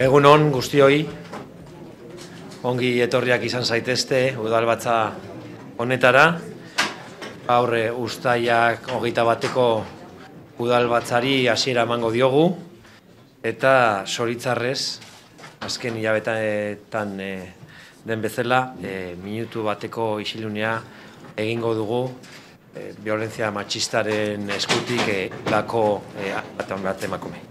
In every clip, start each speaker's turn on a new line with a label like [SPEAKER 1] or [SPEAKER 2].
[SPEAKER 1] Egun on, guztioi, ongi etorriak izan zaitezte, udal batza honetara. Aurre eh, ustaiak hogeita bateko udal batzari asiera diogu. Eta soritzarrez, azken hilabetan e, eh, den bezala, eh, minutu bateko isilunea egingo dugu e, violentzia eskutik e, lako e,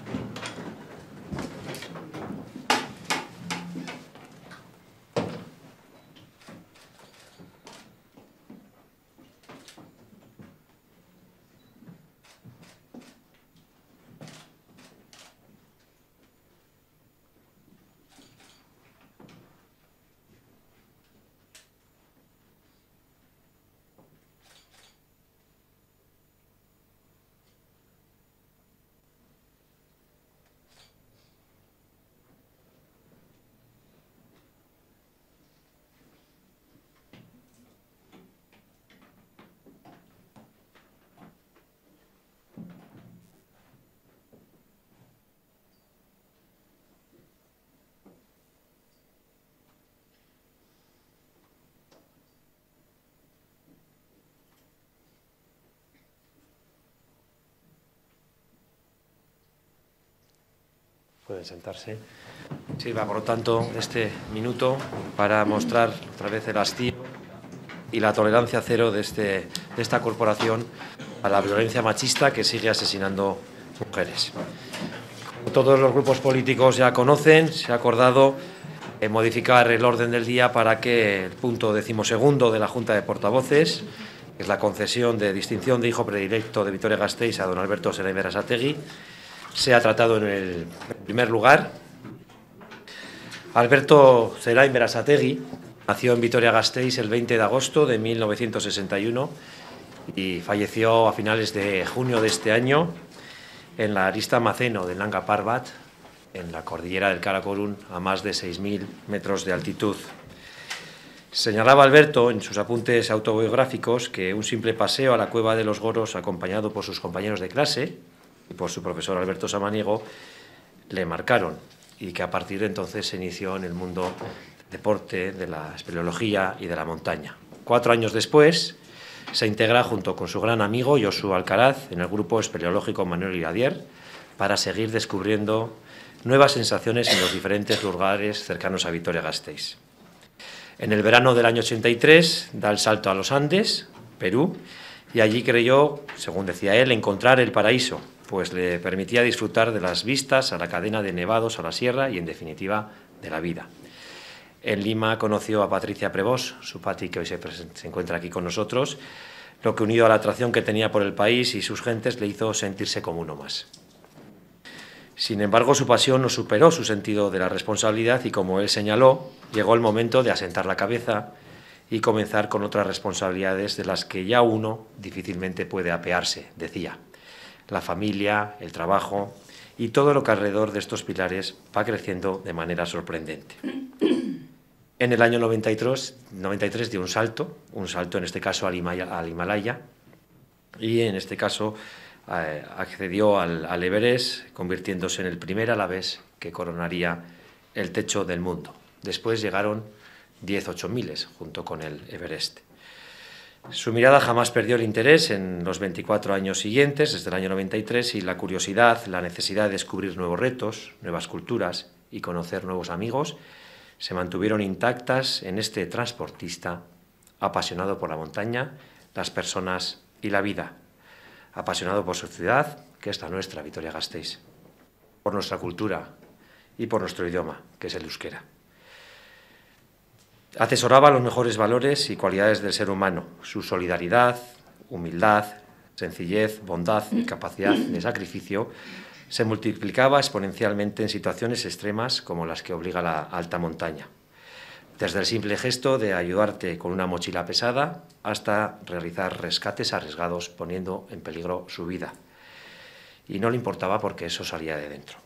[SPEAKER 1] sentarse. Sirva, por lo tanto, este minuto para mostrar otra vez el hastío y la tolerancia cero de, este, de esta corporación a la violencia machista que sigue asesinando mujeres. Como todos los grupos políticos ya conocen, se ha acordado modificar el orden del día para que el punto decimosegundo de la Junta de Portavoces, que es la concesión de distinción de hijo predilecto de Victoria Gasteiz a don Alberto Seraimera Sategui, se ha tratado en el primer lugar. Alberto Zerain Berasategui nació en Vitoria-Gasteiz el 20 de agosto de 1961 y falleció a finales de junio de este año en la arista Maceno de Langa Parbat, en la cordillera del Karakorum a más de 6.000 metros de altitud. Señalaba Alberto en sus apuntes autobiográficos que un simple paseo a la cueva de los goros acompañado por sus compañeros de clase y por su profesor Alberto Samaniego, le marcaron y que a partir de entonces se inició en el mundo deporte, de la espeleología y de la montaña. Cuatro años después se integra junto con su gran amigo Josu Alcaraz en el grupo espeleológico Manuel Iradier para seguir descubriendo nuevas sensaciones en los diferentes lugares cercanos a Vitoria-Gasteiz. En el verano del año 83 da el salto a los Andes, Perú, y allí creyó, según decía él, encontrar el paraíso, pues le permitía disfrutar de las vistas a la cadena de nevados a la sierra y, en definitiva, de la vida. En Lima conoció a Patricia Prevost, su Pati que hoy se, se, encuentra aquí con nosotros, lo que unido a la atracción que tenía por el país y sus gentes le hizo sentirse como uno más. Sin embargo, su pasión no superó su sentido de la responsabilidad y, como él señaló, llegó el momento de asentar la cabeza y comenzar con otras responsabilidades de las que ya uno difícilmente puede apearse, decía la familia, el trabajo y todo lo que alrededor de estos pilares va creciendo de manera sorprendente. En el año 93, 93 dio un salto, un salto en este caso al Himalaya, y en este caso eh, accedió al, al Everest, convirtiéndose en el primer alavés que coronaría el techo del mundo. Después llegaron miles junto con el Everest. Su mirada jamás perdió el interés en los 24 años siguientes, desde el año 93, y la curiosidad, la necesidad de descubrir nuevos retos, nuevas culturas y conocer nuevos amigos se mantuvieron intactas en este transportista apasionado por la montaña, las personas y la vida, apasionado por su ciudad, que es la nuestra, Vitoria-Gasteiz, por nuestra cultura y por nuestro idioma, que es el euskera. Atesoraba los mejores valores y cualidades del ser humano, su solidaridad, humildad, sencillez, bondad y capacidad de sacrificio, se multiplicaba exponencialmente en situaciones extremas como las que obliga la alta montaña. Desde el simple gesto de ayudarte con una mochila pesada hasta realizar rescates arriesgados poniendo en peligro su vida. Y no le importaba porque eso salía de dentro.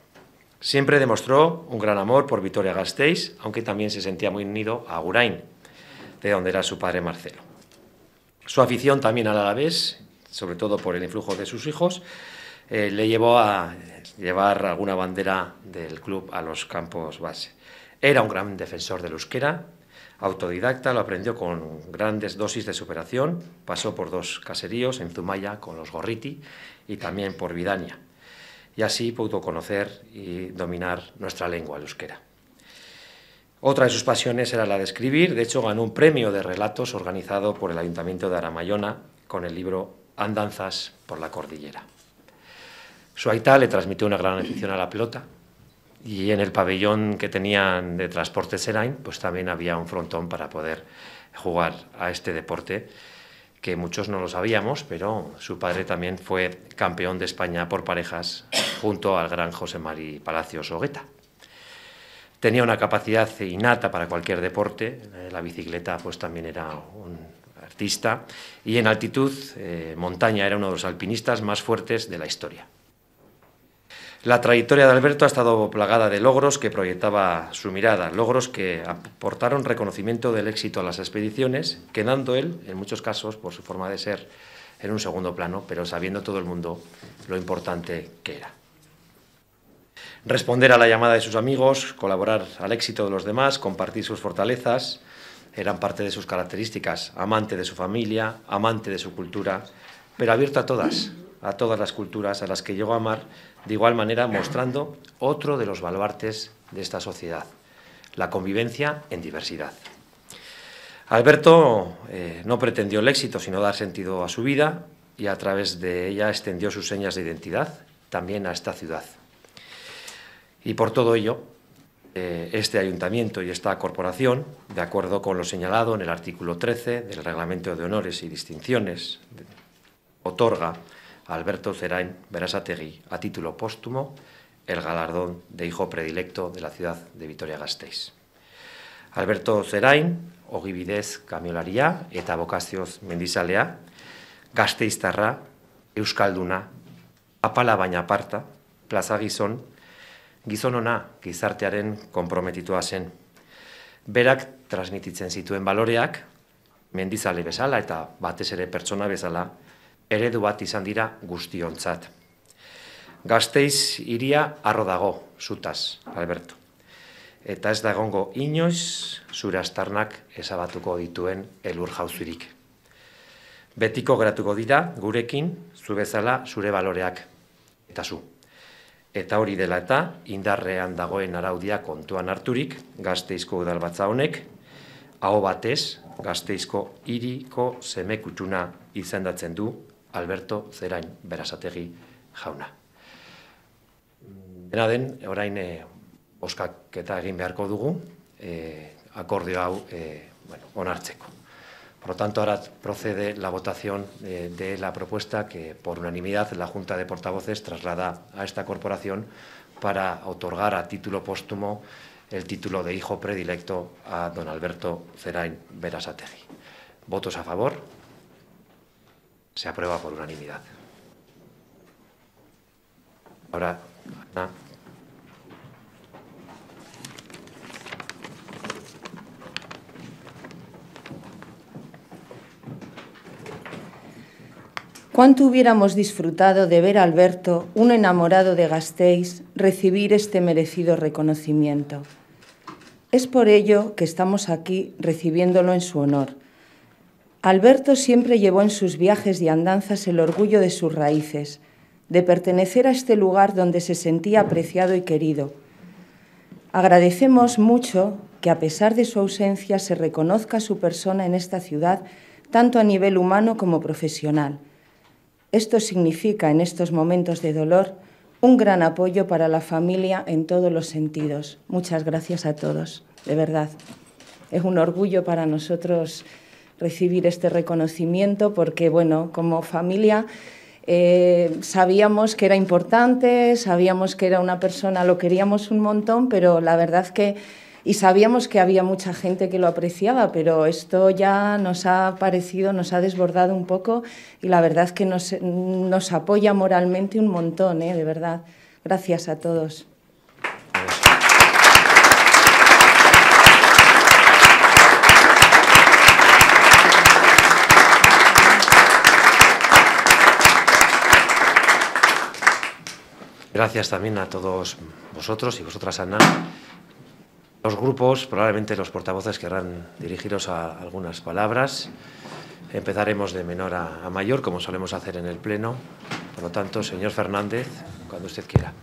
[SPEAKER 1] Siempre demostró un gran amor por Vitoria-Gasteiz, aunque también se sentía muy unido a Agurain, de donde era su padre Marcelo. Su afición también al Alavés, sobre todo por el influjo de sus hijos, eh, le llevó a llevar alguna bandera del club a los campos base. Era un gran defensor del euskera, autodidacta, lo aprendió con grandes dosis de superación, pasó por dos caseríos en Zumaya con los Gorriti y también por Vidania y así pudo conocer y dominar nuestra lengua, euskera. Otra de sus pasiones era la de escribir, de hecho ganó un premio de relatos organizado por el Ayuntamiento de Aramayona con el libro Andanzas por la Cordillera. Su aita le transmitió una gran afición a la pelota y en el pabellón que tenían de transporte Serain pues también había un frontón para poder jugar a este deporte que muchos no lo sabíamos, pero su padre también fue campeón de España por parejas junto al gran José Mari Palacios Ogueta. Tenía una capacidad innata para cualquier deporte, eh, la bicicleta pues también era un artista y en altitud eh, montaña era uno de los alpinistas más fuertes de la historia. La trayectoria de Alberto ha estado plagada de logros que proyectaba su mirada, logros que aportaron reconocimiento del éxito a las expediciones, quedando él, en muchos casos, por su forma de ser, en un segundo plano, pero sabiendo todo el mundo lo importante que era. Responder a la llamada de sus amigos, colaborar al éxito de los demás, compartir sus fortalezas, eran parte de sus características, amante de su familia, amante de su cultura, pero abierto a todas, a todas las culturas a las que llegó a amar, de igual manera mostrando otro de los baluartes de esta sociedad, la convivencia en diversidad. Alberto eh, no pretendió el éxito, sino dar sentido a su vida y a través de ella extendió sus señas de identidad también a esta ciudad. Y por todo ello, eh, este ayuntamiento y esta corporación, de acuerdo con lo señalado en el artículo 13 del Reglamento de Honores y Distinciones, otorga Alberto Zerain Berasategi, a título póstumo, el galardón de hijo predilecto de la ciudad de Vitoria Gasteiz. Alberto Zerain, ogibidez kamiolaria eta bokazioz mendizalea, gazteiztarra, euskalduna, apala baina aparta, plaza gizon, gizon ona gizartearen komprometitua zen. Berak transmititzen zituen baloreak, mendizale bezala eta batez ere pertsona bezala, eredu bat izan dira guztiontzat. Gazteiz iria arro dago, zutaz, Alberto. Eta ez da egongo inoiz, zure astarnak ezabatuko dituen elur Betiko geratuko dira, gurekin, zu bezala, zure baloreak, eta zu. Eta hori dela eta, indarrean dagoen araudia kontuan harturik, gazteizko udalbatza honek, hau batez, gazteizko iriko semekutxuna izendatzen du Alberto Zerain Berasategui jauna. Dena den, orain e, eh, oskaketa egin beharko dugu, e, akordio hau eh, bueno, Por lo tanto, ahora procede la votación de, la propuesta que, por unanimidad, la Junta de Portavoces traslada a esta corporación para otorgar a título póstumo el título de hijo predilecto a don Alberto Zerain Berasategui. ¿Votos a favor? Se aprueba por unanimidad. Ahora,
[SPEAKER 2] ¿Cuánto hubiéramos disfrutado de ver a Alberto, un enamorado de Gasteiz, recibir este merecido reconocimiento? Es por ello que estamos aquí recibiéndolo en su honor Alberto siempre llevó en sus viajes y andanzas el orgullo de sus raíces, de pertenecer a este lugar donde se sentía apreciado y querido. Agradecemos mucho que a pesar de su ausencia se reconozca su persona en esta ciudad, tanto a nivel humano como profesional. Esto significa en estos momentos de dolor un gran apoyo para la familia en todos los sentidos. Muchas gracias a todos, de verdad. Es un orgullo para nosotros recibir este reconocimiento porque, bueno, como familia eh, sabíamos que era importante, sabíamos que era una persona, lo queríamos un montón, pero la verdad que... Y sabíamos que había mucha gente que lo apreciaba, pero esto ya nos ha parecido, nos ha desbordado un poco y la verdad que nos, apoya moralmente un montón, ¿eh? de verdad. Gracias a todos.
[SPEAKER 1] Gracias también a todos vosotros y vosotras, Ana. Los grupos, probablemente los portavoces querrán dirigiros a algunas palabras. Empezaremos de menor a, mayor, como solemos hacer en el Pleno. Por lo tanto,
[SPEAKER 3] señor Fernández, cuando usted quiera.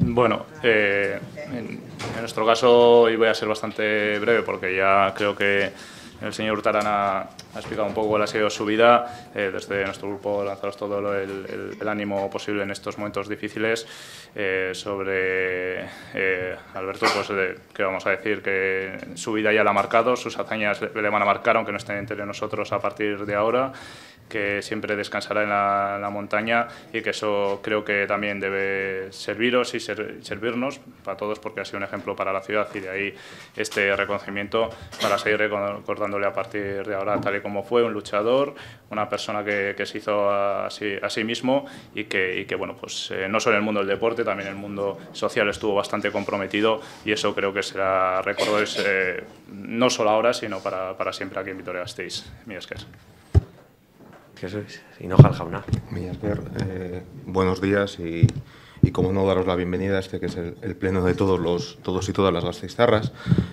[SPEAKER 3] Bueno, eh, en, nuestro caso, hoy voy a ser bastante breve porque ya creo que el señor Hurtarán ha, explicado un poco cuál ha sido su vida. Eh, desde nuestro grupo lanzaros todo el, ánimo posible en estos momentos difíciles. Eh, sobre eh, Alberto, pues, que vamos a decir que su vida ya la ha marcado, sus hazañas le, le van a marcar, aunque no estén entre nosotros a partir de ahora que siempre descansará en la, montaña y que eso creo que también debe serviros y servirnos para todos porque ha sido un ejemplo para la ciudad y de ahí este reconocimiento para seguir recordándole a partir de ahora tal y como fue, un luchador, una persona que, se hizo a, sí, mismo y que, que bueno, pues eh, no solo en el mundo del deporte, también en el mundo social estuvo bastante comprometido y eso creo que será recordado eh, no solo ahora, sino para, siempre aquí en Vitoria-Gasteiz. Mi sois, y no jaljauna.
[SPEAKER 4] Eh, buenos días y y como no daros la bienvenida a este que es el, pleno de todos los todos y todas las gasteiztarras.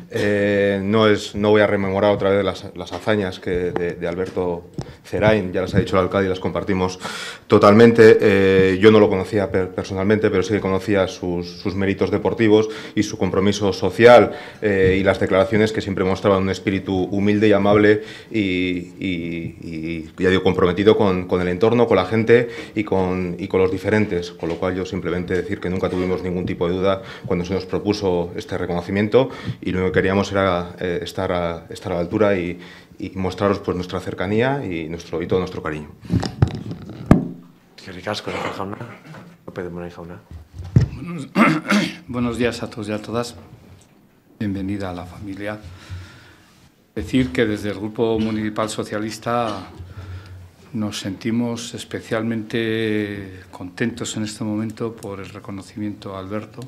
[SPEAKER 4] Eh, no es no voy a rememorar otra vez las, hazañas que de, Alberto Cerain, ya las ha dicho el alcalde y las compartimos totalmente. Eh, yo no lo conocía personalmente, pero sí que conocía sus, sus, méritos deportivos y su compromiso social eh, y las declaraciones que siempre mostraban un espíritu humilde y amable y, y, y ya digo comprometido con, con, el entorno, con la gente y con, y con los diferentes, con lo cual yo simplemente decir que nunca tuvimos ningún tipo de duda cuando se nos propuso este reconocimiento y lo que queríamos era eh, estar, a, estar a la altura y, mostraros pues, nuestra cercanía y, nuestro, y todo nuestro cariño. buenos días a todos y a todas.
[SPEAKER 5] Bienvenida a la familia. Decir que desde el Grupo Municipal Socialista nos sentimos especialmente contentos en este momento por el reconocimiento a Alberto,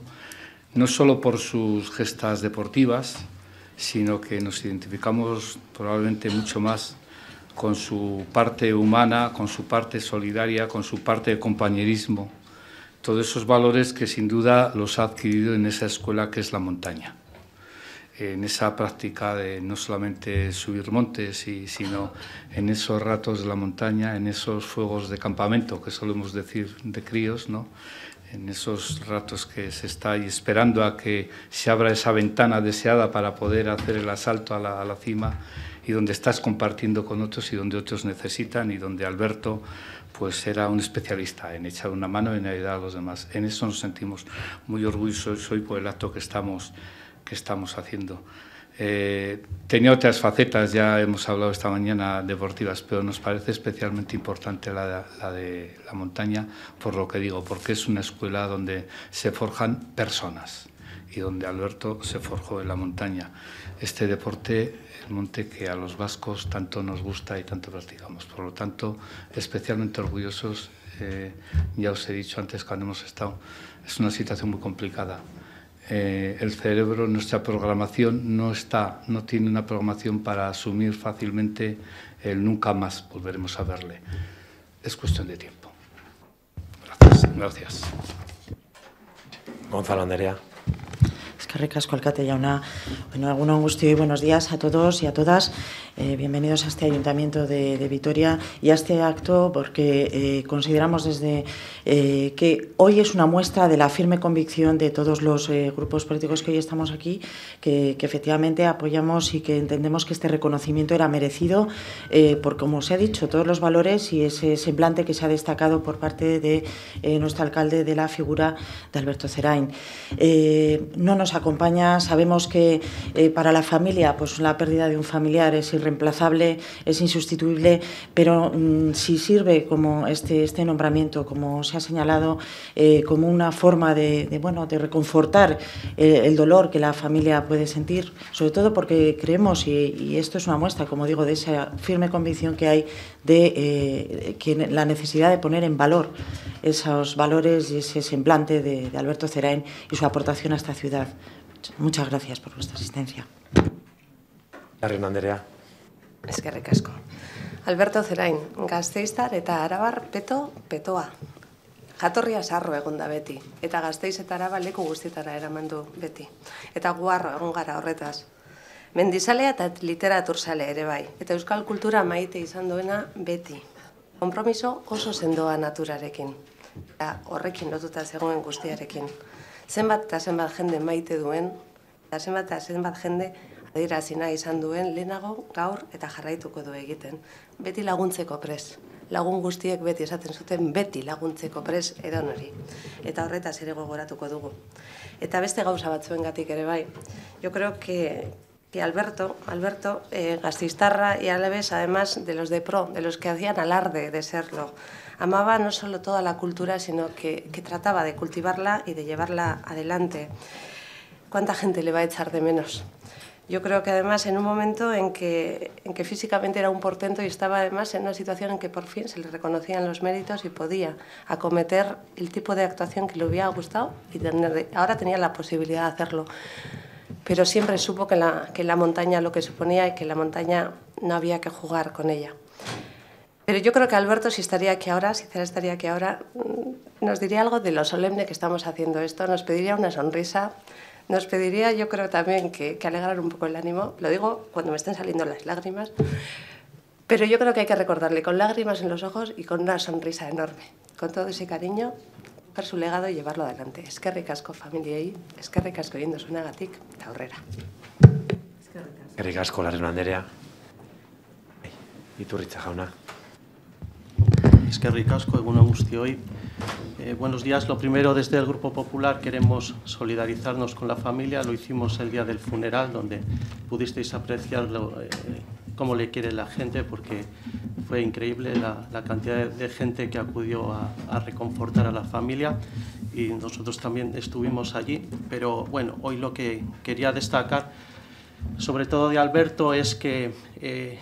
[SPEAKER 5] no solo por sus gestas deportivas, sino que nos identificamos probablemente mucho más con su parte humana, con su parte solidaria, con su parte de compañerismo, todos esos valores que sin duda los ha adquirido en esa escuela que es la montaña en esa práctica de no solamente subir montes, y, sino en esos ratos de la montaña, en esos fuegos de campamento que solemos decir de críos, ¿no? en esos ratos que se está ahí esperando a que se abra esa ventana deseada para poder hacer el asalto a la, cima y donde estás compartiendo con otros y donde otros necesitan y donde Alberto pues era un especialista en echar una mano y en ayudar a los demás. En eso nos sentimos muy orgullosos hoy por el acto que estamos que estamos haciendo. Eh, tenía otras facetas, ya hemos hablado esta mañana deportivas, pero nos parece especialmente importante la, la, de la montaña, por lo que digo, porque es una escuela donde se forjan personas y donde Alberto se forjó en la montaña. Este deporte, el monte que a los vascos tanto nos gusta y tanto practicamos. Por lo tanto, especialmente orgullosos, eh, ya os he dicho antes cuando hemos estado, es una situación muy complicada. Eh, el cerebro, nuestra programación no está, no tiene una programación para asumir fácilmente el nunca más volveremos a verle. Es cuestión de tiempo. Gracias. Gracias. Gonzalo
[SPEAKER 6] eskerrik asko ya una Bueno, angustia y buenos días a todos y a todas. Eh, bienvenidos a este Ayuntamiento de, de, Vitoria y a este acto porque eh, consideramos desde eh, que hoy es una muestra de la firme convicción de todos los eh, grupos políticos que hoy estamos aquí, que, que, efectivamente apoyamos y que entendemos que este reconocimiento era merecido eh, por, como se ha dicho, todos los valores y ese semblante que se ha destacado por parte de eh, nuestro alcalde de la figura de Alberto Cerain. no nos ha sabemos que eh, para la familia pues la pérdida de un familiar es irreemplazable, es insustituible, pero mm, si sirve como este, este, nombramiento, como se ha señalado, eh, como una forma de, bueno, de reconfortar eh, el, dolor que la familia puede sentir, sobre todo porque creemos, y esto es una muestra, como digo, de esa firme convicción que hay de eh, que la necesidad de poner en valor esos valores y ese semblante de, de Alberto Zeraín y su aportación a esta ciudad. Muchas
[SPEAKER 1] gracias por vuestra asistencia. Arrena Andrea.
[SPEAKER 7] Es que Alberto Zerain, gazteiztar eta arabar peto, petoa. Jatorria sarro egon da beti, eta gazteiz eta araba leku guztietara eramendu beti. Eta guarro egon gara horretaz, mendizalea eta literaturzalea ere bai, eta euskal kultura maite izan duena beti. Konpromiso oso sendoa naturarekin, eta horrekin lotuta zegoen guztiarekin. Zenbat eta zenbat jende maite duen, eta zenbat eta zenbat jende adirazina izan duen lehenago gaur eta jarraituko du egiten. Beti laguntzeko prez. Lagun guztiek beti esaten zuten beti laguntzeko prez edan hori. Eta horretaz ere gogoratuko dugu. Eta beste gauza batzuengatik ere bai. Yo creo que, ...y Alberto, Alberto eh, Gastistarra y Álvarez, además de los de pro, de los que hacían alarde de serlo, amaba no solo toda la cultura, sino que, trataba de cultivarla y de llevarla adelante. ¿Cuánta gente le va a echar de menos? Yo creo que además en un momento en que, en que físicamente era un portento y estaba además en una situación en que por fin se le reconocían los méritos y podía acometer el tipo de actuación que le hubiera gustado y ahora tenía la posibilidad de hacerlo pero siempre supo que la, montaña lo que suponía y que la montaña no había que jugar con ella. Pero yo creo que Alberto, si estaría aquí ahora, si estaría que ahora, mm, nos diría algo de lo solemne que estamos haciendo esto, nos pediría una sonrisa, nos pediría, yo creo también, que, que alegrar un poco el ánimo. Lo digo cuando me estén saliendo las lágrimas, pero yo creo que hay que recordarle con lágrimas en los ojos y con una sonrisa enorme, con todo ese cariño su legado y llevarlo adelante. Eskerrik asko familiei, eskerrik asko su
[SPEAKER 1] Es que ricasco, la asko
[SPEAKER 8] Y tú, Richa jauna. Eskerrik asko egun guztioi. hoy. Eh, buenos días. Lo primero, desde el Grupo Popular queremos solidarizarnos con la familia. Lo hicimos el día del funeral, donde pudisteis apreciar lo, eh, cómo le quiere la gente, porque fue increíble la, cantidad de, gente que acudió a, reconfortar a la familia y nosotros también estuvimos allí. Pero bueno, hoy lo que quería destacar, sobre todo de Alberto, es que eh,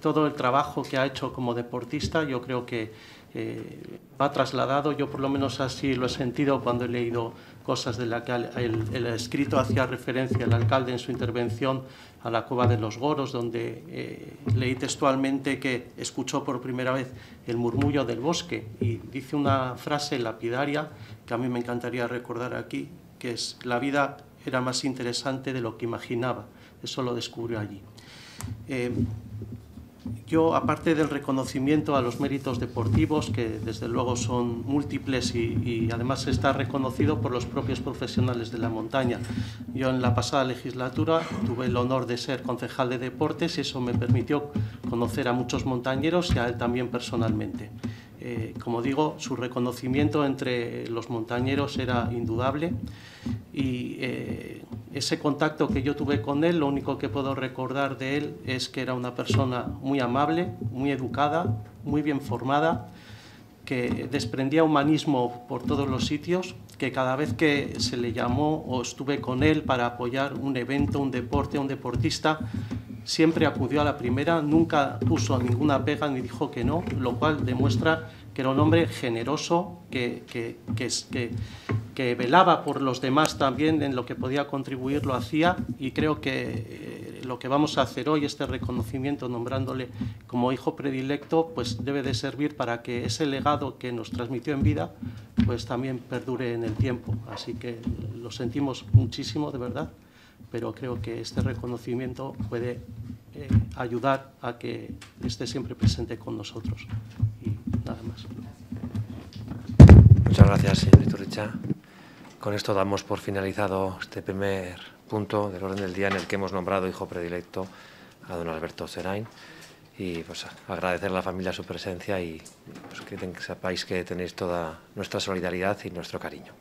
[SPEAKER 8] todo el trabajo que ha hecho como deportista, yo creo que eh, va trasladado, yo por lo menos así lo he sentido cuando he leído cosas de las que el, el escrito hacía referencia el alcalde en su intervención a la cueva de los goros, donde eh, leí textualmente que escuchó por primera vez el murmullo del bosque y dice una frase lapidaria que a mí me encantaría recordar aquí, que es, la vida era más interesante de lo que imaginaba. Eso lo descubrió allí. Eh, yo, aparte del reconocimiento a los méritos deportivos, que desde luego son múltiples y, además está reconocido por los propios profesionales de la montaña, yo en la pasada legislatura tuve el honor de ser concejal de deportes y eso me permitió conocer a muchos montañeros y a él también personalmente. Eh, como digo, su reconocimiento entre los montañeros era indudable y eh, ese contacto que yo tuve con él, lo único que puedo recordar de él es que era una persona muy amable, muy educada, muy bien formada, que desprendía humanismo por todos los sitios, que cada vez que se le llamó o estuve con él para apoyar un evento, un deporte, un deportista, siempre acudió a la primera, nunca puso ninguna pega ni dijo que no, lo cual demuestra que era un hombre generoso, que, que, velaba por los demás también en lo que podía contribuir, lo hacía y creo que eh, lo que vamos a hacer hoy, este reconocimiento nombrándole como hijo predilecto, pues debe de servir para que ese legado que nos transmitió en vida, pues también perdure en el tiempo. Así que lo sentimos muchísimo, de verdad pero creo que este reconocimiento puede eh, ayudar a que esté siempre presente con nosotros. Y nada más. Muchas gracias, señor eh, Iturricha. Con esto
[SPEAKER 1] damos por finalizado este primer punto del orden del día en el que hemos nombrado hijo predilecto a don Alberto Serain y pues agradecer a la familia su presencia y pues, que sepáis que tenéis toda nuestra solidaridad y nuestro cariño.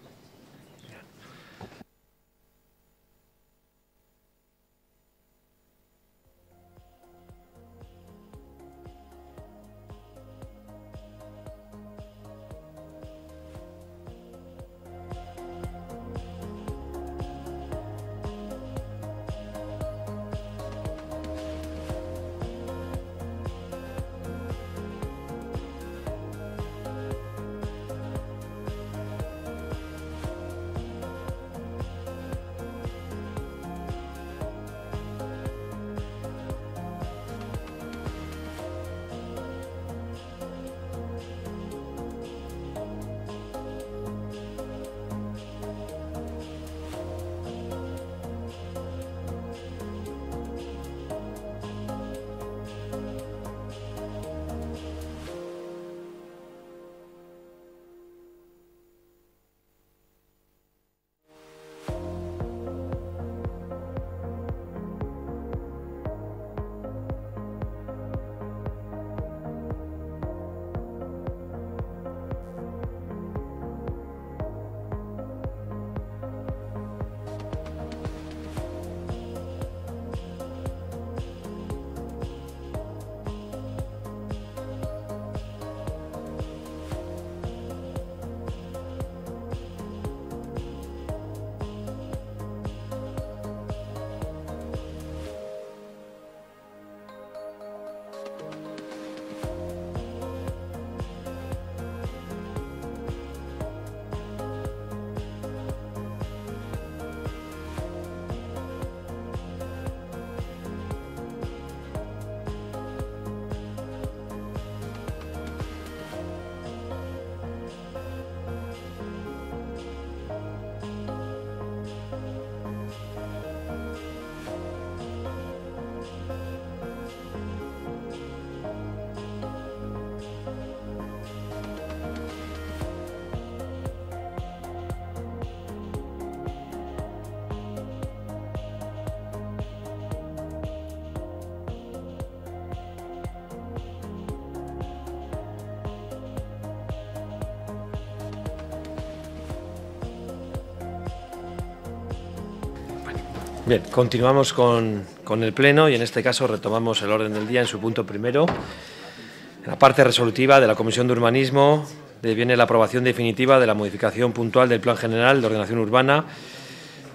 [SPEAKER 1] Continuamos con, el Pleno y en este caso retomamos el orden del día en su punto primero. En la parte resolutiva de la Comisión de Urbanismo viene la aprobación definitiva de la modificación puntual del Plan General de Ordenación Urbana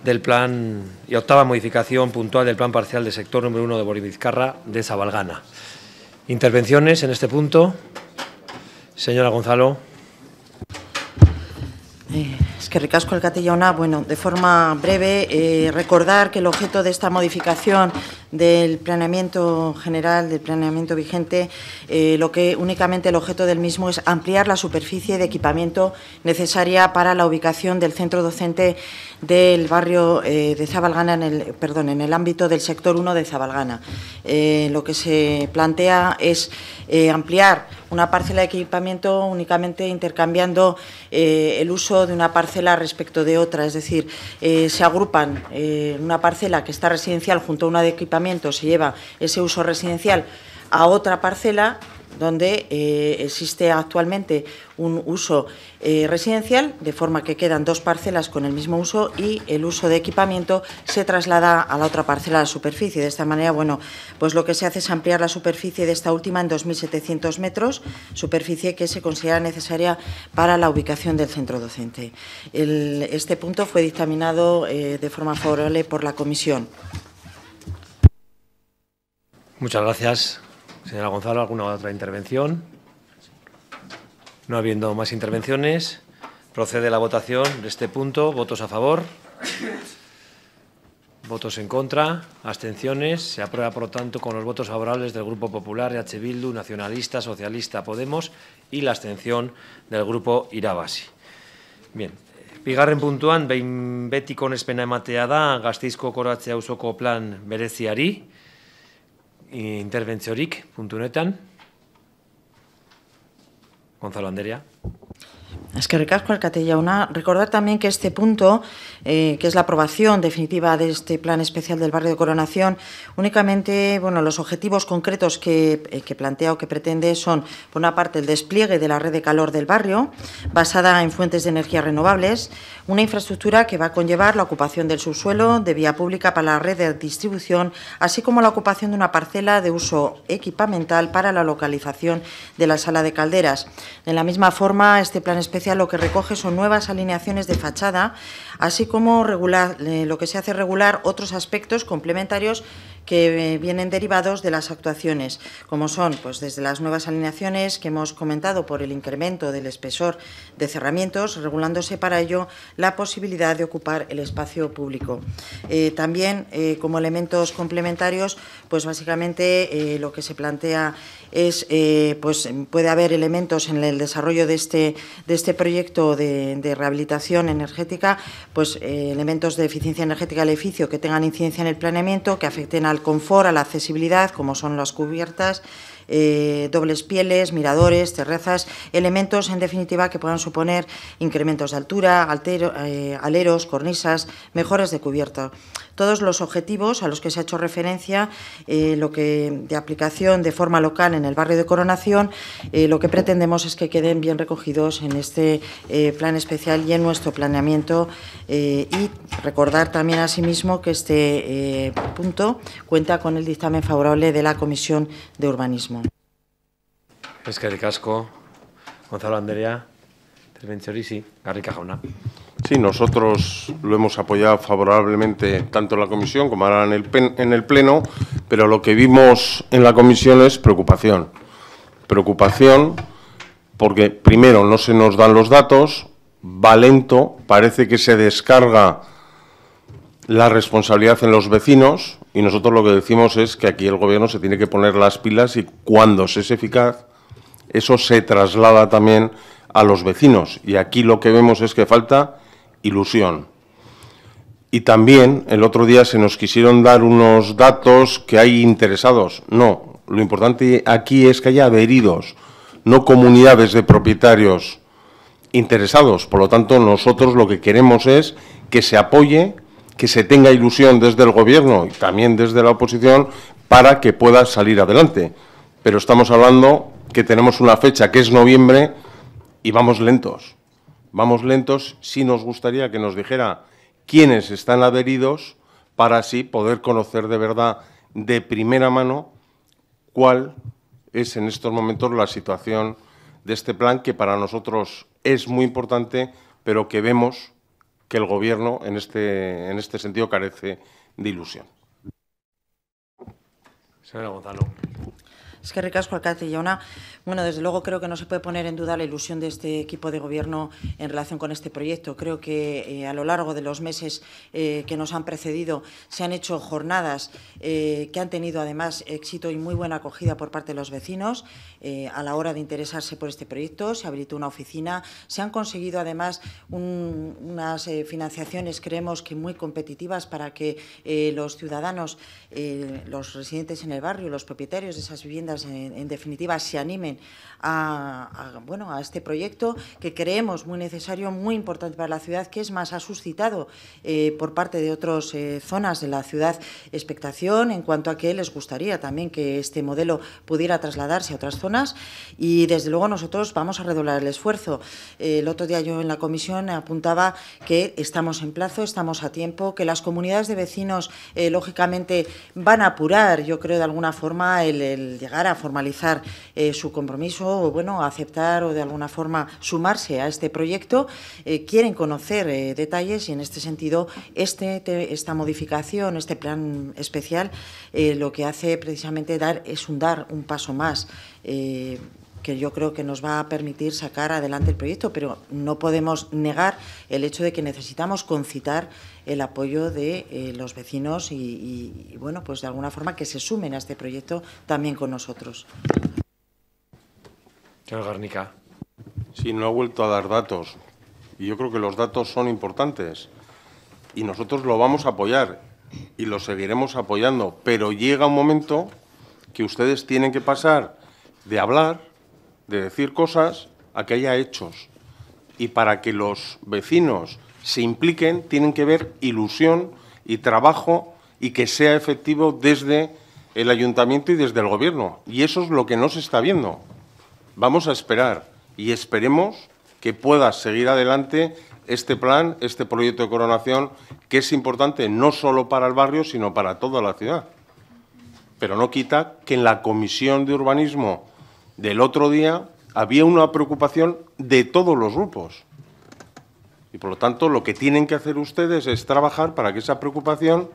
[SPEAKER 1] del plan y octava modificación puntual del Plan Parcial de Sector número 1 de Borivizcarra de Sabalgana. Intervenciones en este punto. Señora Gonzalo.
[SPEAKER 6] Que recasco el bueno, de forma breve, eh, recordar que el objeto de esta modificación del planeamiento general, del planeamiento vigente, eh, lo que únicamente el objeto del mismo es ampliar la superficie de equipamiento necesaria para la ubicación del centro docente del barrio eh, de Zabalgana, en el, perdón, en el ámbito del sector 1 de Zabalgana. Eh, lo que se plantea es eh, ampliar una parcela de equipamiento únicamente intercambiando el uso de una parcela respecto de otra, es decir, se agrupan una parcela que está residencial junto a una de equipamiento, se lleva ese uso residencial a otra parcela donde eh, existe actualmente un uso eh, residencial, de forma que quedan dos parcelas con el mismo uso y el uso de equipamiento se traslada a la otra parcela de superficie. De esta manera, bueno, pues lo que se hace es ampliar la superficie de esta última en 2.700 metros, superficie que se considera necesaria para la ubicación del centro docente. este punto fue dictaminado eh, de forma favorable por la comisión.
[SPEAKER 1] Muchas gracias. Señora Gonzalo, ¿alguna otra intervención? No habiendo más intervenciones, procede la votación de este punto. Votos a favor. Votos en contra, abstenciones. Se aprueba, por lo tanto, con los votos favorables del Grupo Popular, H. Bildu, Nacionalista, Socialista, Podemos y la abstención del Grupo Irabasi. Bien, Pigarren puntuan, behin penamateada, gastisco ematea da Gasteizko plan bereziari. interventziorik puntu honetan. Gonzalo Anderea.
[SPEAKER 9] Es
[SPEAKER 6] que ricasco una Recordar también que este punto, eh, que es la aprobación definitiva de este plan especial del barrio de Coronación, únicamente, bueno, los objetivos concretos que, eh, que, plantea o que pretende son, por una parte, el despliegue de la red de calor del barrio, basada en fuentes de energía renovables, una infraestructura que va a conllevar la ocupación del subsuelo, de vía pública para la red de distribución, así como la ocupación de una parcela de uso equipamental para la localización de la sala de calderas. De la misma forma, este plan especial lo que recoge son nuevas alineaciones de fachada así como regular, eh, lo que se hace regular otros aspectos complementarios que eh, vienen derivados de las actuaciones, como son pues, desde las nuevas alineaciones que hemos comentado por el incremento del espesor de cerramientos, regulándose para ello la posibilidad de ocupar el espacio público. Eh, también, como elementos complementarios, pues básicamente lo que se plantea es, pues puede haber elementos en el desarrollo de este, de este proyecto de rehabilitación energética pues, eh, elementos de eficiencia energética del edificio que tengan incidencia en el planeamiento, que afecten al confort, a la accesibilidad, como son las cubiertas, eh, dobles pieles, miradores, terrazas, elementos en definitiva que puedan suponer incrementos de altura, eh, aleros, cornisas, mejoras de cubierta todos los objetivos a los que se ha hecho referencia, eh, lo que de aplicación de forma local en el barrio de Coronación, eh, lo que pretendemos es que queden bien recogidos en este eh, plan especial y en nuestro planeamiento. y recordar también, asimismo, que este punto cuenta con el dictamen favorable de la Comisión de Urbanismo.
[SPEAKER 1] casco, Gonzalo sí,
[SPEAKER 10] Sí, nosotros lo hemos apoyado favorablemente tanto en la comisión como ahora en el, en el pleno, pero lo que vimos en la comisión es preocupación. Preocupación porque, primero, no se nos dan los datos, va lento, parece que se descarga la responsabilidad en los vecinos y nosotros lo que decimos es que aquí el Gobierno se tiene que poner las pilas y cuando se es eficaz, eso se traslada también a los vecinos. Y aquí lo que vemos es que falta ilusión. Y también el otro día se nos quisieron dar unos datos que hay interesados. No, lo importante aquí es que haya adheridos, no comunidades de propietarios interesados. Por lo tanto, nosotros lo que queremos es que se apoye, que se tenga ilusión desde el Gobierno y también desde la oposición para que pueda salir adelante. Pero estamos hablando que tenemos una fecha que es noviembre y vamos lentos. Vamos lentos si nos gustaría que nos dijera quiénes están adheridos para así poder conocer de verdad, de primera mano, cuál es en estos momentos la situación de este plan que para nosotros es muy importante, pero que vemos que el Gobierno en este, en este sentido carece de ilusión. Señora Gonzalo.
[SPEAKER 6] Es que ricasco Alcalde Ona. Bueno, desde luego creo que no se puede poner en duda la ilusión de este equipo de gobierno en relación con este proyecto. Creo que eh, a lo largo de los meses eh, que nos han precedido se han hecho jornadas eh, que han tenido además éxito y muy buena acogida por parte de los vecinos a la hora de interesarse por este proyecto. Se habilitó una oficina, se han conseguido además unas financiaciones, creemos que muy competitivas para que los ciudadanos, los residentes en el barrio, los propietarios de esas viviendas en, definitiva, se animen a, bueno, a este proyecto que creemos muy necesario, muy importante para la ciudad, que es más, ha suscitado eh, por parte de otras eh, zonas de la ciudad expectación en cuanto a que les gustaría también que este modelo pudiera trasladarse a otras zonas y, desde luego, nosotros vamos a redoblar el esfuerzo. Eh, el otro día yo en la comisión apuntaba que estamos en plazo, estamos a tiempo, que las comunidades de vecinos, lógicamente, van a apurar, yo creo, de alguna forma, el, el llegar a formalizar eh, su compromiso o, bueno, aceptar o de alguna forma sumarse a este proyecto, eh, quieren conocer eh, detalles y, en este sentido, este, esta modificación, este plan especial, lo que hace precisamente dar es un dar un paso más que yo creo que nos va a permitir sacar adelante el proyecto, pero no podemos negar el hecho de que necesitamos concitar el apoyo de eh, los vecinos y, bueno, pues de alguna forma que se sumen a este proyecto también con nosotros.
[SPEAKER 10] Señor Garnica. Sí, no ha vuelto a dar datos. Y yo creo que los datos son importantes. Y nosotros lo vamos a apoyar y lo seguiremos apoyando. Pero llega un momento que ustedes tienen que pasar de hablar, de decir cosas, a que haya hechos. Y para que los vecinos se impliquen, tienen que ver ilusión y trabajo y que sea efectivo desde el ayuntamiento y desde el gobierno. Y eso es lo que no se está viendo. Vamos a esperar y esperemos que pueda seguir adelante este plan, este proyecto de coronación, que es importante no solo para el barrio, sino para toda la ciudad. Pero no quita que en la comisión de urbanismo del otro día había una preocupación de todos los grupos. Y por lo tanto, lo que tienen que hacer ustedes es trabajar para que esa preocupación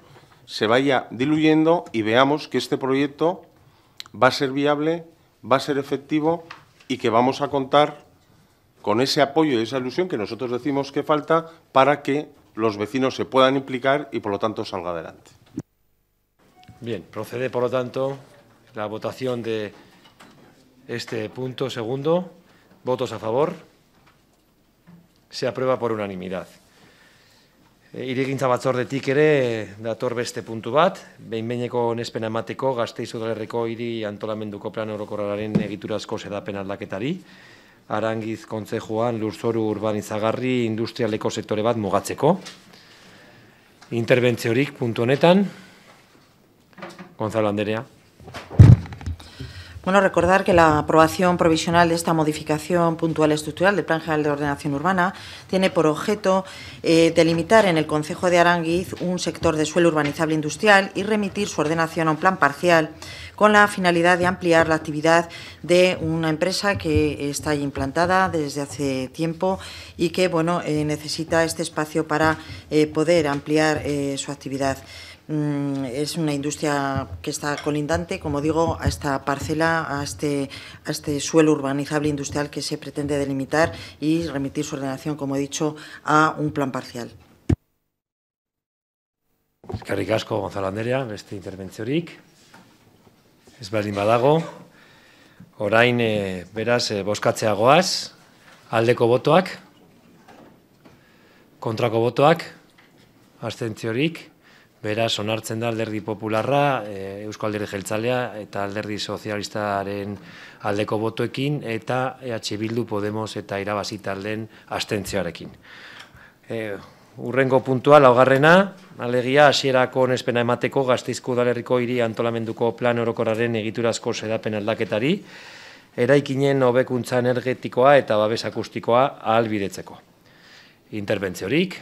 [SPEAKER 10] se vaya diluyendo y veamos que este proyecto va a ser viable, va a ser efectivo y que vamos a contar con ese apoyo y esa ilusión que nosotros decimos que falta para que los vecinos se puedan implicar y, por lo tanto, salga adelante.
[SPEAKER 1] Bien, procede, por lo tanto, la votación de este punto segundo. ¿Votos a favor? se aprueba por unanimidad. Eh, irigintza batzordetik ere dator beste puntu bat, behinbeineko nespen emateko Gasteiz hiri antolamenduko plan orokorraren egiturazko sedapen aldaketari, Arangiz kontzejuan lurzoru urbanizagarri industrialeko sektore bat mugatzeko. Interbentziorik puntu honetan Gonzalo Anderea. Bueno,
[SPEAKER 6] recordar que la aprobación provisional de esta modificación puntual estructural del Plan General de Ordenación Urbana tiene por objeto eh, delimitar en el Consejo de Aranguiz un sector de suelo urbanizable industrial y remitir su ordenación a un plan parcial con la finalidad de ampliar la actividad de una empresa que está implantada desde hace tiempo y que bueno, eh, necesita este espacio para eh, poder ampliar su actividad. Mm, es una industria que está colindante, como digo, a esta parcela, a este, a este suelo urbanizable industrial que se pretende delimitar y remitir su ordenación, como he dicho, a un plan parcial.
[SPEAKER 1] Eskerrik asko Gonzalo Anderea, beste interbentziorik. Ez baldin badago, orain eh, beraz e, eh, boskatzea aldeko botoak, kontrako botoak, astentziorik. Eskerrik Beraz, onartzen da alderdi popularra, e, Eusko alderdi jeltzalea eta alderdi sozialistaren aldeko botuekin eta EH Bildu Podemos eta irabazita alden astentzioarekin. E, eh, urrengo puntua, laugarrena, alegia asierako nespena emateko gazteizko udalerriko hiri antolamenduko plan orokoraren egiturazko sedapen aldaketari, eraikinen hobekuntza energetikoa eta babes akustikoa ahalbidetzeko. Interbentziorik.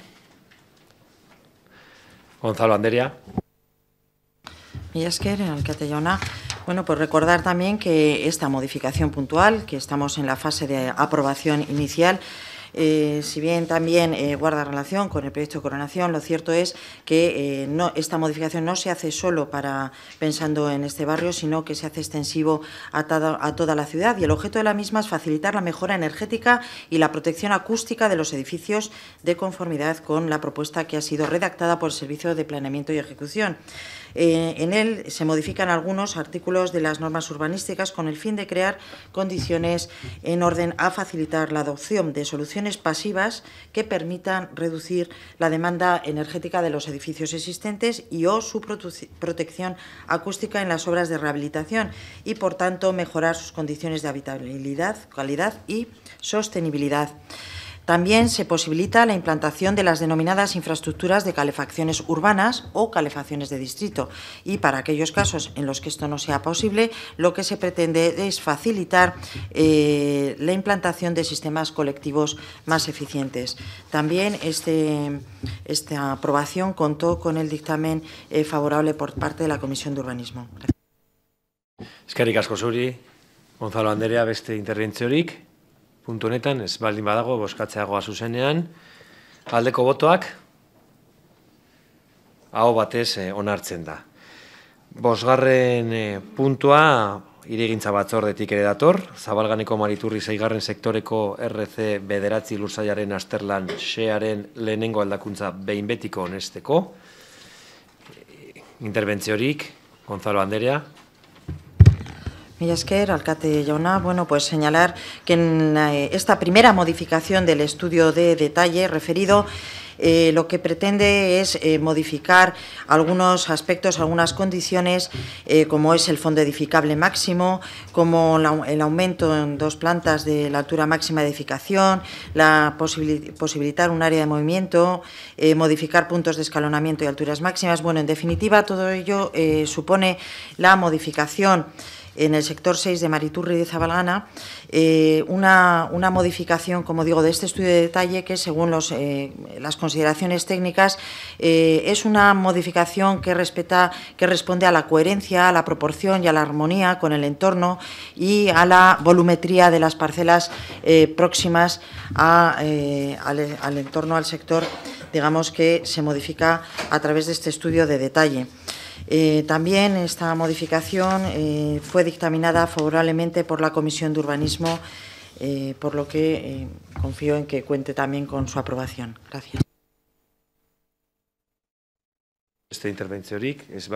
[SPEAKER 1] Gonzalo Anderia.
[SPEAKER 6] Y es que, Catellona. bueno, pues recordar también que esta modificación puntual, que estamos en la fase de aprobación inicial, eh, si bien también eh, guarda relación con el proyecto de coronación, lo cierto es que eh, no, esta modificación no se hace solo para pensando en este barrio, sino que se hace extensivo a, a toda la ciudad y el objeto de la misma es facilitar la mejora energética y la protección acústica de los edificios de conformidad con la propuesta que ha sido redactada por el Servicio de Planeamiento y Ejecución. Eh, en él se modifican algunos artículos de las normas urbanísticas con el fin de crear condiciones en orden a facilitar la adopción de soluciones pasivas que permitan reducir la demanda energética de los edificios existentes y o su protección acústica en las obras de rehabilitación y, por tanto, mejorar sus condiciones de habitabilidad, calidad y sostenibilidad. También se posibilita la implantación de las denominadas infraestructuras de calefacciones urbanas o calefacciones de distrito. Y para aquellos casos en los que esto no sea posible, lo que se pretende es facilitar eh, la implantación de sistemas colectivos más eficientes. También este, esta aprobación contó con el dictamen eh, favorable por parte de la Comisión de Urbanismo.
[SPEAKER 1] Gracias. Gonzalo puntu honetan, ez baldin badago, boskatzeagoa zuzenean, aldeko botoak, hau batez eh, onartzen da. Bosgarren eh, puntua, irigintza batzordetik ere dator, zabalganeko mariturri zeigarren sektoreko RC bederatzi lursaiaren asterlan xearen lehenengo aldakuntza behin betiko honesteko. Eh, interbentziorik, Gonzalo Anderea,
[SPEAKER 6] Millasker, alcate Jauna, bueno, pues señalar que en eh, esta primera modificación del estudio de detalle referido eh, lo que pretende es eh, modificar algunos aspectos, algunas condiciones, como es el fondo edificable máximo, como el aumento en dos plantas de la altura máxima de edificación, la posibilitar un área de movimiento, modificar puntos de escalonamiento y alturas máximas. Bueno, en definitiva, todo ello supone la modificación en el sector 6 de Mariturri de Zabalgana, eh, una, modificación, como digo, de este estudio de detalle que, según eh, las consideraciones técnicas, eh, es una modificación que, respeta, que responde a la coherencia, a la proporción y a la armonía con el entorno y a la volumetría de las parcelas próximas al entorno, al sector, digamos, que se modifica a través de este estudio de detalle. Eh, también esta modificación eh, fue dictaminada favorablemente por la Comisión de Urbanismo, eh, por lo que confío en que cuente también con su aprobación. Gracias.
[SPEAKER 1] Esta intervención es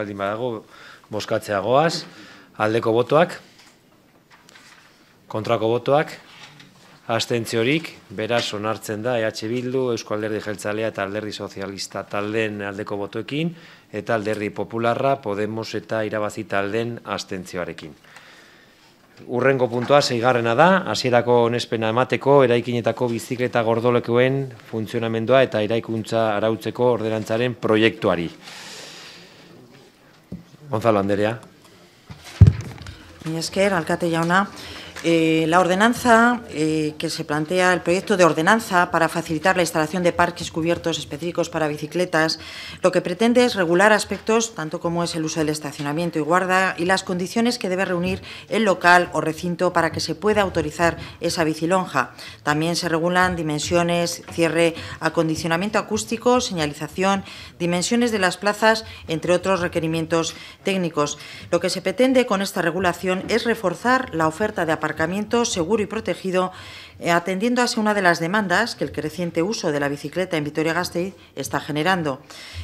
[SPEAKER 1] contra Cobotoac. Astentziorik, beraz onartzen da EH Bildu, Eusko Alderdi Jeltzalea eta Alderdi Sozialista talden aldeko botuekin, eta Alderdi Popularra, Podemos eta Irabazi talden astentzioarekin. Urrengo puntua seigarrena da, hasierako onespena emateko, eraikinetako bizikleta gordolekoen funtzionamendua eta eraikuntza arautzeko orderantzaren proiektuari. Gonzalo Anderea.
[SPEAKER 6] Mi esker, alkate jauna. Eh, la ordenanza eh, que se plantea, el proyecto de ordenanza para facilitar la instalación de parques cubiertos específicos para bicicletas, lo que pretende es regular aspectos tanto como es el uso del estacionamiento y guarda y las condiciones que debe reunir el local o recinto para que se pueda autorizar esa bicilonja. También se regulan dimensiones, cierre, acondicionamiento acústico, señalización, dimensiones de las plazas, entre otros requerimientos técnicos. Lo que se pretende con esta regulación es reforzar la oferta de apartamentos aparcamiento seguro y protegido eh, atendiendo así una de las demandas que el creciente uso de la bicicleta en Vitoria-Gasteiz está generando.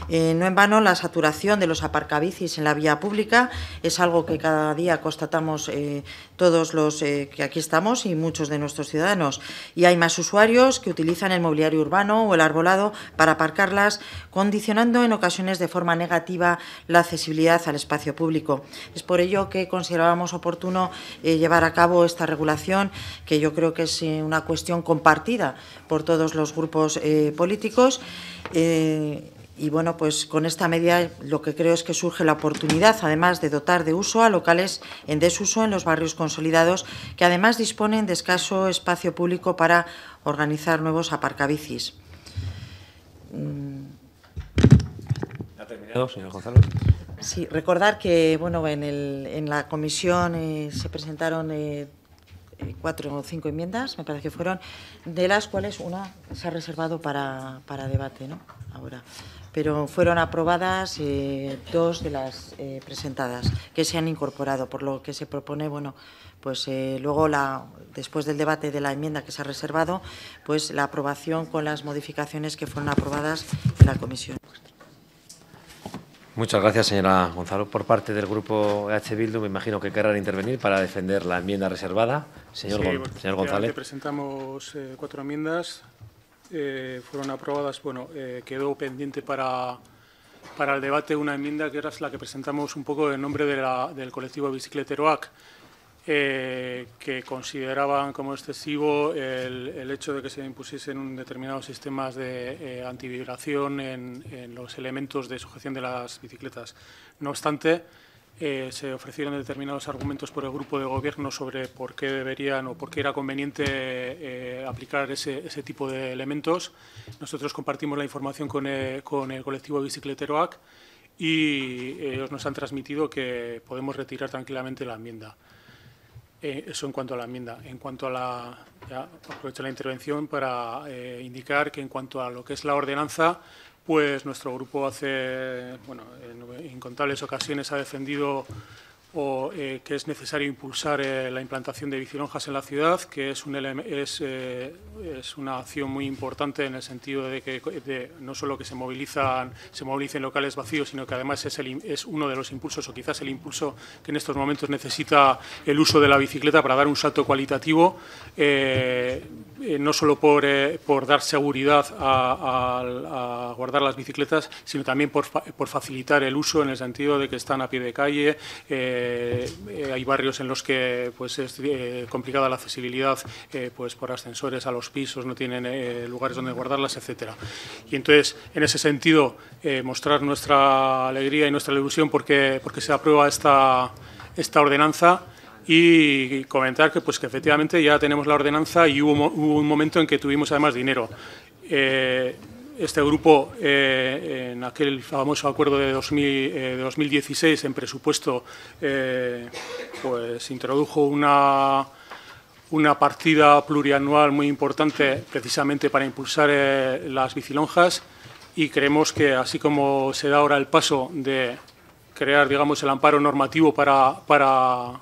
[SPEAKER 6] Eh, no en vano, la saturación de los aparcabicis en la vía pública es algo que cada día constatamos eh, todos los que aquí estamos y muchos de nuestros ciudadanos. Y hay más usuarios que utilizan el mobiliario urbano o el arbolado para aparcarlas, condicionando en ocasiones de forma negativa la accesibilidad al espacio público. Es por ello que considerábamos oportuno llevar a cabo esta regulación, que yo creo que es una cuestión compartida por todos los grupos eh, políticos. Eh, y bueno, pues con esta medida lo que creo es que surge la oportunidad, además de dotar de uso a locales en desuso en los barrios consolidados, que además disponen de escaso espacio público para organizar nuevos aparcabicis.
[SPEAKER 1] ¿Ha terminado, señor González?
[SPEAKER 6] Sí, recordar que bueno, en, la comisión eh, se presentaron eh, cuatro o cinco enmiendas, me parece que fueron, de las cuales una se ha reservado para, debate ¿no? ahora. Pero fueron aprobadas eh, dos de las eh, presentadas que se han incorporado, por lo que se propone, bueno, pues luego la, después del debate de la enmienda que se ha reservado, pues la aprobación con las modificaciones que fueron aprobadas en la comisión.
[SPEAKER 1] Muchas gracias, señora Gonzalo. Por parte del grupo EH Bildu, me imagino que querrán intervenir para defender la enmienda reservada. Señor, González.
[SPEAKER 11] Presentamos eh, cuatro enmiendas. Eh, fueron aprobadas. Bueno, eh, quedó pendiente para, el debate una enmienda que era la que presentamos un poco en nombre del colectivo AC. Eh, que consideraban como excesivo el, hecho de que se impusiesen un determinados sistemas de eh, antivibración en, los elementos de sujeción de las bicicletas. No obstante, eh, se ofrecieron determinados argumentos por el grupo de gobierno sobre por qué deberían o por qué era conveniente aplicar ese, tipo de elementos. Nosotros compartimos la información con, el, colectivo Bicicletero y ellos nos han transmitido que podemos retirar tranquilamente la enmienda. Eh, eso en cuanto a la enmienda. En cuanto a la. aprovecho la intervención para eh, indicar que en cuanto a lo que es la ordenanza, pues nuestro grupo hace. Bueno, en incontables ocasiones ha defendido o eh, que es necesario impulsar eh, la implantación de bicilonjas en la ciudad, que es, un es, eh, es, una acción muy importante en el sentido de que no solo que se movilizan, se movilicen locales vacíos, sino que además es, uno de los impulsos o quizás el impulso que en estos momentos necesita el uso de la bicicleta para dar un salto cualitativo, no solo por, dar seguridad a, guardar las bicicletas, sino también por, por, facilitar el uso en el sentido de que están a pie de calle eh, hay barrios en los que pues, es eh, complicada la accesibilidad eh, pues, por ascensores a los pisos, no tienen lugares donde guardarlas, etcétera. Y entonces, en ese sentido, mostrar nuestra alegría y nuestra ilusión porque, porque se aprueba esta, esta ordenanza y comentar que, pues, efectivamente ya tenemos la ordenanza y hubo un momento en que tuvimos además dinero este grupo, eh, en aquel famoso acuerdo de, 2016 eh, en presupuesto, eh, pues introdujo una, una partida plurianual muy importante precisamente para impulsar las bicilonjas y creemos que así como se da ahora el paso de crear, digamos, el amparo normativo para, para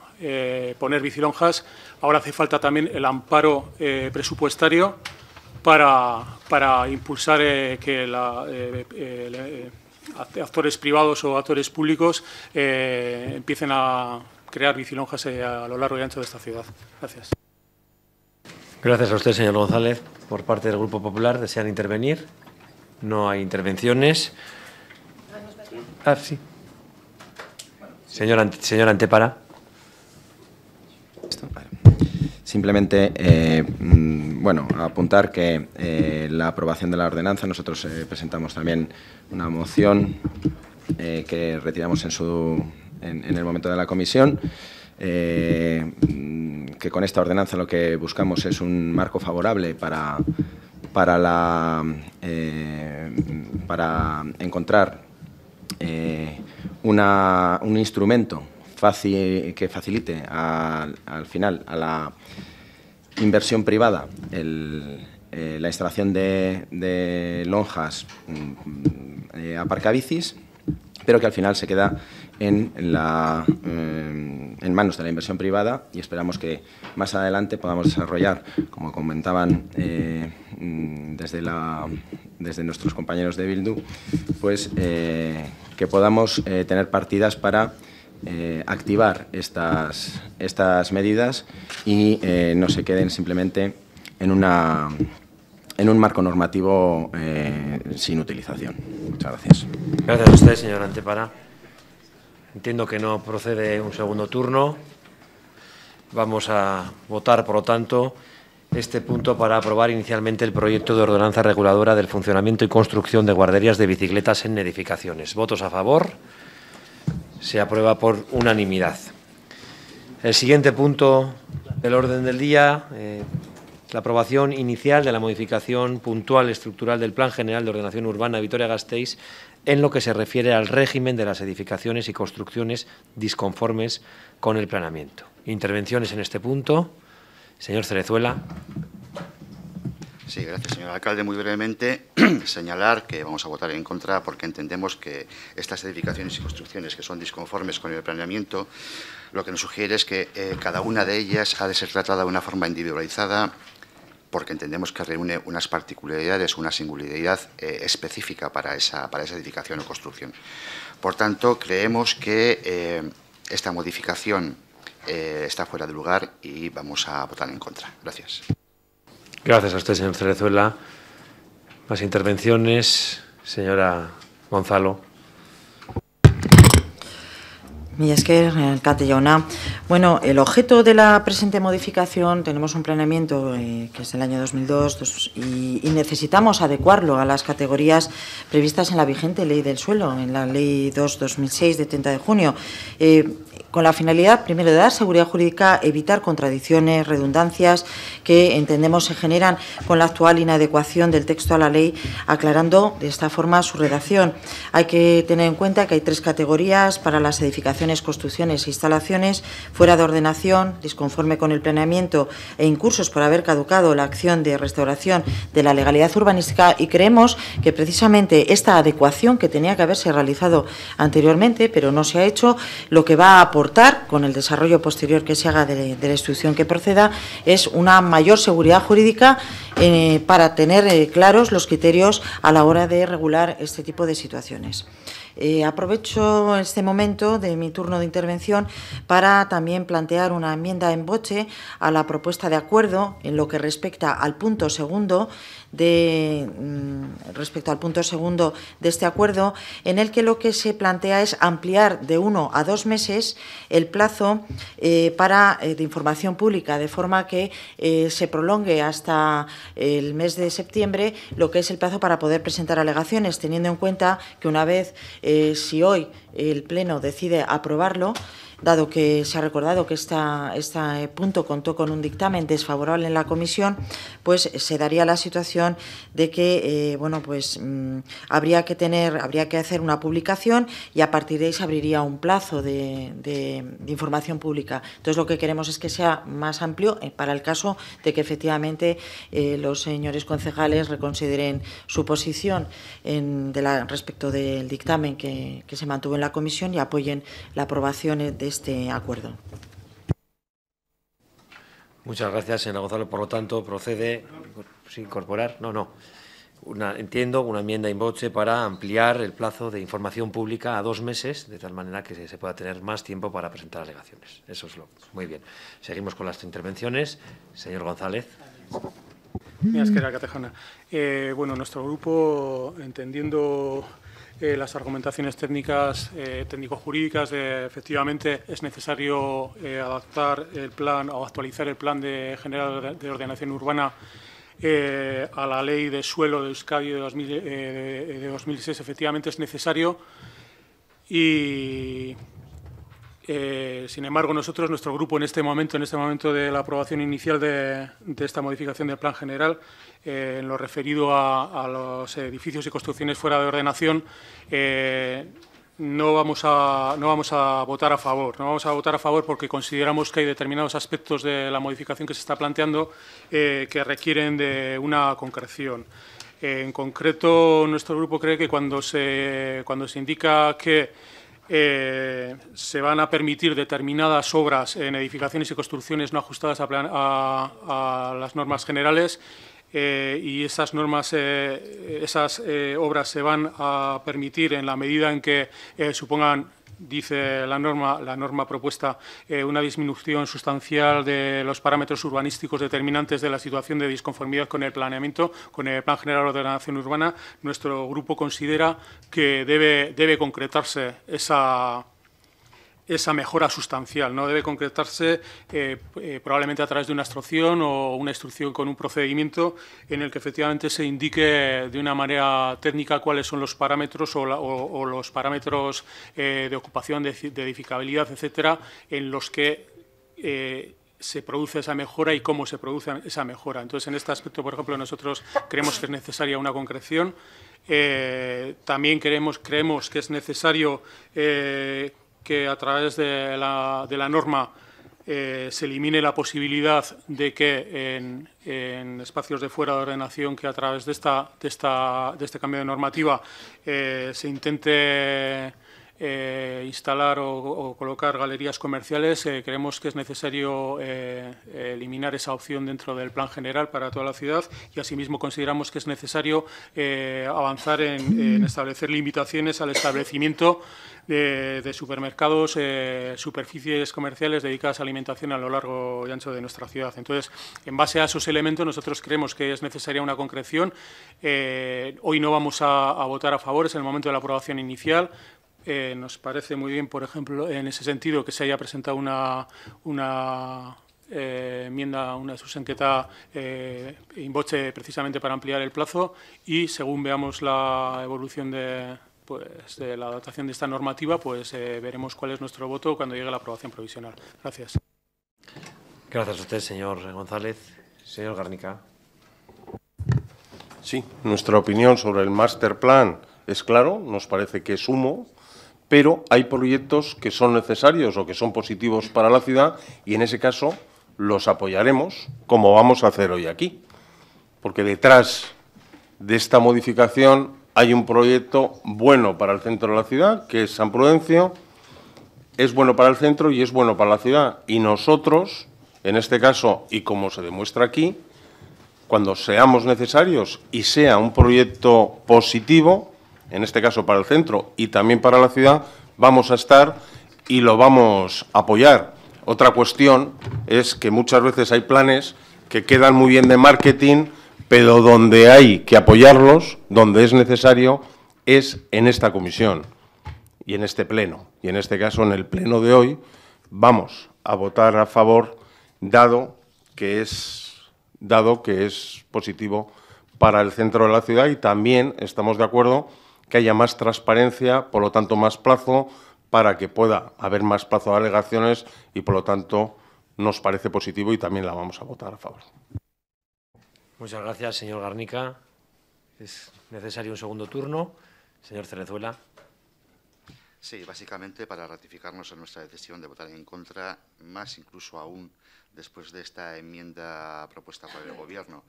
[SPEAKER 11] poner bicilonjas, ahora hace falta también el amparo presupuestario para para impulsar eh, que la, eh, eh, actores privados o actores públicos empiecen a crear bicilonjas a lo largo y ancho de esta ciudad. Gracias.
[SPEAKER 1] Gracias a usted, señor González. Por parte del Grupo Popular, ¿desean intervenir? No hay intervenciones. Ah, sí.
[SPEAKER 9] Señor, señora Antepara. Esto, Simplemente, eh, mm, bueno, apuntar que eh, la aprobación de la ordenanza, nosotros eh, presentamos también una moción que retiramos en, su, el momento de la comisión, mm, que con esta ordenanza lo que buscamos es un marco favorable para, la, para encontrar un instrumento que facilite al final a la inversión privada eh, la instalación de, de lonjas mm, eh, aparcabicis, pero que al final se queda en, la, mm, en manos de la inversión privada y esperamos que más adelante podamos desarrollar, como comentaban eh, mm, desde, la, desde nuestros compañeros de Bildu, pues que podamos tener partidas para eh, activar estas, estas medidas y eh, no se queden simplemente en, una, en un marco normativo eh, sin utilización. Muchas gracias.
[SPEAKER 1] Gracias a usted, señor Antepara. Entiendo que no procede un segundo turno. Vamos a votar, por lo tanto, este punto para aprobar inicialmente el proyecto de ordenanza reguladora del funcionamiento y construcción de guarderías de bicicletas en edificaciones. ¿Votos a favor? se aprueba por unanimidad. El siguiente punto del orden del día, eh, la aprobación inicial de la modificación puntual estructural del Plan General de Ordenación Urbana Vitoria-Gasteiz en lo que se refiere al régimen de las edificaciones y construcciones disconformes con el planeamiento. Intervenciones en este punto.
[SPEAKER 12] Señor Cerezuela. Sí, gracias, señor alcalde. Muy brevemente, señalar que vamos a votar en contra porque entendemos que estas edificaciones y construcciones que son disconformes con el planeamiento, lo que nos sugiere es que eh, cada una de ellas ha de ser tratada de una forma individualizada porque entendemos que reúne unas particularidades, una singularidad eh, específica para esa, para esa edificación o construcción. Por tanto, creemos que eh, esta modificación está fuera de lugar y vamos a votar en contra. Gracias.
[SPEAKER 1] Gracias a usted, señor Cerezuela. Más intervenciones, señora Gonzalo
[SPEAKER 6] es que, eh, bueno, el objeto de la presente modificación, tenemos un planeamiento eh, que es del año 2002 y, necesitamos adecuarlo a las categorías previstas en la vigente ley del suelo, en la ley 2-2006 de 30 de junio, eh, con la finalidad, primero, de dar seguridad jurídica, evitar contradicciones, redundancias que entendemos se generan con la actual inadecuación del texto a la ley, aclarando de esta forma su redacción. Hay que tener en cuenta que hay tres categorías para las edificaciones construcciones e instalaciones fuera de ordenación, disconforme con el planeamiento e incursos por haber caducado la acción de restauración de la legalidad urbanística y creemos que precisamente esta adecuación que tenía que haberse realizado anteriormente, pero no se ha hecho, lo que va a aportar con el desarrollo posterior que se haga de, la institución que proceda es una mayor seguridad jurídica eh, para tener eh, claros los criterios a la hora de regular este tipo de situaciones. Eh, aprovecho este momento de mi turno de intervención para también plantear una enmienda en boche a la propuesta de acuerdo en lo que respecta al punto segundo de, mm, respecto al punto segundo de este acuerdo, en el que lo que se plantea es ampliar de uno a dos meses el plazo eh, para, eh, de información pública, de forma que eh, se prolongue hasta el mes de septiembre lo que es el plazo para poder presentar alegaciones, teniendo en cuenta que una vez, si hoy el Pleno decide aprobarlo, dado que se ha recordado que esta, este punto contó con un dictamen desfavorable en la comisión, pues se daría la situación de que, eh, bueno, pues mm, habría que tener, habría que hacer una publicación y a partir de ahí se abriría un plazo de, información pública. Entonces, lo que queremos es que sea más amplio eh, para el caso de que efectivamente los señores concejales reconsideren su posición en, respecto del dictamen que, que se mantuvo en la comisión y apoyen la aprobación de este acuerdo.
[SPEAKER 1] Muchas gracias, señora Gonzalo. Por lo tanto, procede sin incorporar. No, no. Una, entiendo, una enmienda en boche para ampliar el plazo de información pública a dos meses, de tal manera que se, pueda tener más tiempo para presentar alegaciones. Eso es lo. Muy bien. Seguimos con las intervenciones. Señor González.
[SPEAKER 3] Mira, es que era
[SPEAKER 11] Catejana. Eh, bueno, nuestro grupo, entendiendo eh, las argumentaciones técnicas, eh, técnico-jurídicas, efectivamente es necesario eh, adaptar el plan o actualizar el plan de general de ordenación urbana a la ley de suelo de Euskadi de, de 2006, efectivamente es necesario. Y eh, sin embargo, nosotros, nuestro grupo, en este momento, en este momento de la aprobación inicial de, esta modificación del plan general, eh, en lo referido a, los edificios y construcciones fuera de ordenación, eh, no vamos, a, no vamos a votar a favor. No vamos a votar a favor porque consideramos que hay determinados aspectos de la modificación que se está planteando que requieren de una concreción. En concreto, nuestro grupo cree que cuando se, cuando se indica que eh, se van a permitir determinadas obras en edificaciones y construcciones no ajustadas a, a, las normas generales eh, y esas normas, eh, esas obras se van a permitir en la medida en que supongan dice la norma, la norma propuesta, eh, una disminución sustancial de los parámetros urbanísticos determinantes de la situación de disconformidad con el planeamiento, con el Plan General de Ordenación Urbana, nuestro grupo considera que debe, debe concretarse esa esa mejora sustancial. No debe concretarse eh, eh, probablemente a través de una instrucción o una instrucción con un procedimiento en el que efectivamente se indique de una manera técnica cuáles son los parámetros o, los parámetros eh, de ocupación, de, edificabilidad, etcétera, en los que se produce esa mejora y cómo se produce esa mejora. Entonces, en este aspecto, por ejemplo, nosotros creemos que es necesaria una concreción. también creemos, creemos que es necesario que a través de la, de la norma eh, se elimine la posibilidad de que en, espacios de fuera de ordenación que a través de, esta, de, esta, de este cambio de normativa eh, se intente eh, instalar o, colocar galerías comerciales, eh, creemos que es necesario eh, eliminar esa opción dentro del plan general para toda la ciudad y, asimismo, consideramos que es necesario avanzar en, mm. establecer limitaciones al establecimiento de, supermercados, superficies comerciales dedicadas a alimentación a lo largo y ancho de nuestra ciudad. Entonces, en base a esos elementos, nosotros creemos que es necesaria una concreción. hoy no vamos a votar a favor, es el momento de la aprobación inicial eh, nos parece muy bien, por ejemplo, en ese sentido, que se haya presentado una, una eh, enmienda, una enqueta eh, en inboche precisamente para ampliar el plazo y según veamos la evolución de, pues, de la adaptación de esta normativa, pues veremos cuál es nuestro voto cuando llegue la aprobación provisional. Gracias.
[SPEAKER 1] Gracias a usted, señor González. Señor Garnica.
[SPEAKER 10] Sí, nuestra opinión sobre el master plan es claro, nos parece que es humo, pero hay proyectos que son necesarios o que son positivos para la ciudad y en ese caso los apoyaremos, como vamos a hacer hoy aquí. Porque detrás de esta modificación hay un proyecto bueno para el centro de la ciudad, que es San Prudencio, es bueno para el centro y es bueno para la ciudad. Y nosotros, en este caso, y como se demuestra aquí, cuando seamos necesarios y sea un proyecto positivo, en este caso para el centro y también para la ciudad, vamos a estar y lo vamos a apoyar. Otra cuestión es que muchas veces hay planes que quedan muy bien de marketing, pero donde hay que apoyarlos, donde es necesario, es en esta comisión y en este pleno. Y en este caso, en el pleno de hoy, vamos a votar a favor, dado que es, dado que es positivo para el centro de la ciudad y también estamos de acuerdo que haya más transparencia, por lo tanto más plazo, para que pueda haber más plazo de alegaciones y, por lo tanto, nos parece positivo y también la vamos a votar a favor.
[SPEAKER 1] Muchas gracias, señor Garnica. Es necesario un segundo turno.
[SPEAKER 12] Señor Cerezuela. Sí, básicamente para ratificarnos en nuestra decisión de votar en contra, más incluso aún después de esta enmienda propuesta por el Gobierno.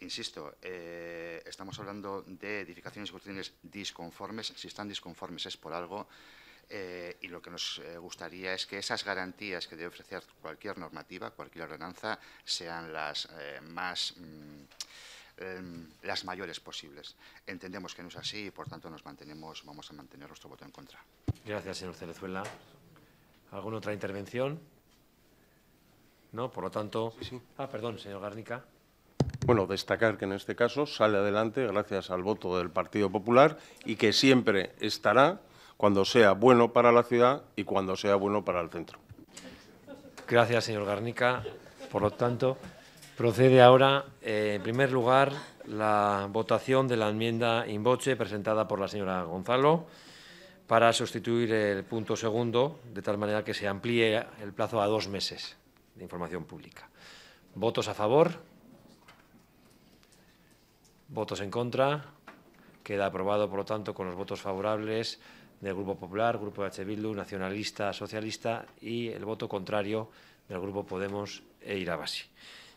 [SPEAKER 12] Insisto, eh, estamos hablando de edificaciones y construcciones disconformes. Si están disconformes es por algo. Eh, y lo que nos eh, gustaría es que esas garantías que debe ofrecer cualquier normativa, cualquier ordenanza, sean las más. Mm, las mayores posibles. Entendemos que no es así y, por tanto, nos mantenemos, vamos a mantener nuestro voto en contra.
[SPEAKER 1] Gracias, señor Cerezuela. ¿Alguna otra intervención? No, por lo tanto. Ah, perdón, señor Garnica.
[SPEAKER 10] Bueno, destacar que en este caso sale adelante gracias al voto del Partido Popular y que siempre estará cuando sea bueno para la ciudad y cuando sea bueno para el centro.
[SPEAKER 1] Gracias, señor Garnica. Por lo tanto, procede ahora, eh, en primer lugar, la votación de la enmienda in presentada por la señora Gonzalo para sustituir el punto segundo, de tal manera que se amplíe el plazo a dos meses de información pública. ¿Votos a favor? votos en contra. Queda aprobado, por lo tanto, con los votos favorables del Grupo Popular, Grupo H. Bildu, Nacionalista, Socialista y el voto contrario del Grupo Podemos e Irabasi.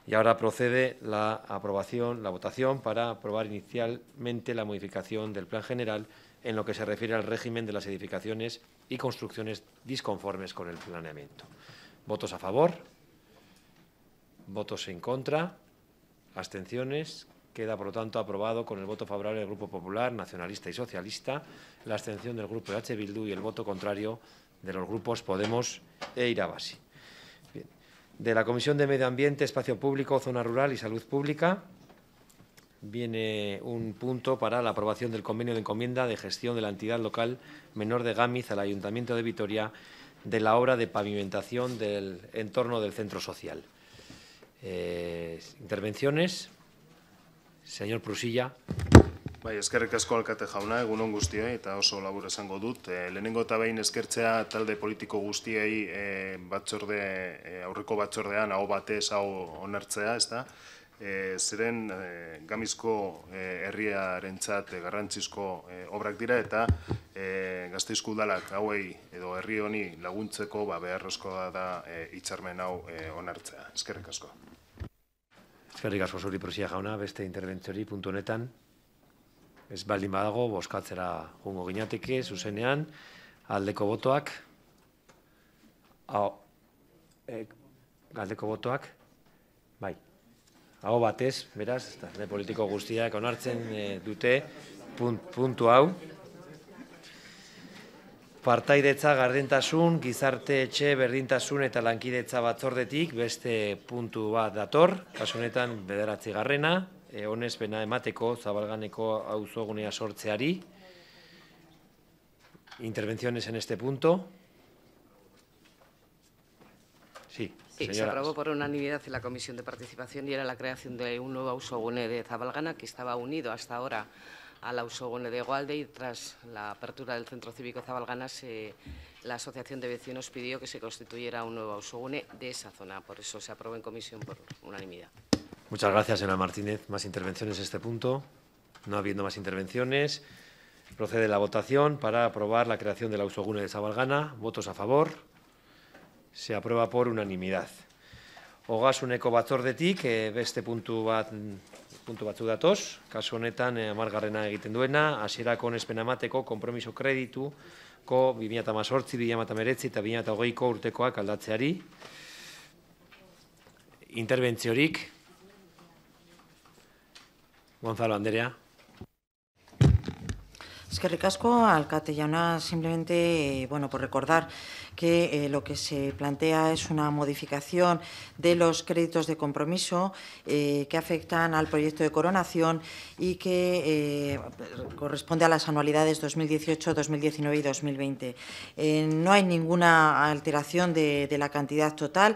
[SPEAKER 1] Y ahora procede la aprobación, la votación para aprobar inicialmente la modificación del Plan General en lo que se refiere al régimen de las edificaciones y construcciones disconformes con el planeamiento. ¿Votos a favor? ¿Votos en contra? ¿Abstenciones? Queda, por lo tanto, aprobado con el voto favorable del Grupo Popular, Nacionalista y Socialista, la abstención del Grupo H. Bildu y el voto contrario de los grupos Podemos e Irabasi. Bien. De la Comisión de Medio Ambiente, Espacio Público, Zona Rural y Salud Pública, viene un punto para la aprobación del convenio de encomienda de gestión de la entidad local menor de Gámiz al Ayuntamiento de Vitoria de la obra de pavimentación del entorno del centro social.
[SPEAKER 13] Eh, ¿Intervenciones? Señor Prusilla. Bai, eskerrik asko alkate jauna, egunon guztiei eta oso labur esango dut. E, lehenengo eta behin eskertzea talde politiko guztiei e, batzorde, eh, aurreko batzordean hau batez hau onartzea, ez da? E, zeren gamizko e, herriaren txat e, garrantzizko obrak dira eta e, gazteizko udalak hauei edo herri honi laguntzeko ba, beharrezkoa da e, itxarmen hau onartzea. Eskerrik asko.
[SPEAKER 1] Eskerrik asko zuri presia jauna, beste interventziori puntu honetan. Ez baldin badago, boskatzera jungo gineateke, zuzenean, aldeko botoak. Hau, e, aldeko botoak, bai. Hau batez, beraz, ez da, politiko guztiak onartzen e, dute puntu hau. Partaidetza gardentasun, gizarte etxe berdintasun eta lankidetza batzordetik beste puntu bat dator, kasu honetan bederatzi garrena, e, honez bena emateko zabalganeko auzogunea sortzeari, intervenciones en este punto. Sí, sí se aprobó
[SPEAKER 14] por unanimidad en la Comisión de Participación y era la creación de un nuevo ausogune de Zabalgana que estaba unido hasta ahora a la Usogune de Gualde y tras la apertura del Centro Cívico Zabalgana, la Asociación de Vecinos pidió que se constituyera un nuevo Usogune de esa zona. Por eso se aprueba en comisión por unanimidad.
[SPEAKER 1] Muchas gracias, señora Martínez. Más intervenciones en este punto. No habiendo más intervenciones, procede la votación para aprobar la creación del Usogune de Zabalgana. Votos a favor. Se aprueba por unanimidad. ti que este punto va puntu batzu datoz, kasu honetan eh, amargarrena egiten duena, hasierako onespen amateko, kompromiso kreditu, ko 2008, 2008, 2008, 2008, 2008, 2008 urtekoak aldatzeari. Interbentziorik, Gonzalo Anderea.
[SPEAKER 6] Eskerrik asko, alkate jauna, simplemente, eh, bueno, por recordar, que eh, lo que se plantea es una modificación de los créditos de compromiso eh, que afectan al proyecto de coronación y que eh, corresponde a las anualidades 2018, 2019 y 2020. no hay ninguna alteración de, la cantidad total,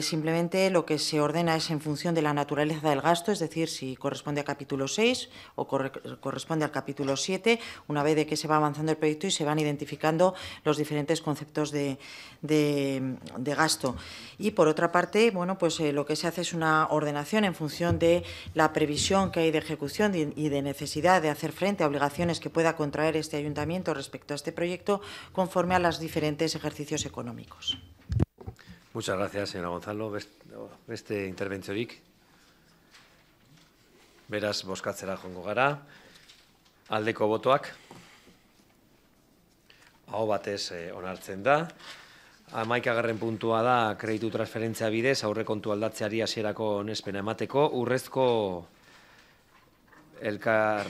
[SPEAKER 6] simplemente lo que se ordena es en función de la naturaleza del gasto, es decir, si corresponde al capítulo 6 o corresponde al capítulo 7, una vez de que se va avanzando el proyecto y se van identificando los diferentes conceptos de, de, gasto. Y por otra parte, bueno, pues eh, lo que se hace es una ordenación en función de la previsión que hay de ejecución y de necesidad de hacer frente a obligaciones que pueda contraer este ayuntamiento respecto a este proyecto conforme a los diferentes ejercicios económicos.
[SPEAKER 1] Muchas gracias, señora Gonzalo. este verás jongo gara. de hau batez eh, onartzen da. Amaikagarren puntua da kreditu transferentzia bidez, aurrekontu aldatzeari hasierako onespena emateko, urrezko elkar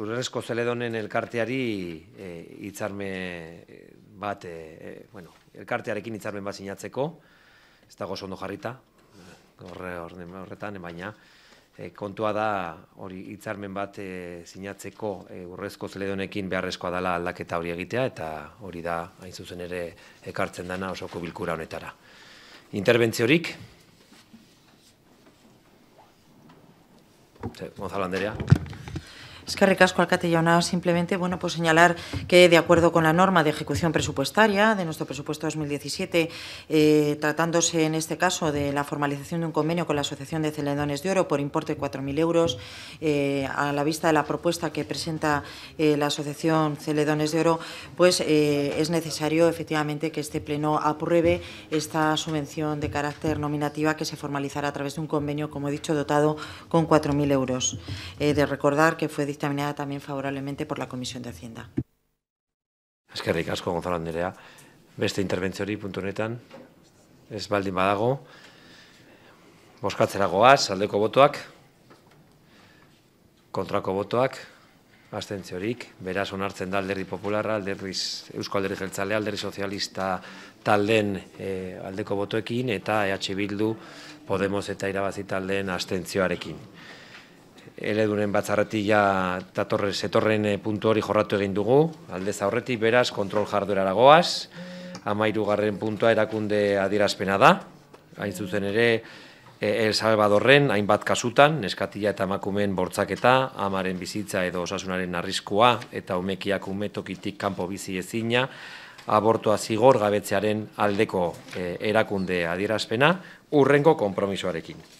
[SPEAKER 1] urrezko zeledonen elkarteari eh, hitzarme bat, eh, bueno, elkartearekin hitzarmen bat sinatzeko, ez dago ondo jarrita, horretan, baina, e, kontua da hori hitzarmen bat e, sinatzeko eh, urrezko zeledonekin beharrezkoa dela aldaketa hori egitea eta hori da hain zuzen ere ekartzen dana osoko bilkura honetara. Interbentziorik Gonzalo Anderea.
[SPEAKER 6] Es que recasco al simplemente bueno, pues señalar que de acuerdo con la norma de ejecución presupuestaria de nuestro presupuesto 2017, eh, tratándose en este caso de la formalización de un convenio con la Asociación de Celedones de Oro por importe de 4.000 euros, eh, a la vista de la propuesta que presenta eh, la Asociación Celedones de Oro, pues es necesario efectivamente que este Pleno apruebe esta subvención de carácter nominativa que se formalizará a través de un convenio, como he dicho, dotado con 4.000 euros. de recordar que fue dictaminada también favorablemente por la Comisión de Hacienda.
[SPEAKER 1] Es que ricasco, Gonzalo Beste interventziori puntu netan, ez baldin badago, boskatzeragoaz, aldeko botoak, kontrako botoak, astentziorik, beraz onartzen da alderdi popularra, alderdi, eusko alderdi jeltzalea, alderdi sozialista taldeen eh, aldeko botoekin, eta EH Bildu, Podemos eta irabazi taldeen astentzioarekin eleduren batzarreti ja tatorre, zetorren eh, puntu hori jorratu egin dugu, aldez aurretik beraz kontrol jarduera lagoaz, amairu garren puntua erakunde adierazpena da, hain zuzen ere, eh, El Salvadorren hainbat kasutan, neskatila eta emakumeen bortzaketa, amaren bizitza edo osasunaren arriskoa eta umekiak umetokitik kanpo bizi ezina, abortua zigor gabetzearen aldeko eh, erakunde adierazpena urrengo konpromisoarekin.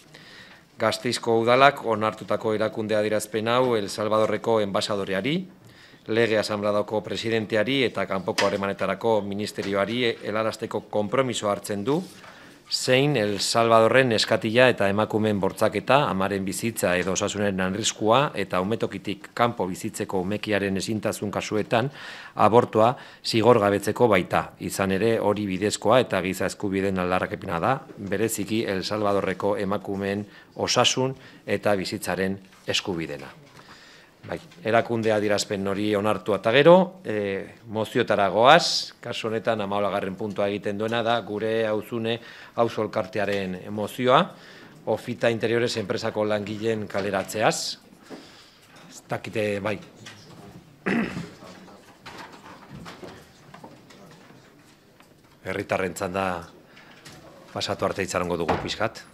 [SPEAKER 1] Gazteizko udalak onartutako erakunde adirazpen hau El Salvadorreko enbasadoreari, lege asambradoko presidenteari eta kanpoko aremanetarako ministerioari elarazteko kompromiso hartzen du, zein El Salvadorren eskatila eta emakumeen bortzaketa, amaren bizitza edo osasunaren arriskua eta umetokitik kanpo bizitzeko umekiaren ezintasun kasuetan abortua zigorgabetzeko baita. Izan ere hori bidezkoa eta giza eskubideen aldarrakepena da, bereziki El Salvadorreko emakumeen osasun eta bizitzaren eskubidena. Bai, erakundea dirazpen hori onartu eta gero, e, moziotara goaz, honetan amaulagarren puntua egiten duena da, gure hauzune hauzolkartearen mozioa, ofita interiores enpresako langileen kaleratzeaz. Takite, bai. Herritarren da pasatu arte itzarango dugu pizkat.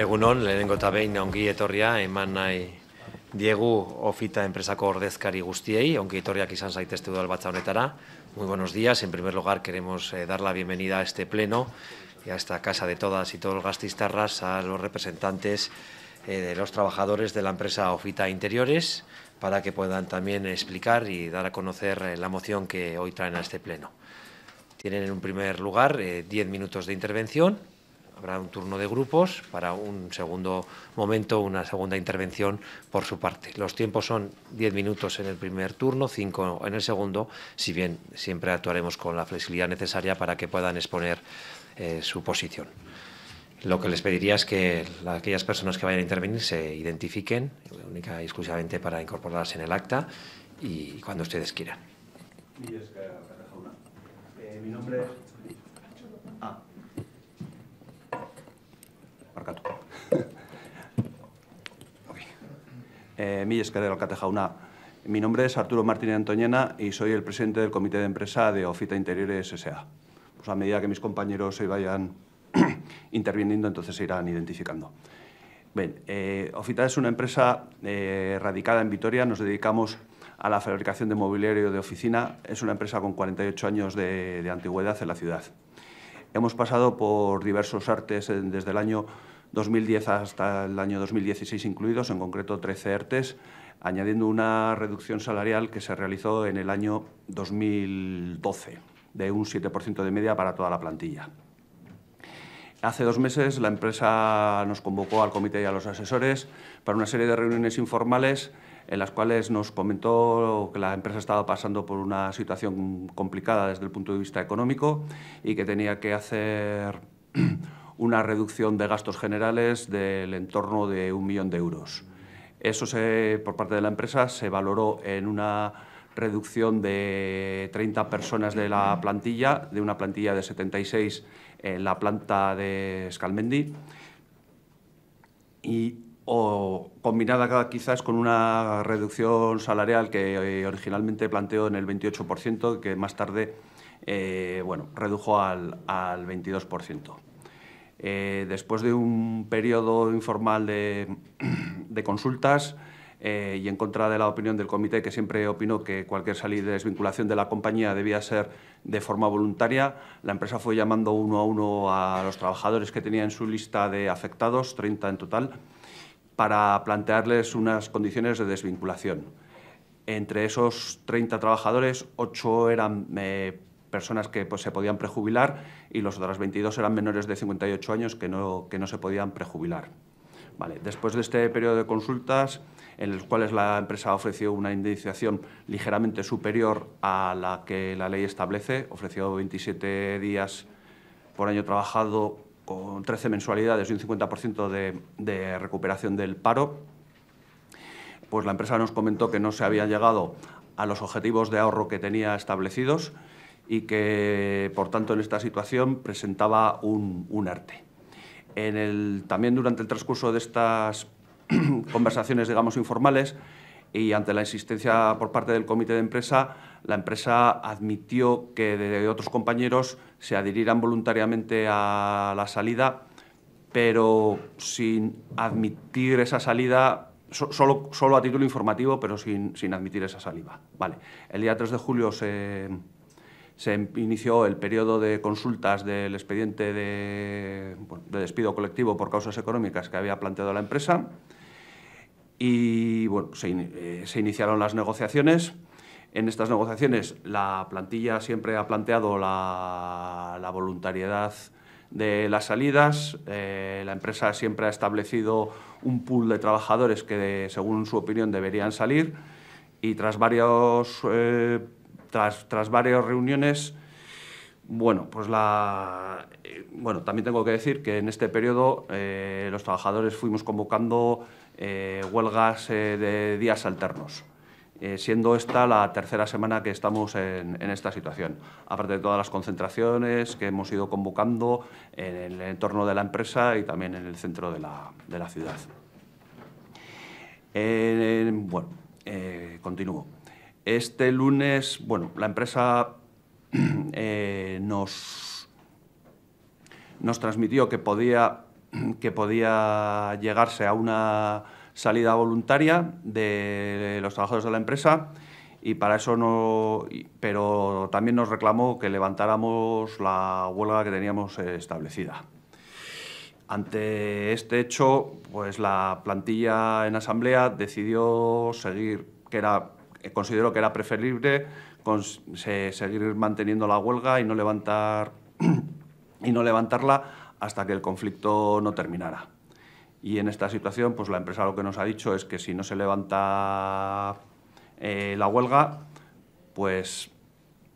[SPEAKER 1] Egunon, lehenengo behin ongi etorria eman diegu ofita ordezkari guztiei, ongi Muy buenos días, en primer lugar queremos eh, dar la bienvenida a este pleno y a esta casa de todas y todos gastistarras, a los representantes eh, de los trabajadores de la empresa Ofita Interiores, para que puedan también explicar y dar a conocer eh, la moción que hoy traen a este pleno. Tienen en un primer lugar 10 minutos de intervención habrá un turno de grupos para un segundo momento, una segunda intervención por su parte. Los tiempos son 10 minutos en el primer turno, 5 en el segundo, si bien siempre actuaremos con la flexibilidad necesaria para que puedan exponer eh, su posición. Lo que les pediría es que aquellas personas que vayan a intervenir se identifiquen, única y exclusivamente para incorporarse en el acta y cuando ustedes quieran.
[SPEAKER 15] Eh, mi nombre es okay. eh, mi Mi nombre es Arturo Martínez Antoñena y soy el presidente del comité de empresa de Ofita Interiores S.A. Pues a medida que mis compañeros se vayan interviniendo, entonces se irán identificando. Eh, Ofita es una empresa eh, radicada en Vitoria, nos dedicamos a la fabricación de mobiliario de oficina, es una empresa con 48 años de, antigüedad en la ciudad. Hemos pasado por diversos artes desde el año 2010 hasta el año 2016 incluidos, en concreto 13 ERTES, añadiendo una reducción salarial que se realizó en el año 2012 de un 7% de media para toda la plantilla. Hace dos meses la empresa nos convocó al comité y a los asesores para una serie de reuniones informales en las cuales nos comentó que la empresa estaba pasando por una situación complicada desde el punto de vista económico y que tenía que hacer una reducción de gastos generales del entorno de un millón de euros. Eso por parte de la empresa se valoró en una reducción de 30 personas de la plantilla, de una plantilla de 76 en la planta de Scalmendi, y o, combinada quizás con una reducción salarial que eh, originalmente planteó en el 28%, que más tarde eh, bueno, redujo al, al 22%. Eh, después de un periodo informal de, consultas eh, y en contra de la opinión del comité, que siempre opinó que cualquier salida de desvinculación de la compañía debía ser de forma voluntaria, la empresa fue llamando uno a uno a los trabajadores que tenía en su lista de afectados, 30 en total, para plantearles unas condiciones de desvinculación. Entre esos 30 trabajadores, 8 eran eh, personas que pues, se podían prejubilar y los otras 22 eran menores de 58 años que no, que no se podían prejubilar. Vale. Después de este periodo de consultas, en los cuales la empresa ofreció una indemnización ligeramente superior a la que la ley establece, ofreció 27 días por año trabajado con 13 mensualidades y un 50% de, de recuperación del paro, pues la empresa nos comentó que no se había llegado a los objetivos de ahorro que tenía establecidos, y que, por tanto, en esta situación presentaba un, arte. En el, también durante el transcurso de estas conversaciones, digamos, informales, y ante la insistencia por parte del comité de empresa, la empresa admitió que de otros compañeros se adhirieran voluntariamente a la salida, pero sin admitir esa salida, solo, solo, a título informativo, pero sin, admitir esa salida. Vale. El día 3 de julio se se em-, inició el periodo de consultas del expediente de, despido colectivo por causas económicas que había planteado la empresa y bueno, se, eh, iniciaron las negociaciones. En estas negociaciones la plantilla siempre ha planteado la, voluntariedad de las salidas, eh, la empresa siempre ha establecido un pool de trabajadores que, según su opinión, deberían salir y tras varios... Eh, tras, varias reuniones, bueno, pues la, eh, bueno, también tengo que decir que en este periodo eh, los trabajadores fuimos convocando eh, huelgas de días alternos, siendo esta la tercera semana que estamos en, esta situación. Aparte de todas las concentraciones que hemos ido convocando en el entorno de la empresa y también en el centro de la, de la ciudad. bueno, continúo. Este lunes, bueno, la empresa eh, nos, nos transmitió que podía, que podía llegarse a una salida voluntaria de los trabajadores de la empresa y para eso no pero también nos reclamó que levantáramos la huelga que teníamos eh, establecida. Ante este hecho, pues la plantilla en asamblea decidió seguir que era eh, considero que era preferible seguir manteniendo la huelga y no, levantar, y no levantarla hasta que el conflicto no terminara. Y en esta situación, pues la empresa lo que nos ha dicho es que si no se levanta eh, la huelga, pues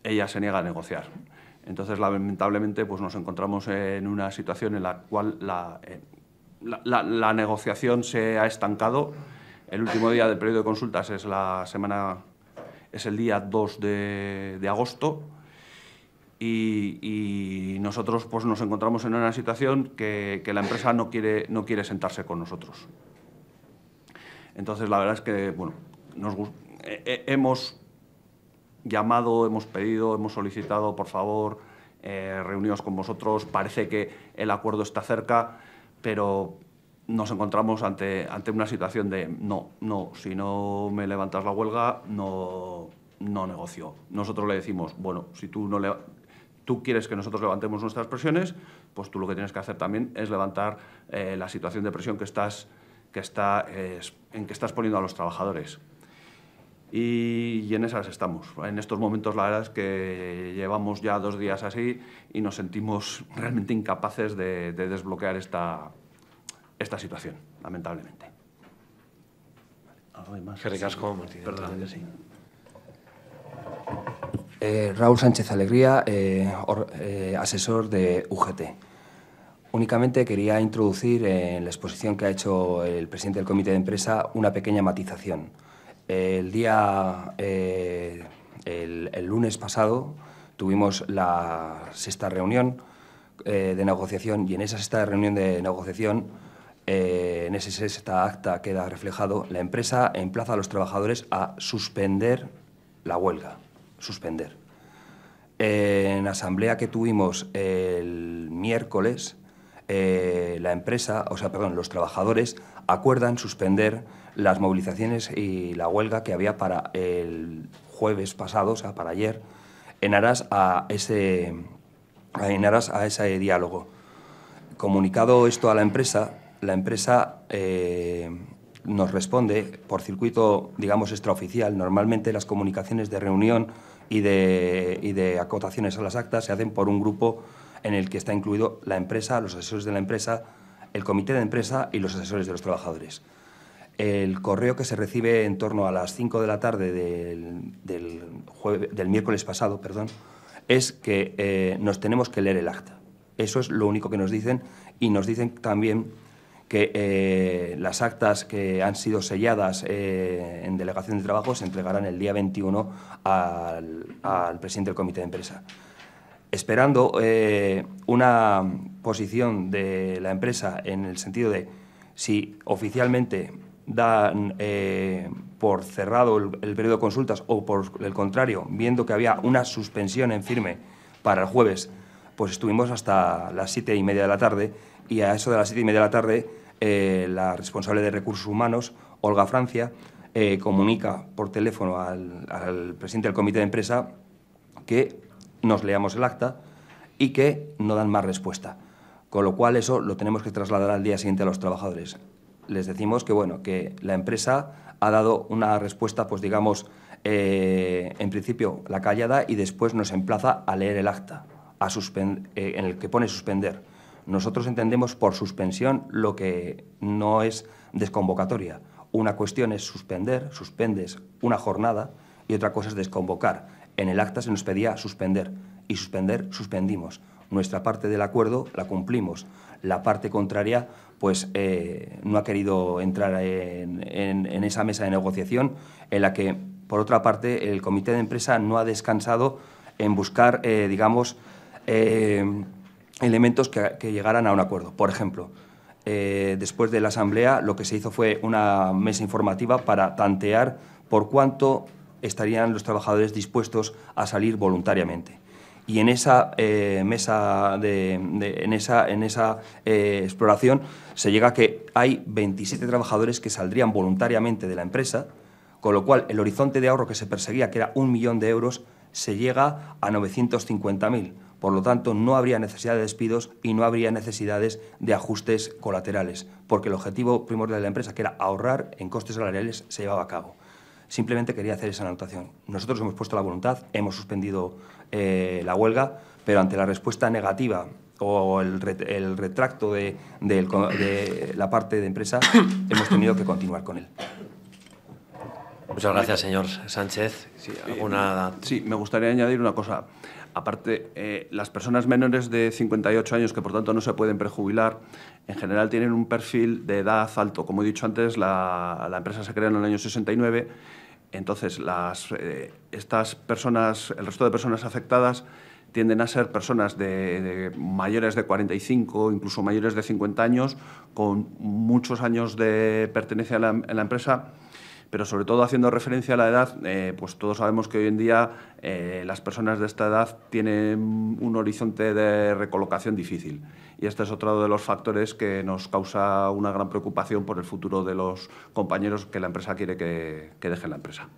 [SPEAKER 15] ella se niega a negociar. Entonces, lamentablemente, pues nos encontramos en una situación en la cual la eh, negociación se ha estancado el último día del periodo de consultas es la semana, es el día 2 de, agosto y, nosotros pues, nos encontramos en una situación que, la empresa no quiere, no quiere sentarse con nosotros. Entonces la verdad es que bueno, eh, eh, hemos llamado, hemos pedido, hemos solicitado, por favor, eh, reunidos con vosotros. Parece que el acuerdo está cerca, pero nos encontramos ante, ante una situación de no, no, si no me levantas la huelga, no, no negocio. Nosotros le decimos, bueno, si tú, no le, tú quieres que nosotros levantemos nuestras presiones, pues tú lo que tienes que hacer también es levantar eh, la situación de presión que estás, que está, en que estás poniendo a los trabajadores. Y, en esas estamos. En estos momentos la verdad es que llevamos ya dos días así y nos sentimos realmente incapaces de, de desbloquear esta, esta situación, lamentablemente.
[SPEAKER 16] Eh, Raúl Sánchez Alegría, eh, eh, asesor de UGT. Únicamente quería introducir en la exposición que ha hecho el presidente del comité de empresa una pequeña matización. El día, el, lunes pasado, tuvimos la sexta reunión de negociación y en esa sexta reunión de negociación eh, en ese esta acta queda reflejado, la empresa emplaza a los trabajadores a suspender la huelga, suspender. en asamblea que tuvimos el miércoles, eh, la empresa, o sea, perdón, los trabajadores acuerdan suspender las movilizaciones y la huelga que había para el jueves pasado, o sea, para ayer, en aras a ese, en aras a ese diálogo. Comunicado esto a la empresa, la empresa eh, nos responde por circuito, digamos, extraoficial. Normalmente las comunicaciones de reunión y de, acotaciones a las actas se hacen por un grupo en el que está incluido la empresa, los asesores de la empresa, el comité de empresa y los asesores de los trabajadores. El correo que se recibe en torno a las 5 de la tarde del, del miércoles pasado perdón, es que eh, nos tenemos que leer el acta. Eso es lo único que nos dicen y nos dicen también que eh, las actas que han sido selladas eh, en delegación de trabajo se entregarán el día 21 al, presidente del comité de empresa. Esperando eh, una posición de la empresa en el sentido de si oficialmente dan por cerrado el, periodo de consultas o por el contrario, viendo que había una suspensión en firme para el jueves, pues estuvimos hasta las siete y media de la tarde y a eso de las siete y media de la tarde eh, la responsable de recursos humanos, Olga Francia, eh, comunica por teléfono al, presidente del comité de empresa que nos leamos el acta y que no dan más respuesta. Con lo cual eso lo tenemos que trasladar al día siguiente a los trabajadores. Les decimos que, bueno, que la empresa ha dado una respuesta, pues digamos, eh, en principio la callada y después nos emplaza a leer el acta a en el que pone suspender. Nosotros entendemos por suspensión lo que no es desconvocatoria. Una cuestión es suspender, suspendes una jornada y otra cosa es desconvocar. En el acta se nos pedía suspender y suspender suspendimos. Nuestra parte del acuerdo la cumplimos. La parte contraria pues eh, no ha querido entrar en, esa mesa de negociación en la que, por otra parte, el comité de empresa no ha descansado en buscar, eh, digamos, eh, elementos que, llegaran a un acuerdo. Por ejemplo, eh, después de la asamblea lo que se hizo fue una mesa informativa para tantear por cuánto estarían los trabajadores dispuestos a salir voluntariamente. Y en esa eh, mesa de, en esa, en esa eh, exploración se llega a que hay 27 trabajadores que saldrían voluntariamente de la empresa, con lo cual el horizonte de ahorro que se perseguía, que era un millón de euros, se llega a 950.000 por lo tanto, no habría necesidad de despidos y no habría necesidades de ajustes colaterales, porque el objetivo primordial de la empresa, que era ahorrar en costes salariales, se llevaba a cabo. Simplemente quería hacer esa anotación. Nosotros hemos puesto la voluntad, hemos suspendido eh, la huelga, pero ante la respuesta negativa o el, retracto de, la parte de
[SPEAKER 15] empresa, hemos tenido que continuar con él. Muchas gracias, señor Sánchez. Sí, eh, sí, me gustaría añadir una cosa. Aparte, eh, las personas menores de 58 años, que por tanto no se pueden prejubilar, en general tienen un perfil de edad alto. Como he dicho antes, la, empresa se creó en el año 69, entonces eh, estas personas, el resto de personas afectadas tienden a ser personas de, mayores de 45, incluso mayores de 50 años, con muchos años de pertenencia a la empresa pero sobre todo haciendo referencia a la edad, eh, pues todos sabemos que hoy en día eh, las personas de esta edad tienen un horizonte de recolocación difícil y este es otro de los factores que nos causa una gran preocupación por el futuro de los compañeros que la empresa quiere que, dejen la empresa.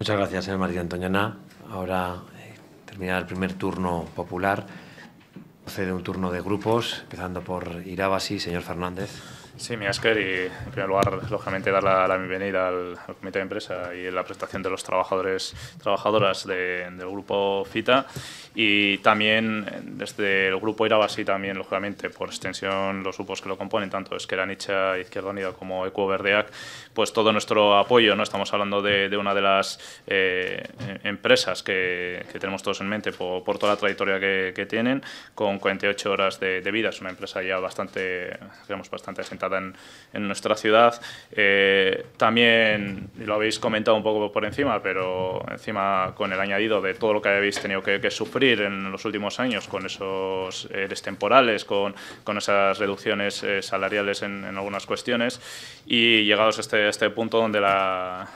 [SPEAKER 15] Muchas gracias, señor eh, María Antoñana. Ahora termina el primer turno
[SPEAKER 1] popular. Procede un turno de grupos, empezando por Irabasi, señor Fernández.
[SPEAKER 3] Sí, mi Asker, y en primer lugar, lógicamente, dar la, bienvenida al, comité de empresa y la presentación de los trabajadores trabajadoras del grupo FITA. Y también desde el grupo Irabasi, también, lógicamente, por extensión, los grupos que lo componen, tanto Esqueranicha, Izquierda Unida como Verdeac pues todo nuestro apoyo. ¿no? Estamos hablando de, una de las eh, empresas que, tenemos todos en mente por, toda la trayectoria que, tienen, con 48 horas de, vida. Es una empresa ya bastante, bastante asentada en, nuestra ciudad. Eh, también lo habéis comentado un poco por encima, pero encima con el añadido de todo lo que habéis tenido que, sufrir en los últimos años con esos eh, destemporales, con, esas reducciones salariales en, en, algunas cuestiones y llegados a este este, punto donde la,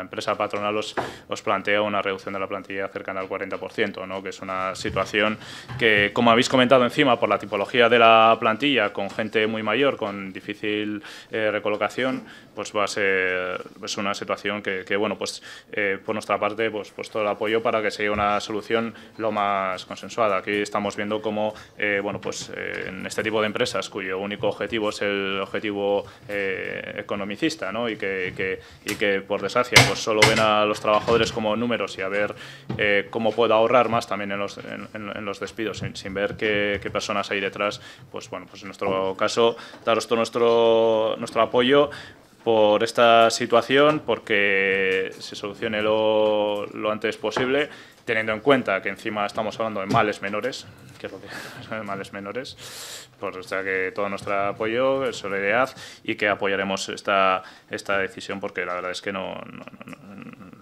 [SPEAKER 3] empresa patronal os, plantea una reducción de la plantilla cercana al 40%, ¿no? que es una situación que, como habéis comentado encima, por la tipología de la plantilla, con gente muy mayor, con difícil eh, recolocación, pues va a ser es una situación que, bueno, pues eh, por nuestra parte, pues, pues, todo el apoyo para que sea una solución lo más consensuada. Aquí estamos viendo cómo, eh, bueno, pues en este tipo de empresas, cuyo único objetivo es el objetivo economicista, ¿no? y que, por desgracia pues solo ven a los trabajadores como números y a ver eh, cómo puedo ahorrar más también en los, despidos, sin, ver qué, personas hay detrás. Pues bueno, pues en nuestro caso, daros todo nuestro, nuestro apoyo por esta situación, porque se solucione lo, lo antes posible, teniendo en cuenta que encima estamos hablando de males menores, que es lo que son males menores. Por pues, o sea que todo nuestro apoyo, solidaridad y que apoyaremos esta, esta decisión porque la verdad es que no,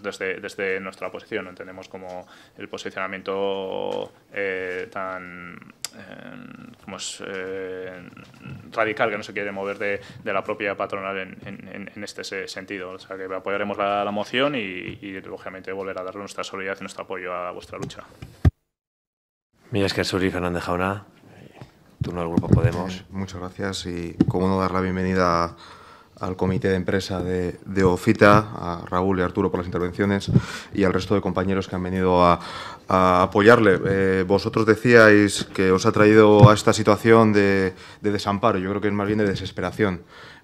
[SPEAKER 3] desde, desde nuestra posición no entendemos como el posicionamiento eh, tan eh, como es, eh, radical que no se quiere mover de, la propia patronal en, en, este sentido. O sea que apoyaremos la, moción y, y lógicamente volver a dar nuestra solidaridad y nuestro apoyo a vuestra lucha
[SPEAKER 1] que a Fernández Jauna, turno del Grupo Podemos.
[SPEAKER 4] Eh, muchas gracias y como no dar la bienvenida al comité de empresa de, de, OFITA, a Raúl y Arturo por las intervenciones y al resto de compañeros que han venido a, apoyarle. Eh, vosotros decíais que os ha traído a esta situación de, de desamparo, yo creo que es más bien de desesperación.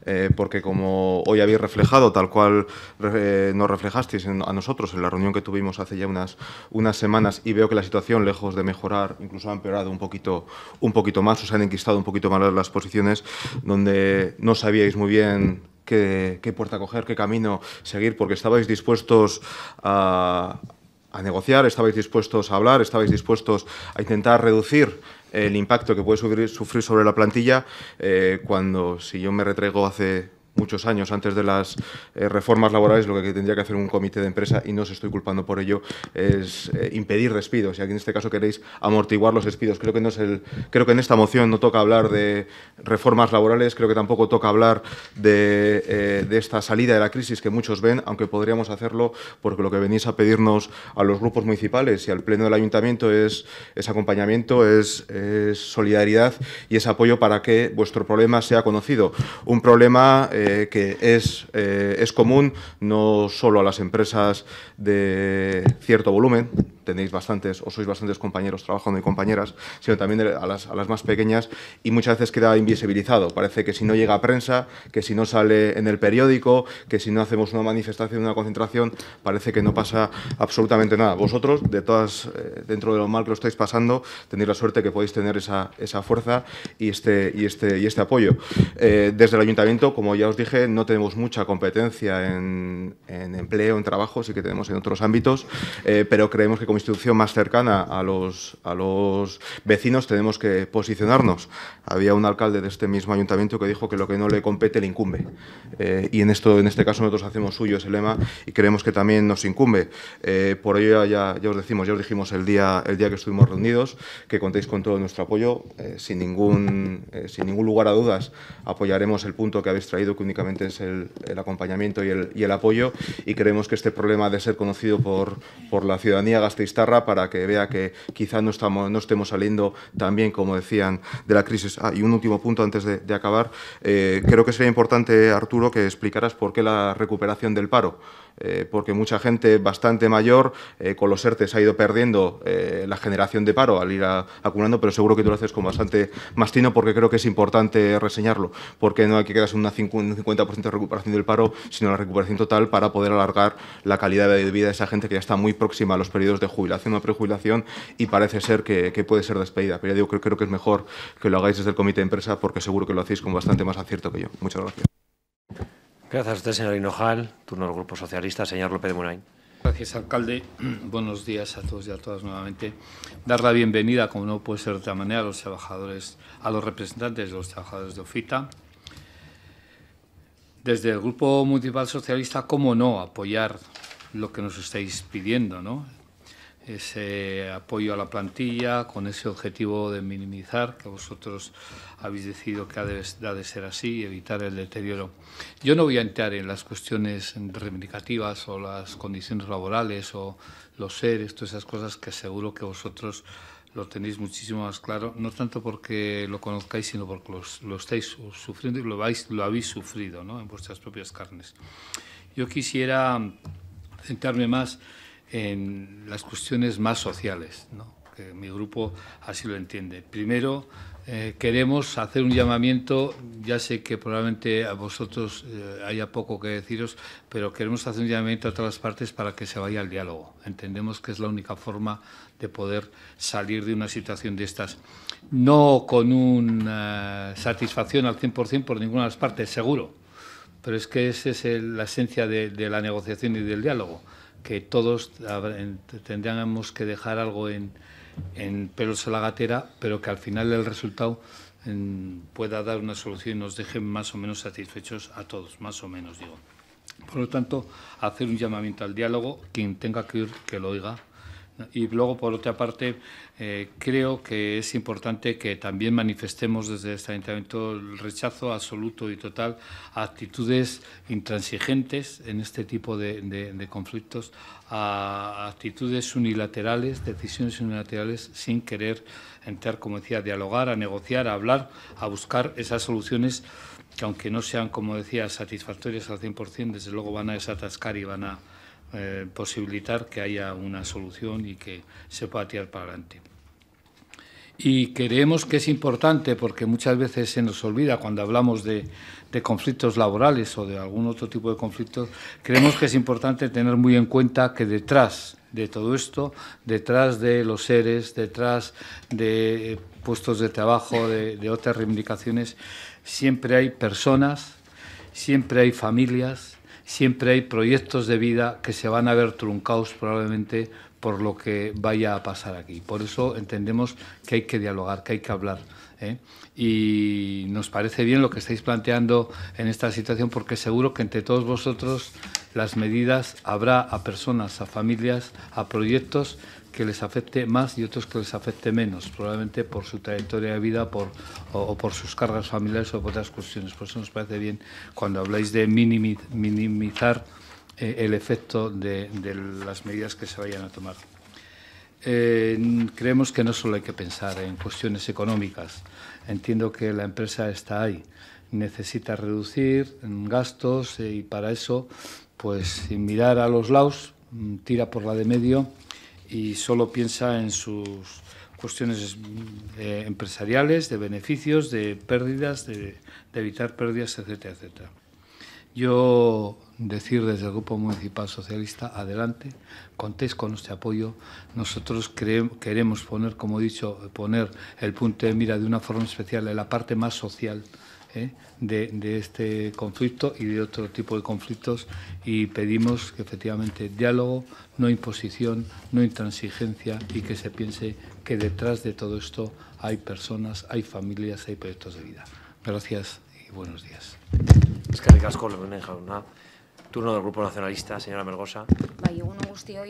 [SPEAKER 4] Eh, porque como hoy habéis reflejado, tal cual eh, nos reflejasteis a nosotros en la reunión que tuvimos hace ya unas, semanas, y veo que la situación, lejos de mejorar, incluso ha empeorado un poquito, un poquito más, o han enquistado un poquito más las posiciones, donde no sabíais muy bien qué, qué puerta coger, qué camino seguir, porque estabais dispuestos a negociar, estabais dispuestos a hablar, estabais dispuestos a intentar reducir el impacto que puede sufrir, sufrir sobre la plantilla eh, cuando, si yo me retraigo hace muchos años antes de las eh, reformas laborales, lo que tendría que hacer un comité de empresa, y no os estoy culpando por ello, es eh, impedir despidos. Y aquí en este caso queréis amortiguar los despidos. Creo que, no es el, creo que en esta moción no toca hablar de reformas laborales, creo que tampoco toca hablar de, eh, esta salida de la crisis que muchos ven, aunque podríamos hacerlo porque lo que venís a pedirnos a los grupos municipales y al Pleno del Ayuntamiento es, ese acompañamiento, es, solidaridad y es apoyo para que vuestro problema sea conocido. Un problema... Eh, que es, eh, es común no solo a las empresas de cierto volumen, tenéis bastantes o sois bastantes compañeros trabajando y compañeras, sino también a las, a las más pequeñas y muchas veces queda invisibilizado. Parece que si no llega a prensa, que si no sale en el periódico, que si no hacemos una manifestación, una concentración, parece que no pasa absolutamente nada. Vosotros, de todas, eh, dentro de lo mal que lo estáis pasando, tenéis la suerte que podéis tener esa, esa fuerza y este, y este, y este apoyo. Eh, desde el ayuntamiento, como ya os dije, no tenemos mucha competencia en, en empleo, en trabajo, sí que tenemos en otros ámbitos, eh, pero creemos que como institución más cercana a los, a los vecinos tenemos que posicionarnos. Había un alcalde de este mismo ayuntamiento que dijo que lo que no le compete le incumbe. Eh, y en, esto, en este caso nosotros hacemos suyo ese lema y creemos que también nos incumbe. Eh, por ello ya, ya, os decimos, ya os dijimos el día, el día que estuvimos reunidos que contéis con todo nuestro apoyo. Eh, sin, ningún, sin ningún lugar a dudas apoyaremos el punto que habéis traído, que únicamente es el, acompañamiento y el, y el apoyo. Y creemos que este problema de ser conocido por, por la ciudadanía gaste para que vea que quizá no, estamos, no estemos saliendo tan bien como decían de la crisis. Ah, y un último punto antes de, acabar. Eh, creo que sería importante, Arturo, que explicaras por qué la recuperación del paro. Eh, porque mucha gente bastante mayor eh, con los ERTES ha ido perdiendo eh, la generación de paro al ir acumulando, pero seguro que tú lo haces con bastante más tino porque creo que es importante reseñarlo, porque no hay que quedarse en una 50, un 50% de recuperación del paro, sino la recuperación total para poder alargar la calidad de vida de esa gente que ya está muy próxima a los periodos de jubilación o prejubilación y parece ser que, puede ser despedida. Pero yo creo que es mejor que lo hagáis desde el comité de empresa porque seguro que lo hacéis con bastante más acierto que yo. Muchas gracias.
[SPEAKER 5] Gracias a usted, señor Hinojal. Turno del Grupo Socialista, señor López de Gracias, alcalde. Buenos días a todos y a todas nuevamente. Dar la bienvenida, como no puede ser de otra manera, a los trabajadores, a los representantes de los trabajadores de OFITA. Desde el Grupo Municipal Socialista, cómo no apoyar lo que nos estáis pidiendo, ¿no? ese apoyo a la plantilla con ese objetivo de minimizar, que vosotros habéis decidido que ha de, ser así, evitar el deterioro. Yo no voy a entrar en las cuestiones reivindicativas o las condiciones laborales o los seres, todas esas cosas que seguro que vosotros lo tenéis muchísimo más claro, no tanto porque lo conozcáis, sino porque los, lo estáis sufriendo y lo, vais, lo habéis sufrido en vuestras propias carnes. Yo quisiera centrarme más en las cuestiones más sociales, ¿no? que mi grupo así lo entiende. Primero, eh, queremos hacer un llamamiento, ya sé que probablemente a vosotros eh, haya poco que deciros, pero queremos hacer un llamamiento a todas las partes para que se vaya al diálogo. Entendemos que es la única forma de poder salir de una situación de estas. No con una eh, satisfacción al 100% por ninguna de las partes, seguro, pero es que esa es la esencia de la negociación y del diálogo que todos tendríamos que dejar algo en, en pelos a la gatera, pero que al final el resultado pueda dar una solución y nos deje más o menos satisfechos a todos, más o menos digo. Por lo tanto, hacer un llamamiento al diálogo, quien tenga que ir, que lo oiga y luego, por otra parte, eh, creo que es importante que también manifestemos desde este ayuntamiento el rechazo absoluto y total a actitudes intransigentes en este tipo de, de conflictos, a actitudes unilaterales, decisiones unilaterales, sin querer entrar, como decía, a dialogar, a negociar, a hablar, a buscar esas soluciones que, aunque no sean, como decía, satisfactorias al 100%, desde luego van a desatascar y van a eh, posibilitar que haya una solución y que se pueda tirar para adelante. Y creemos que es importante porque muchas veces se nos olvida cuando hablamos de, conflictos laborales o de algún otro tipo de conflictos, creemos que es importante tener muy en cuenta que detrás de todo esto, detrás de los seres, detrás de eh, puestos de trabajo, de otras reivindicaciones, siempre hay personas, siempre hay familias, siempre hay proyectos de vida que se van a ver truncados probablemente por lo que vaya a pasar aquí. Por eso entendemos que hay que dialogar, que hay que hablar. ¿eh? Y nos parece bien lo que estáis planteando en esta situación porque seguro que entre todos vosotros las medidas habrá a personas, a familias, a proyectos que les afecte más y otros que les afecte menos, probablemente por su trayectoria de vida por, o, por sus cargas familiares o por otras cuestiones. Por eso nos parece bien cuando habláis de minimizar eh, el efecto de, las medidas que se vayan a tomar. Eh, creemos que no solo hay que pensar en cuestiones económicas. Entiendo que la empresa está ahí, necesita reducir gastos eh, y para eso, pues sin mirar a los lados, mm, tira por la de medio y solo piensa en sus cuestiones eh, empresariales, de beneficios, de pérdidas, de, evitar pérdidas, etcétera, etcétera. Yo decir desde el Grupo Municipal Socialista, adelante, contéis con nuestro apoyo. Nosotros queremos poner, como he dicho, poner el punto de mira de una forma especial en la parte más social ¿eh? de, este conflicto y de otro tipo de conflictos y pedimos que efectivamente diálogo, no imposición, no intransigencia y que se piense que detrás de todo esto hay personas, hay familias, hay proyectos de vida. Gracias y buenos días. Turno del Grupo Nacionalista, señora Melgosa.
[SPEAKER 17] Bai, egun Arturo,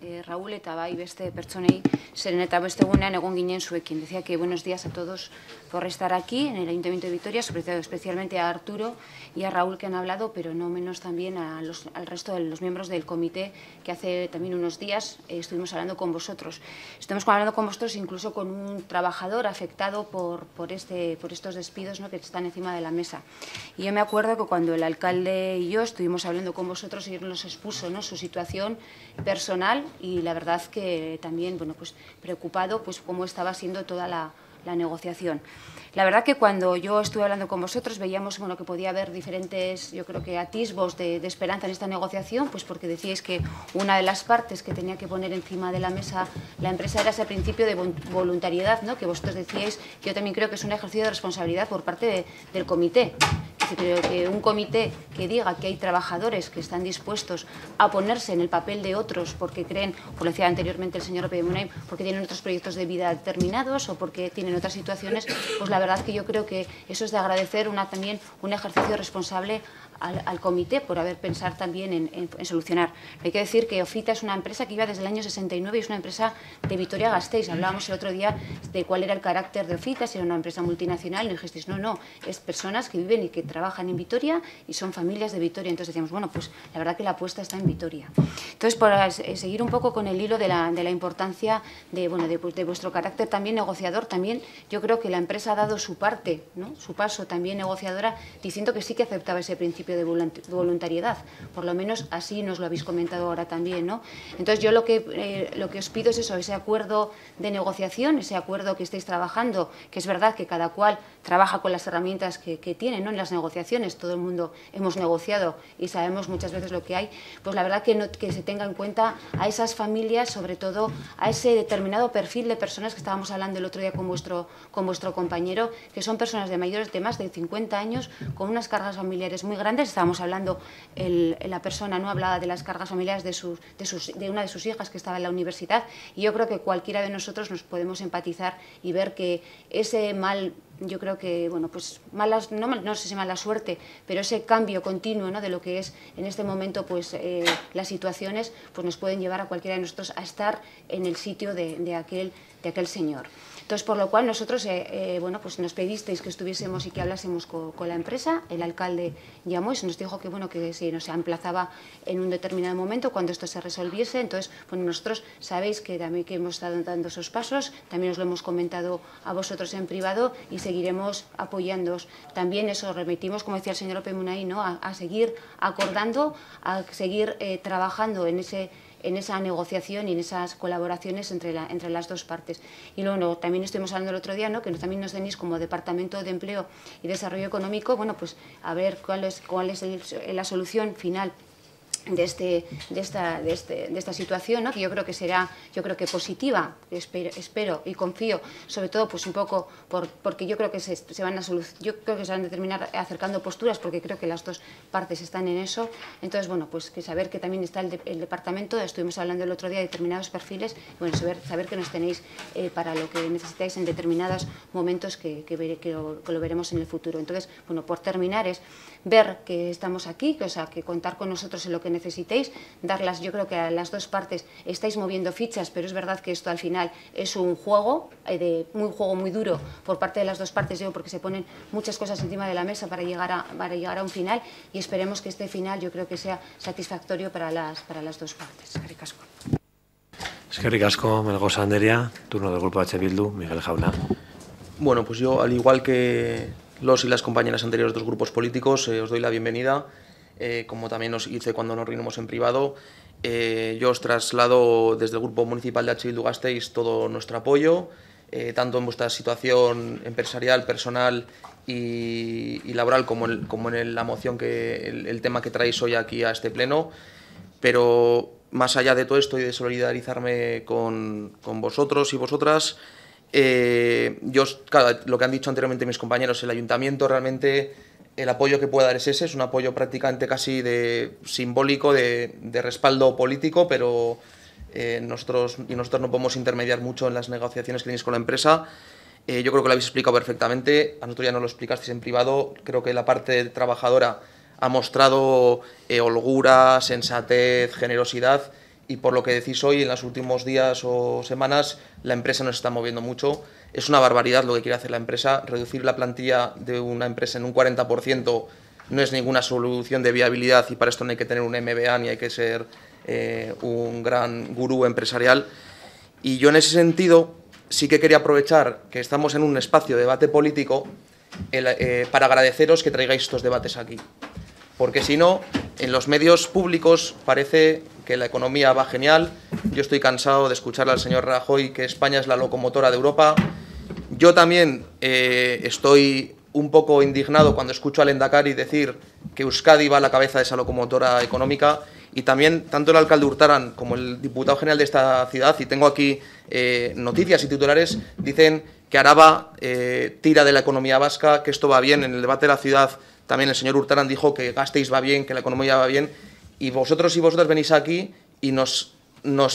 [SPEAKER 17] eh, Raúl eta bai beste Decía que buenos días a todos por estar aquí en el Ayuntamiento de Vitoria, sobre todo especialmente a Arturo y a Raúl que han hablado, pero no menos también a los, al resto de los miembros del comité que hace también unos días eh, estuvimos hablando con vosotros. Estamos hablando con vosotros incluso con un trabajador afectado por, por, este, por estos despidos ¿no? que están encima de la mesa. Y yo me acuerdo que cuando el alcalde y yo estuvimos hablando con vosotros, y nos expuso su situación personal y la verdad que también, bueno, pues preocupado pues cómo estaba siendo toda la, negociación. La verdad que cuando yo estuve hablando con vosotros veíamos bueno, que podía haber diferentes, yo creo que atisbos de, esperanza en esta negociación, pues porque decíais que una de las partes que tenía que poner encima de la mesa la empresa era ese principio de voluntariedad, ¿no? que vosotros decíais, que yo también creo que es un ejercicio de responsabilidad por parte del comité creo que un comité que diga que hay trabajadores que están dispuestos a ponerse en el papel de otros porque creen, como decía anteriormente el señor Monay, porque tienen otros proyectos de vida determinados o porque tienen otras situaciones, pues la verdad que yo creo que eso es de agradecer una, también un ejercicio responsable al, comité por haber pensado también en, solucionar. Hay que decir que Ofita es una empresa que iba desde el año 69 y es una empresa de Vitoria-Gasteiz. Hablábamos el otro día de cuál era el carácter de Ofita, si era una empresa multinacional, y dijisteis, no, no, es personas que viven y que trabajan en Vitoria y son familias de Vitoria. Entonces decíamos, bueno, pues la verdad que la apuesta está en Vitoria. Entonces, para eh, seguir un poco con el hilo de la, importancia de, bueno, pues, vuestro carácter también negociador, también yo creo que la empresa ha dado su parte, ¿no? su paso también negociadora, diciendo que sí que aceptaba ese principio de voluntariedad. Por lo menos así nos lo habéis comentado ahora también, ¿no? Entonces yo lo que, eh, lo que os pido es eso, ese acuerdo de negociación, ese acuerdo que estáis trabajando, que es verdad que cada cual trabaja con las herramientas que, tiene en las negociaciones, todo el mundo hemos negociado y sabemos muchas veces lo que hay, pues la verdad que, que se tenga en cuenta a esas familias, sobre todo a ese determinado perfil de personas que estábamos hablando el otro día con vuestro, con vuestro compañero, que son personas de mayores de más de 50 años con unas cargas familiares muy grandes, estábamos hablando, el, la persona no hablaba de las cargas familiares de, sus, de, sus, de una de sus hijas que estaba en la universidad y yo creo que cualquiera de nosotros nos podemos empatizar y ver que ese mal yo creo que, bueno, pues malas, no, no sé si mala suerte, pero ese cambio continuo ¿no? de lo que es en este momento pues eh, las situaciones, pues nos pueden llevar a cualquiera de nosotros a estar en el sitio de, de aquel, de aquel señor. Entonces, por lo cual nosotros eh, eh, bueno, pues nos pedisteis que estuviésemos y que hablásemos con, la empresa. El alcalde llamó y se nos dijo que, bueno, que si nos emplazaba en un determinado momento, cuando esto se resolviese. Entonces, bueno, pues nosotros sabéis que también que hemos estado dando esos pasos, también os lo hemos comentado a vosotros en privado y seguiremos apoyándoos. También eso remitimos, como decía el señor López ¿no? a, seguir acordando, a seguir eh, trabajando en ese en esa negociación y en esas colaboraciones entre, la, entre las dos partes. Y luego también estuvimos hablando el otro día, ¿no? que nos, también nos tenéis como Departamento de Empleo y Desarrollo Económico, bueno, pues a ver cuál es, cuál es la solución final este, de, este, de, esta, situación, que yo creo que será, yo creo que positiva, espero, y confío, sobre todo pues un poco porque yo creo que se, van a yo creo que se van a terminar acercando posturas porque creo que las dos partes están en eso. Entonces, bueno, pues que saber que también está el, departamento, estuvimos hablando el otro día de determinados perfiles, bueno, saber, saber que nos tenéis eh, para lo que necesitáis en determinados momentos que, que lo veremos en el futuro. Entonces, bueno, por terminar es ver que estamos aquí, que, sea, que contar con nosotros en lo que necesitéis, darlas, yo creo que a las dos partes estáis moviendo fichas, pero es verdad que esto al final es un juego, eh, de, un juego muy duro por parte de las dos partes, digo, porque se ponen muchas cosas encima de la mesa para llegar a, llegar a un final y esperemos que este final yo creo que sea satisfactorio para las, para las dos partes. Caricasco.
[SPEAKER 1] que Ricasco, Melgo Sanderia, turno del grupo H. Bildu, Miguel Jauna.
[SPEAKER 18] Bueno, pues yo, al igual que, los y las compañeras anteriores de los grupos políticos, eh, os doy la bienvenida, eh, como también os hice cuando nos reunimos en privado. Eh, yo os traslado desde el Grupo Municipal de H. Gasteiz todo nuestro apoyo, tanto en vuestra situación empresarial, personal y, laboral, como, en la moción, que el, tema que traéis hoy aquí a este pleno. Pero más allá de todo esto y de solidarizarme con vosotros y vosotras, eh, yo, lo que han dicho anteriormente mis compañeros, el ayuntamiento realmente el apoyo que pueda dar es ese, es un apoyo prácticamente casi de simbólico, de, de respaldo político, pero eh, nosotros y nosotros no podemos intermediar mucho en las negociaciones que tenéis con la empresa. Eh, yo creo que lo habéis explicado perfectamente, a nosotros ya no lo explicasteis en privado, creo que la parte trabajadora ha mostrado holgura, sensatez, generosidad y por lo que decís hoy, en los últimos días o semanas, la empresa no se está moviendo mucho. Es una barbaridad lo que quiere hacer la empresa. Reducir la plantilla de una empresa en un 40% no es ninguna solución de viabilidad y para esto no hay que tener un MBA ni hay que ser eh, un gran gurú empresarial. Y yo en ese sentido sí que quería aprovechar que estamos en un espacio de debate político eh, para agradeceros que traigáis estos debates aquí. Porque si no, en los medios públicos parece que la economía va genial. Yo estoy cansado de escuchar al señor Rajoy que España es la locomotora de Europa. Yo también eh, estoy un poco indignado cuando escucho al Endacari decir que Euskadi va a la cabeza de esa locomotora económica y también tanto el alcalde Hurtaran como el diputado general de esta ciudad, y tengo aquí eh, noticias y titulares, dicen que Araba eh, tira de la economía vasca, que esto va bien. En el debate de la ciudad también el señor Hurtaran dijo que Gasteiz va bien, que la economía va bien y vosotros y vosotras venís aquí y nos,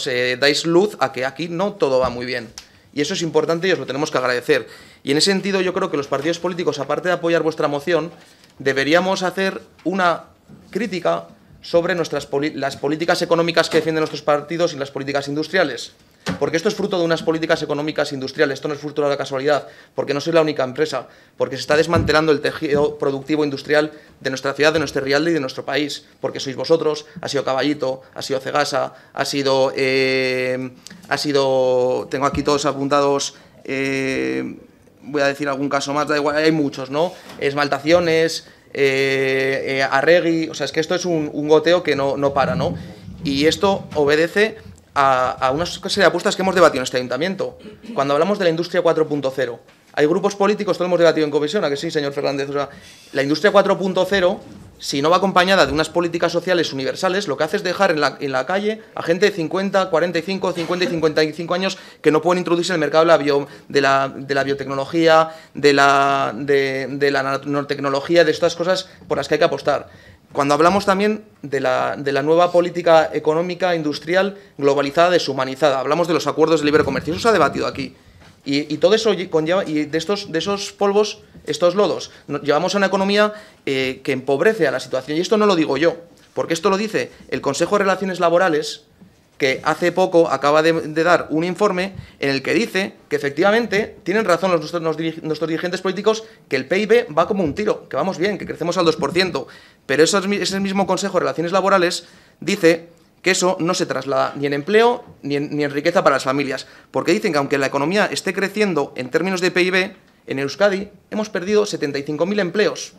[SPEAKER 18] eh, dais luz a que aquí no todo va muy bien. Y eso es importante y os lo tenemos que agradecer. Y en ese sentido yo creo que los partidos políticos, aparte de apoyar vuestra moción, deberíamos hacer una crítica sobre nuestras las políticas económicas que defienden nuestros partidos y las políticas industriales. Porque esto es fruto de unas políticas económicas industriales, esto no es fruto de la casualidad, porque no soy la única empresa, porque se está desmantelando el tejido productivo industrial de nuestra ciudad, de nuestro Rialde y de nuestro país, porque sois vosotros, ha sido Caballito, ha sido Cegasa, ha sido, eh, ha sido, tengo aquí todos apuntados, eh, voy a decir algún caso más, da igual, hay muchos, ¿no? Esmaltaciones, eh, Arregui, o sea, es que esto es un, un goteo que no, no para, ¿no? Y esto obedece a, a una serie de apuestas que hemos debatido en este ayuntamiento. Cuando hablamos de la industria 4.0, hay grupos políticos, todo lo hemos debatido en comisión, a que sí, señor Fernández. la industria 4.0, si no va acompañada de unas políticas sociales universales, lo que hace es dejar en la, calle a gente de 50, 45, 50 y 55 años que no pueden introducirse en el mercado de la, biotecnología, de la, de, de la nanotecnología, de estas cosas por las que hay que apostar. Cuando hablamos también de la, de la, nueva política económica, industrial, globalizada, deshumanizada, hablamos de los acuerdos de libre comercio, eso se ha debatido aquí. Y, todo eso conlleva, y de, estos, de esos polvos, estos lodos, llevamos a una economía eh, que empobrece a la situación. Y esto no lo digo yo, porque esto lo dice el Consejo de Relaciones Laborales, que hace poco acaba de, dar un informe en el que dice que efectivamente tienen razón los, nuestros, dirigentes políticos que el PIB va como un tiro, que vamos bien, que crecemos al 2%, pero ese mismo Consejo de Relaciones Laborales dice que eso no se traslada ni en empleo ni en, riqueza para las familias, porque dicen que aunque la economía esté creciendo en términos de PIB, en Euskadi hemos perdido 75.000 empleos.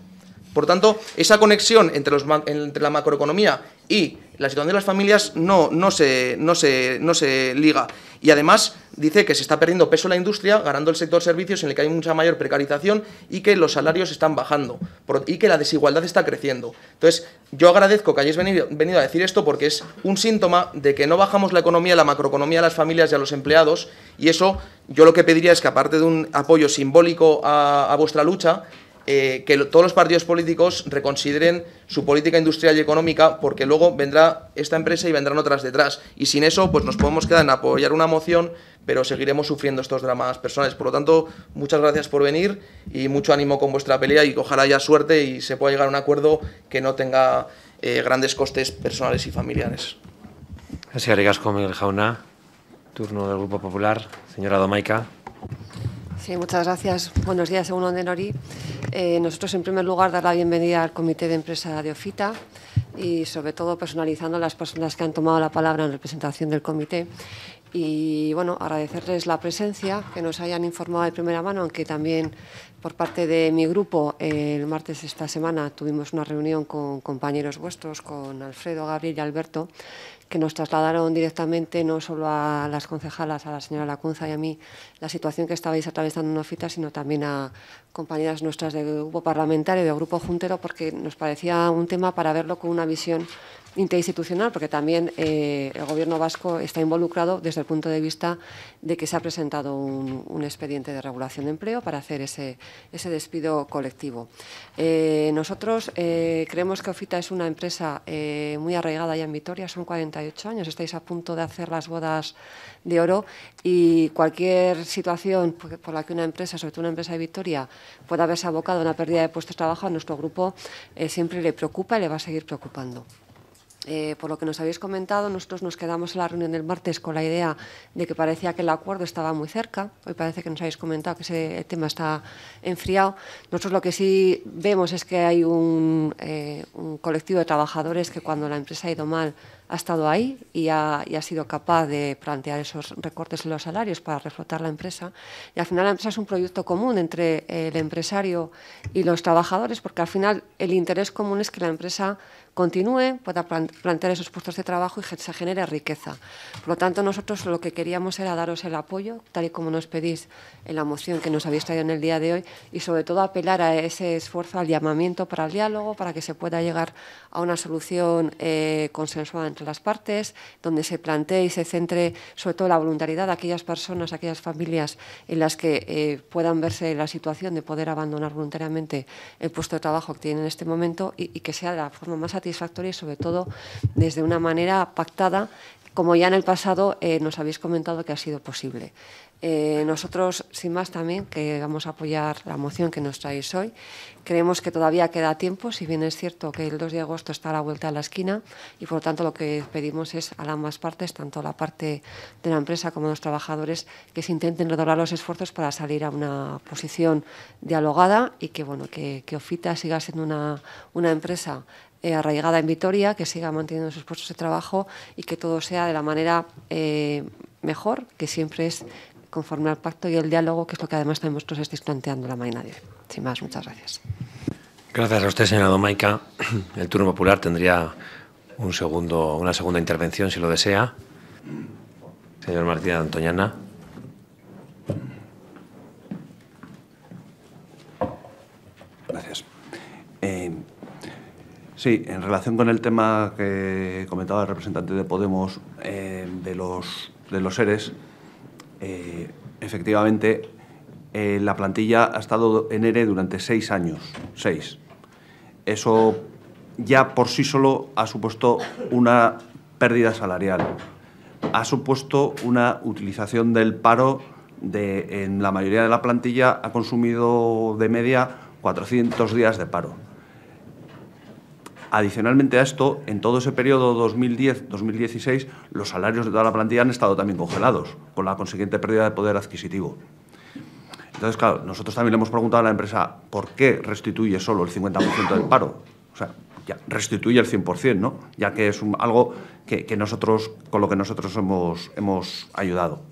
[SPEAKER 18] Por tanto, esa conexión entre, los, entre, la macroeconomía y la situación de las familias no, no, se, no, se, no se liga. Y además dice que se está perdiendo peso la industria, ganando el sector servicios en el que hay mucha mayor precarización y que los salarios están bajando y que la desigualdad está creciendo. Entonces, yo agradezco que hayáis venido, a decir esto porque es un síntoma de que no bajamos la economía, la macroeconomía a las familias y a los empleados y eso yo lo que pediría es que aparte de un apoyo simbólico a vuestra lucha, eh, que todos los partidos políticos reconsideren su política industrial y económica, porque luego vendrá esta empresa y vendrán otras detrás. Y sin eso, pues nos podemos quedar en apoyar una moción, pero seguiremos sufriendo estos dramas personales. Por lo tanto, muchas gracias por venir y mucho ánimo con vuestra pelea y ojalá haya suerte y se pueda llegar a un acuerdo que no tenga eh, grandes costes personales y familiares.
[SPEAKER 1] Gracias, Miguel Jauna. Turno del Grupo Popular. Señora Domaica.
[SPEAKER 19] Sí, muchas gracias. Buenos días, según Ondenori. Eh, nosotros, en primer lugar, dar la bienvenida al Comité de Empresa de OFITA y, sobre todo, personalizando a las personas que han tomado la palabra en representación del comité. Y, bueno, agradecerles la presencia, que nos hayan informado de primera mano, aunque también por parte de mi grupo, el martes de esta semana tuvimos una reunión con compañeros vuestros, con Alfredo, Gabriel y Alberto, que nos trasladaron directamente no solo a las concejalas, a la señora Lacunza y a mí, la situación que estabais atravesando en fita, sino también a compañeras nuestras del grupo parlamentario, del grupo juntero, porque nos parecía un tema para verlo con una visión interinstitucional, porque también eh, el Gobierno vasco está involucrado desde el punto de vista de que se ha presentado un, expediente de regulación de empleo para hacer ese, ese despido colectivo. Eh, nosotros eh, creemos que Ofita es una empresa muy arraigada ya en Vitoria, son 48 años, estáis a punto de hacer las bodas de oro y cualquier situación por la que una empresa, sobre todo una empresa de Vitoria, pueda haberse abocado a una pérdida de puestos de trabajo, a nuestro grupo siempre le preocupa y le va a seguir preocupando. Eh, por lo que nos habéis comentado, nosotros nos quedamos en la reunión del martes con la idea de que parecía que el acuerdo estaba muy cerca. Hoy parece que nos habéis comentado que ese tema está enfriado. Nosotros lo que sí vemos es que hay eh, un, colectivo de trabajadores que cuando la empresa ha ido mal ha estado ahí y ha, y ha sido capaz de plantear esos recortes en los salarios para reflotar la empresa. Y al final la empresa es un proyecto común entre eh, el empresario y los trabajadores, porque al final el interés común es que la empresa continúe, pueda plantear esos puestos de trabajo y se genere riqueza. Por lo tanto, nosotros lo que queríamos era daros el apoyo, tal y como nos pedís en la moción que nos habéis traído en el día de hoy, y sobre todo apelar a ese esfuerzo, al llamamiento para el diálogo, para que se pueda llegar a una solución eh, consensuada entre las partes, donde se plantee y se centre sobre todo la voluntariedad de aquellas personas, aquellas familias en las que eh, puedan verse la situación de poder abandonar voluntariamente el puesto de trabajo que tienen en este momento y, y que sea de la forma más atractiva satisfactoria y sobre todo desde una manera pactada, como ya en el pasado eh, nos habéis comentado que ha sido posible. Eh, nosotros, sin más también, que vamos a apoyar la moción que nos traéis hoy. Creemos que todavía queda tiempo, si bien es cierto que el 2 de agosto está a la vuelta de la esquina y, por lo tanto, lo que pedimos es a ambas partes, tanto la parte de la empresa como los trabajadores, que se intenten redoblar los esfuerzos para salir a una posición dialogada y que, bueno, que, Ofita siga siendo una, una empresa eh, arraigada en Vitoria, que siga manteniendo sus puestos de trabajo y que todo sea de la manera eh, mejor, que siempre es conforme al pacto y el diálogo, que es lo que además también vosotros estáis planteando la mañana Sin más, muchas gracias.
[SPEAKER 1] Gracias a usted, señora Domaica. El turno popular tendría un segundo, una segunda intervención, si lo desea. Señor Martínez Antoñana.
[SPEAKER 15] Gracias. Eh, Sí, en relación con el tema que comentaba el representante de Podemos eh, de, los, de los seres, eh, efectivamente eh, la plantilla ha estado en ERE durante seis años, seis. Eso ya por sí solo ha supuesto una pérdida salarial, ha supuesto una utilización del paro de, en la mayoría de la plantilla ha consumido de media 400 días de paro Adicionalmente a esto, en todo ese periodo 2010-2016, los salarios de toda la plantilla han estado también congelados, con la consiguiente pérdida de poder adquisitivo. Entonces, claro, nosotros también le hemos preguntado a la empresa por qué restituye solo el 50% del paro. O sea, ya restituye el 100%, ¿no? Ya que es algo nosotros, con lo que nosotros hemos ayudado.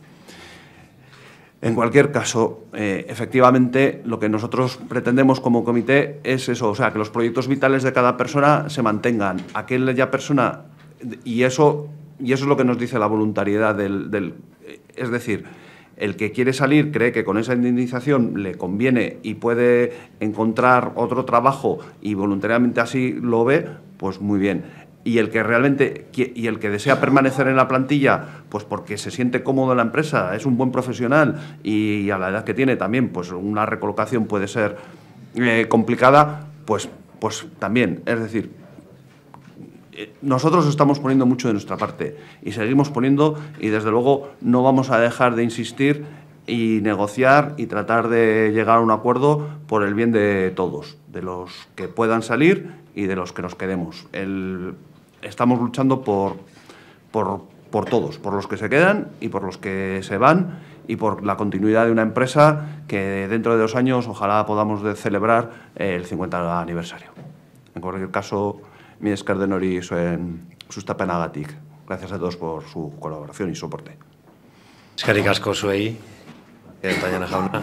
[SPEAKER 15] En cualquier caso, eh, efectivamente, lo que nosotros pretendemos como comité es eso, o sea, que los proyectos vitales de cada persona se mantengan. Aquella persona, y eso, y eso es lo que nos dice la voluntariedad del es decir, el que quiere salir cree que con esa indemnización le conviene y puede encontrar otro trabajo y voluntariamente así lo ve, pues muy bien y el que realmente y el que desea permanecer en la plantilla, pues porque se siente cómodo en la empresa, es un buen profesional y a la edad que tiene también, pues una recolocación puede ser eh, complicada, pues, pues también, es decir, eh, nosotros estamos poniendo mucho de nuestra parte y seguimos poniendo y desde luego no vamos a dejar de insistir y negociar y tratar de llegar a un acuerdo por el bien de todos, de los que puedan salir y de los que nos quedemos. El estamos luchando por, por, por todos, por los que se quedan y por los que se van y por la continuidad de una empresa que dentro de dos años ojalá podamos celebrar el 50 aniversario. En cualquier caso, mi su en sustapenagatic Gracias a todos por su colaboración y soporte. tayana
[SPEAKER 1] eh, jauna.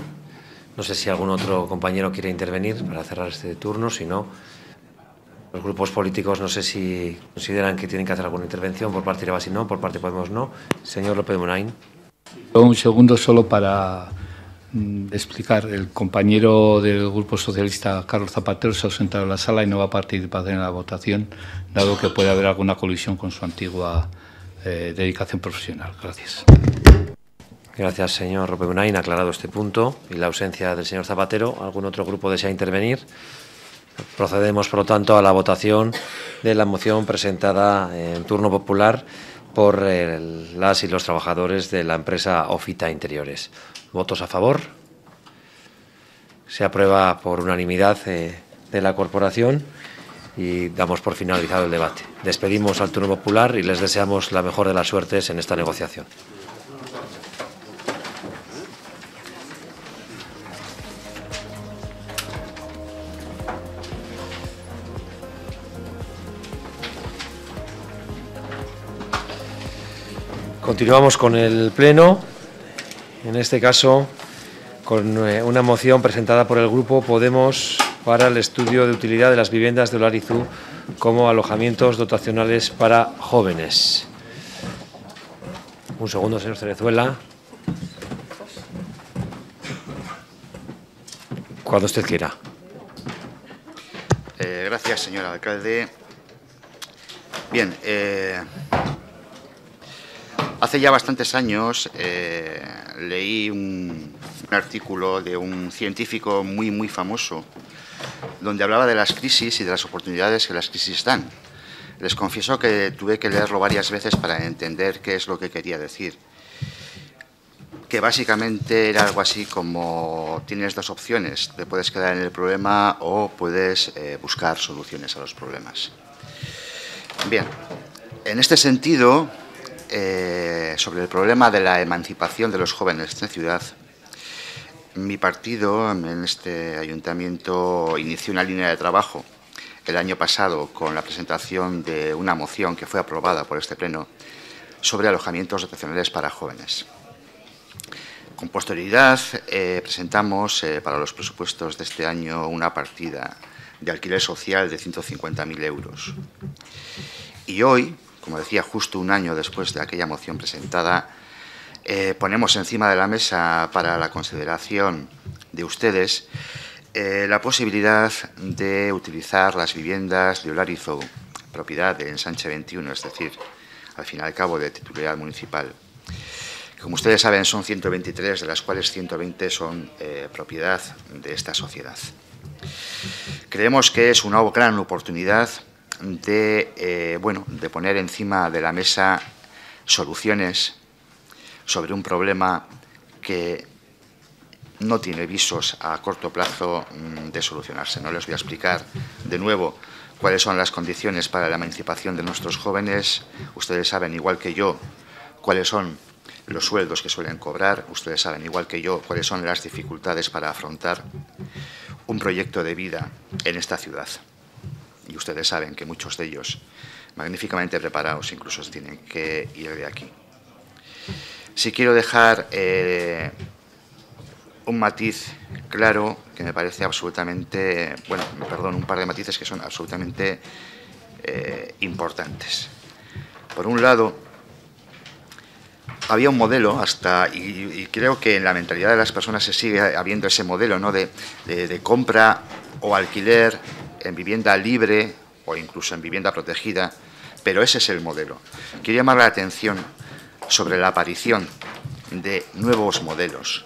[SPEAKER 1] No sé si algún otro compañero quiere intervenir para cerrar este turno, si no... Los grupos políticos no sé si consideran que tienen que hacer alguna intervención por parte de Basi no, por parte Podemos no. Señor López de
[SPEAKER 5] Un segundo solo para mm, explicar. El compañero del Grupo Socialista, Carlos Zapatero, se ha ausentado de la sala y no va a participar en la votación, dado que puede haber alguna colisión con su antigua eh, dedicación profesional. Gracias.
[SPEAKER 1] Gracias, señor López Ropemunain. Aclarado este punto y la ausencia del señor Zapatero, ¿algún otro grupo desea intervenir? Procedemos, por lo tanto, a la votación de la moción presentada en turno popular por eh, las y los trabajadores de la empresa Ofita Interiores. ¿Votos a favor? Se aprueba por unanimidad eh, de la corporación y damos por finalizado el debate. Despedimos al turno popular y les deseamos la mejor de las suertes en esta negociación. Continuamos con el Pleno, en este caso con eh, una moción presentada por el Grupo Podemos para el estudio de utilidad de las viviendas de Olarizú como alojamientos dotacionales para jóvenes. Un segundo, señor Cerezuela. Cuando usted quiera.
[SPEAKER 12] Eh, gracias, señor alcalde. Bien, eh, Hace ya bastantes años eh, leí un, artículo de un científico muy, muy famoso donde hablaba de las crisis y de las oportunidades que las crisis dan. Les confieso que tuve que leerlo varias veces para entender qué es lo que quería decir. Que básicamente era algo así como tienes dos opciones, te puedes quedar en el problema o puedes eh, buscar soluciones a los problemas. Bien, en este sentido, eh, sobre el problema de la emancipación de los jóvenes en esta ciudad, mi partido en este ayuntamiento inició una línea de trabajo el año pasado con la presentación de una moción que fue aprobada por este Pleno sobre alojamientos dotacionales para jóvenes. Con posterioridad eh, presentamos eh, para los presupuestos de este año una partida de alquiler social de 150.000 euros. Y hoy, como decía, justo un año después de aquella moción presentada, eh, ponemos encima de la mesa para la consideración de ustedes eh, la posibilidad de utilizar las viviendas de Olarizo, propiedad de ensanche 21, es decir, al fin y al cabo de titularidad municipal. Como ustedes saben, son 123, de las cuales 120 son eh, propiedad de esta sociedad. Creemos que es una gran oportunidad de, eh, de poner encima de la mesa soluciones sobre un problema que no tiene visos a corto plazo mm, de solucionarse. No les voy a explicar de nuevo cuáles son las condiciones para la emancipación de nuestros jóvenes. Ustedes saben, igual que yo, cuáles son los sueldos que suelen cobrar. Ustedes saben, igual que yo, cuáles son las dificultades para afrontar un proyecto de vida en esta ciudad y ustedes saben que muchos de ellos, magníficamente preparados, incluso tienen que ir de aquí. Si quiero dejar eh, un matiz claro que me parece absolutamente, bueno, perdón, un par de matices que son absolutamente eh, importantes. Por un lado, había un modelo hasta, y, creo que en la mentalidad de las personas se sigue habiendo ese modelo, ¿no? de compra o alquiler en vivienda libre o incluso en vivienda protegida, pero ese es el modelo. Quiero llamar la atención sobre la aparición de nuevos modelos.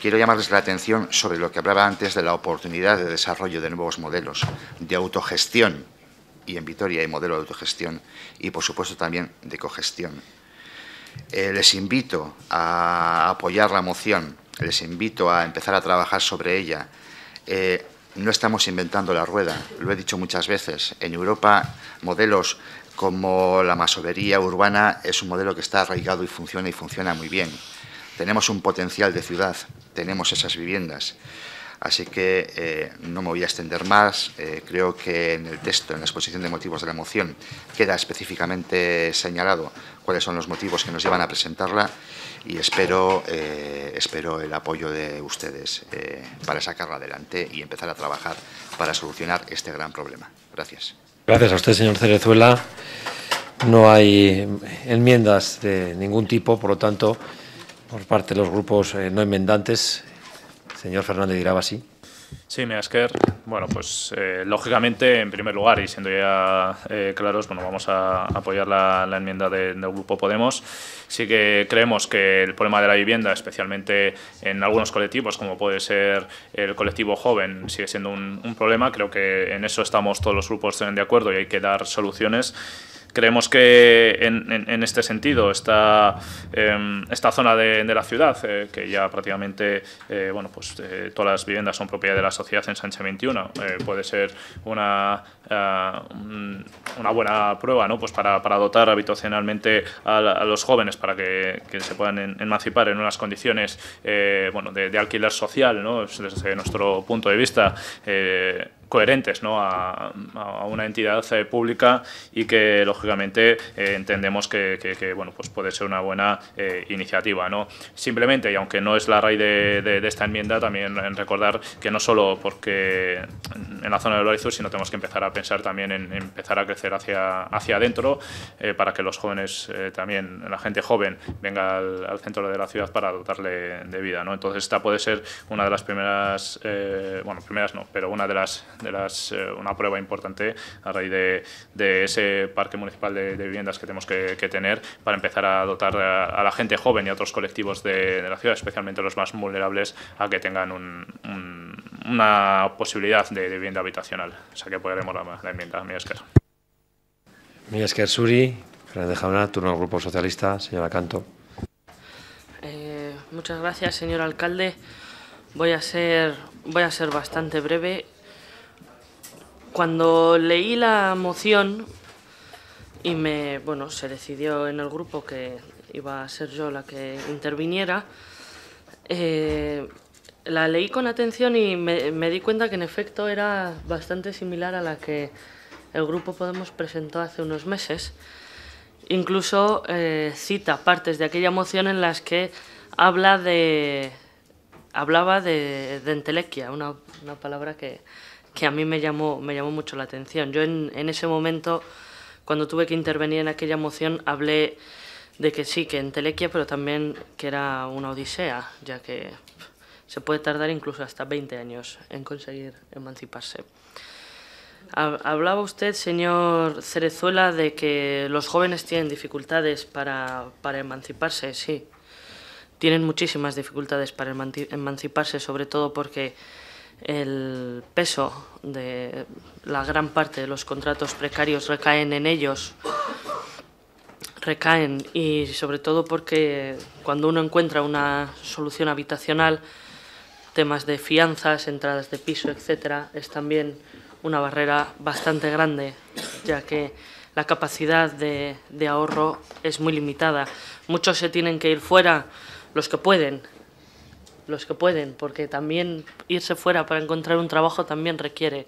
[SPEAKER 12] Quiero llamarles la atención sobre lo que hablaba antes de la oportunidad de desarrollo de nuevos modelos, de autogestión, y en Vitoria hay modelo de autogestión, y por supuesto también de cogestión. Eh, les invito a apoyar la moción, les invito a empezar a trabajar sobre ella, eh, no estamos inventando la rueda, lo he dicho muchas veces. En Europa, modelos como la masovería urbana es un modelo que está arraigado y funciona y funciona muy bien. Tenemos un potencial de ciudad, tenemos esas viviendas. Así que eh, no me voy a extender más. Eh, creo que en el texto, en la exposición de motivos de la moción, queda específicamente señalado cuáles son los motivos que nos llevan a presentarla y espero, eh, espero el apoyo de ustedes eh, para sacarlo adelante y empezar a trabajar para solucionar este gran problema. Gracias. Gracias a usted,
[SPEAKER 1] señor Cerezuela. No hay enmiendas de ningún tipo, por lo tanto, por parte de los grupos eh, no enmendantes, señor Fernández Irabasi
[SPEAKER 3] Sí, Measker. Bueno, pues eh, lógicamente, en primer lugar, y siendo ya eh, claros, bueno, vamos a apoyar la, enmienda del Grupo Podemos. Sí que creemos que el problema de la vivienda, especialmente en algunos colectivos, como puede ser el colectivo joven, sigue siendo un, un problema. Creo que en eso estamos todos los grupos de acuerdo y hay que dar soluciones. Creemos que en, este sentido em, esta zona de, la ciudad, eh, que ya prácticamente eh, bueno, pues, eh, todas las viviendas son propiedad de la sociedad en Sánchez 21, puede ser una eh, una buena prueba ¿no? pues para, dotar habitacionalmente a, los jóvenes para que, se puedan emancipar en unas condiciones eh, bueno, de, alquiler social, ¿no? desde nuestro punto de vista eh, coherentes ¿no? a, una entidad pública y que lógicamente entendemos que, bueno, pues puede ser una buena iniciativa. ¿no? Simplemente, y aunque no es la raíz de, esta enmienda, también en recordar que no solo porque en la zona de Lorizur sino tenemos que empezar a pensar también en empezar a crecer hacia, hacia adentro eh, para que los jóvenes eh, también, la gente joven, venga al, centro de la ciudad para dotarle de vida. ¿no? Entonces esta puede ser una de las primeras, eh, bueno, primeras no, pero una de las, de las una prueba importante a raíz de, de ese parque municipal de, viviendas que tenemos que, tener para empezar a dotar a, la gente joven y a otros colectivos de, la ciudad, especialmente los más vulnerables, a que tengan un una posibilidad de, vivienda habitacional. O sea que podremos la, enmienda. Mi
[SPEAKER 1] Miesker Suri, Fernández Jauna, turno del Grupo Socialista. Señora Canto.
[SPEAKER 20] Eh, muchas gracias, señor alcalde. Voy a ser, voy a ser bastante breve. Cuando leí la moción y me, bueno, se decidió en el grupo que iba a ser yo la que interviniera, eh, la leí con atención y me, di cuenta que en efecto era bastante similar a la que el grupo Podemos presentó hace unos meses. Incluso eh, cita partes de aquella moción en las que habla de, hablaba de, de entelequia, una, palabra que, a mí me llamó, me llamó mucho la atención. Yo en, en ese momento, cuando tuve que intervenir en aquella moción, hablé de que sí, que entelequia, pero también que era una odisea, ya que se puede tardar incluso hasta 20 años en conseguir emanciparse. Hablaba usted, señor Cerezuela, de que los jóvenes tienen dificultades para, para emanciparse, sí. Tienen muchísimas dificultades para emanciparse, sobre todo porque el peso de la gran parte de los contratos precarios recaen en ellos, recaen y sobre todo porque cuando uno encuentra una solución habitacional, temas de fianzas, entradas de piso, etcétera, es también una barrera bastante grande, ya que la capacidad de, ahorro es muy limitada. Muchos se tienen que ir fuera, los que pueden, los que pueden, porque también irse fuera para encontrar un trabajo también requiere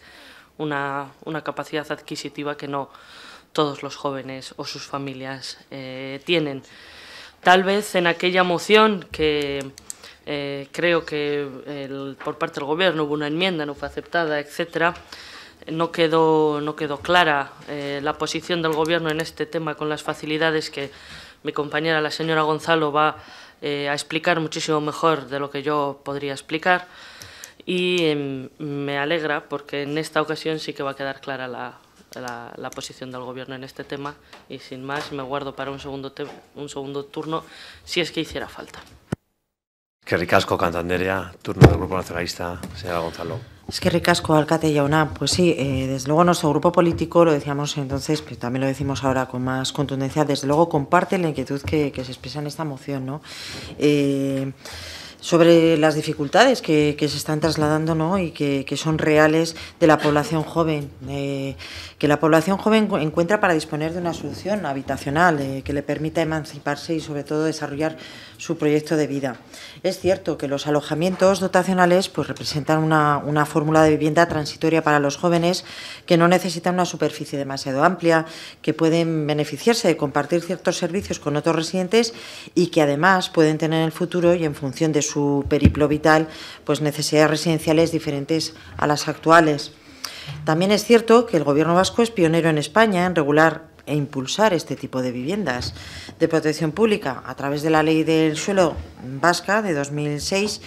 [SPEAKER 20] una, capacidad adquisitiva que no todos los jóvenes o sus familias eh, tienen. Tal vez en aquella moción que eh, creo que por parte del Gobierno hubo una enmienda, no fue aceptada, etcétera. No quedó, no quedó clara eh, la posición del Gobierno en este tema con las facilidades que mi compañera, la señora Gonzalo, va eh, a explicar muchísimo mejor de lo que yo podría explicar. Y em, me alegra porque en esta ocasión sí que va a quedar clara la, la, la, posición del Gobierno en este tema y sin más me guardo para un segundo, un segundo turno si es que hiciera falta.
[SPEAKER 1] Que ricasco, Cantanderea, turno del Grupo Nacionalista, señora Gonzalo.
[SPEAKER 6] Es que ricasco, Alcate una, Pues sí, eh, desde luego nuestro grupo político, lo decíamos entonces, pero también lo decimos ahora con más contundencia, desde luego comparte la inquietud que, se expresa en esta moción, ¿no? Eh, sobre las dificultades que, se están trasladando ¿no? y que, son reales de la población joven, que la población joven encuentra para disponer de una solución habitacional eh, que le permita emanciparse y sobre todo desarrollar su proyecto de vida. Es cierto que los alojamientos dotacionales pues, representan una, una fórmula de vivienda transitoria para los jóvenes que no necesitan una superficie demasiado amplia, que pueden beneficiarse de compartir ciertos servicios con otros residentes y que además pueden tener en el futuro y en función de su su periplo vital pues necesidades residenciales diferentes a las actuales. También es cierto que el Gobierno vasco es pionero en España en regular e impulsar este tipo de viviendas de protección pública a través de la Ley del Suelo Vasca de 2006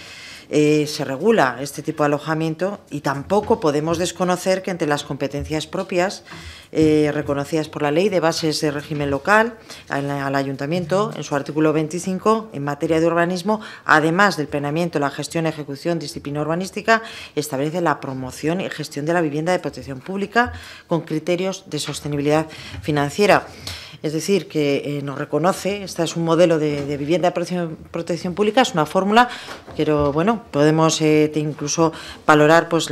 [SPEAKER 6] eh, se regula este tipo de alojamiento y tampoco podemos desconocer que entre las competencias propias eh, reconocidas por la Ley de Bases de Régimen Local al, Ayuntamiento, en su artículo 25, en materia de urbanismo, además del planeamiento, la gestión, ejecución, disciplina urbanística, establece la promoción y gestión de la vivienda de protección pública con criterios de sostenibilidad financiera es decir, que eh, nos reconoce, este es un modelo de, vivienda de protección, pública, es una fórmula, pero bueno, podemos eh, incluso valorar pues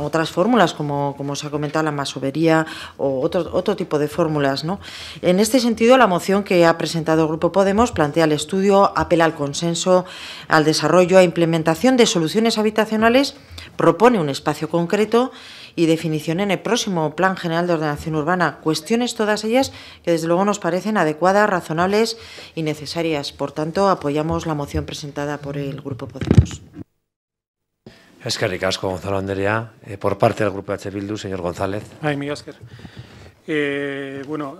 [SPEAKER 6] otras fórmulas, como, como se ha comentado, la masovería o otro, otro tipo de fórmulas. ¿no? En este sentido, la moción que ha presentado el Grupo Podemos plantea el estudio, apela al consenso, al desarrollo, e implementación de soluciones habitacionales, propone un espacio concreto y definición en el próximo Plan General de Ordenación Urbana, cuestiones todas ellas que desde luego nos nos parecen adecuadas, razonables y necesarias. Por tanto, apoyamos la moción presentada por el
[SPEAKER 11] Grupo Podemos.
[SPEAKER 1] Es que ricasco, Gonzalo Andrea. Eh, por parte del Grupo H. Bildu, señor González.
[SPEAKER 11] Ay, mi Asker. Eh, bueno,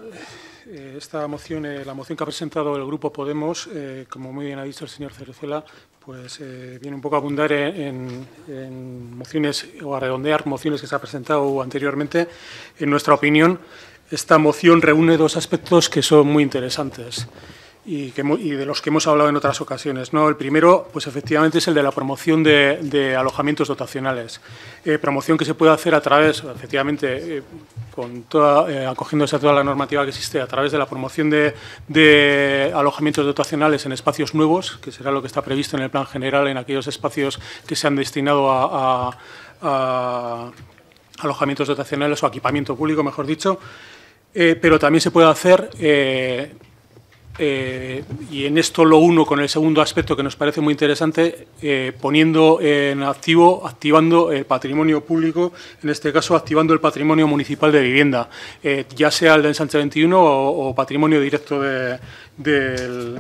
[SPEAKER 11] eh, esta moción, la moción que ha presentado el Grupo Podemos, como muy bien ha dicho el señor Cerecela, pues viene un poco a abundar en, en, mociones o a redondear mociones que se ha presentado anteriormente. En nuestra opinión, esta moción reúne dos aspectos que son muy interesantes y, de los que hemos hablado en otras ocasiones. El primero, pues efectivamente, es el de la promoción de, alojamientos dotacionales. Eh, promoción que se puede hacer a través, efectivamente, eh, con toda, eh, acogiéndose a toda la normativa que existe, a través de la promoción de, alojamientos dotacionales en espacios nuevos, que será lo que está previsto en el plan general, en aquellos espacios que se han destinado a, a alojamientos dotacionales o equipamiento público, mejor dicho, eh, pero también se puede hacer, eh, eh, y en esto lo uno con el segundo aspecto que nos parece muy interesante, poniendo en activo, activando el patrimonio público, en este caso activando el patrimonio municipal de vivienda, ya sea el de Ensanche 21 o, patrimonio directo del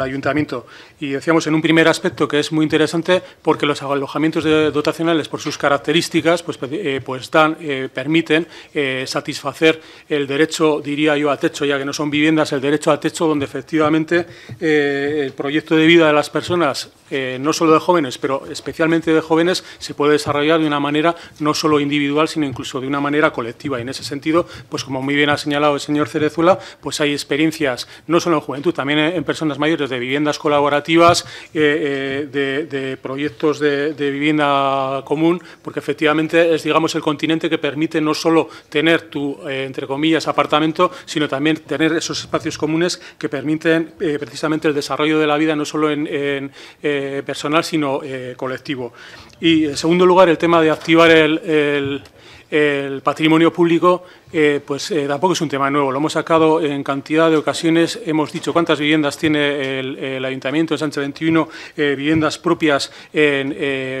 [SPEAKER 11] ayuntamiento. Y decíamos en un primer aspecto que es muy interesante porque los alojamientos dotacionales, por sus características, pues, eh, pues dan, eh, permiten eh, satisfacer el derecho, diría yo, a techo, ya que no son viviendas, el derecho a techo donde efectivamente el proyecto de vida de las personas, no solo de jóvenes, pero especialmente de jóvenes, se puede desarrollar de una manera no solo individual, sino incluso de una manera colectiva. Y en ese sentido, pues como muy bien ha señalado el señor Cerezuela, pues hay experiencias no solo en juventud, también en personas mayores de viviendas colaborativas eh, eh, de, proyectos de, vivienda común, porque efectivamente es, digamos, el continente que permite no solo tener tu, eh, entre comillas, apartamento, sino también tener esos espacios comunes que permiten precisamente el desarrollo de la vida no solo en, personal, sino colectivo. Y, en segundo lugar, el tema de activar el patrimonio público eh, pues eh, tampoco es un tema nuevo. Lo hemos sacado en cantidad de ocasiones. Hemos dicho cuántas viviendas tiene el, Ayuntamiento de Sánchez 21, eh, viviendas propias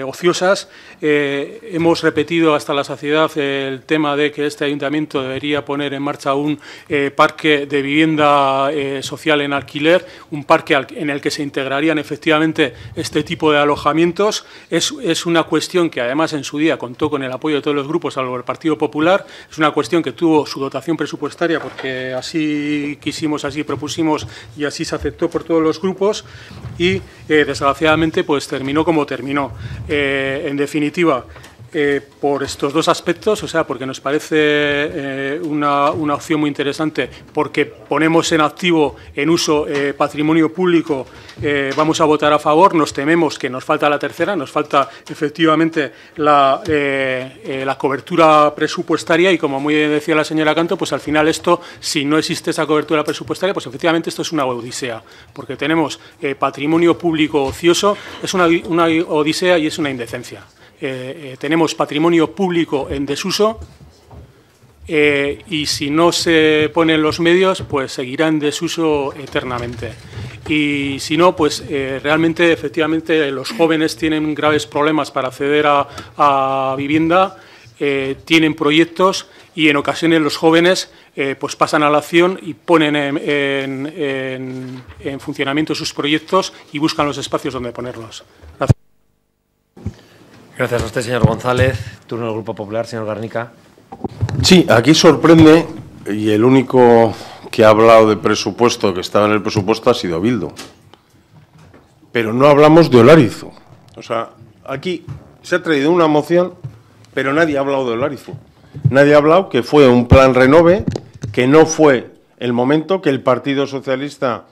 [SPEAKER 11] ociosas. hemos repetido hasta la saciedad el tema de que este Ayuntamiento debería poner en marcha un parque de vivienda social en alquiler, un parque en el que se integrarían efectivamente este tipo de alojamientos. Es, es una cuestión que además en su día contó con el apoyo de todos los grupos, salvo el Partido Popular. Es una cuestión que tuvo su dotación presupuestaria, porque así quisimos, así propusimos y así se aceptó por todos los grupos y, eh, desgraciadamente, pues terminó como terminó. Eh, en definitiva, eh, por estos dos aspectos, o sea, porque nos parece eh, una, opción muy interesante, porque ponemos en activo, en uso, eh, patrimonio público, vamos a votar a favor, nos tememos que nos falta la tercera, nos falta efectivamente la, cobertura presupuestaria y como muy bien decía la señora Canto, pues al final esto, si no existe esa cobertura presupuestaria, pues efectivamente esto es una odisea, porque tenemos patrimonio público ocioso, es una odisea y es una indecencia. Eh, eh, tenemos patrimonio público en desuso eh, y si no se ponen los medios, pues seguirá en desuso eternamente. Y si no, pues realmente, efectivamente, los jóvenes tienen graves problemas para acceder a, vivienda, tienen proyectos y en ocasiones los jóvenes pues pasan a la acción y ponen en, en, funcionamiento sus proyectos y buscan los espacios donde ponerlos. Gracias.
[SPEAKER 1] Gracias a usted, señor González. Turno del Grupo Popular, señor Garnica.
[SPEAKER 10] Sí, aquí sorprende y el único que ha hablado de presupuesto, que estaba en el presupuesto, ha sido Bildo. Pero no hablamos de Olarizo. O sea, aquí se ha traído una moción, pero nadie ha hablado de Olarizo. Nadie ha hablado que fue un plan renove, que no fue el momento que el Partido Socialista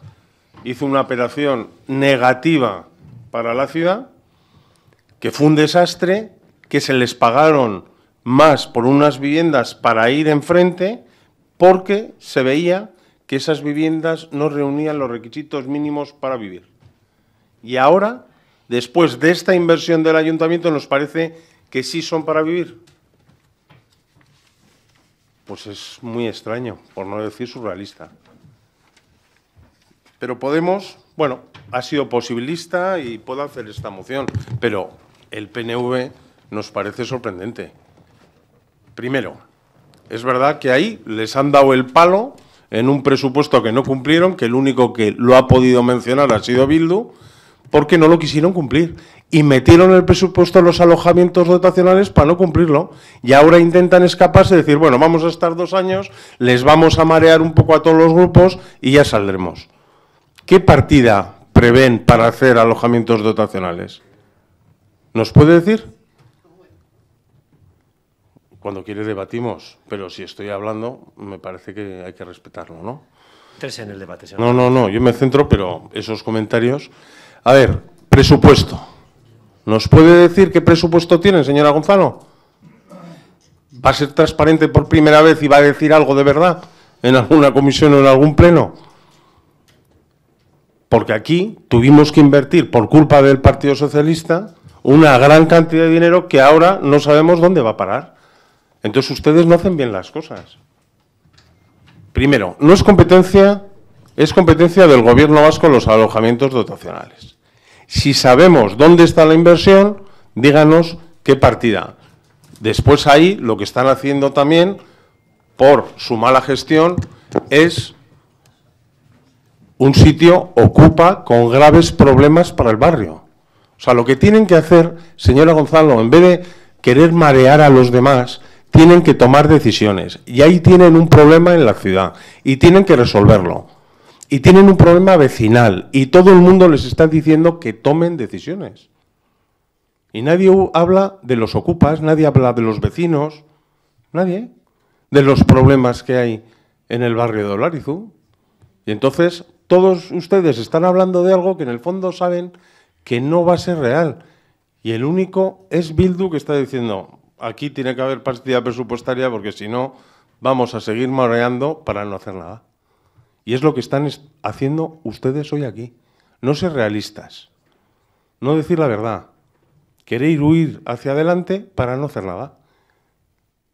[SPEAKER 10] hizo una operación negativa para la ciudad que fue un desastre, que se les pagaron más por unas viviendas para ir enfrente, porque se veía que esas viviendas no reunían los requisitos mínimos para vivir. Y ahora, después de esta inversión del ayuntamiento, nos parece que sí son para vivir. Pues es muy extraño, por no decir surrealista. Pero Podemos, bueno, ha sido posibilista y puedo hacer esta moción, pero el PNV nos parece sorprendente. Primero, es verdad que ahí les han dado el palo en un presupuesto que no cumplieron, que el único que lo ha podido mencionar ha sido Bildu, porque no lo quisieron cumplir. Y metieron el presupuesto en los alojamientos dotacionales para no cumplirlo. Y ahora intentan escaparse y decir, bueno, vamos a estar dos años, les vamos a marear un poco a todos los grupos y ya saldremos. ¿Qué partida prevén para hacer alojamientos dotacionales? ¿Nos puede decir? Cuando quiere debatimos, pero si estoy hablando, me parece que hay que respetarlo, ¿no? Tres en el debate, señor. No, no, no, yo me centro, pero esos comentarios. A ver, presupuesto. ¿Nos puede decir qué presupuesto tiene, señora Gonzalo? ¿Va a ser transparente por primera vez y va a decir algo de verdad en alguna comisión o en algún pleno? Porque aquí tuvimos que invertir, por culpa del Partido Socialista, una gran cantidad de dinero que ahora no sabemos dónde va a parar. Entonces ustedes no hacen bien las cosas. Primero, no es competencia, es competencia del gobierno vasco los alojamientos dotacionales. Si sabemos dónde está la inversión, díganos qué partida. Después ahí lo que están haciendo también, por su mala gestión, es un sitio ocupa con graves problemas para el barrio. O sea, lo que tienen que hacer, señora Gonzalo, en vez de querer marear a los demás, tienen que tomar decisiones. Y ahí tienen un problema en la ciudad y tienen que resolverlo. Y tienen un problema vecinal y todo el mundo les está diciendo que tomen decisiones. Y nadie habla de los ocupas, nadie habla de los vecinos, nadie, de los problemas que hay en el barrio de Olarizú. Y entonces todos ustedes están hablando de algo que en el fondo saben que no va a ser real. Y el único es Bildu que está diciendo, aquí tiene que haber partida presupuestaria porque si no vamos a seguir mareando para no hacer nada. Y es lo que están haciendo ustedes hoy aquí. No ser realistas. No decir la verdad. Querer huir hacia adelante para no hacer nada.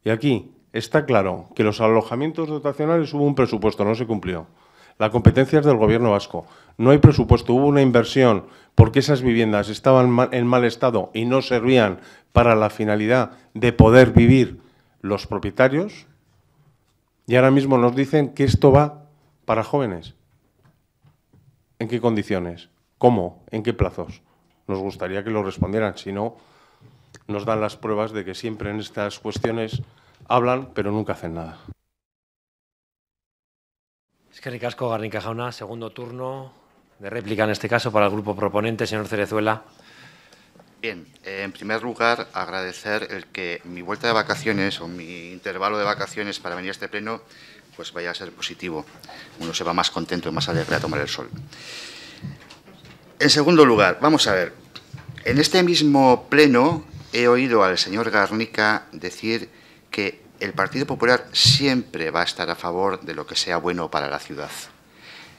[SPEAKER 10] Y aquí está claro que los alojamientos dotacionales hubo un presupuesto, no se cumplió. La competencia es del gobierno vasco. No hay presupuesto, hubo una inversión porque esas viviendas estaban en mal estado y no servían para la finalidad de poder vivir los propietarios. Y ahora mismo nos dicen que esto va para jóvenes. ¿En qué condiciones? ¿Cómo? ¿En qué plazos? Nos gustaría que lo respondieran, si no, nos dan las pruebas de que siempre en estas cuestiones hablan, pero nunca hacen nada que
[SPEAKER 1] ricasco, Segundo turno de réplica en este caso para el grupo proponente, señor Cerezuela.
[SPEAKER 12] Bien, eh, en primer lugar, agradecer el que mi vuelta de vacaciones o mi intervalo de vacaciones para venir a este pleno pues vaya a ser positivo. Uno se va más contento y más alegre a tomar el sol. En segundo lugar, vamos a ver, en este mismo pleno he oído al señor Garnica decir que el Partido Popular siempre va a estar a favor de lo que sea bueno para la ciudad.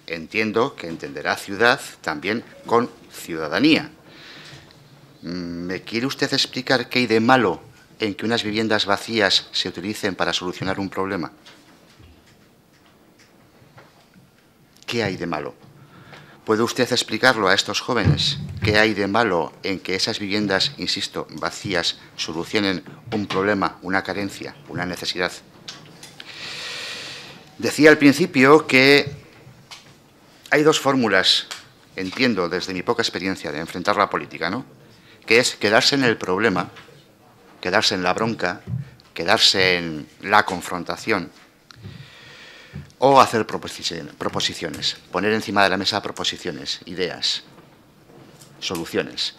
[SPEAKER 12] Entiendo que entenderá ciudad también con ciudadanía. Mm, ¿Me quiere usted explicar qué hay de malo en que unas viviendas vacías se utilicen para solucionar un problema? ¿Qué hay de malo? ¿Puede usted explicarlo a estos jóvenes qué hay de malo en que esas viviendas, insisto, vacías, solucionen un problema, una carencia, una necesidad? Decía al principio que hay dos fórmulas, entiendo desde mi poca experiencia, de enfrentar la política, ¿no? Que es quedarse en el problema, quedarse en la bronca, quedarse en la confrontación o hacer proposiciones, poner encima de la mesa proposiciones, ideas, soluciones.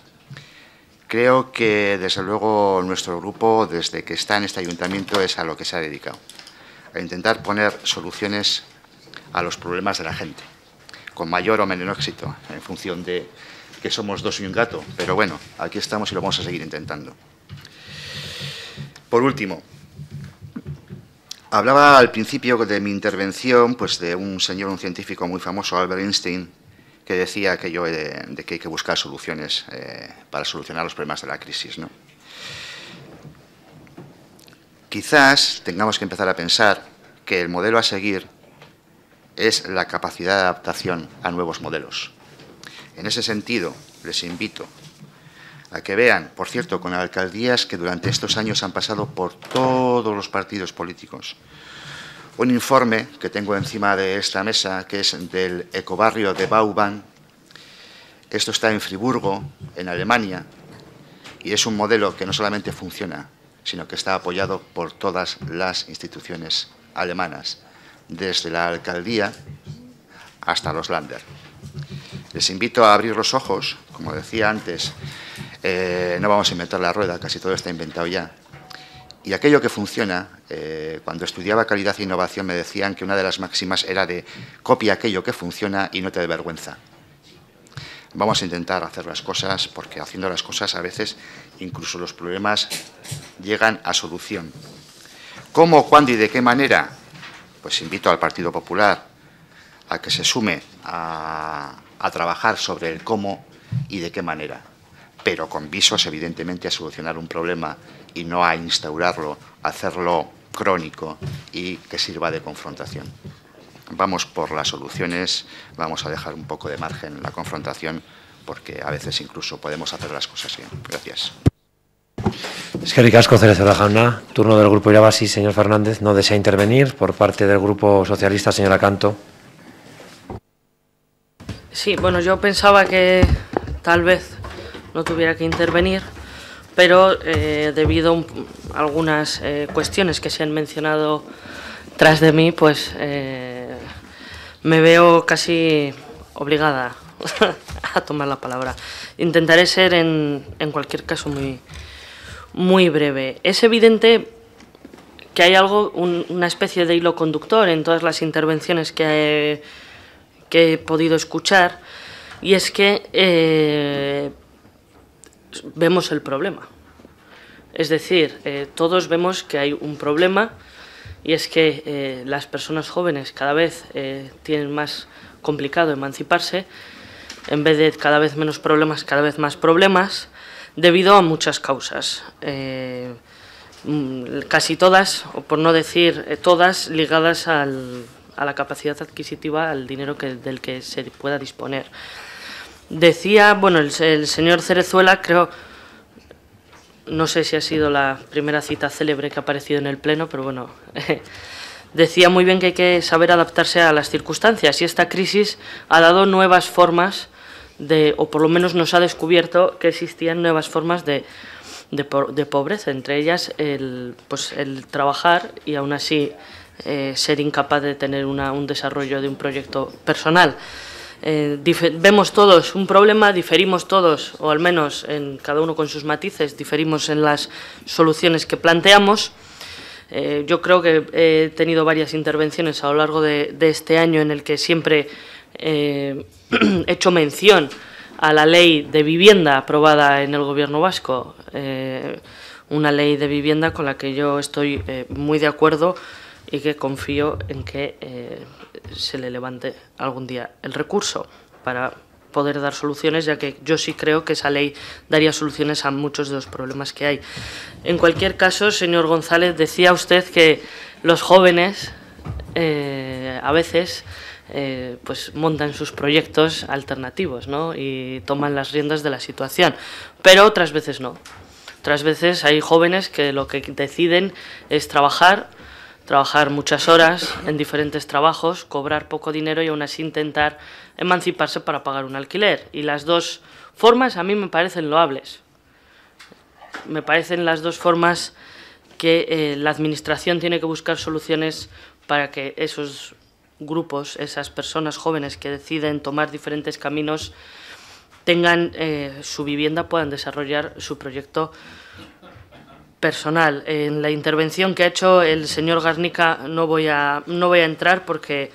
[SPEAKER 12] Creo que, desde luego, nuestro grupo, desde que está en este ayuntamiento, es a lo que se ha dedicado, a intentar poner soluciones a los problemas de la gente, con mayor o menor éxito, en función de que somos dos y un gato. Pero bueno, aquí estamos y lo vamos a seguir intentando. Por último, Hablaba al principio de mi intervención pues, de un señor, un científico muy famoso, Albert Einstein, que decía que de, eh, de que hay que buscar soluciones eh, para solucionar los problemas de la crisis. Quizás tengamos que empezar a pensar que el modelo a seguir es la capacidad de adaptación a nuevos modelos. En ese sentido, les invito a que vean, por cierto, con alcaldías que durante estos años han pasado por todos los partidos políticos. Un informe que tengo encima de esta mesa, que es del ecobarrio de Bauban. Esto está en Friburgo, en Alemania, y es un modelo que no solamente funciona, sino que está apoyado por todas las instituciones alemanas, desde la alcaldía hasta los lander. Les invito a abrir los ojos, como decía antes, eh, no vamos a inventar la rueda, casi todo está inventado ya. Y aquello que funciona, eh, cuando estudiaba calidad e innovación me decían que una de las máximas era de copia aquello que funciona y no te dé vergüenza. Vamos a intentar hacer las cosas porque haciendo las cosas a veces incluso los problemas llegan a solución. ¿Cómo, cuándo y de qué manera? Pues invito al Partido Popular a que se sume a, a trabajar sobre el cómo y de qué manera, pero con visos, evidentemente, a solucionar un problema y no a instaurarlo, hacerlo crónico y que sirva de confrontación. Vamos por las soluciones, vamos a dejar un poco de margen la confrontación, porque a veces incluso podemos hacer las cosas bien. Gracias.
[SPEAKER 1] Es que ricasco, Jauna. Turno del Grupo Irabasi, señor Fernández. No desea intervenir. Por parte del Grupo Socialista, señora Canto.
[SPEAKER 20] Sí, bueno, yo pensaba que tal vez no tuviera que intervenir, pero eh, debido a algunas eh, cuestiones que se han mencionado tras de mí, pues eh, me veo casi obligada a tomar la palabra. Intentaré ser en, cualquier caso muy, muy breve. Es evidente que hay algo, una especie de hilo conductor en todas las intervenciones que he he podido escuchar, y es que eh, vemos el problema. Es decir, eh, todos vemos que hay un problema y es que eh, las personas jóvenes cada vez tienen más complicado emanciparse, en vez de cada vez menos problemas, cada vez más problemas, debido a muchas causas. Mm, casi todas, o por no decir todas, ligadas al a la capacidad adquisitiva, al dinero que, del que se pueda disponer. Decía, bueno, el, señor Cerezuela, creo, no sé si ha sido la primera cita célebre que ha aparecido en el Pleno, pero bueno, decía muy bien que hay que saber adaptarse a las circunstancias y esta crisis ha dado nuevas formas de, o por lo menos nos ha descubierto que existían nuevas formas de, de pobreza, entre ellas el, pues el trabajar y aún así eh, ser incapaz de tener un desarrollo de un proyecto personal. Eh, vemos todos un problema, diferimos todos, o al menos en cada uno con sus matices, diferimos en las soluciones que planteamos. Eh, yo creo que he tenido varias intervenciones a lo largo de, de este año en el que siempre he hecho mención a la ley de vivienda aprobada en el Gobierno vasco, una ley de vivienda con la que yo estoy muy de acuerdo y que confío en que eh, se le levante algún día el recurso para poder dar soluciones, ya que yo sí creo que esa ley daría soluciones a muchos de los problemas que hay. En cualquier caso, señor González, decía usted que los jóvenes eh, a veces eh, pues montan sus proyectos alternativos ¿no? y toman las riendas de la situación, pero otras veces no. Otras veces hay jóvenes que lo que deciden es trabajar trabajar muchas horas en diferentes trabajos, cobrar poco dinero y aún así intentar emanciparse para pagar un alquiler. Y las dos formas a mí me parecen loables. Me parecen las dos formas que eh, la Administración tiene que buscar soluciones para que esos grupos, esas personas jóvenes que deciden tomar diferentes caminos, tengan eh, su vivienda, puedan desarrollar su proyecto personal. En la intervención que ha hecho el señor Garnica no voy a, no voy a entrar porque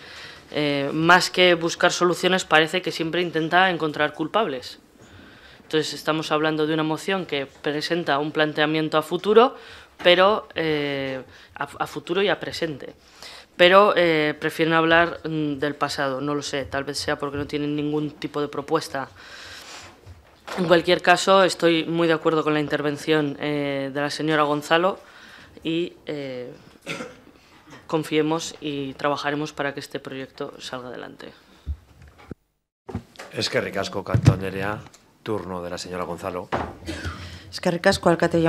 [SPEAKER 20] eh, más que buscar soluciones parece que siempre intenta encontrar culpables. Entonces estamos hablando de una moción que presenta un planteamiento a futuro, pero eh, a, futuro y a presente. Pero eh, prefieren hablar mm, del pasado, no lo sé, tal vez sea porque no tienen ningún tipo de propuesta en cualquier caso, estoy muy de acuerdo con la intervención eh, de la señora Gonzalo y eh, confiemos y trabajaremos para que este proyecto salga adelante.
[SPEAKER 1] Es que ricasco, Cantonerea, turno de la señora Gonzalo.
[SPEAKER 6] Es que ricasco, Alcate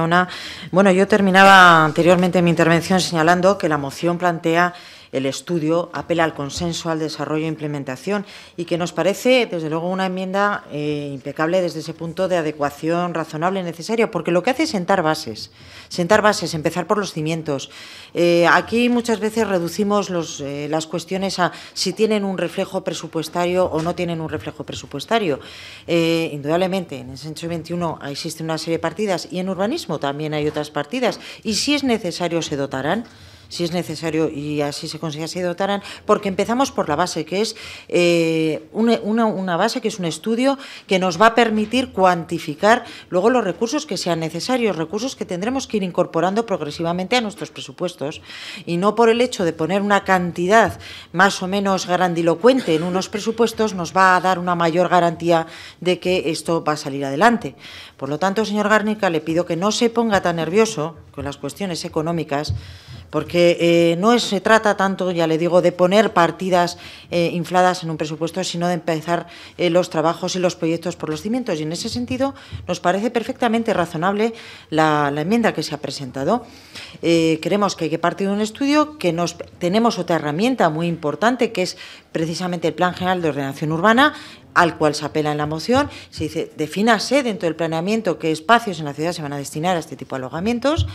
[SPEAKER 6] Bueno, yo terminaba anteriormente mi intervención señalando que la moción plantea el estudio apela al consenso, al desarrollo e implementación y que nos parece, desde luego, una enmienda eh, impecable desde ese punto de adecuación razonable y necesaria, porque lo que hace es sentar bases, sentar bases, empezar por los cimientos. Eh, aquí muchas veces reducimos eh, las cuestiones a si tienen un reflejo presupuestario o no tienen un reflejo presupuestario. indudablemente, en el Centro 21 existe una serie de partidas y en urbanismo también hay otras partidas y si es necesario se dotarán si es necesario y así se consigue, así dotarán, porque empezamos por la base, que es eh, una, base, que es un estudio que nos va a permitir cuantificar luego los recursos que sean necesarios, recursos que tendremos que ir incorporando progresivamente a nuestros presupuestos. Y no por el hecho de poner una cantidad más o menos grandilocuente en unos presupuestos nos va a dar una mayor garantía de que esto va a salir adelante. Por lo tanto, señor Garnica, le pido que no se ponga tan nervioso con las cuestiones económicas porque eh, no se trata tanto, ya le digo, de poner partidas eh, infladas en un presupuesto, sino de empezar eh, los trabajos y los proyectos por los cimientos. Y en ese sentido nos parece perfectamente razonable la, enmienda que se ha presentado. Creemos que hay que partir de un estudio que nos tenemos otra herramienta muy importante que es precisamente el Plan General de Ordenación Urbana, al cual se apela en la moción, se dice, defínase dentro del planeamiento qué espacios en la ciudad se van a destinar a este tipo de alojamientos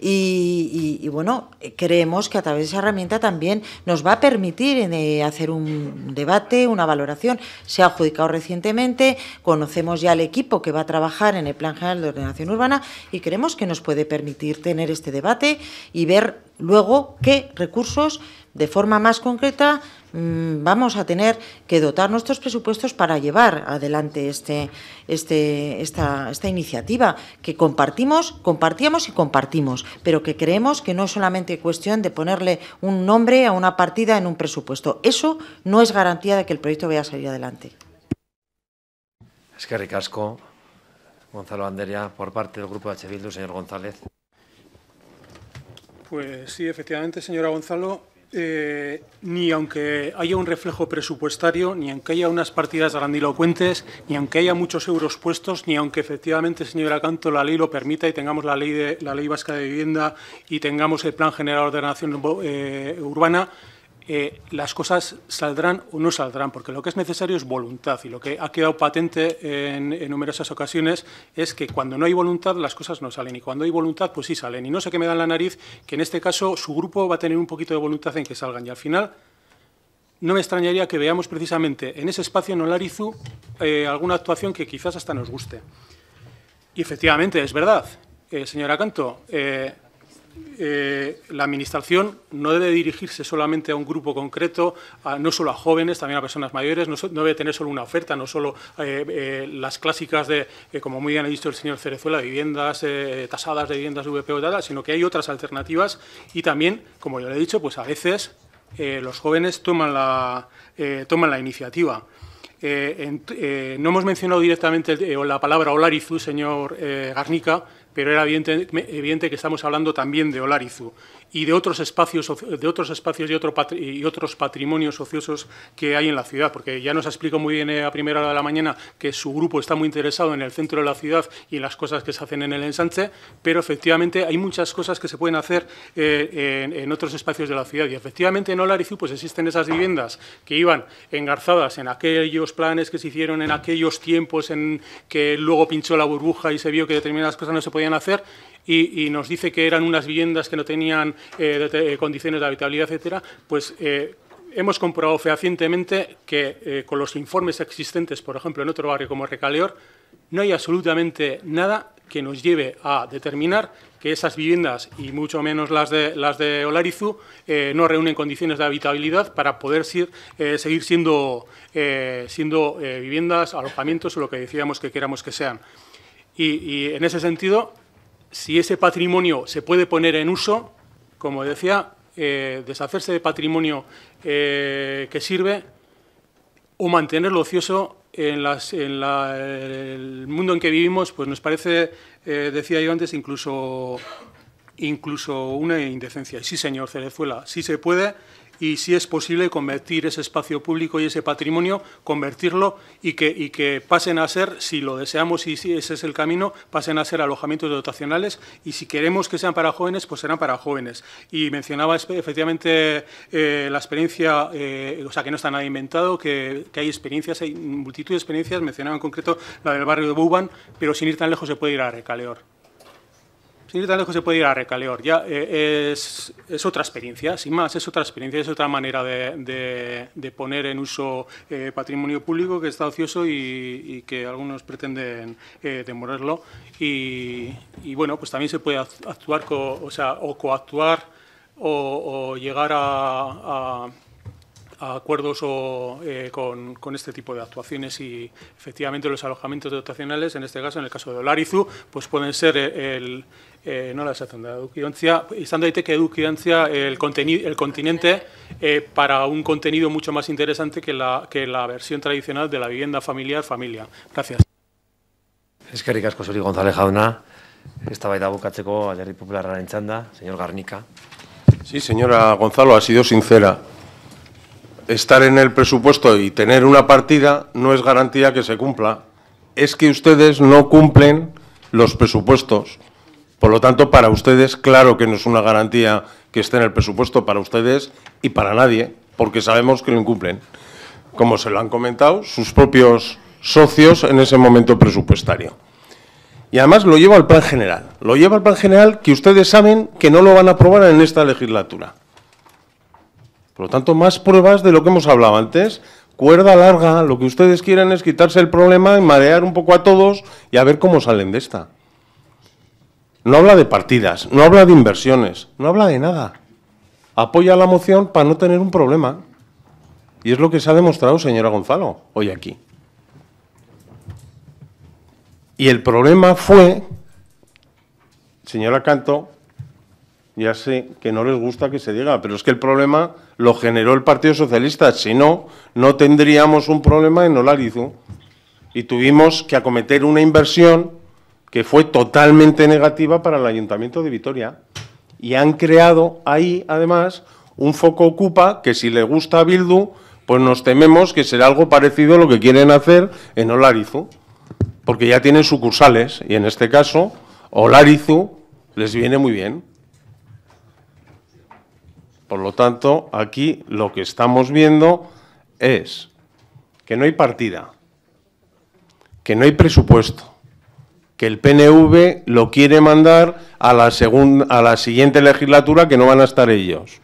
[SPEAKER 6] y, bueno, creemos que a través de esa herramienta también nos va a permitir eh, hacer un debate, una valoración. Se ha adjudicado recientemente, conocemos ya al equipo que va a trabajar en el Plan General de Ordenación Urbana y creemos que nos puede permitir tener este debate y ver luego qué recursos de forma más concreta Mm, vamos a tener que dotar nuestros presupuestos para llevar adelante este, este, esta, esta, iniciativa que compartimos, compartíamos y compartimos, pero que creemos que no es solamente cuestión de ponerle un nombre a una partida en un presupuesto. Eso no es garantía de que el proyecto vaya a salir adelante.
[SPEAKER 1] Es que ricasco, Gonzalo Andería por parte del Grupo H. señor González.
[SPEAKER 11] Pues sí, efectivamente, señora Gonzalo, eh, ni aunque haya un reflejo presupuestario, ni aunque haya unas partidas grandilocuentes, ni aunque haya muchos euros puestos, ni aunque efectivamente, señora Canto, la ley lo permita y tengamos la ley, de, la ley vasca de vivienda y tengamos el Plan General de Ordenación eh, Urbana, eh, las cosas saldrán o no saldrán, porque lo que es necesario es voluntad y lo que ha quedado patente en, numerosas ocasiones es que cuando no hay voluntad las cosas no salen y cuando hay voluntad pues sí salen y no sé qué me da en la nariz que en este caso su grupo va a tener un poquito de voluntad en que salgan y al final no me extrañaría que veamos precisamente en ese espacio en Olarizu eh, alguna actuación que quizás hasta nos guste. Y efectivamente, es verdad, eh, señora Canto, eh, la Administración no debe dirigirse solamente a un grupo concreto, no solo a jóvenes, también a personas mayores, no, debe tener solo una oferta, no solo eh, eh, las clásicas de, como muy bien ha dicho el señor Cerezuela, viviendas tasadas de viviendas VP VPO, sino que hay otras alternativas y también, como yo le he dicho, pues a veces los jóvenes toman la, toman la iniciativa. no hemos mencionado directamente la palabra Olarizu, señor Garnica, pero era evidente, que estamos hablando también de Olarizu y de otros espacios de otros espacios y, otro y otros patrimonios ociosos que hay en la ciudad, porque ya nos ha explicado muy bien eh, a primera hora de la mañana que su grupo está muy interesado en el centro de la ciudad y en las cosas que se hacen en el ensanche, pero efectivamente hay muchas cosas que se pueden hacer eh, en, otros espacios de la ciudad y efectivamente en Olarizú pues existen esas viviendas que iban engarzadas en aquellos planes que se hicieron en aquellos tiempos en que luego pinchó la burbuja y se vio que determinadas cosas no se podían hacer y, nos dice que eran unas viviendas que no tenían eh, eh, condiciones de habitabilidad, etcétera, pues eh, hemos comprobado fehacientemente que con los informes existentes, por ejemplo, en otro barrio como Recaleor, no hay absolutamente nada que nos lleve a determinar que esas viviendas, y mucho menos las de, las de Olarizu, no reúnen condiciones de habitabilidad para poder seguir siendo, siendo viviendas, alojamientos o lo que decíamos que queramos que sean. y en ese sentido, si ese patrimonio se puede poner en uso, como decía, eh, deshacerse de patrimonio eh, que sirve o mantenerlo ocioso en, el mundo en que vivimos, pues nos parece, eh, decía yo antes, incluso, incluso una indecencia. sí, señor Cerezuela, sí se puede y si es posible convertir ese espacio público y ese patrimonio, convertirlo y que, y que pasen a ser, si lo deseamos y si ese es el camino, pasen a ser alojamientos dotacionales y si queremos que sean para jóvenes, pues serán para jóvenes. Y mencionaba efectivamente eh, la experiencia, eh, o sea, que no está nada inventado, que, que, hay experiencias, hay multitud de experiencias, mencionaba en concreto la del barrio de Buban, pero sin ir tan lejos se puede ir a Recaleor. Sin ir tan lejos se puede ir a Recaleor. Ya, eh, es, otra experiencia, sin más, es otra experiencia, es otra manera de, poner en uso eh, patrimonio público que está ocioso y, que algunos pretenden eh, demorarlo. Y, bueno, pues también se puede actuar, o o coactuar o, llegar a acuerdos eh, con, este tipo de actuaciones y efectivamente los alojamientos dotacionales, en este caso, en el caso de Olarizu, pues pueden ser eh, el, eh, no la exacción de estando izan que edukiantzia el, el continente para un contenido mucho más interesante que la, que la versión tradicional de la vivienda familiar-familia. Gracias.
[SPEAKER 1] Eskerrik asko zuri González jauna, esta baita bukatzeko alderdi popularraren txanda, señor Garnica.
[SPEAKER 10] Sí, señora Gonzalo, ha sido sincera estar en el presupuesto y tener una partida no es garantía que se cumpla. Es que ustedes no cumplen los presupuestos. Por lo tanto, para ustedes, claro que no es una garantía que esté en el presupuesto, para ustedes y para nadie, porque sabemos que lo incumplen. Como se lo han comentado, sus propios socios en ese momento presupuestario. Y además lo lleva al plan general. Lo lleva al plan general que ustedes saben que no lo van a aprobar en esta legislatura. Por lo tanto, más pruebas de lo que hemos hablado antes. Cuerda larga, lo que ustedes quieren es quitarse el problema y marear un poco a todos y a ver cómo salen de esta. No habla de partidas, no habla de inversiones, no habla de nada. Apoya la moción para no tener un problema. Y es lo que se ha demostrado, señora Gonzalo, hoy aquí. Y el problema fue, señora Canto, ya sé que no les gusta que se diga, pero es que el problema lo generó el Partido Socialista. Si no, no tendríamos un problema en Olarizu. Y tuvimos que acometer una inversión que fue totalmente negativa para el Ayuntamiento de Vitoria. Y han creado ahí, además, un foco ocupa que si le gusta a Bildu, pues nos tememos que será algo parecido a lo que quieren hacer en Olarizu. Porque ya tienen sucursales y en este caso Olarizu les viene muy bien. Por lo tanto, aquí lo que estamos viendo es que no hay partida, que no hay presupuesto, que el PNV lo quiere mandar a la, segunda, a la siguiente legislatura que no van a estar ellos.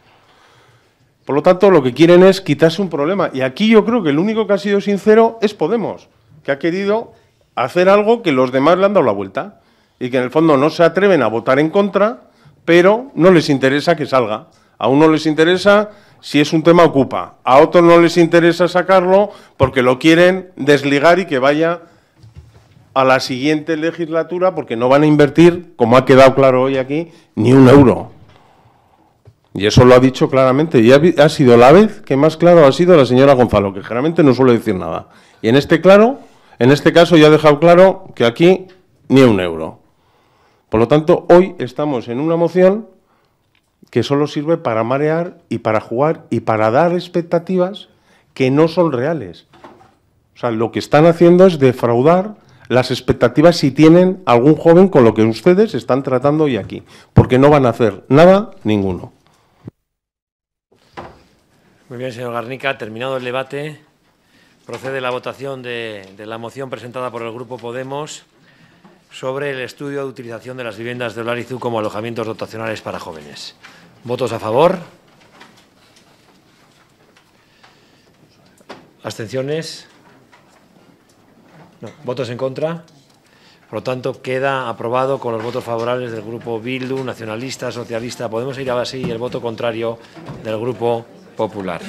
[SPEAKER 10] Por lo tanto, lo que quieren es quitarse un problema. Y aquí yo creo que el único que ha sido sincero es Podemos, que ha querido hacer algo que los demás le han dado la vuelta y que en el fondo no se atreven a votar en contra, pero no les interesa que salga. A uno les interesa si es un tema ocupa, a otros no les interesa sacarlo porque lo quieren desligar y que vaya a la siguiente legislatura porque no van a invertir, como ha quedado claro hoy aquí, ni un euro. Y eso lo ha dicho claramente. Y ha, sido la vez que más claro ha sido la señora Gonzalo, que generalmente no suele decir nada. Y en este claro, en este caso ya ha dejado claro que aquí ni un euro. Por lo tanto, hoy estamos en una moción que solo sirve para marear y para jugar y para dar expectativas que no son reales. O sea, lo que están haciendo es defraudar las expectativas si tienen algún joven con lo que ustedes están tratando hoy aquí, porque no van a hacer nada ninguno.
[SPEAKER 1] Muy bien, señor Garnica, terminado el debate, procede la votación de, la moción presentada por el Grupo Podemos sobre el estudio de utilización de las viviendas de Olarizú como alojamientos dotacionales para jóvenes. ¿Votos a favor? ¿Abstenciones? ¿Votos en contra? Por lo tanto, queda aprobado con los votos favorables del Grupo Bildu, Nacionalista, Socialista. Podemos ir ahora y el voto contrario del Grupo Popular.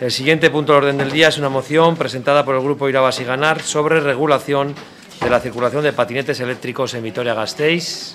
[SPEAKER 1] El siguiente punto del orden del día es una moción presentada por el Grupo Irabas y Ganar sobre regulación de la circulación de patinetes eléctricos en Vitoria-Gasteiz.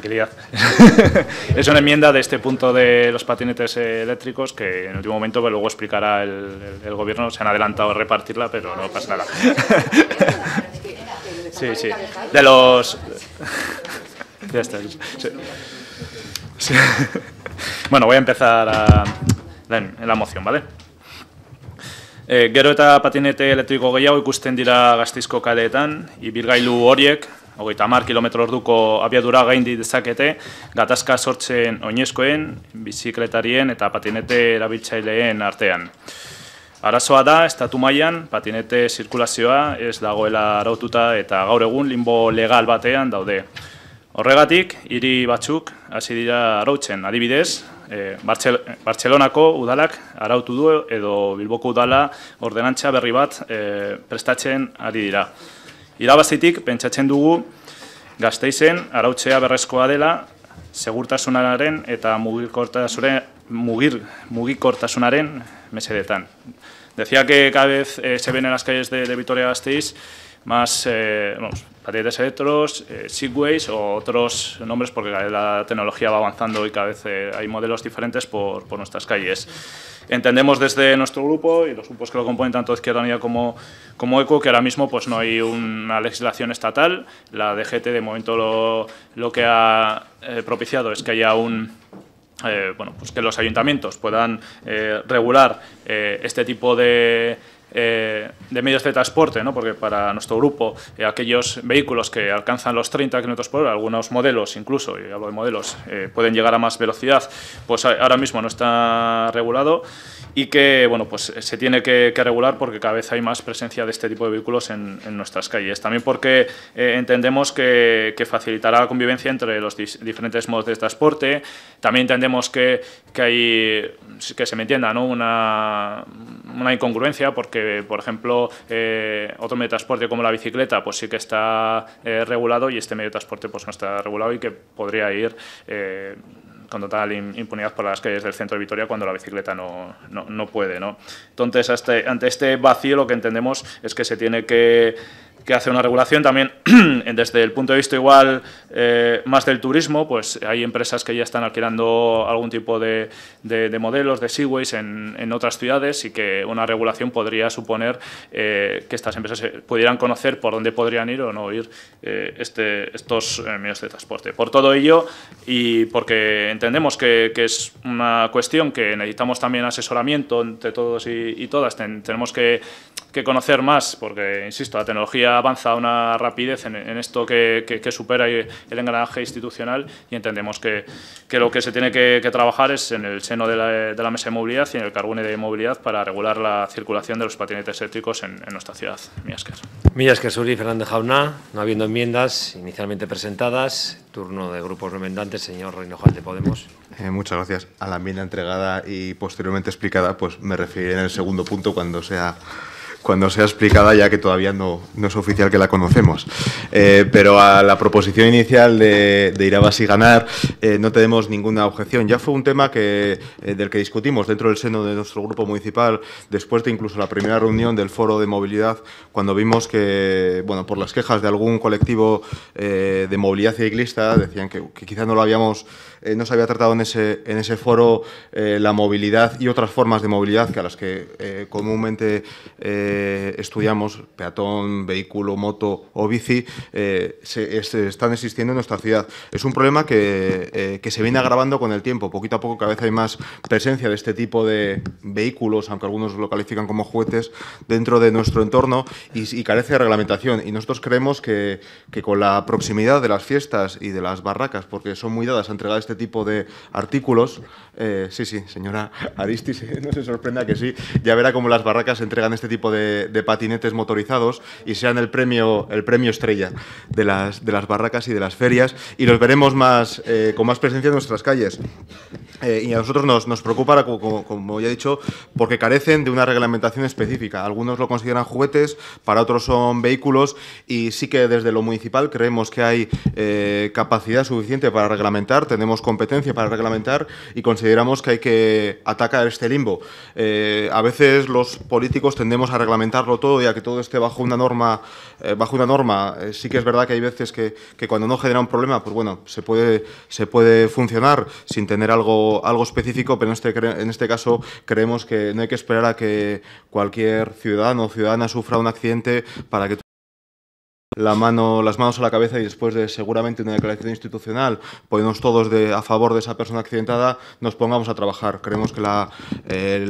[SPEAKER 3] es una enmienda de este punto de los patinetes eh, eléctricos que en último momento pues, luego explicará el, gobierno. Se han adelantado a repartirla, pero no pasa nada. sí, sí. De los... ya está. Bueno, voy a empezar en la, la moción, ¿vale? E, gero eta patinete elektriko gehiago ikusten dira gaztizko kaleetan, ibilgailu horiek hogeita mar kilometro hor duko abiadura gaindi dezakete, gatazka sortzen oinezkoen, bizikletarien eta patinete erabiltzaileen artean. Arazoa da, estatu mailan patinete zirkulazioa ez dagoela araututa eta gaur egun limbo legal batean daude. Horregatik, hiri batzuk hasi dira arautzen adibidez, eh, Bartzelonako udalak arautu du edo Bilboko udala ordenantza berri bat eh, prestatzen ari dira. Irabazitik, pentsatzen dugu, gazteizen, arautzea berrezkoa dela, segurtasunaren eta mugikortasunaren, mugir, mugikortasunaren mesedetan. Decía que cada vez eh, se en las calles de, de Vitoria-Gasteiz más, eh, vamos, Patentes electros, eh, Sigways o otros nombres, porque la tecnología va avanzando y cada vez eh, hay modelos diferentes por, por, nuestras calles. Entendemos desde nuestro grupo y los grupos que lo componen, tanto Izquierda Unida como, como ECO, que ahora mismo pues, no hay una legislación estatal. La DGT, de momento, lo, que ha eh, propiciado es que haya un, bueno, pues que los ayuntamientos puedan regular este tipo de eh, de medios de transporte, ¿no? porque para nuestro grupo eh, aquellos vehículos que alcanzan los 30 km por hora, algunos modelos incluso, y hablo de modelos, eh, pueden llegar a más velocidad, pues ahora mismo no está regulado y que bueno, pues se tiene que, regular porque cada vez hay más presencia de este tipo de vehículos en, nuestras calles. También porque entendemos que, facilitará la convivencia entre los diferentes modos de transporte, también entendemos que, que hay, que se me entienda, ¿no? una, una incongruencia porque por ejemplo, eh, otro medio de transporte como la bicicleta, pues sí que está eh, regulado y este medio de transporte pues no está regulado y que podría ir eh, con total impunidad por las calles del centro de Vitoria cuando la bicicleta no, no, no puede. ¿no? Entonces, este, ante este vacío lo que entendemos es que se tiene que, que hacer una regulación también desde el punto de vista igual eh, más del turismo, pues hay empresas que ya están alquilando algún tipo de, modelos, de seaways en, otras ciudades y que una regulación podría suponer eh, que estas empresas eh, pudieran conocer por dónde podrían ir o no ir este, estos medios de transporte. Por todo ello y porque entendemos que, es una cuestión que necesitamos también asesoramiento entre todos y, todas, tenemos que, conocer más porque, insisto, la tecnología avanza a una rapidez en, esto que, que supera... Y, el engranaje institucional y entendemos que, que lo que se tiene que, que, trabajar es en el seno de la, de la mesa de movilidad y en el carbone de movilidad para regular la circulación de los patinetes eléctricos en, en nuestra ciudad.
[SPEAKER 4] Millasker.
[SPEAKER 1] Millasker Suri, Fernández Jauna, no habiendo enmiendas inicialmente presentadas, turno de grupos remendantes, señor Reinojal de Podemos.
[SPEAKER 4] Eh, muchas gracias. A la enmienda entregada y posteriormente explicada, pues me referiré en el segundo punto cuando sea cuando sea explicada, ya que todavía no, no es oficial que la conocemos. Eh, pero a la proposición inicial de, ir a y ganar, eh, no tenemos ninguna objeción. Ya fue un tema que, eh, del que discutimos dentro del seno de nuestro grupo municipal, después de incluso la primera reunión del foro de movilidad, cuando vimos que, bueno, por las quejas de algún colectivo de movilidad ciclista, decían que, que quizá no lo habíamos eh, no se había tratado en ese, en ese foro eh, la movilidad y otras formas de movilidad que a las que eh, comúnmente estudiamos, peatón, vehículo, moto o bici, se, están existiendo en nuestra ciudad. Es un problema que, se viene agravando con el tiempo, poquito a poco cada vez hay más presencia de este tipo de vehículos, aunque algunos lo califican como juguetes, dentro de nuestro entorno y, carece de reglamentación. Y nosotros creemos que, que con la proximidad de las fiestas y de las barracas, porque son muy dadas a entregar este este tipo de artículos. Eh, sí, sí, señora Aristi, no se sorprenda que sí. Ya verá cómo las barracas entregan este tipo de, patinetes motorizados y sean el premio, el premio estrella de las, de las barracas y de las ferias. Y los veremos más, eh, con más presencia en nuestras calles. Eh, y a nosotros nos, nos preocupa, como, como, ya he dicho, porque carecen de una reglamentación específica. Algunos lo consideran juguetes, para otros son vehículos y sí que desde lo municipal creemos que hay capacidad suficiente para reglamentar. Tenemos competencia para reglamentar y consideramos que hay que atacar este limbo. Eh, a veces los políticos tendemos a reglamentarlo todo y a que todo esté bajo una norma. Eh, bajo una norma. Eh, sí que es verdad que hay veces que, cuando no genera un problema, pues bueno, se puede, se puede funcionar sin tener algo, algo específico, pero en este, en este caso creemos que no hay que esperar a que cualquier ciudadano o ciudadana sufra un accidente para que la mano, las manos a la cabeza y después de seguramente una declaración institucional, ponernos todos a favor de esa persona accidentada, nos pongamos a trabajar. Creemos que la, eh,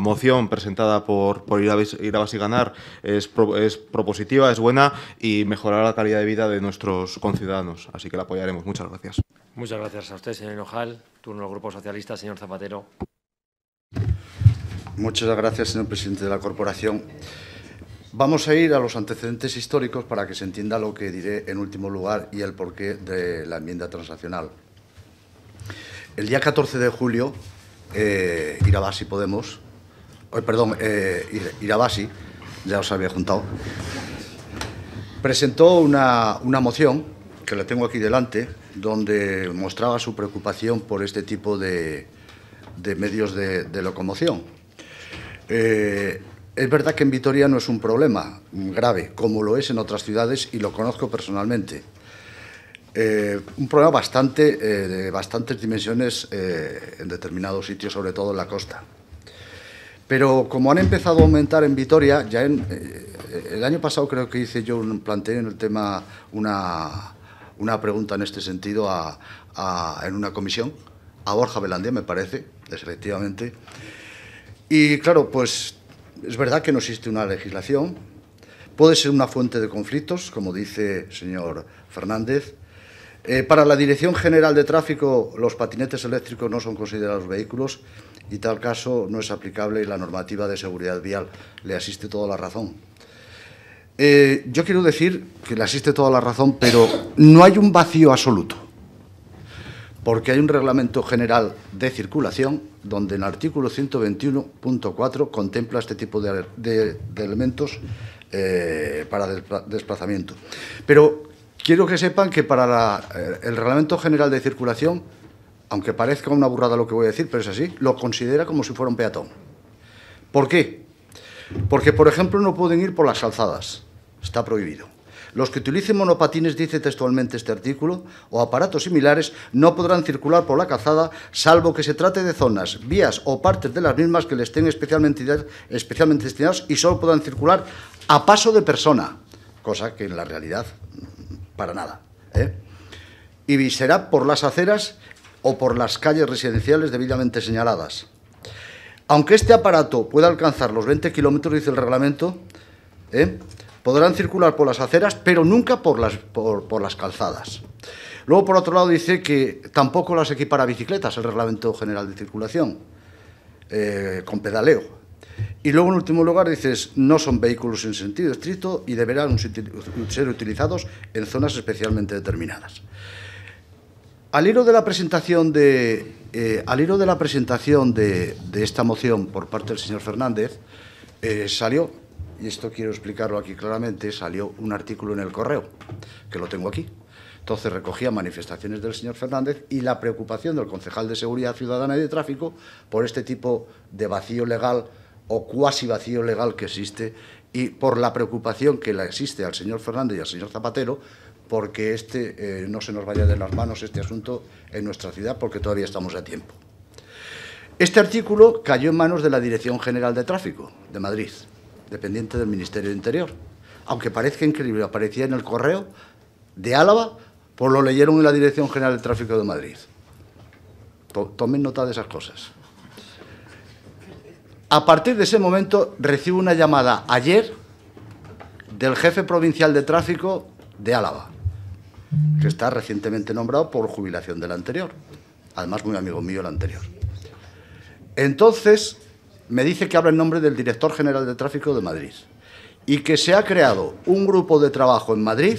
[SPEAKER 4] moción presentada por, por Irabas, y Ganar es, propositiva, es buena y mejorará la calidad de vida de nuestros conciudadanos. Así que la apoyaremos. Muchas gracias.
[SPEAKER 1] Muchas gracias a usted, señor Enojal. Turno al Grupo Socialista,
[SPEAKER 21] señor Zapatero.
[SPEAKER 4] Muchas gracias, señor presidente de la Corporación.
[SPEAKER 21] Vamos a ir a los antecedentes históricos para que se entienda lo que diré en último lugar y el porqué de la enmienda transaccional. El día 14 de julio, eh, Irabasi Podemos, eh, perdón, eh, Irabasi, ya os había juntado, presentó una, moción, que la tengo aquí delante, donde mostraba su preocupación por este tipo de, medios de, locomoción. Eh, es verdad que en Vitoria no es un problema grave, como lo es en otras ciudades y lo conozco personalmente. Eh, un problema bastante, eh, de bastantes dimensiones eh, en determinados sitios, sobre todo en la costa. Pero como han empezado a aumentar en Vitoria, ya en, el año pasado creo que hice yo un, planteo en el tema una, pregunta en este sentido en una comisión, a Borja Belandía, me parece, efectivamente. Y claro, pues es verdad que no existe una legislación, puede ser una fuente de conflictos, como dice el señor Fernández. Eh, para la Dirección General de Tráfico, los patinetes eléctricos no son considerados vehículos y tal caso no es aplicable y la normativa de seguridad vial le asiste toda la razón. Eh, yo quiero decir que le asiste toda la razón, pero no hay un vacío absoluto porque hay un reglamento general de circulación donde en el artículo 121.4 contempla este tipo de, elementos eh, para desplazamiento. Pero quiero que sepan que para eh, el reglamento general de circulación, aunque parezca una burrada lo que voy a decir, pero es así, lo considera como si fuera un peatón. ¿Por qué? Porque, por ejemplo, no pueden ir por las alzadas, Está prohibido. Los que utilicen monopatines, dice textualmente este artículo, o aparatos similares, no podrán circular por la calzada, salvo que se trate de zonas, vías o partes de las mismas que les estén especialmente, destinadas y solo puedan circular a paso de persona, cosa que en la realidad para nada. ¿eh? Y será por las aceras o por las calles residenciales debidamente señaladas. Aunque este aparato pueda alcanzar los 20 kilómetros, dice el reglamento, ¿eh? podrán circular por las aceras, pero nunca por las, por, las calzadas. Luego, por otro lado, dice que tampoco las equipara bicicletas el Reglamento General de Circulación, eh, con pedaleo. Y luego, en último lugar, dices, no son vehículos en sentido estricto y deberán ser utilizados en zonas especialmente determinadas. Al hilo de la presentación de, eh, al hilo de, la presentación de, esta moción por parte del señor Fernández, eh, salió y esto quiero explicarlo aquí claramente, salió un artículo en el correo, que lo tengo aquí. Entonces recogía manifestaciones del señor Fernández y la preocupación del concejal de Seguridad Ciudadana y de Tráfico por este tipo de vacío legal o cuasi vacío legal que existe y por la preocupación que la existe al señor Fernández y al señor Zapatero porque este eh, no se nos vaya de las manos este asunto en nuestra ciudad porque todavía estamos a tiempo. Este artículo cayó en manos de la Dirección General de Tráfico de Madrid dependiente del Ministerio de Interior. Aunque parezca increíble, aparecía en el correo de Álava, pues lo leyeron en la Dirección General de Tráfico de Madrid. Tomen nota de esas cosas. A partir de ese momento recibo una llamada ayer del jefe provincial de tráfico de Álava, que está recientemente nombrado por jubilación del anterior. Además, muy amigo mío el anterior. Entonces, me dice que habla en nombre del director general de tráfico de Madrid y que se ha creado un grupo de trabajo en Madrid,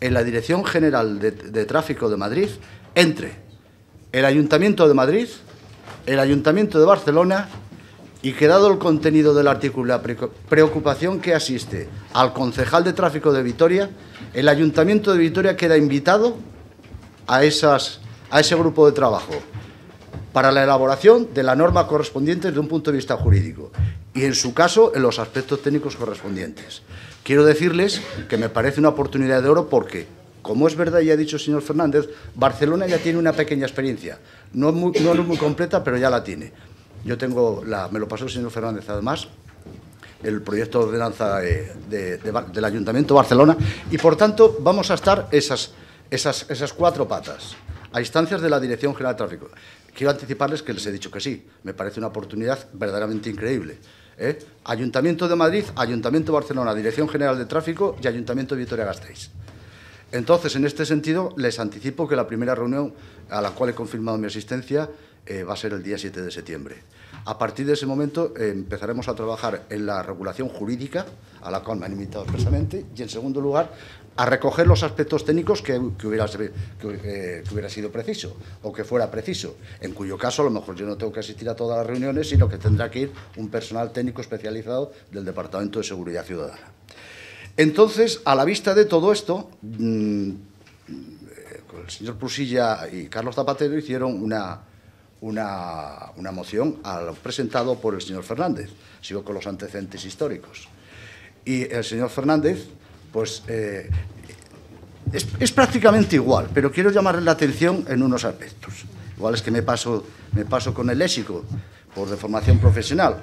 [SPEAKER 21] en la Dirección General de, Tráfico de Madrid, entre el Ayuntamiento de Madrid, el Ayuntamiento de Barcelona y que dado el contenido del artículo la preocupación que asiste al concejal de tráfico de Vitoria, el Ayuntamiento de Vitoria queda invitado a, esas, a ese grupo de trabajo para la elaboración de la norma correspondiente desde un punto de vista jurídico y, en su caso, en los aspectos técnicos correspondientes. Quiero decirles que me parece una oportunidad de oro porque, como es verdad y ha dicho el señor Fernández, Barcelona ya tiene una pequeña experiencia. No, muy, no es muy completa, pero ya la tiene. Yo tengo, la, me lo pasó el señor Fernández además, el proyecto de ordenanza eh, del Ayuntamiento de Barcelona y, por tanto, vamos a estar esas, esas, esas cuatro patas a instancias de la Dirección General de Tráfico quiero anticiparles que les he dicho que sí. Me parece una oportunidad verdaderamente increíble. ¿eh? Ayuntamiento de Madrid, Ayuntamiento de Barcelona, Dirección General de Tráfico y Ayuntamiento de Vitoria-Gasteiz. Entonces, en este sentido, les anticipo que la primera reunión a la cual he confirmado mi asistencia eh, va a ser el día 7 de septiembre. A partir de ese momento eh, empezaremos a trabajar en la regulación jurídica, a la cual me han invitado expresamente, y en segundo lugar, a recoger los aspectos técnicos eh, que, hubiera, sido preciso o que fuera preciso, en cuyo caso a lo mejor yo no tengo que asistir a todas las reuniones, sino que tendrá que ir un personal técnico especializado del Departamento de Seguridad Ciudadana. Entonces, a la vista de todo esto, mm, el señor Prusilla y Carlos Zapatero hicieron una, una, moción presentada presentado por el señor Fernández, sigo con los antecedentes históricos. Y el señor Fernández pues eh, es, prácticamente igual, pero quiero llamar la atención en unos aspectos. Igual es que me paso, me paso con el léxico por deformación profesional.